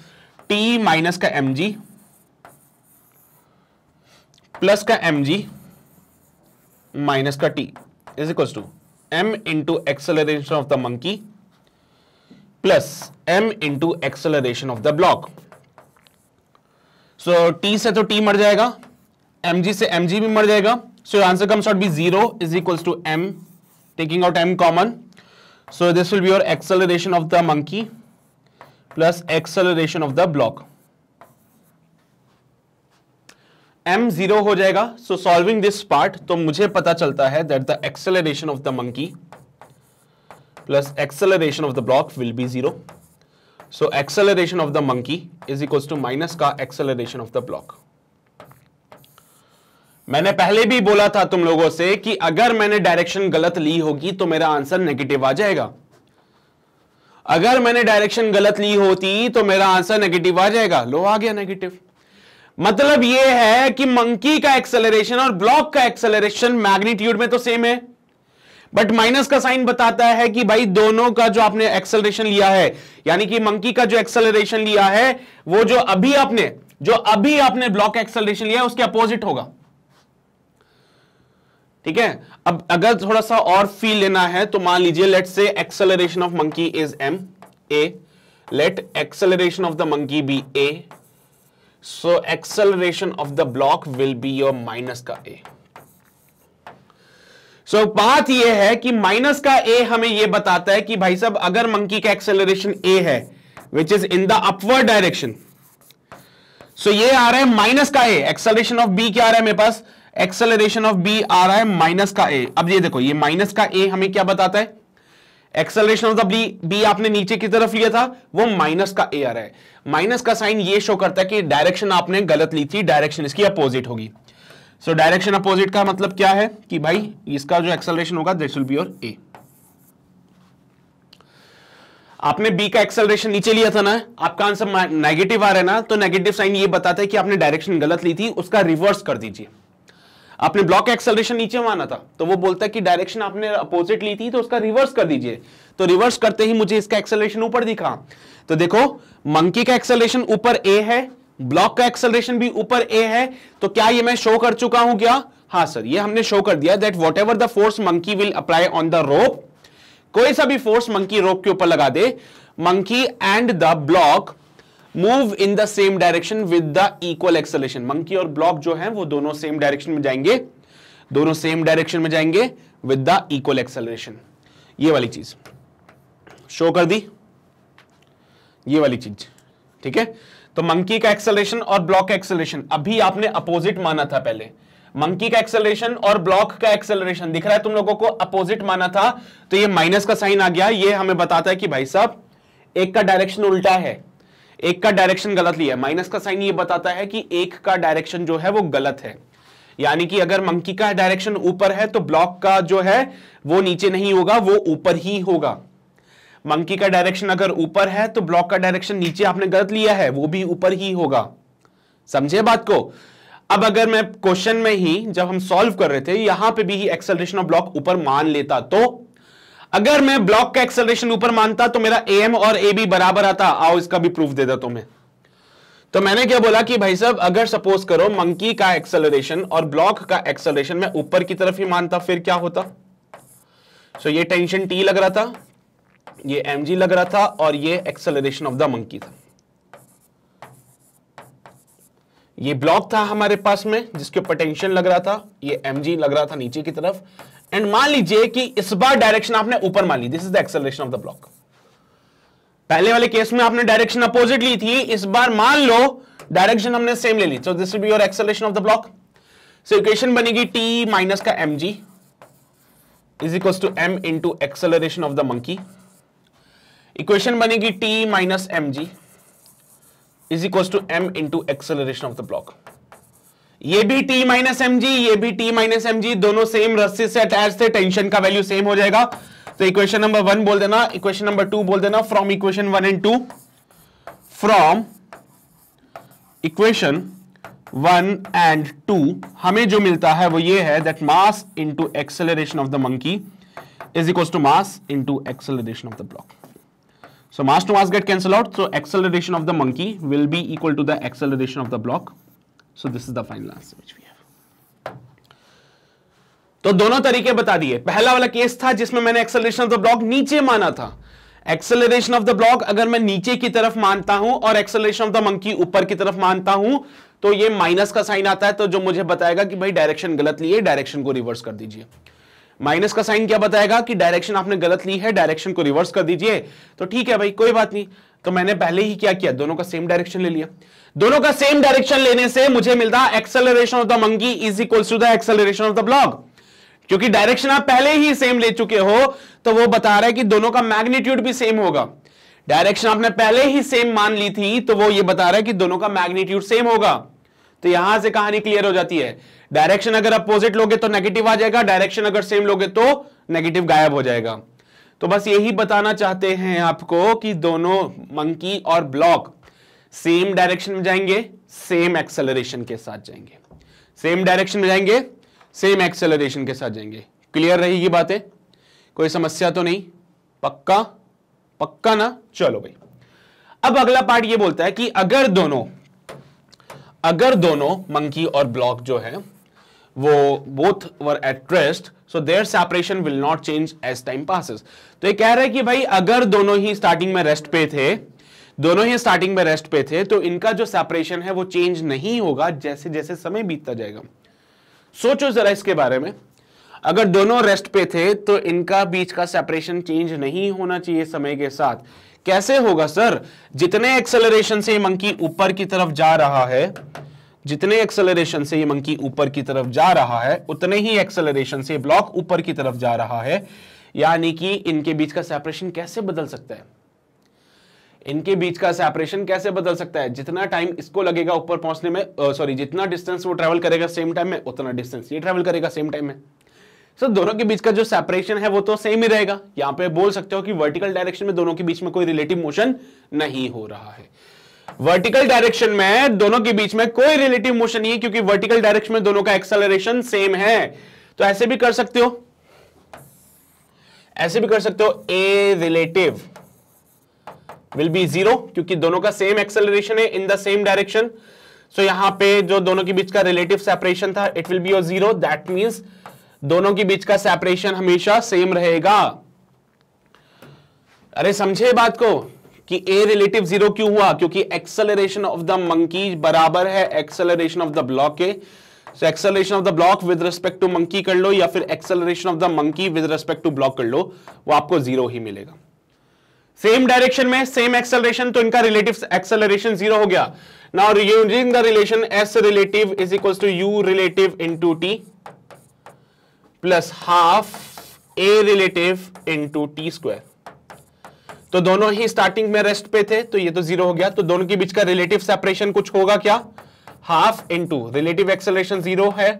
T minus का एम जी प्लस का एम जी माइनस का T is equal to M into acceleration of the monkey plus M into acceleration of the block so T से तो टी मर जाएगा एम जी से एम जी भी मर जाएगा so answer comes out be zero is equal to M taking out M common so this will be your acceleration of the monkey plus acceleration of the block M zero हो जाएगा सो सॉल्विंग दिस पार्ट तो मुझे पता चलता है that the acceleration of the monkey plus acceleration of the block will be zero so acceleration of the monkey is equal to minus का एक्सेलरेशन ऑफ द ब्लॉक मैंने पहले भी बोला था तुम लोगों से कि अगर मैंने डायरेक्शन गलत ली होगी तो मेरा आंसर नेगेटिव आ जाएगा अगर मैंने डायरेक्शन गलत ली होती तो मेरा आंसर नेगेटिव आ जाएगा लो आ गया नेगेटिव मतलब यह है कि मंकी का एक्सेलरेशन और ब्लॉक का एक्सेलरेशन मैग्नीट्यूड में तो सेम है बट माइनस का साइन बताता है कि भाई दोनों का जो आपने एक्सेलरेशन लिया है यानी कि मंकी का जो एक्सेलरेशन लिया है वो जो अभी आपने जो अभी आपने ब्लॉक एक्सेलरेशन लिया है उसके अपोजिट होगा ठीक है अब अगर थोड़ा सा और फील लेना है तो मान लीजिए let say acceleration of monkey is M A let acceleration of the monkey be A so acceleration of the block will be your minus का a सो so, बात यह है कि माइनस का ए हमें यह बताता है कि भाई साहब अगर मंकी का एक्सेलरेशन ए है which is in the upward direction so ये आ रहा है माइनस का ए एक्सेलरेशन ऑफ बी क्या आ रहा है मेरे पास एक्सेलरेशन ऑफ बी आ रहा है माइनस का ए अब ये देखो ये माइनस का ए हमें क्या बताता है एक्सेलरेशन ऑफ दी बी आपने नीचे की तरफ लिया था वो माइनस का एयर है माइनस का साइन ये शो करता है कि डायरेक्शन आपने गलत ली थी डायरेक्शन इसकी अपोजिट होगी सो डायरेक्शन अपोजिट का मतलब क्या है कि भाई इसका जो एक्सलेशन होगा this will be your A आपने बी का एक्सेलरेशन नीचे लिया था ना आपका आंसर नेगेटिव आ रहा है ना तो नेगेटिव साइन ये बताता है कि आपने डायरेक्शन गलत ली थी उसका रिवर्स कर दीजिए आपने ब्लॉक एक्सलेशन नीचे माना था तो वो बोलता है कि डायरेक्शन आपने अपोजिट ली थी तो उसका रिवर्स कर दीजिए तो रिवर्स करते ही मुझे इसका एक्सलेशन ऊपर दिखा तो देखो मंकी का एक्सलेशन ऊपर ए है ब्लॉक का एक्सलेशन भी ऊपर ए है तो क्या ये मैं शो कर चुका हूं क्या हाँ सर ये हमने शो कर दिया that what the force monkey will apply on the rope कोई सा भी फोर्स मंकी रोप के ऊपर लगा दे monkey and the block move in the same direction with the equal acceleration monkey और ब्लॉक जो है वो दोनों सेम डायरेक्शन में जाएंगे दोनों सेम डायरेक्शन में जाएंगे विद द इक्वल एक्सलेशन ये वाली चीज शो कर दी ये वाली चीज ठीक है तो मंकी का एक्सलेशन और ब्लॉक का एक्सलेशन अभी आपने अपोजिट माना था पहले मंकी का एक्सेलरेशन और ब्लॉक का एक्सेलरेशन दिख रहा है तुम लोगों को अपोजिट माना था तो ये माइनस का साइन आ गया ये हमें बताता है कि भाई साहब एक का डायरेक्शन उल्टा है एक का डायरेक्शन गलत लिया माइनस का साइन ये बताता है कि एक का डायरेक्शन जो है वो गलत है यानी कि अगर मंकी का डायरेक्शन ऊपर है तो ब्लॉक का जो है वो नीचे नहीं होगा वो ऊपर ही होगा मंकी का डायरेक्शन अगर ऊपर है तो ब्लॉक का डायरेक्शन नीचे आपने गलत लिया है वो भी ऊपर ही होगा समझे बात को अब अगर मैं क्वेश्चन में ही जब हम सॉल्व कर रहे थे यहां पे भी एक्सेलरेशन ऑफ ब्लॉक ऊपर मान लेता तो अगर मैं ब्लॉक का एक्सलेशन ऊपर मानता तो मेरा ए एम और ए बी बराबर आता आओ इसका भी प्रूफ दे दो तुम्हें तो मैंने क्या बोला कि भाई साहब अगर सपोज करो मंकी का एक्सेलरेशन और ब्लॉक का एक्सेलरेशन मैं ऊपर की तरफ ही मानता फिर क्या होता सो so, ये टेंशन टी लग रहा था ये एम लग रहा था और ये एक्सेलरेशन ऑफ द मंकी था ये ब्लॉक था हमारे पास में जिसके ऊपर टेंशन लग रहा था ये एम लग रहा था नीचे की तरफ एंड मान लीजिए कि इस बार डायरेक्शन आपने ऊपर मान ली this is the acceleration of the block पहले वाले केस में आपने डायरेक्शन अपोजिट ली थी इस बार मान लो डायरेक्शन हमने सेम ले ली so this be your acceleration of the block so equation बनेगी टी माइनस का M G is equal to M into acceleration of the monkey equation बनेगी T minus M G is equal to M into acceleration of the block ये भी टी माइनस एम ये भी टी माइनस एम दोनों सेम रस्सी से अटैच थे टेंशन का वैल्यू सेम हो जाएगा तो इक्वेशन नंबर वन बोल देना इक्वेशन नंबर टू बोल देना from equation one and two from equation one and two हमें जो मिलता है वो ये है that mass into acceleration of the monkey is equal to mass into acceleration of the block so mass to mass get cancel out so acceleration of the monkey will be equal to the acceleration of the block so this is the final answer which we have तो दोनों तरीके बता दिए पहला वाला केस था जिसमें मैंने एक्सेलरेशन ऑफ द ब्लॉक नीचे माना था एक्सेलरेशन ऑफ द ब्लॉक अगर मैं नीचे की तरफ मानता हूं और एक्सेलरेशन ऑफ द मंकी ऊपर की तरफ मानता हूं तो ये माइनस का साइन आता है तो जो मुझे बताएगा कि भाई डायरेक्शन गलत लिए डायरेक्शन को रिवर्स कर दीजिए माइनस का साइन क्या बताएगा कि डायरेक्शन आपने गलत ली है डायरेक्शन को रिवर्स कर दीजिए तो ठीक है भाई कोई बात नहीं तो मैंने पहले ही क्या किया दोनों का सेम डायरेक्शन ले लिया दोनों का सेम डायरेक्शन लेने से मुझे मिलता acceleration of the monkey is equal to the acceleration of the block क्योंकि डायरेक्शन आप पहले ही सेम ले चुके हो तो वो बता रहा है कि दोनों का मैग्नीट्यूड भी सेम होगा डायरेक्शन आपने पहले ही सेम मान ली थी तो वो ये बता रहा है कि दोनों का मैग्नीट्यूड सेम होगा तो यहां से कहानी क्लियर हो जाती है डायरेक्शन अगर अपोजिट लोगे तो नेगेटिव आ जाएगा डायरेक्शन अगर सेम लोगे तो नेगेटिव गायब हो जाएगा तो बस यही बताना चाहते हैं आपको कि दोनों मंकी और ब्लॉक सेम डायरेक्शन में जाएंगे सेम एक्सेलरेशन के साथ जाएंगे सेम डायरेक्शन में जाएंगे सेम एक्सेलरेशन के साथ जाएंगे क्लियर रहेगी बातें कोई समस्या तो नहीं पक्का पक्का ना चलो भाई अब अगला पार्ट ये बोलता है कि अगर दोनों अगर दोनों मंकी और ब्लॉक जो है वो both were at rest so their separation will not change as time passes तो ये कह रहा है कि भाई अगर दोनों ही स्टार्टिंग में रेस्ट पे थे दोनों ही स्टार्टिंग में रेस्ट पे थे तो इनका जो सेपरेशन है वो चेंज नहीं होगा जैसे जैसे समय बीतता जाएगा सोचो जरा इसके बारे में अगर दोनों रेस्ट पे थे तो इनका बीच का सेपरेशन चेंज नहीं होना चाहिए समय के साथ कैसे होगा सर जितने एक्सेलरेशन से मंकी ऊपर की तरफ जा रहा है जितने एक्सेलरेशन से ये मंकी ऊपर की तरफ जा रहा है उतने ही एक्सेलरेशन से ब्लॉक ऊपर की तरफ जा रहा है यानी कि इनके बीच का सेपरेशन कैसे बदल सकता है इनके बीच का सेपरेशन कैसे बदल सकता है जितना टाइम इसको लगेगा ऊपर पहुंचने में सॉरी जितना डिस्टेंस वो ट्रेवल करेगा सेम टाइम में उतना डिस्टेंस ये ट्रेवल करेगा सेम टाइम में सो so, दोनों के बीच का जो सेपरेशन है वो तो सेम ही रहेगा यहां पे बोल सकते हो कि वर्टिकल डायरेक्शन में दोनों के बीच में कोई रिलेटिव मोशन नहीं हो रहा है वर्टिकल डायरेक्शन में दोनों के बीच में कोई रिलेटिव मोशन नहीं है क्योंकि वर्टिकल डायरेक्शन में दोनों का एक्सेलरेशन सेम है तो ऐसे भी कर सकते हो ऐसे भी कर सकते हो A relative will be zero क्योंकि दोनों का सेम एक्सेलरेशन है in the same direction so यहां पे जो दोनों के बीच का रिलेटिव सेपरेशन था it will be your zero that means दोनों के बीच का सेपरेशन हमेशा सेम रहेगा अरे समझे बात को कि ए रिलेटिव जीरो क्यों हुआ क्योंकि एक्सेलरेशन ऑफ द मंकी बराबर है एक्सेलरेशन ऑफ द ब्लॉक के acceleration of the block with respect to monkey कर लो या फिर acceleration of the monkey with respect to block कर लो वो आपको जीरो ही मिलेगा सेम डायरेक्शन में सेम एक्सेलरेशन तो इनका रिलेटिव एक्सेलरेशन जीरो हो गया now using the relation S relative is equal to U relative into T plus half A relative into T square तो दोनों ही स्टार्टिंग में रेस्ट पे थे तो ये तो जीरो हो गया तो दोनों के बीच का रिलेटिव सेपरेशन कुछ होगा क्या half into relative acceleration zero है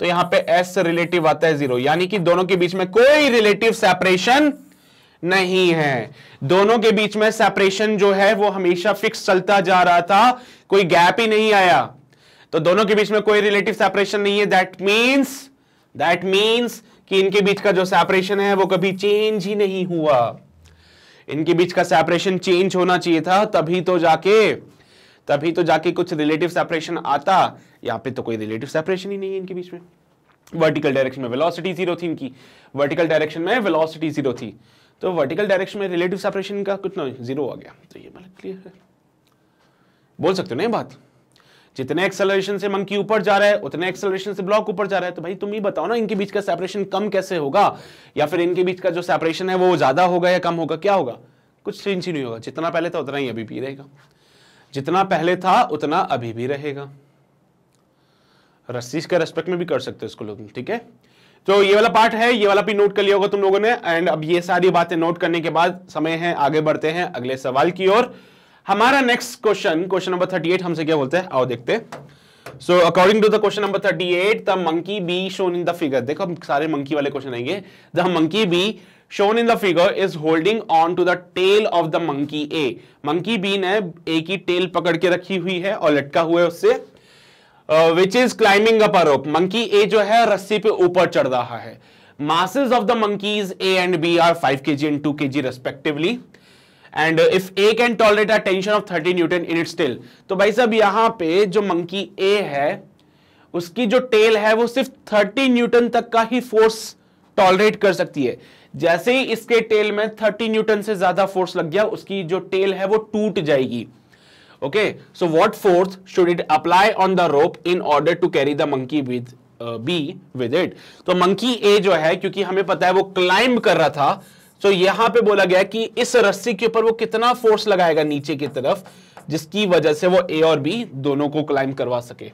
तो यहां पे एस रिलेटिव आता है जीरो यानी कि दोनों के बीच में कोई रिलेटिव सेपरेशन नहीं है दोनों के बीच में सेपरेशन जो है वो हमेशा फिक्स चलता जा रहा था कोई गैप ही नहीं आया तो दोनों के बीच में कोई रिलेटिव सेपरेशन नहीं है दैट मीन्स दैट मीन्स कि इनके बीच का जो सेपरेशन है वो कभी चेंज ही नहीं हुआ इनके बीच का सेपरेशन चेंज होना चाहिए था तभी तो जाके तभी तो जाके कुछ रिलेटिव सेपरेशन आता यहाँ पे तो कोई रिलेटिव सेपरेशन ही नहीं है इनके बीच में वर्टिकल डायरेक्शन में वेलोसिटी जीरो थी इनकी वर्टिकल डायरेक्शन में वेलोसिटी जीरो थी तो वर्टिकल डायरेक्शन में रिलेटिव सेपरेशन का कुछ ना जीरो आ गया तो ये मतलब क्लियर है बोल सकते हो ना ये बात जितने एक्सेलरेशन से मंकी ऊपर जा रहा है उतने एक्सेलरेशन से ब्लॉक ऊपर जा रहा है तो भाई तुम ही बताओ ना इनके बीच का सेपरेशन कम कैसे होगा या फिर इनके बीच का जो सेपरेशन है वो ज्यादा होगा या कम होगा क्या होगा कुछ चेंज ही नहीं होगा जितना पहले था उतना ही अभी भी रहेगा जितना पहले था उतना अभी भी रहेगा रस्सी के रेस्पेक्ट में भी कर सकते हो इसको लोग ठीक है तो ये वाला पार्ट है ये वाला भी नोट कर लिया होगा तुम लोगों ने एंड अब ये सारी बातें नोट करने के बाद समय है आगे बढ़ते हैं अगले सवाल की ओर हमारा next question question number thirty eight हमसे क्या बोलते हैं आओ देखते so according to the question number thirty eight the monkey B shown in the figure देखो हम सारे मंकी वाले क्वेश्चन आएंगे the monkey B shown in the figure is holding on to the tail of the monkey A. Monkey B ने A की टेल पकड़ के रखी हुई है और लटका हुआ है उससे which is climbing up rope monkey A जो है रस्सी पे ऊपर चढ़ रहा है masses of the monkeys A and B are five के जी एंड टू के G respectively and if A can tolerate a tension of 30 newton in its tail तो भाई साहब यहां पे जो मंकी ए है उसकी जो टेल है वो सिर्फ 30 न्यूटन तक का ही फोर्स टॉलरेट कर सकती है जैसे ही इसके टेल में 30 न्यूटन से ज्यादा फोर्स लग गया उसकी जो टेल है वो टूट जाएगी okay so what force should it apply on the rope in order to carry the monkey with B with it तो मंकी ए जो है क्योंकि हमें पता है वो क्लाइंब कर रहा था सो so, यहां पे बोला गया कि इस रस्सी के ऊपर वो कितना फोर्स लगाएगा नीचे की तरफ जिसकी वजह से वो ए और बी दोनों को क्लाइम करवा सके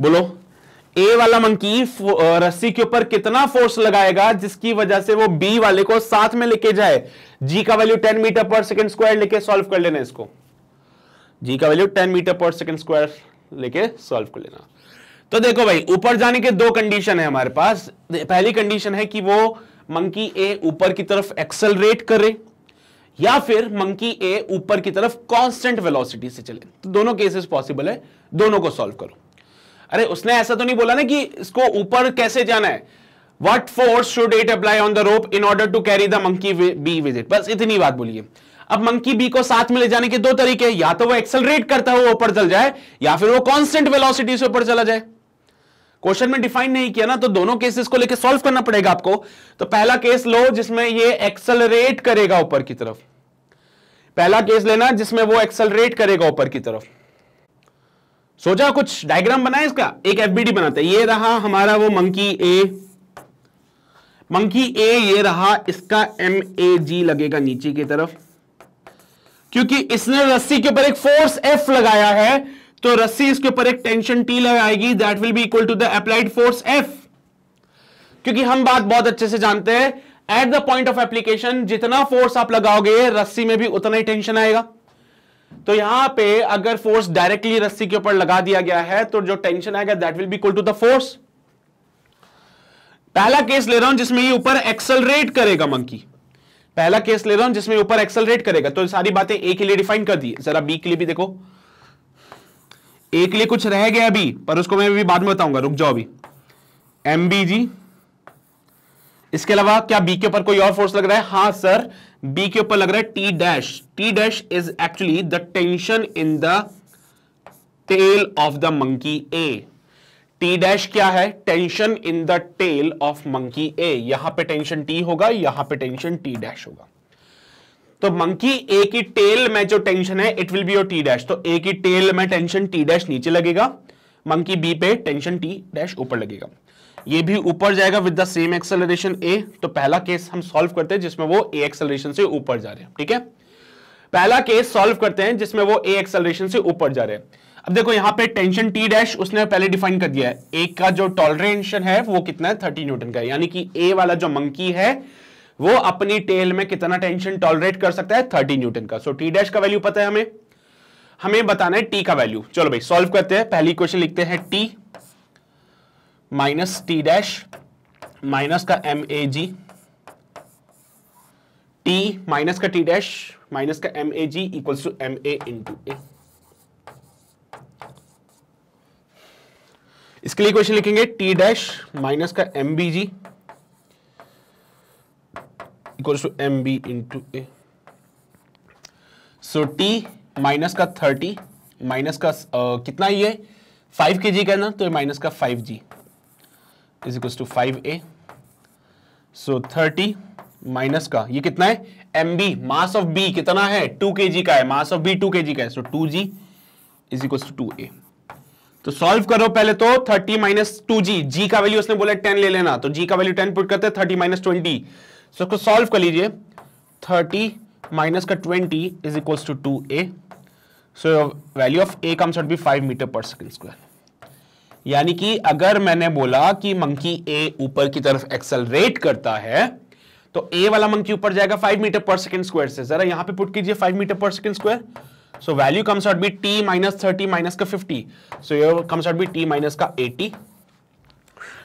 बोलो ए वाला मंकी रस्सी के ऊपर कितना फोर्स लगाएगा जिसकी वजह से वो बी वाले को साथ में लेके जाए जी का वैल्यू 10 मीटर पर सेकंड स्क्वायर लेके सॉल्व कर लेना इसको जी का वैल्यू 10 मीटर पर सेकंड स्क्वायर लेके सॉल्व कर लेना तो देखो भाई ऊपर जाने के दो कंडीशन है हमारे पास पहली कंडीशन है कि वो मंकी ए ऊपर की तरफ एक्सलरेट करे या फिर मंकी ए ऊपर की तरफ कांस्टेंट वेलोसिटी से चले तो दोनों केसेस पॉसिबल है दोनों को सॉल्व करो अरे उसने ऐसा तो नहीं बोला ना कि इसको ऊपर कैसे जाना है what force should it apply on the rope in order to carry the monkey B visit बस इतनी बात बोलिए अब मंकी बी को साथ में ले जाने के दो तरीके या तो वो एक्सेलरेट करता हुआ ऊपर चल जाए या फिर वो कॉन्स्टेंट वेलोसिटी से ऊपर चला जाए क्वेश्चन में डिफाइन नहीं किया ना तो दोनों केसेस को लेके सॉल्व करना पड़ेगा आपको तो पहला केस लो जिसमें ये एक्सलरेट करेगा ऊपर की तरफ पहला केस लेना जिसमें वो एक्सलरेट करेगा ऊपर की तरफ सोचा कुछ डायग्राम बनाए इसका एक एफबीडी बनाते ये रहा हमारा वो मंकी ए मंकी ए ये रहा इसका एम ए जी लगेगा नीचे की तरफ क्योंकि इसने रस्सी के ऊपर एक फोर्स एफ लगाया है तो रस्सी इसके ऊपर एक टेंशन टी लगाएगी that will be equal to the applied force F क्योंकि हम बात बहुत अच्छे से जानते हैं at the point of application जितना फोर्स आप लगाओगे रस्सी में भी उतना ही टेंशन आएगा तो यहां पे अगर फोर्स डायरेक्टली रस्सी के ऊपर लगा दिया गया है तो जो टेंशन आएगा that will be equal to the force पहला केस ले रहा हूं जिसमें ये ऊपर एक्सलरेट करेगा मंकी पहला केस ले रहा हूं जिसमें ऊपर एक्सलरेट करेगा तो सारी बातें ए के लिए डिफाइन कर दी जरा बी के लिए भी देखो एक के लिए कुछ रह गया अभी पर उसको मैं अभी बाद में बताऊंगा रुक जाओ अभी एम बी जी इसके अलावा क्या बी के ऊपर कोई और फोर्स लग रहा है हाँ सर बी के ऊपर लग रहा है T dash T dash is actually the tension in the tail of the monkey A T dash क्या है tension in the tail of monkey A यहां पे टेंशन टी होगा यहां पे टेंशन टी डैश होगा तो मंकी ए की टेल में जो टेंशन है it will be your T dash तो ए की टेल में टेंशन टी डैश नीचे लगेगा मंकी बी पे टेंशन टी डैश ऊपर लगेगा ये भी ऊपर जाएगा with the same acceleration A तो पहला केस हम सॉल्व करते हैं जिसमें वो ए एक्सेलरेशन से ऊपर जा रहे हैं ठीक है पहला केस सॉल्व करते हैं जिसमें वो ए एक्सेलरेशन से ऊपर जा रहे हैं अब देखो यहां पे टेंशन टी डैश उसने पहले डिफाइन कर दिया है ए का जो टॉलरेंशन है वो कितना है थर्टी न्यूटन का यानी कि ए वाला जो मंकी है वो अपनी टेल में कितना टेंशन टॉलरेट कर सकता है थर्टी न्यूटन का सो टी डैश का वैल्यू पता है हमें हमें बताना है टी का वैल्यू चलो भाई सॉल्व करते हैं पहली क्वेश्चन लिखते हैं T minus T dash minus का M A G T minus का टी डैश माइनस का M A G equals to M A into A इसके लिए क्वेश्चन लिखेंगे टी डैश माइनस का M B G equals to M B into A so T minus का थर्टी माइनस का uh, कितना ये फाइव के जी करना तो माइनस का five ji is equals to five A so thirty minus का ये कितना है M B mass of B कितना है टू के जी का है मास ऑफ बी टू के जी का है so two ji is equals to two ए तो सॉल्व करो पहले तो 30 माइनस टू जी जी का वैल्यू उसने बोला 10 ले लेना तो जी का वैल्यू 10 पुट करते हैं 30 माइनस ट्वेंटी सो इसको सॉल्व कर लीजिए थर्टी माइनस का twenty is equals to two A so value of A come out be five metre पर सेकेंड स्क्वायर यानी कि अगर मैंने बोला कि मंकी ए ऊपर की तरफ एक्सलरेट करता है तो ए वाला मंकी ऊपर जाएगा फाइव मीटर पर सेकेंड स्क्वायर से जरा यहां पे पुट कीजिए फाइव मीटर पर second square so value come shot be T minus thirty minus का फिफ्टी सो ये come shot be T minus का एटी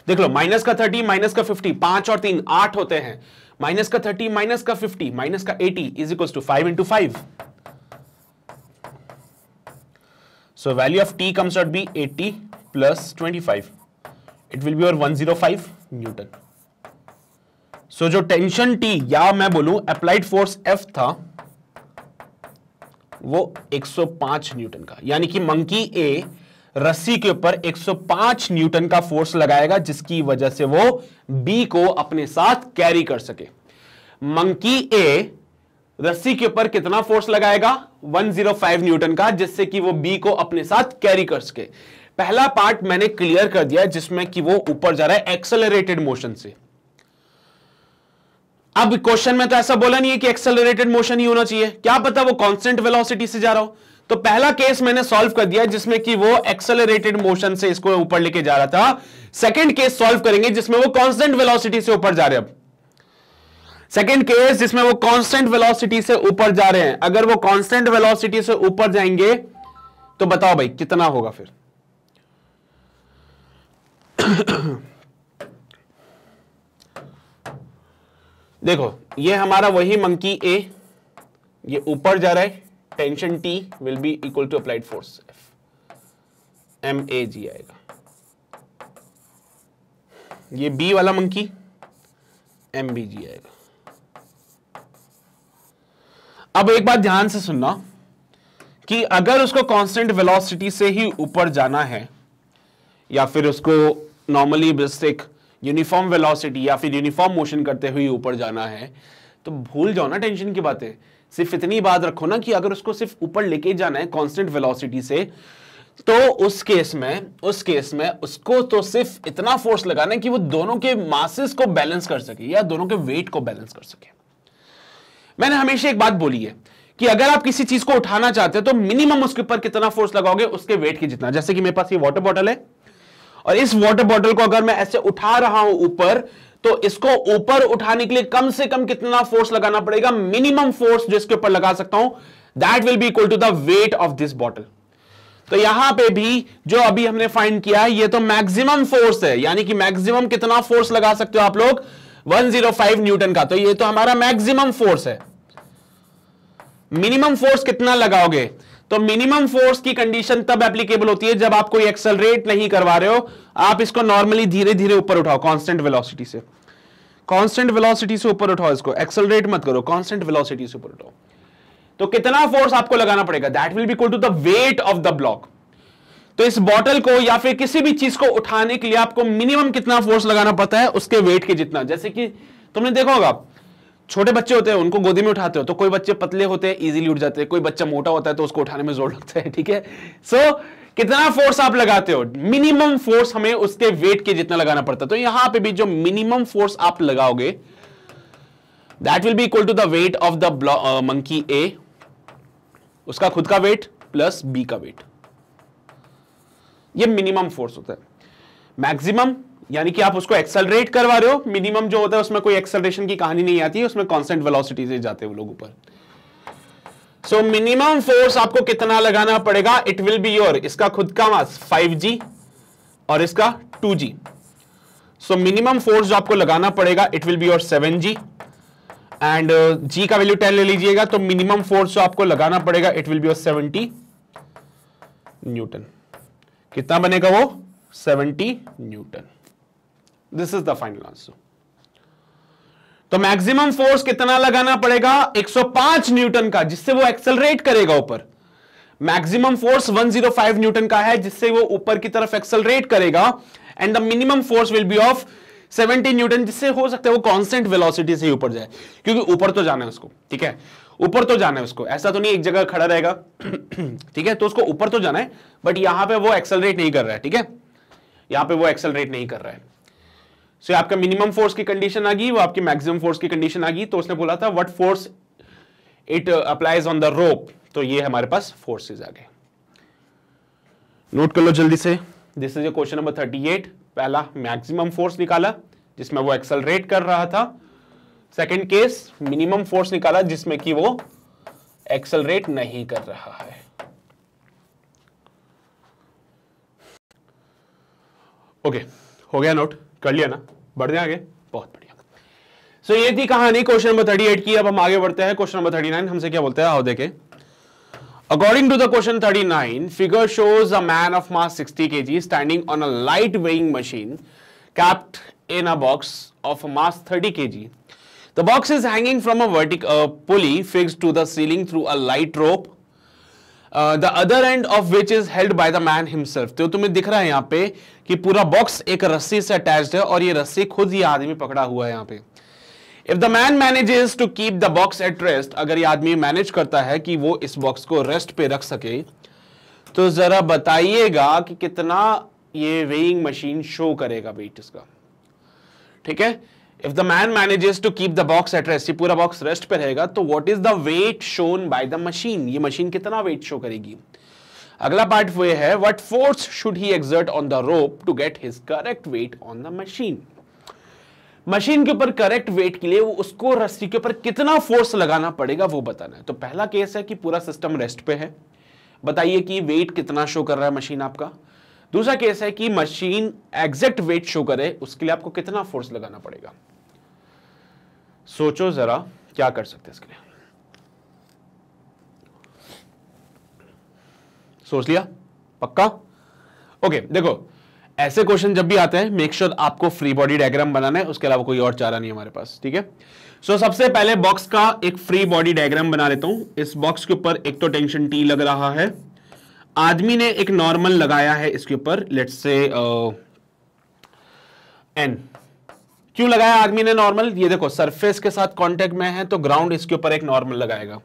देख लो माइनस का थर्टी माइनस का फिफ्टी पांच और तीन आठ होते हैं माइनस का थर्टी माइनस का फिफ्टी माइनस का eighty is equal to five into five so value of T comes out be eighty plus twenty five it will be और one zero five newton so जो टेंशन टी या मैं बोलूं अप्लाइड फोर्स एफ था वो 105 न्यूटन का यानी कि मंकी ए रस्सी के ऊपर 105 न्यूटन का फोर्स लगाएगा जिसकी वजह से वो बी को अपने साथ कैरी कर सके मंकी ए रस्सी के ऊपर कितना फोर्स लगाएगा 105 न्यूटन का जिससे कि वो बी को अपने साथ कैरी कर सके पहला पार्ट मैंने क्लियर कर दिया जिसमें कि वो ऊपर जा रहा है एक्सेलरेटेड मोशन से अब क्वेश्चन में तो ऐसा बोला नहीं है कि एक्सेलरेटेड मोशन ही होना चाहिए क्या पता वो कॉन्स्टेंट वेलोसिटी से जा रहा हो तो पहला केस मैंने सॉल्व कर दिया जिसमें कि वो एक्सेलरेटेड मोशन से इसको ऊपर लेके जा रहा था सेकंड केस सॉल्व करेंगे जिसमें वो कांस्टेंट वेलोसिटी से ऊपर जा रहे हैं सेकेंड केस जिसमें वो कांस्टेंट वेलोसिटी से ऊपर जा रहे हैं अगर वो कांस्टेंट वेलोसिटी से ऊपर जाएंगे तो बताओ भाई कितना होगा फिर देखो ये हमारा वही मंकी ए ये ऊपर जा रहा है tension T will be equal to applied force F M A G आएगा ये बी वाला मंकी एम बी जी आएगा अब एक बात ध्यान से सुनना कि अगर उसको कांस्टेंट वेलोसिटी से ही ऊपर जाना है या फिर उसको नॉर्मली बेस्टिक यूनिफॉर्म वेलोसिटी या फिर यूनिफॉर्म मोशन करते हुए ऊपर जाना है तो भूल जाओ ना टेंशन की बातें सिर्फ इतनी बात रखो ना कि अगर उसको सिर्फ ऊपर लेके जाना है कॉन्स्टेंट वेलोसिटी से तो उस केस में उस केस में उसको तो सिर्फ इतना फोर्स लगाना है कि वो दोनों के मासिस को बैलेंस कर सके या दोनों के वेट को बैलेंस कर सके मैंने हमेशा एक बात बोली है कि अगर आप किसी चीज को उठाना चाहते हो तो मिनिमम उसके ऊपर कितना फोर्स लगाओगे उसके वेट के जितना जैसे कि मेरे पास ये वाटर बॉटल है और इस वाटर बॉटल को अगर मैं ऐसे उठा रहा हूं ऊपर तो इसको ऊपर उठाने के लिए कम से कम कितना फोर्स लगाना पड़ेगा मिनिमम फोर्स जो इसके ऊपर लगा सकता हूं that will be equal to the weight of this bottle तो यहां पे भी जो अभी हमने फाइंड किया है ये तो मैक्सिमम फोर्स है यानी कि मैक्सिमम कितना फोर्स लगा सकते हो आप लोग 105 न्यूटन का तो ये तो हमारा मैक्सिमम फोर्स है मिनिमम फोर्स कितना लगाओगे तो मिनिमम फोर्स की कंडीशन तब एप्लीकेबल होती है जब आप कोई एक्सलरेट नहीं करवा रहे हो आप इसको नॉर्मली धीरे धीरे ऊपर उठाओ कॉन्स्टेंट वेलोसिटी से कांस्टेंट वेलोसिटी से ऊपर उठाओ इसको एक्सलरेट मत करो कांस्टेंट वेलोसिटी से ऊपर उठाओ तो कितना फोर्स आपको लगाना पड़ेगा that will be equal to the weight of the block तो इस बॉटल को या फिर किसी भी चीज को उठाने के लिए आपको मिनिमम कितना फोर्स लगाना पड़ता है उसके वेट के जितना जैसे कि तुमने देखा होगा छोटे बच्चे होते हैं उनको गोदी में उठाते हो तो कोई बच्चे पतले होते हैं इजीली उठ जाते हैं कोई बच्चा मोटा होता है तो उसको उठाने में जोर लगता है ठीक है सो so, कितना फोर्स आप लगाते हो मिनिमम फोर्स हमें उसके वेट के जितना लगाना पड़ता है तो यहां पे भी जो मिनिमम फोर्स आप लगाओगे that will be equal to the weight of the monkey A उसका खुद का वेट प्लस बी का वेट ये मिनिमम फोर्स होता है मैक्सिमम यानी कि आप उसको एक्सलरेट करवा रहे हो मिनिमम जो होता है उसमें कोई एक्सलरेशन की कहानी नहीं आती है उसमें कॉन्स्टेंट वेलोसिटी से जाते हैं वो लोग ऊपर सो मिनिमम फोर्स आपको कितना लगाना पड़ेगा इट विल बी योर इसका खुद का मास 5g और इसका 2g सो मिनिमम फोर्स जो आपको लगाना पड़ेगा it will be your 7g and G का वैल्यू 10 ले लीजिएगा तो मिनिमम फोर्स जो आपको लगाना पड़ेगा it will be your 70 newton कितना बनेगा वो 70 newton this is the final answer तो मैक्सिमम फोर्स कितना लगाना पड़ेगा 105 न्यूटन का जिससे वो एक्सेलरेट करेगा ऊपर मैक्सिमम फोर्स 105 न्यूटन का है जिससे वो ऊपर की तरफ एक्सेलरेट करेगा and the minimum force will be of 70 newton जिससे हो सकता है वो कांस्टेंट वेलोसिटी से ऊपर जाए क्योंकि ऊपर तो जाना है उसको ठीक है ऊपर तो जाना है उसको ऐसा तो नहीं एक जगह खड़ा रहेगा ठीक है तो उसको ऊपर तो जाना है बट यहां पर वो एक्सलरेट नहीं कर रहा है ठीक है यहां पर वो एक्सलरेट नहीं कर रहा है सो आपका मिनिमम फोर्स की कंडीशन आ गई वो आपकी मैक्सिमम फोर्स की कंडीशन आ गई तो उसने बोला था what force it applies on the rope तो ये हमारे पास फोर्सेज आ गए नोट कर लो जल्दी से this is question number thirty eight पहला मैक्सिमम फोर्स निकाला जिसमें वो एक्सलरेट कर रहा था सेकेंड केस मिनिमम फोर्स निकाला जिसमें कि वो एक्सलरेट नहीं कर रहा है ओके okay, हो गया नोट कर लिया ना बढ़ जाए बहुत बढ़िया सो so, ये थी कहानी क्वेश्चन नंबर थर्टी एट की अब हम आगे बढ़ते हैं क्वेश्चन नंबर थर्टी नाइन हमसे क्या बोलते हैं देखे according to the question thirty nine figure shows a man of mass sixty K G standing on a light weighing machine capped in a box of mass thirty K G the box is hanging from a vertical pulley fix to the ceiling through a light rope the other end of which is held by the man himself तो तुम्हें दिख रहा है यहाँ पे कि पूरा बॉक्स एक रस्सी से अटैच्ड है और ये रस्सी खुद ये आदमी पकड़ा हुआ है यहाँ पे if the man manages to keep the box at rest अगर ये आदमी मैनेज करता है कि वो इस बॉक्स को रेस्ट पे रख सके तो जरा बताइएगा कि कितना ये वेइंग मशीन शो करेगा वेट इसका ठीक है if the man manages to keep the box at rest पूरा बॉक्स रेस्ट पे रहेगा तो what is the weight shown by the machine ये मशीन कितना वेट शो करेगी अगला पार्ट वो है what force should he exert on the rope to get his correct weight on the machine machine के ऊपर करेक्ट वेट के लिए वो उसको रस्सी के ऊपर कितना फोर्स लगाना पड़ेगा वो बताना है तो पहला केस है कि पूरा सिस्टम रेस्ट पे है बताइए कि वेट कितना शो कर रहा है मशीन आपका दूसरा केस है कि मशीन एग्जैक्ट वेट शो करे उसके लिए आपको कितना फोर्स लगाना पड़ेगा सोचो जरा क्या कर सकते हैं इसके लिए सोच लिया पक्का ओके देखो ऐसे क्वेश्चन जब भी आते हैं मेक श्योर sure आपको फ्री बॉडी डायग्राम बनाना है उसके अलावा कोई और चारा नहीं हमारे पास ठीक है सो so, सबसे पहले बॉक्स का एक फ्री बॉडी डायग्राम बना लेता हूं इस बॉक्स के ऊपर एक तो टेंशन टी लग रहा है आदमी ने एक नॉर्मल लगाया है इसके ऊपर लेट्स से एन क्यों लगाया आदमी ने नॉर्मल ये देखो सरफेस के साथ कांटेक्ट में है तो ग्राउंड इसके ऊपर एक नॉर्मल लगाएगा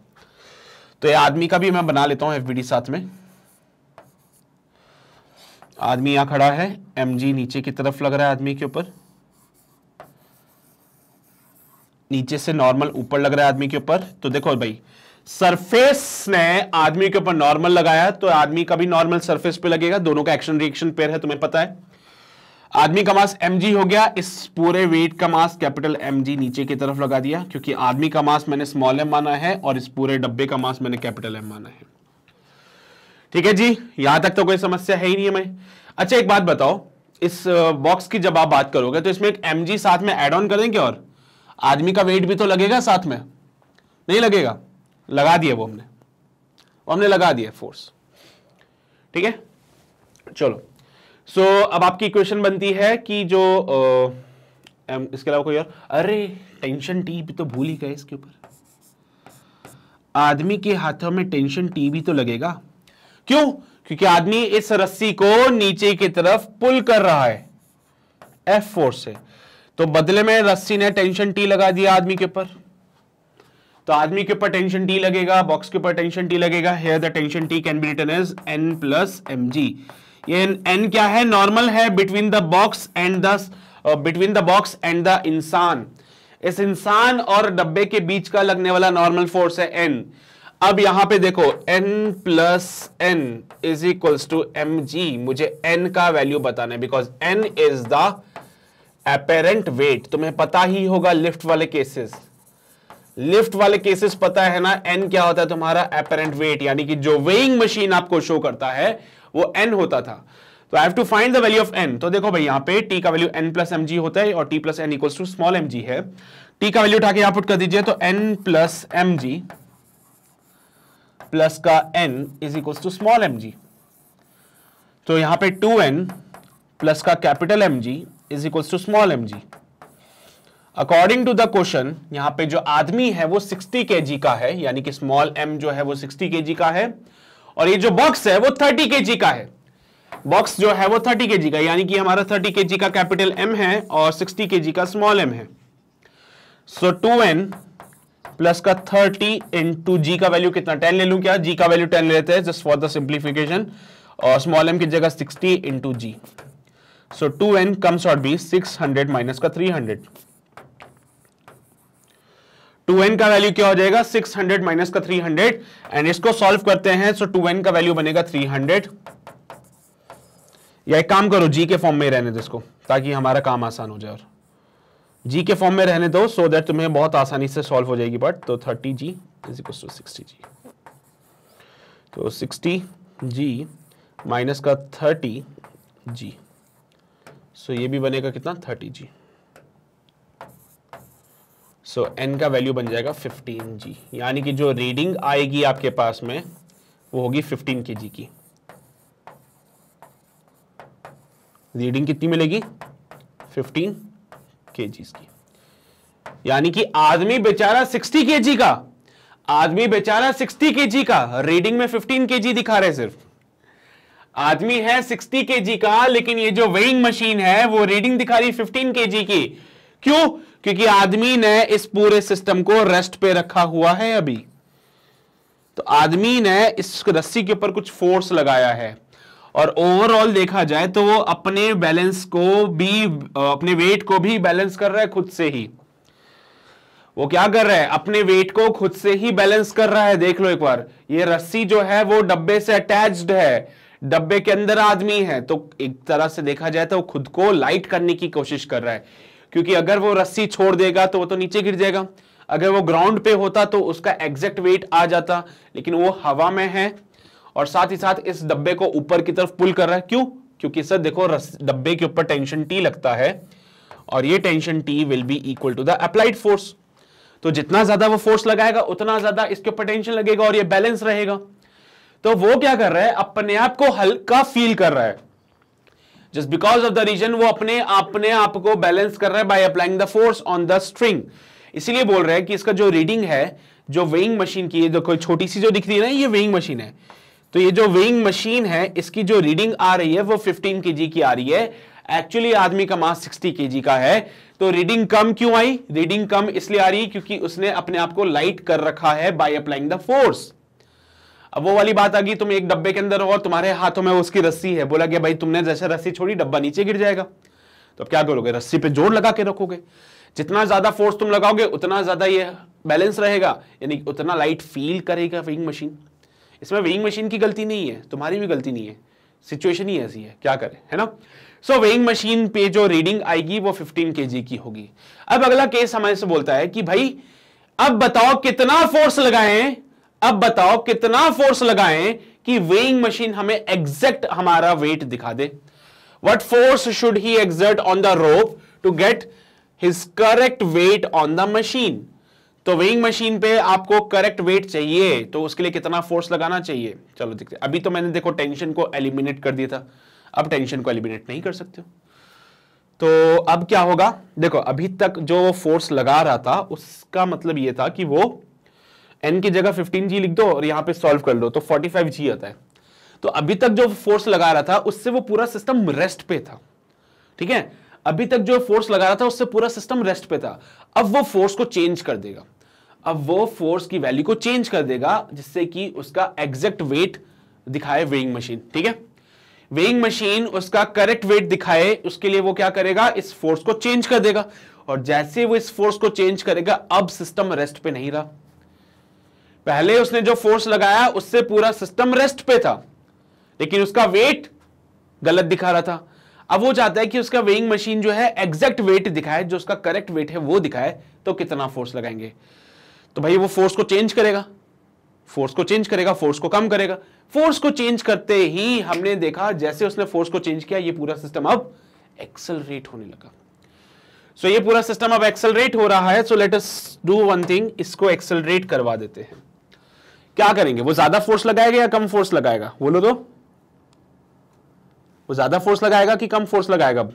तो ये आदमी का भी मैं बना लेता हूं एफबीडी साथ में आदमी यहां खड़ा है एमजी नीचे की तरफ लग रहा है आदमी के ऊपर नीचे से नॉर्मल ऊपर लग रहा है आदमी के ऊपर तो देखो भाई सरफेस ने आदमी के ऊपर नॉर्मल लगाया तो आदमी का भी नॉर्मल सरफेस पे लगेगा दोनों का एक्शन रिएक्शन पेयर है तुम्हें पता है आदमी का मास एम हो गया इस पूरे वेट का मास कैपिटल एम नीचे की तरफ लगा दिया क्योंकि आदमी का मास मैंने स्मॉल एम माना है और इस पूरे डब्बे का मास मैंने कैपिटल एम माना है ठीक है जी यहां तक तो कोई समस्या है ही नहीं हमें अच्छा एक बात बताओ इस बॉक्स की जब आप बात करोगे तो इसमें एक एम साथ में एड ऑन करेंगे और आदमी का वेट भी तो लगेगा साथ में नहीं लगेगा लगा दिया वो हमने वो हमने लगा दिया फोर्स ठीक है चलो सो so, अब आपकी इक्वेशन बनती है कि जो आ, इसके अलावा कोई और अरे टेंशन टी भी तो भूल ही गए इसके ऊपर आदमी के हाथों में टेंशन टी भी तो लगेगा क्यों क्योंकि आदमी इस रस्सी को नीचे की तरफ पुल कर रहा है एफ फोर्स से तो बदले में रस्सी ने टेंशन टी लगा दिया आदमी के ऊपर तो आदमी के ऊपर टेंशन टी लगेगा बॉक्स के ऊपर टेंशन टी लगेगा here the tension T can be written as N plus M G ये एन क्या है नॉर्मल है between the box and the between the box and the इंसान इस इंसान और डब्बे के बीच का लगने वाला नॉर्मल फोर्स है एन अब यहां पे देखो N plus N is equals to M G मुझे एन का वैल्यू बताना है because N is the apparent weight तुम्हें पता ही होगा लिफ्ट वाले केसेस लिफ्ट वाले केसेस पता है ना एन क्या होता है तुम्हारा अपेरेंट वेट यानी कि जो वेइंग मशीन आपको शो करता है वो एन होता था तो I have to find the value of N तो देखो भाई यहां पे टी का value N plus M G होता है और T plus N equals to small M G है टी का वैल्यू उठा के यहां पुट कर दीजिए तो N plus M G plus का N is equals to small M जी तो यहां पे टू एन प्लस का capital M G is equals to small M G according to the question यहां पे जो आदमी है वो 60 के का है यानी कि स्मॉल एम जो है वो 60 के का है और ये जो बॉक्स है वो 30 के का है बॉक्स जो है वो 30 के का यानी कि हमारा 30 के का कैपिटल एम है और 60 के का स्मॉल एम है सो टू एन प्लस का 30 इन टू जी का वैल्यू कितना 10 ले लू क्या जी का वैल्यू 10 ले लेते हैं जस्ट फॉर द सिंप्लीफिकेशन और स्मॉल एम की जगह 60 into G so two N comes out be 600 minus का 300 टू एन का वैल्यू क्या हो जाएगा सिक्स हंड्रेड माइनस का थ्री हंड्रेड एंड इसको सॉल्व करते हैं सो टू एन का वैल्यू बनेगा थ्री हंड्रेड या एक काम करो जी के फॉर्म में रहने दो इसको ताकि हमारा काम आसान हो जाए और जी के फॉर्म में रहने दो सो देट दैट तुम्हें बहुत आसानी से सॉल्व हो जाएगी बट तो thirty G is equal to sixty G तो सिक्सटी जी माइनस का थर्टी जी सो ये भी बनेगा कितना thirty G so so, n का वैल्यू बन जाएगा फिफ्टीन जी यानी कि जो रीडिंग आएगी आपके पास में वो होगी 15 के जी की रीडिंग कितनी मिलेगी 15 के जी की यानी कि आदमी बेचारा 60 के जी का आदमी बेचारा 60 के जी का रीडिंग में 15 के जी दिखा रहे सिर्फ आदमी है 60 के जी का लेकिन ये जो वेइंग मशीन है वो रीडिंग दिखा रही 15 के जी की क्यों क्योंकि आदमी ने इस पूरे सिस्टम को रेस्ट पे रखा हुआ है अभी तो आदमी ने इस रस्सी के ऊपर कुछ फोर्स लगाया है और ओवरऑल देखा जाए तो वो अपने बैलेंस को भी अपने वेट को भी बैलेंस कर रहा है खुद से ही वो क्या कर रहा है अपने वेट को खुद से ही बैलेंस कर रहा है देख लो एक बार ये रस्सी जो है वो डब्बे से अटैच्ड है डब्बे के अंदर आदमी है तो एक तरह से देखा जाए तो खुद को लाइट करने की कोशिश कर रहा है क्योंकि अगर वो रस्सी छोड़ देगा तो वो तो नीचे गिर जाएगा अगर वो ग्राउंड पे होता तो उसका एग्जैक्ट वेट आ जाता लेकिन वो हवा में है और साथ ही साथ इस डब्बे को ऊपर की तरफ पुल कर रहा है क्यों क्योंकि सर देखो डब्बे के ऊपर टेंशन टी लगता है और ये tension T will be equal to the applied force तो जितना ज्यादा वो फोर्स लगाएगा उतना ज्यादा इसके ऊपर टेंशन लगेगा और ये बैलेंस रहेगा तो वो क्या कर रहा है अपने आप को हल्का फील कर रहा है just because of the reason वो अपने अपने आप को बैलेंस कर रहा है by applying the force on the string इसीलिए बोल रहे हैं कि इसका जो रीडिंग है जो वेइंग मशीन की जो कोई छोटी सी जो दिख रही है ना ये वेइंग मशीन है तो ये जो वेइंग मशीन है इसकी जो रीडिंग आ रही है वो 15 केजी की आ रही है एक्चुअली आदमी का मास 60 केजी का है तो रीडिंग कम क्यों आई रीडिंग कम इसलिए आ रही है क्योंकि उसने अपने आप को लाइट कर रखा है बाय अप्लाइंग द फोर्स अब वो वाली बात आ गई तुम एक डब्बे के अंदर हो और तुम्हारे हाथों में उसकी रस्सी है बोला गया भाई तुमने जैसे रस्सी छोड़ी डब्बा नीचे गिर जाएगा तो अब क्या करोगे रस्सी पे जोर लगा के रखोगे जितना ज्यादा फोर्स तुम लगाओगे उतना ज्यादा ये बैलेंस रहेगा यानी उतना लाइट फील करेगा वेइंग मशीन इसमें वेइंग मशीन की गलती नहीं है तुम्हारी भी गलती नहीं है सिचुएशन ही ऐसी है क्या करें है ना सो वेइंग मशीन पे जो रीडिंग आएगी वो 15 के की होगी अब अगला केस हमारे से बोलता है कि भाई अब बताओ कितना फोर्स लगाएं अब बताओ कितना फोर्स लगाएं कि वेइंग मशीन हमें एग्जैक्ट हमारा वेट दिखा दे what force should he exert on the rope to get his correct weight on the machine तो वेइंग मशीन पे आपको करेक्ट वेट चाहिए तो उसके लिए कितना फोर्स लगाना चाहिए चलो देखते अभी तो मैंने देखो टेंशन को एलिमिनेट कर दिया था अब टेंशन को एलिमिनेट नहीं कर सकते हो तो अब क्या होगा देखो अभी तक जो फोर्स लगा रहा था उसका मतलब यह था कि वो एन की जगह फिफ्टीन जी लिख दो और यहां पे सॉल्व कर लो तो फोर्टी फाइव जी आता है तो अभी तक जो फोर्स लगा रहा था उससे वो पूरा सिस्टम रेस्ट पे था ठीक है अभी तक जो फोर्स लगा रहा था उससे पूरा सिस्टम रेस्ट पे था अब वो फोर्स को चेंज कर देगा अब वो फोर्स की वैल्यू को चेंज कर देगा जिससे कि उसका एग्जैक्ट वेट दिखाए वेइंग मशीन ठीक है वेइंग मशीन उसका करेक्ट वेट दिखाए उसके लिए वो क्या करेगा इस फोर्स को चेंज कर देगा और जैसे वो इस फोर्स को चेंज करेगा अब सिस्टम रेस्ट पे नहीं रहा पहले उसने जो फोर्स लगाया उससे पूरा सिस्टम रेस्ट पे था लेकिन उसका वेट गलत दिखा रहा था अब वो चाहता है कि उसका वेइंग मशीन जो है एग्जैक्ट वेट दिखाए जो उसका करेक्ट वेट है वो दिखाए तो कितना फोर्स लगाएंगे तो भाई वो फोर्स को चेंज करेगा फोर्स को चेंज करेगा फोर्स को कम करेगा फोर्स को चेंज करते ही हमने देखा जैसे उसने फोर्स को चेंज किया ये पूरा सिस्टम अब एक्सलरेट होने लगा सो so ये पूरा सिस्टम अब एक्सलरेट हो रहा है so let us do one thing इसको एक्सलरेट करवा देते हैं क्या करेंगे वो ज्यादा फोर्स लगाएगा या कम फोर्स लगाएगा बोलो तो वो ज्यादा फोर्स लगाएगा कि कम फोर्स लगाएगा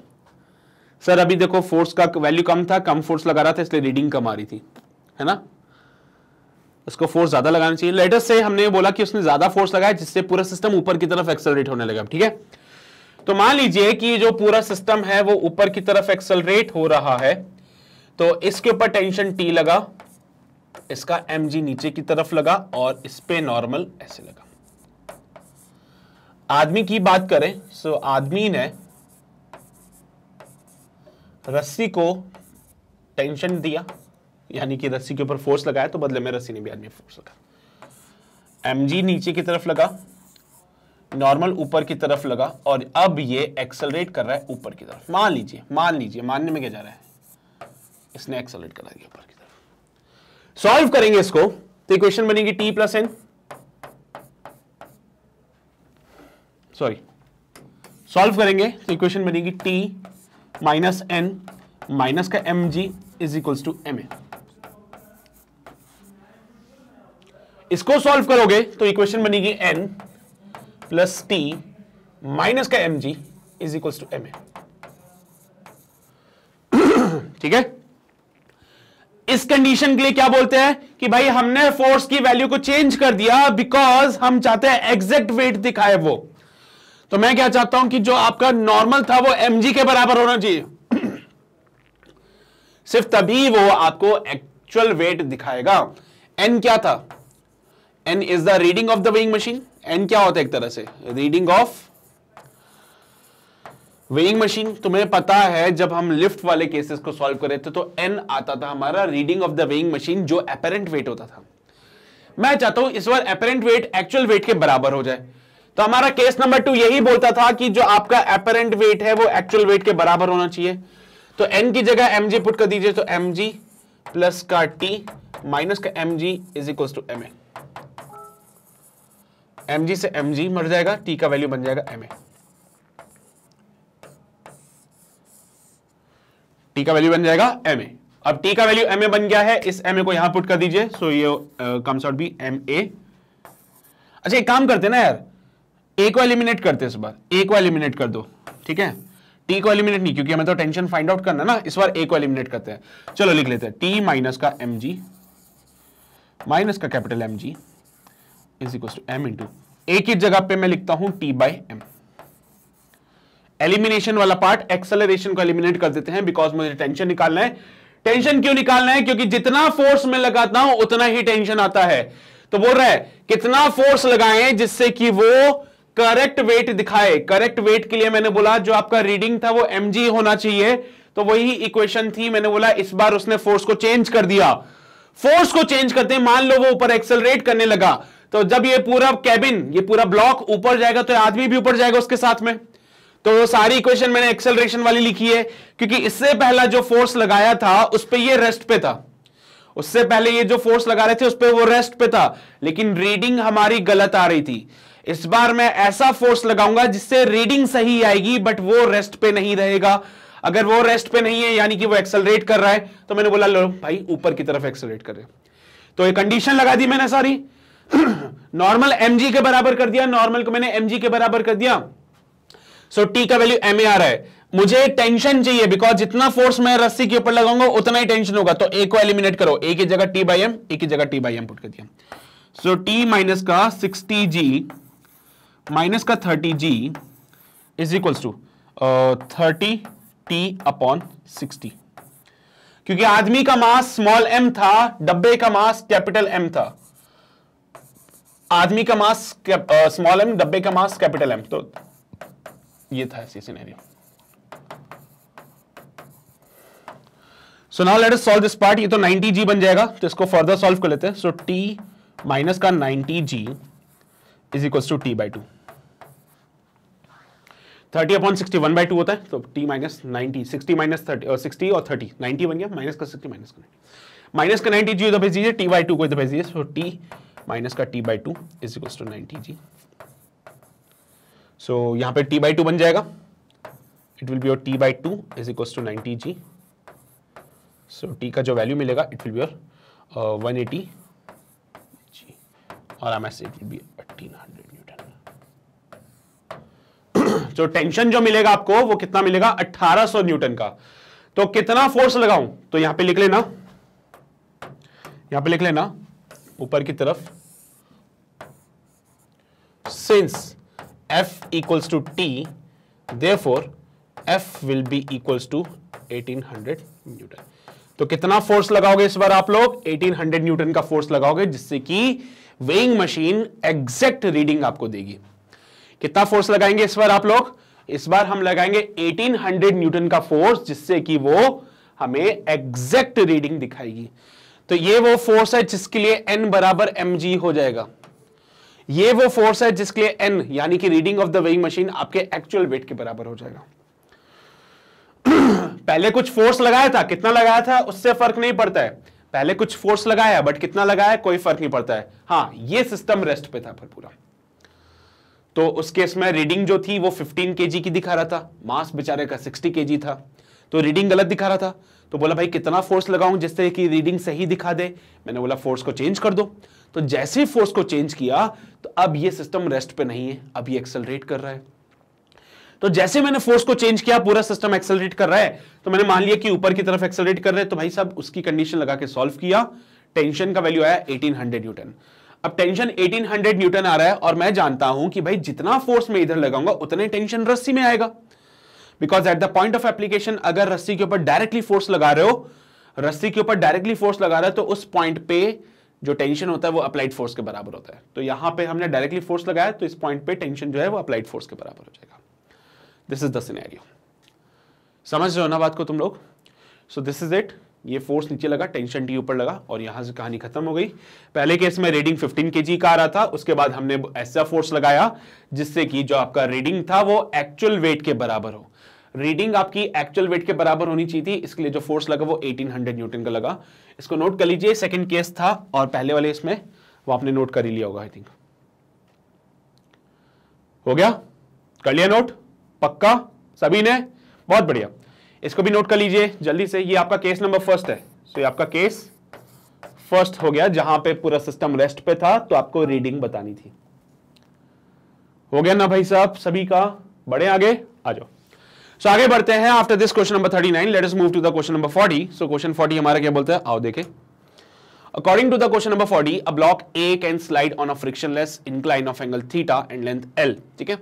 सर अभी देखो फोर्स का वैल्यू कम था कम फोर्स लगा रहा था इसलिए रीडिंग कम आ रही थी है ना उसको फोर्स ज्यादा लगाना चाहिए लेटर से हमने बोला कि उसने ज्यादा फोर्स लगाया जिससे पूरा सिस्टम ऊपर की तरफ एक्सलरेट होने लगा ठीक है तो मान लीजिए कि जो पूरा सिस्टम है वो ऊपर की तरफ एक्सलरेट हो रहा है तो इसके ऊपर टेंशन टी लगा इसका एम जी नीचे की तरफ लगा और इस पे नॉर्मल ऐसे लगा आदमी की बात करें सो आदमी ने रस्सी को टेंशन दिया यानी कि रस्सी के ऊपर फोर्स लगाया तो बदले में रस्सी ने भी आदमी फोर्स लगा एम जी नीचे की तरफ लगा नॉर्मल ऊपर की तरफ लगा और अब ये एक्सलरेट कर रहा है ऊपर की तरफ मान लीजिए मान लीजिए मानने में क्या जा रहा है इसने एक्सलरेट करा दिया ऊपर सॉल्व करेंगे इसको तो इक्वेशन बनेगी T plus N sorry solve करेंगे तो इक्वेशन बनेगी टी माइनस एन माइनस का M G is equals to M A इसको सॉल्व करोगे तो इक्वेशन बनेगी एन प्लस टी माइनस का M G is equals to M A ठीक है इस कंडीशन के लिए क्या बोलते हैं कि भाई हमने फोर्स की वैल्यू को चेंज कर दिया बिकॉज हम चाहते हैं एग्जैक्ट वेट दिखाए वो तो मैं क्या चाहता हूं कि जो आपका नॉर्मल था वो एम के बराबर होना चाहिए सिर्फ तभी वो आपको एक्चुअल वेट दिखाएगा एन क्या था N is the reading of the weighing machine N क्या होता है एक तरह से रीडिंग ऑफ वेइंग मशीन तुम्हें पता है जब हम लिफ्ट वाले केसेस को सॉल्व कर रहे थे तो एन आता था हमारा reading of the weighing machine जो अपेरेंट वेट होता था मैं चाहता हूं इस बार अपेरेंट वेट एक्चुअल वेट के बराबर हो जाए तो हमारा केस नंबर टू यही बोलता था कि जो आपका अपेरेंट वेट है वो एक्चुअल वेट के बराबर होना चाहिए तो एन की जगह एम जी पुट कर दीजिए तो एम जी प्लस का टी माइनस का M G is equal to M A M जी से एम जी मर जाएगा टी का वैल्यू बन जाएगा एम ए टी का वैल्यू बन जाएगा एम ए अब टी का वैल्यू एम ए बन गया है इस एम ए को यहां पुट कर दीजिए सो ये comes out be M A अच्छा एक काम करते ना यार ए को एलिमिनेट करते इस बार ए को एलिमिनेट कर दो ठीक है टी को एलिमिनेट नहीं क्योंकि हमें तो टेंशन फाइंड आउट करना ना इस बार ए को एलिमिनेट करते हैं चलो लिख लेते हैं टी माइनस का एम जी माइनस का capital M G is equal to M into ए की जगह पे मैं लिखता हूं टी बाई एम एलिमिनेशन वाला पार्ट एक्सेलरेशन को एलिमिनेट कर देते हैं बिकॉज मुझे टेंशन निकालना है टेंशन क्यों निकालना है क्योंकि जितना फोर्स में लगाता हूं उतना ही टेंशन आता है तो बोल रहा है कितना फोर्स लगाएं जिससे कि वो करेक्ट वेट दिखाए करेक्ट वेट के लिए मैंने बोला जो आपका रीडिंग था वो एम होना चाहिए तो वही इक्वेशन थी मैंने बोला इस बार उसने फोर्स को चेंज कर दिया फोर्स को चेंज करते हैं मान लो वो ऊपर एक्सेलरेट करने लगा तो जब ये पूरा कैबिन ये पूरा ब्लॉक ऊपर जाएगा तो आदमी भी ऊपर जाएगा उसके साथ में तो वो सारी इक्वेशन मैंने एक्सेलरेशन वाली लिखी है क्योंकि इससे पहला जो फोर्स लगाया था उस पर यह रेस्ट पे था उससे पहले ये जो फोर्स लगा रहे थे उस पर वो रेस्ट पे था लेकिन रीडिंग हमारी गलत आ रही थी इस बार मैं ऐसा फोर्स लगाऊंगा जिससे रीडिंग सही आएगी बट वो रेस्ट पे नहीं रहेगा अगर वो रेस्ट पे नहीं है यानी कि वो एक्सलरेट कर रहा है तो मैंने बोला लो भाई ऊपर की तरफ एक्सलरेट कर तो ये कंडीशन लगा दी मैंने सारी नॉर्मल एमजी के बराबर कर दिया नॉर्मल को मैंने एमजी के बराबर कर दिया सो टी का वैल्यू एम ए आ रहा है मुझे टेंशन चाहिए बिकॉज जितना फोर्स मैं रस्सी के ऊपर लगाऊंगा उतना ही टेंशन होगा तो ए को एलिमिनेट करो ए की जगह टी बाई एम ए की जगह टी बाई एम पुट कर दिया सो टी माइनस का सिक्सटी जी माइनस का thirty G is equal to thirty T upon sixty क्योंकि आदमी का मास स्मॉल एम था डब्बे का मास कैपिटल एम था आदमी का मास स्मॉल एम डब्बे का मास कैपिटल एम तो ये था ऐसी scenario so now let us solve this part ये तो 90g बन जाएगा तो इसको फर्दर सॉल्व कर लेते हैं सो t माइनस का 90g is equals to T by two thirty upon sixty one by two होता है तो T minus ninety sixty minus thirty और सिक्सटी और थर्टी नाइनटी बन गया माइनस का सिक्सटी माइनस का माइनस का नाइनटी जी भेज दीजिए टी बाई टू को भेज दीजिए सो टी माइनस का T by two is equal to ninety G so so, यहां पे t बाई टू बन जाएगा it will be your t by two is equal to ninety G so t का जो वैल्यू मिलेगा it will be your one eighty G और M S it will be eighteen hundred newton तो टेंशन जो मिलेगा आपको वो कितना मिलेगा 1800 न्यूटन का तो कितना फोर्स लगाऊं तो यहां पे लिख लेना यहां पे लिख लेना ऊपर की तरफ since f equals to t therefore f will be equals to 1800 newton तो कितना फोर्स लगाओगे इस बार आप लोग 1800 न्यूटन का फोर्स लगाओगे जिससे कि वेइंग मशीन एग्जैक्ट रीडिंग आपको देगी कितना फोर्स लगाएंगे इस बार आप लोग इस बार हम लगाएंगे 1800 न्यूटन का फोर्स जिससे कि वो हमें एग्जैक्ट रीडिंग दिखाएगी तो ये वो फोर्स है जिसके लिए एन बराबर एम हो जाएगा ये वो फोर्स है जिसके लिए एन यानी कि reading of the weighing machine आपके एक्चुअल वेट के बराबर हो जाएगा पहले कुछ फोर्स लगाया था कितना लगाया था उससे फर्क नहीं पड़ता है पहले कुछ फोर्स लगाया बट कितना लगाया कोई फर्क नहीं पड़ता है हाँ ये सिस्टम रेस्ट पे था पर पूरा तो उस केस में रीडिंग जो थी वो 15 केजी की दिखा रहा था मास बेचारे का 60 केजी था तो रीडिंग गलत दिखा रहा था तो बोला भाई कितना फोर्स लगाऊं जिससे कि रीडिंग सही दिखा दे मैंने बोला फोर्स को चेंज कर दो तो जैसे ही फोर्स को चेंज किया तो अब ये सिस्टम रेस्ट पे नहीं है अब ये एक्सेलरेट कर रहा है तो जैसे मैंने फोर्स को चेंज किया पूरा सिस्टम एक्सेलरेट कर रहा है तो मैंने मान लिया कि ऊपर की तरफ एक्सेलरेट कर रहे हैं तो भाई साहब उसकी कंडीशन लगा के सॉल्व किया टेंशन का वैल्यू आया 1800 न्यूटन अब टेंशन 1800 न्यूटन आ रहा है और मैं जानता हूं कि भाई जितना फोर्स मैं इधर लगाऊंगा उतने टेंशन रस्सी में आएगा because at the point of application अगर रस्सी के ऊपर डायरेक्टली फोर्स लगा रहे हो रस्सी के ऊपर डायरेक्टली फोर्स लगा रहे हो तो उस पॉइंट पे जो टेंशन होता है वो अप्लाइड फोर्स के बराबर होता है तो यहां पे हमने डायरेक्टली फोर्स लगाया तो इस पॉइंट पे टेंशन जो है वो अप्लाइड फोर्स के बराबर हो जाएगा दिस इज द सिनेरियो समझ रहे हो ना बात को तुम लोग सो दिस इज इट ये फोर्स नीचे लगा टेंशन टी ऊपर लगा और यहां से कहानी खत्म हो गई पहले केस में रीडिंग 15 के का आ रहा था उसके बाद हमने ऐसा फोर्स लगाया जिससे कि जो आपका रीडिंग था वो एक्चुअल वेट के बराबर हो रीडिंग आपकी एक्चुअल वेट के बराबर होनी चाहिए थी इसके लिए जो फोर्स लगा वो 1800 न्यूटन का लगा इसको नोट कर लीजिए सेकंड केस था और पहले वाले इसमें वो आपने नोट कर ही लिया होगा आई थिंक हो गया कर लिया नोट पक्का सभी ने बहुत बढ़िया इसको भी नोट कर लीजिए जल्दी से ये आपका केस नंबर फर्स्ट है तो ये आपका केस फर्स्ट हो गया जहां पे पूरा सिस्टम रेस्ट पे था तो आपको रीडिंग बतानी थी हो गया ना भाई साहब सभी का बड़े आगे आ जाओ सो so, आगे बढ़ते हैं after this question number thirty nine latest move to the question number forty so question forty हमारा क्या बोलते हैं आओ देखे according to the question number forty a block A can slide on a frictionless incline of angle theta and length L ठीक है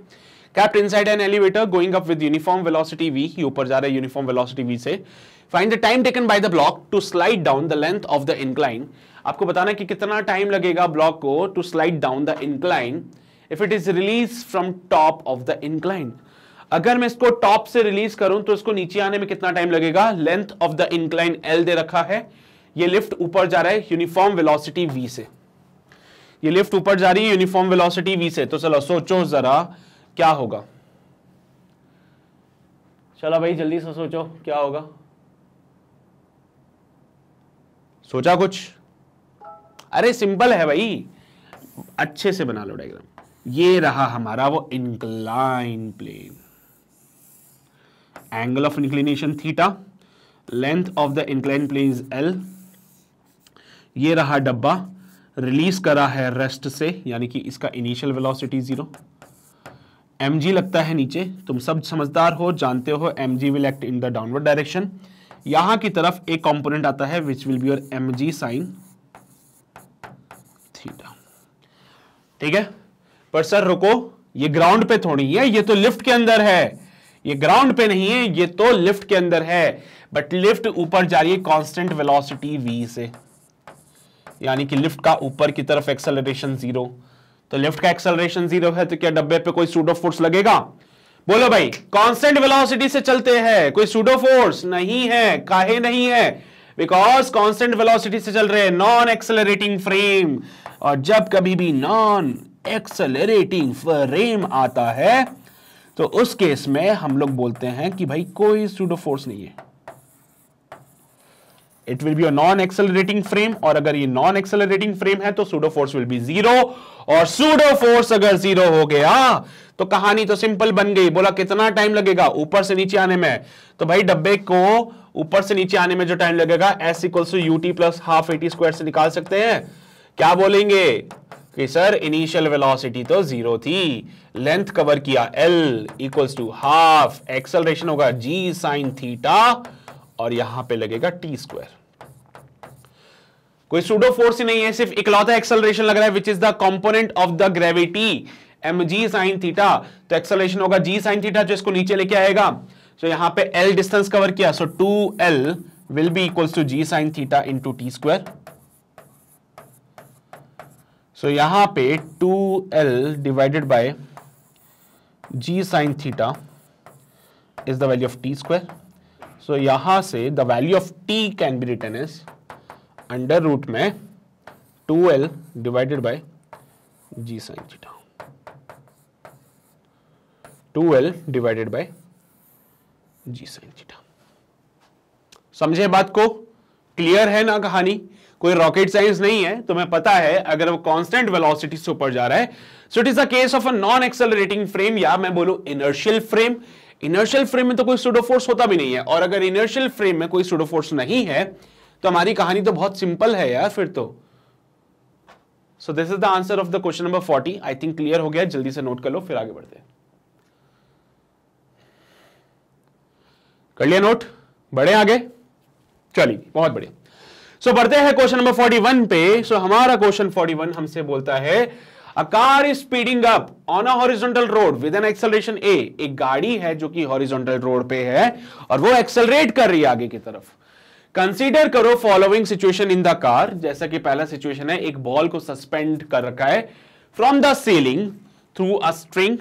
kept inside an elevator going up with uniform velocity V ऊपर जा रहा है यूनिफॉर्म वेलोसिटी वी से find the time taken by the block to slide down the length of the incline आपको बताना है कि कितना टाइम लगेगा ब्लॉक को to slide down the incline if it is release from top of the incline अगर मैं इसको टॉप से रिलीज करूं तो इसको नीचे आने में कितना टाइम लगेगा length of the incline L दे रखा है ये लिफ्ट ऊपर जा रहा है यूनिफॉर्म वेलोसिटी वी से ये लिफ्ट ऊपर जा रही है यूनिफॉर्म वेलोसिटी वी से तो चलो सोचो जरा क्या होगा चलो भाई जल्दी से सोचो क्या होगा सोचा कुछ अरे सिंपल है भाई अच्छे से बना लो डायग्राम ये रहा हमारा वो incline plane angle of inclination theta length of the incline plane is L ये रहा डब्बा रिलीज करा है रेस्ट से यानी कि इसका initial velocity zero M G लगता है नीचे तुम सब समझदार हो जानते हो M G will act in the downward direction यहां की तरफ एक कंपोनेंट आता है which will be your M G sine theta ठीक है पर सर रुको ये ग्राउंड पे थोड़ी है ये तो लिफ्ट के अंदर है ये ग्राउंड पे नहीं है ये तो लिफ्ट के अंदर है बट लिफ्ट ऊपर जा रही है कॉन्स्टेंट वेलोसिटी वी से यानी कि लिफ्ट का ऊपर की तरफ एक्सेलरेशन जीरो तो लिफ्ट का एक्सेलरेशन जीरो है तो क्या डब्बे पे कोई सूडो फोर्स लगेगा बोलो भाई कांस्टेंट वेलोसिटी से चलते हैं कोई सूडो फोर्स नहीं है काहे नहीं है बिकॉज कॉन्स्टेंट वेलोसिटी से चल रहे हैं नॉन एक्सेलरेटिंग फ्रेम और जब कभी भी नॉन एक्सेलरेटिंग फ्रेम आता है तो उस केस में हम लोग बोलते हैं कि भाई कोई स्टूडो फोर्स नहीं है it will be a non accelerating frame और अगर ये नॉन एक्सेलरेटिंग फ्रेम है तो pseudo force will be zero और सूडो फोर्स अगर जीरो हो गया तो कहानी तो सिंपल बन गई बोला कितना टाइम लगेगा ऊपर से नीचे आने में तो भाई डब्बे को ऊपर से नीचे आने में जो टाइम लगेगा S equals to U T plus half eighty square से निकाल सकते हैं क्या बोलेंगे कि सर इनिशियल वेलोसिटी तो जीरो थी लेंथ कवर किया L equals to half acceleration होगा जी साइन थीटा और यहां पे लगेगा टी स्क्वायर कोई स्टूडो फोर्स ही नहीं है सिर्फ इकलौता एक्सलेशन लग रहा है which is the component of the gravity M ji sine theta तो एक्सलेशन होगा जी साइन थीटा जो इसको नीचे लेके आएगा सो so यहां पे एल डिस्टेंस कवर किया so two L will be equals to G sine theta into T square so so, यहां पे 2l L divided by G sine theta is the value of T square so यहां से the value of t can be return is under root में 2l L divided by G sine theta 2l L divided by G sine theta समझे बात को क्लियर है ना कहानी कोई रॉकेट साइंस नहीं है तुम्हें पता है अगर वो कांस्टेंट वेलोसिटी से ऊपर जा रहा है so it is a case of a non accelerating frame या मैं बोलू इनर्शियल फ्रेम इनर्शियल फ्रेम में तो कोई फोर्स होता भी नहीं है और अगर इनर्शियल फ्रेम में कोई फोर्स नहीं है तो हमारी कहानी तो बहुत सिंपल है यार फिर तो so this is the answer of the question number forty I think clear हो गया जल्दी से नोट कर लो फिर आगे बढ़ते कर लिया नोट बढ़े आगे चलिए बहुत बढ़िया सो बढ़ते हैं क्वेश्चन नंबर 41 पे सो so, हमारा क्वेश्चन 41 हमसे बोलता है a car is speeding up on a horizontal road with an acceleration A एक गाड़ी है जो कि हॉरिजॉन्टल रोड पे है और वो एक्सेलरेट कर रही है आगे की तरफ कंसीडर करो following situation in the car जैसा कि पहला सिचुएशन है एक बॉल को सस्पेंड कर रखा है from the ceiling through a string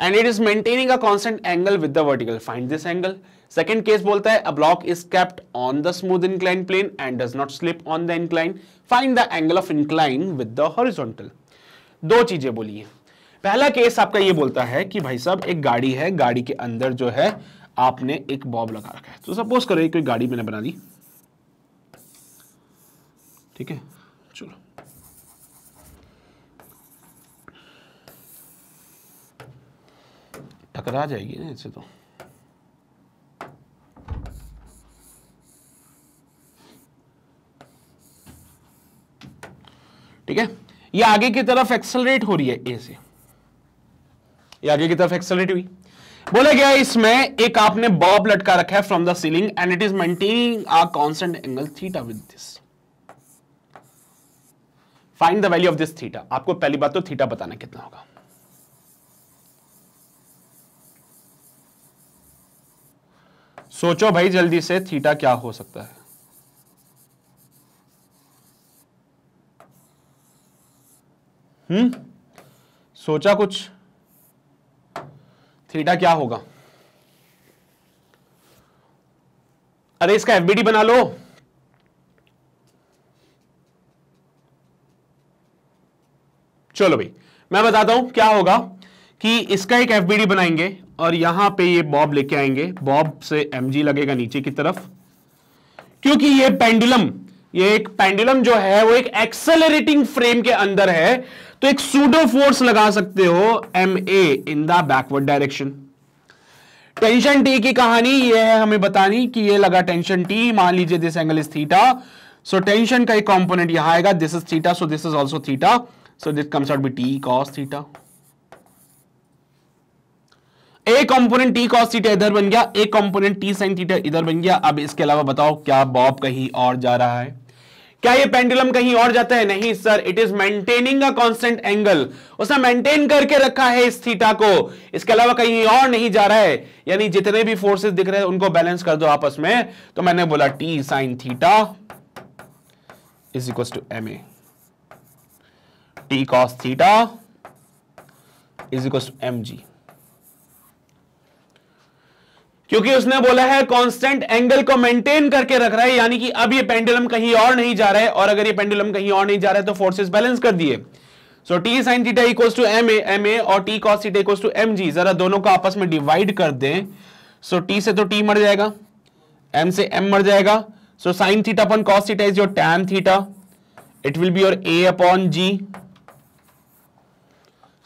and it is maintaining a constant angle with the vertical find this angle second case बोलता है a block is kept on the smooth incline plane and does not slip on the incline find the angle of incline with the horizontal दो चीजें बोली है पहला केस आपका ये बोलता है कि भाई साहब एक गाड़ी है गाड़ी के अंदर जो है आपने एक बॉब लगा रखा है तो सपोज करो कोई गाड़ी मैंने बना दी ठीक है चलो टकरा जाएगी ना इससे तो ठीक है ये आगे की तरफ एक्सलरेट हो रही है ए से ये आगे की तरफ एक्सलरेट हुई बोला गया इसमें एक आपने बॉब लटका रखा है from the ceiling and it is maintaining a constant angle theta with this find the value of this theta आपको पहली बात तो थीटा बताना कितना होगा सोचो भाई जल्दी से थीटा क्या हो सकता है हम्म सोचा कुछ थीटा क्या होगा अरे इसका एफबीडी बना लो चलो भाई मैं बताता हूं क्या होगा कि इसका एक एफबीडी बनाएंगे और यहां पे ये बॉब लेके आएंगे बॉब से एमजी लगेगा नीचे की तरफ क्योंकि ये पेंडुलम ये एक पेंडुलम जो है वो एक एक्सेलरेटिंग फ्रेम के अंदर है तो एक सूडो फोर्स लगा सकते हो M A in the backward direction tension T की कहानी यह है हमें बतानी कि यह लगा टेंशन टी मान लीजिए this angle is theta so tension का एक कंपोनेंट यहां आएगा this is theta so this is also theta so this comes out be T cos theta एक कंपोनेंट टी कॉस थीटा इधर बन गया एक कंपोनेंट टी साइन थीटा इधर बन गया अब इसके अलावा बताओ क्या बॉब कहीं और जा रहा है क्या ये पेंडुलम कहीं और जाता है नहीं sir it is maintaining a constant angle उसने मेंटेन करके रखा है इस थीटा को इसके अलावा कहीं और नहीं जा रहा है यानी जितने भी फोर्सेस दिख रहे हैं उनको बैलेंस कर दो आपस में तो मैंने बोला T sine theta is equal to M A T cos theta is equal to M G क्योंकि उसने बोला है कांस्टेंट एंगल को मेंटेन करके रख रहा है यानी कि अब ये पेंडुलम कहीं और नहीं जा रहा है और अगर ये पेंडुलम कहीं और नहीं जा रहा है तो फोर्सेस बैलेंस कर दिए so T sine theta equals to M A M ए और T cos theta equals to M G जरा दोनों को आपस में डिवाइड कर दें सो so, टी से तो टी मर जाएगा एम से एम मर जाएगा so sine theta upon cos theta is your tan theta it will be your A upon G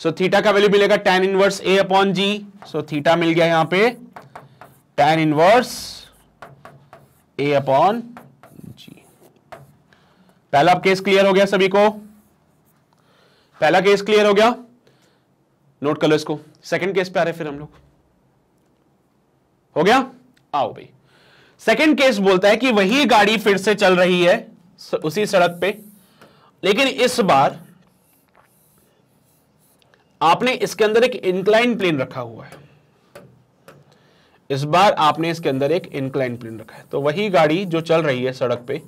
so theta का वैल्यू मिलेगा टैन इनवर्स ए अपॉन जी सो थीटा मिल गया यहां पर tan इनवर्स ए अपॉन जी पहला केस क्लियर हो गया सभी को पहला केस क्लियर हो गया नोट कर लो इसको सेकंड केस पे आ रहे फिर हम लोग हो गया आओ भाई सेकंड केस बोलता है कि वही गाड़ी फिर से चल रही है उसी सड़क पे लेकिन इस बार आपने इसके अंदर एक इंक्लाइन प्लेन रखा हुआ है इस बार आपने इसके अंदर एक इंक्लाइन प्लेन रखा है तो वही गाड़ी जो चल रही है सड़क पे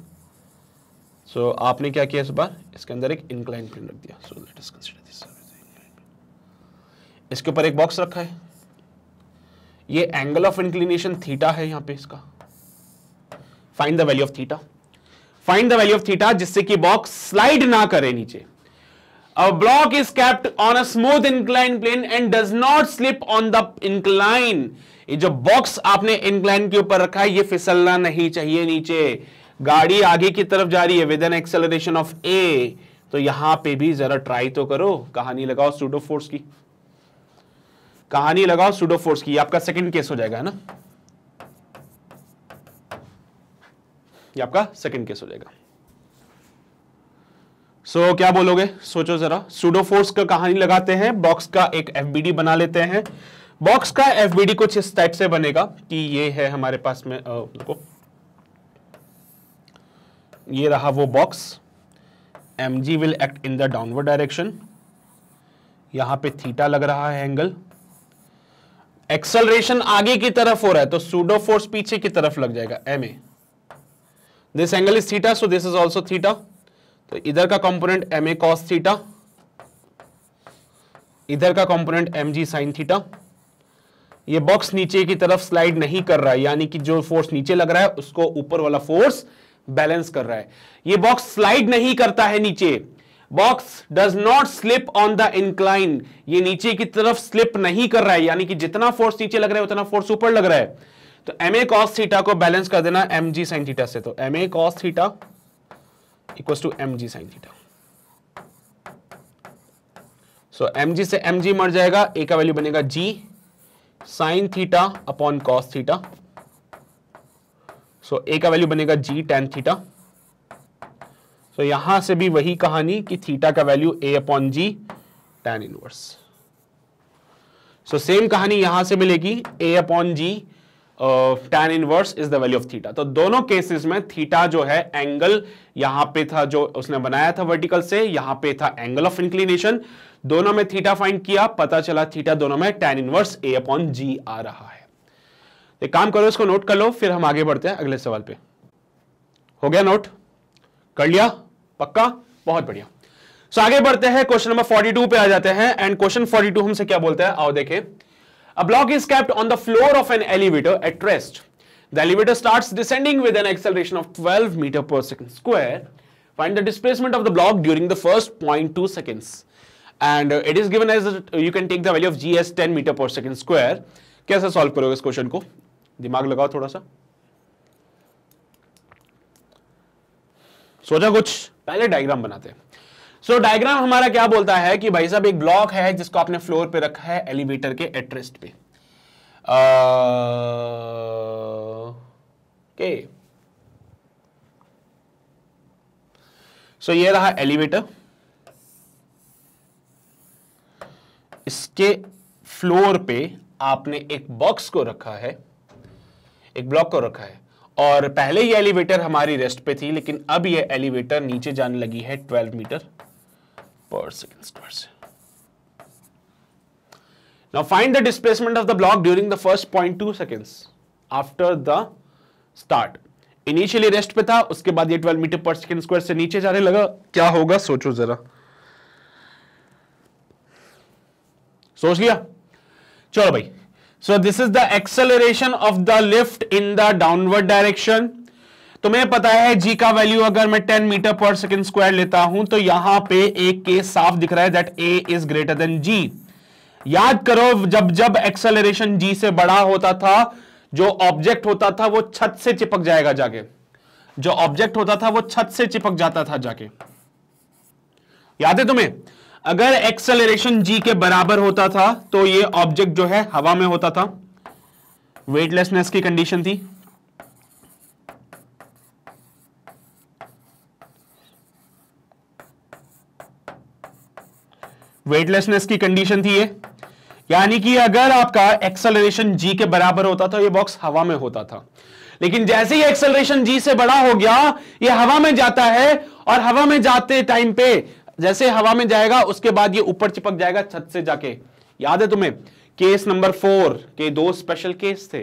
सो so, आपने क्या किया इस बार इसके अंदर एक इंक्लाइन प्लेन रख दिया so let us consider this इसके ऊपर एक बॉक्स रखा है ये एंगल ऑफ इंक्लिनेशन थीटा है यहां पे इसका find the value of theta find the value of theta जिससे कि बॉक्स स्लाइड ना करे नीचे A block is kept on a smooth inclined plane and does not slip on the incline ये जो बॉक्स आपने इनक्लाइन के ऊपर रखा है ये फिसलना नहीं चाहिए नीचे गाड़ी आगे की तरफ जा रही है with an acceleration of A तो यहां पे भी जरा ट्राई तो करो कहानी लगाओ सूडो फोर्स की कहानी लगाओ सूडो फोर्स की आपका सेकंड केस हो जाएगा है ना ये आपका सेकंड केस हो जाएगा सो so, क्या बोलोगे सोचो जरा सूडो फोर्स का कहानी लगाते हैं बॉक्स का एक एफबीडी बना लेते हैं बॉक्स का एफ कुछ इस टाइप से बनेगा कि ये है हमारे पास में आ, ये रहा वो box M G will act in the downward direction यहां पे थीटा लग रहा है एंगल एक्सलरेशन आगे की तरफ हो रहा है तो सूडो फोर्स पीछे की तरफ लग जाएगा M A this angle is theta so this is also theta तो इधर का कंपोनेंट एम ए कॉस थीटा इधर का कंपोनेंट एम जी साइन थीटा ये बॉक्स नीचे की तरफ स्लाइड नहीं कर रहा है यानी कि जो फोर्स नीचे लग रहा है उसको ऊपर वाला फोर्स बैलेंस कर रहा है ये बॉक्स स्लाइड नहीं करता है नीचे box does not slip on the incline ये नीचे की तरफ स्लिप नहीं कर रहा है यानी कि जितना फोर्स नीचे लग रहा है उतना फोर्स ऊपर लग रहा है तो एम ए कॉस थीटा को बैलेंस कर देना एम जी साइन थीटा से तो m A cos theta equal to M G sine theta so m जी से एम जी मर जाएगा ए का वैल्यू बनेगा g sine theta upon cos theta so ए का वैल्यू बनेगा जी टेन थीटा सो यहां से भी वही कहानी कि थीटा का value a upon g tan inverse so same कहानी यहां से मिलेगी a upon g tan inverse is the value of theta तो दोनों केसेस में थीटा जो है एंगल यहां पे था जो उसने बनाया था वर्टिकल से यहां पे था एंगल ऑफ इंक्लिनेशन दोनों में थीटा फाइंड किया पता चला थीटा दोनों में टेन इनवर्स ए अपॉन जी आ रहा है एक काम करो इसको नोट कर लो फिर हम आगे बढ़ते हैं अगले सवाल पे हो गया नोट कर लिया पक्का बहुत बढ़िया सो आगे बढ़ते हैं क्वेश्चन नंबर टू पे आ जाते हैं एंड क्वेश्चन टू हमसे क्या बोलते हैं आओ देखे a block is kept on the floor of an elevator at rest the elevator starts descending with an acceleration of twelve metre पर second square find the displacement of the block during the first point two seconds and it is given as you can take the value of g as ten metre पर सेकेंड स्क्वायर कैसे सॉल्व करोगे इस क्वेश्चन को दिमाग लगाओ थोड़ा सा सोचा कुछ पहले डायग्राम बनाते सो so, डायग्राम हमारा क्या बोलता है कि भाई साहब एक ब्लॉक है जिसको आपने फ्लोर पे रखा है एलिवेटर के एट्रेस्ट पे okay uh, so okay. so, ये रहा एलिवेटर इसके फ्लोर पे आपने एक बॉक्स को रखा है एक ब्लॉक को रखा है और पहले ये एलिवेटर हमारी रेस्ट पे थी लेकिन अब ये एलिवेटर नीचे जाने लगी है 12 मीटर पर सेकेंड स्क्वायर से find the displacement of the block during the first point two second after the start initially rest पे था उसके बाद ये 12 मीटर पर सेकेंड स्क्वायर से नीचे जाने लगा क्या होगा सोचो जरा सोच लिया चलो भाई so this is the acceleration of the lift in the downward direction तुम्हें पता है जी का वैल्यू अगर मैं टेन मीटर पर सेकेंड स्क्वायर लेता हूं तो यहां पे एक केस साफ दिख रहा है that a is greater than g याद करो जब जब एक्सेलरेशन जी से बड़ा होता था जो ऑब्जेक्ट होता था वो छत से चिपक जाएगा जाके जो ऑब्जेक्ट होता था वो छत से चिपक जाता था जाके याद है तुम्हें अगर एक्सेलरेशन जी के बराबर होता था तो ये ऑब्जेक्ट जो है हवा में होता था वेटलेसनेस की कंडीशन थी वेटलेसनेस की कंडीशन थी ये यानी कि अगर आपका एक्सेलरेशन जी के बराबर होता था ये बॉक्स हवा में होता था लेकिन जैसे ही एक्सेलरेशन जी से बड़ा हो गया ये हवा में जाता है और हवा में जाते टाइम पे जैसे हवा में जाएगा उसके बाद ये ऊपर चिपक जाएगा छत से जाके याद है तुम्हें केस नंबर फोर के दो स्पेशल केस थे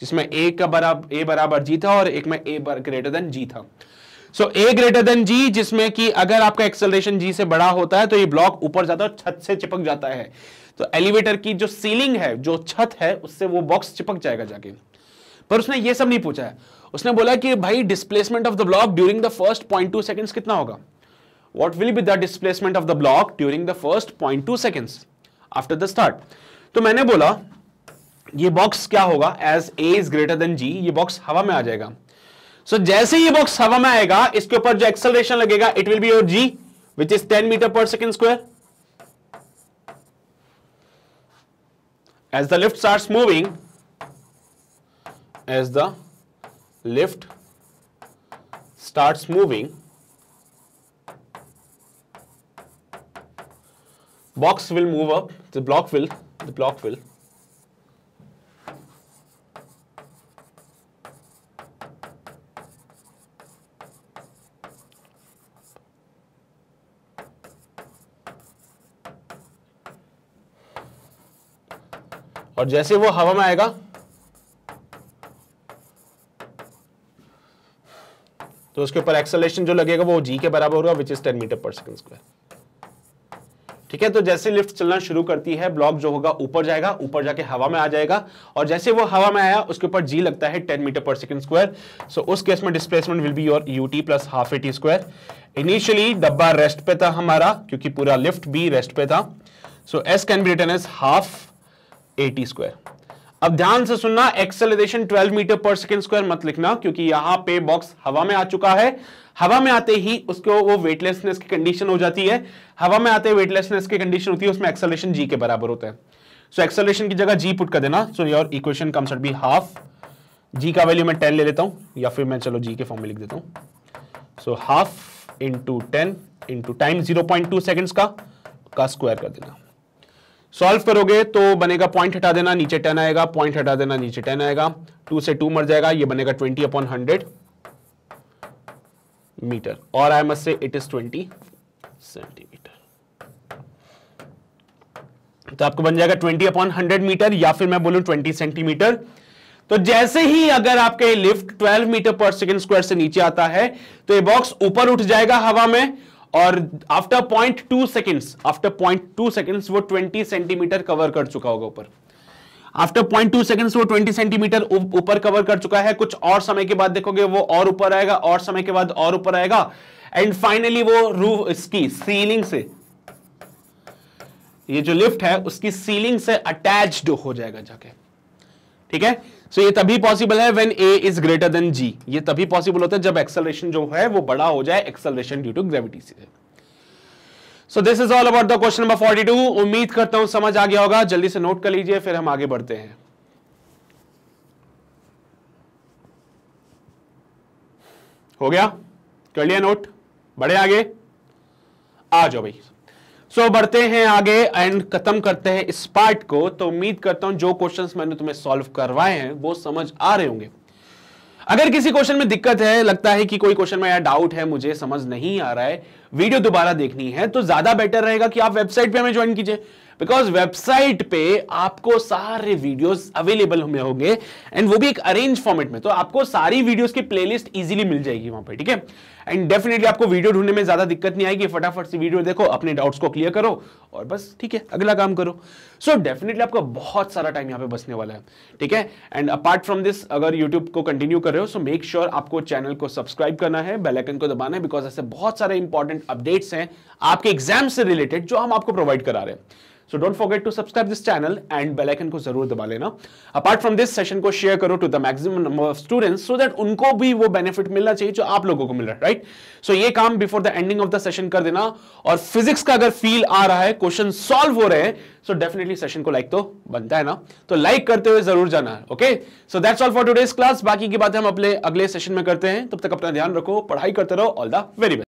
जिसमें ए का बराबर ए बराबर जी था और एक में ए ग्रेटर देन जी था सो ए ग्रेटर देन जी जिसमें कि अगर आपका एक्सेलरेशन जी से बड़ा होता है तो ये ब्लॉक ऊपर जाता है और छत से चिपक जाता है तो एलिवेटर की जो सीलिंग है जो छत है उससे वो बॉक्स चिपक जाएगा जाके पर उसने ये सब नहीं पूछा है उसने बोला कि भाई displacement of the block during the first point two seconds कितना होगा what will be the displacement of the block during the first 0.2 seconds after the start तो मैंने बोला ये बॉक्स क्या होगा as a is greater than g ये बॉक्स हवा में आ जाएगा सो so, जैसे ये बॉक्स हवा में आएगा इसके ऊपर जो एक्सलेशन लगेगा it will be your g which is 10 metre पर second square as the lift starts moving as the lift starts moving box will move up, the block will, the block will. और जैसे वो हवा में आएगा तो उसके ऊपर एक्सेलेशन जो लगेगा वो जी के बराबर होगा विच इज टेन मीटर पर सेकंड स्क्वायर ठीक है तो जैसे लिफ्ट चलना शुरू करती है ब्लॉक जो होगा ऊपर जाएगा ऊपर जाके हवा में आ जाएगा और जैसे वो हवा में आया उसके ऊपर जी लगता है टेन मीटर पर सेकेंड स्क्वायर सो उस केस में displacement will be your u T plus half A T square initially डब्बा रेस्ट पे था हमारा क्योंकि पूरा लिफ्ट भी रेस्ट पे था so s can be written as half A T square अब ध्यान से सुनना एक्सेलरेशन 12 मीटर पर सेकेंड स्क्वायर मत लिखना क्योंकि यहां पे बॉक्स हवा में आ चुका है हवा में आते ही उसको वो वेटलेसनेस की कंडीशन हो जाती है हवा में आते वेटलेसनेस की कंडीशन होती है उसमें एक्सेलरेशन जी के बराबर होता है सो so, एक्सेलरेशन की जगह जी पुट कर देना so your equation come comes be half g का वैल्यू मैं टेन ले लेता हूं या फिर मैं चलो जी के फॉर्म में लिख देता हूं so half into ten into time zero point two seconds का, का स्क्वायर कर देना सॉल्व करोगे तो बनेगा पॉइंट हटा देना नीचे टेन आएगा पॉइंट हटा देना नीचे टेन आएगा टू से टू मर जाएगा ये बनेगा ट्वेंटी अपॉन हंड्रेड मीटर और I must say it is twenty centimetre तो आपको बन जाएगा ट्वेंटी अपॉन हंड्रेड मीटर या फिर मैं बोलूं ट्वेंटी सेंटीमीटर तो जैसे ही अगर आपके लिफ्ट 12 मीटर पर सेकेंड स्क्वायर से नीचे आता है तो ये बॉक्स ऊपर उठ जाएगा हवा में और after point two seconds after point two seconds वो ट्वेंटी सेंटीमीटर कवर कर चुका होगा ऊपर आफ्टर पॉइंट टू सेकेंड्स वो ट्वेंटी सेंटीमीटर ऊपर कवर कर चुका है कुछ और समय के बाद देखोगे वो और ऊपर आएगा और समय के बाद और ऊपर आएगा एंड फाइनली वो रूफ इसकी सीलिंग से ये जो लिफ्ट है उसकी सीलिंग से अटैच्ड हो जाएगा जाके ठीक है सो so, ये तभी पॉसिबल है when a is greater than g ये तभी पॉसिबल होता है जब एक्सेलरेशन जो है वो बड़ा हो जाए एक्सेलरेशन ड्यू टू ग्रेविटी से so this is all about the question number 42 उम्मीद करता हूं समझ आ गया होगा जल्दी से नोट कर लीजिए फिर हम आगे बढ़ते हैं हो गया कर लिया नोट बड़े आगे आ जाओ भाई सो so, बढ़ते हैं आगे एंड खत्म करते हैं इस पार्ट को तो उम्मीद करता हूं जो क्वेश्चंस मैंने तुम्हें सॉल्व करवाए हैं वो समझ आ रहे होंगे अगर किसी क्वेश्चन में दिक्कत है लगता है कि कोई क्वेश्चन में या डाउट है मुझे समझ नहीं आ रहा है वीडियो दोबारा देखनी है तो ज्यादा बेटर रहेगा कि आप वेबसाइट पे हमें ज्वाइन कीजिए बिकॉज वेबसाइट पे आपको सारे वीडियोस अवेलेबल हमें होंगे एंड वो भी एक अरेंज फॉर्मेट में तो आपको सारी वीडियोस की प्लेलिस्ट इजीली मिल जाएगी वहां पे ठीक है एंड डेफिनेटली आपको वीडियो ढूंढने में ज्यादा दिक्कत नहीं आएगी फटाफट से वीडियो देखो अपने डाउट्स को क्लियर करो और बस ठीक है अगला काम करो सो so, डेफिनेटली आपका बहुत सारा टाइम यहाँ पे बसने वाला है ठीक है एंड अपार्ट फ्रॉम दिस अगर यूट्यूब को कंटिन्यू कर रहे हो सो मेक श्योर आपको चैनल को सब्सक्राइब करना है बेलाइकन को दबाना है बिकॉज ऐसे बहुत सारे इंपॉर्टेंट अपडेट्स हैं आपके एग्जाम से रिलेटेड जो हम आपको प्रोवाइड करा रहे हैं so don't forget to subscribe this channel and bell icon को जरूर दबा लेना अपार्ट फ्रॉम दिस सेशन को शेयर करो to the maximum number of students so that उनको भी वो बेनिफिट मिलना चाहिए जो आप लोगों को मिल रहा है राइट सो ये काम before the ending of the session कर देना और फिजिक्स का अगर फील आ रहा है क्वेश्चन सॉल्व हो रहे हैं सो डेफिनेटली सेशन को लाइक तो बनता है ना तो लाइक करते हुए जरूर जाना okay so that's all for today's class बाकी की बातें हम अपने अगले सेशन में करते हैं तब तक अपना ध्यान रखो पढ़ाई करते रहो ऑल द वेरी बेस्ट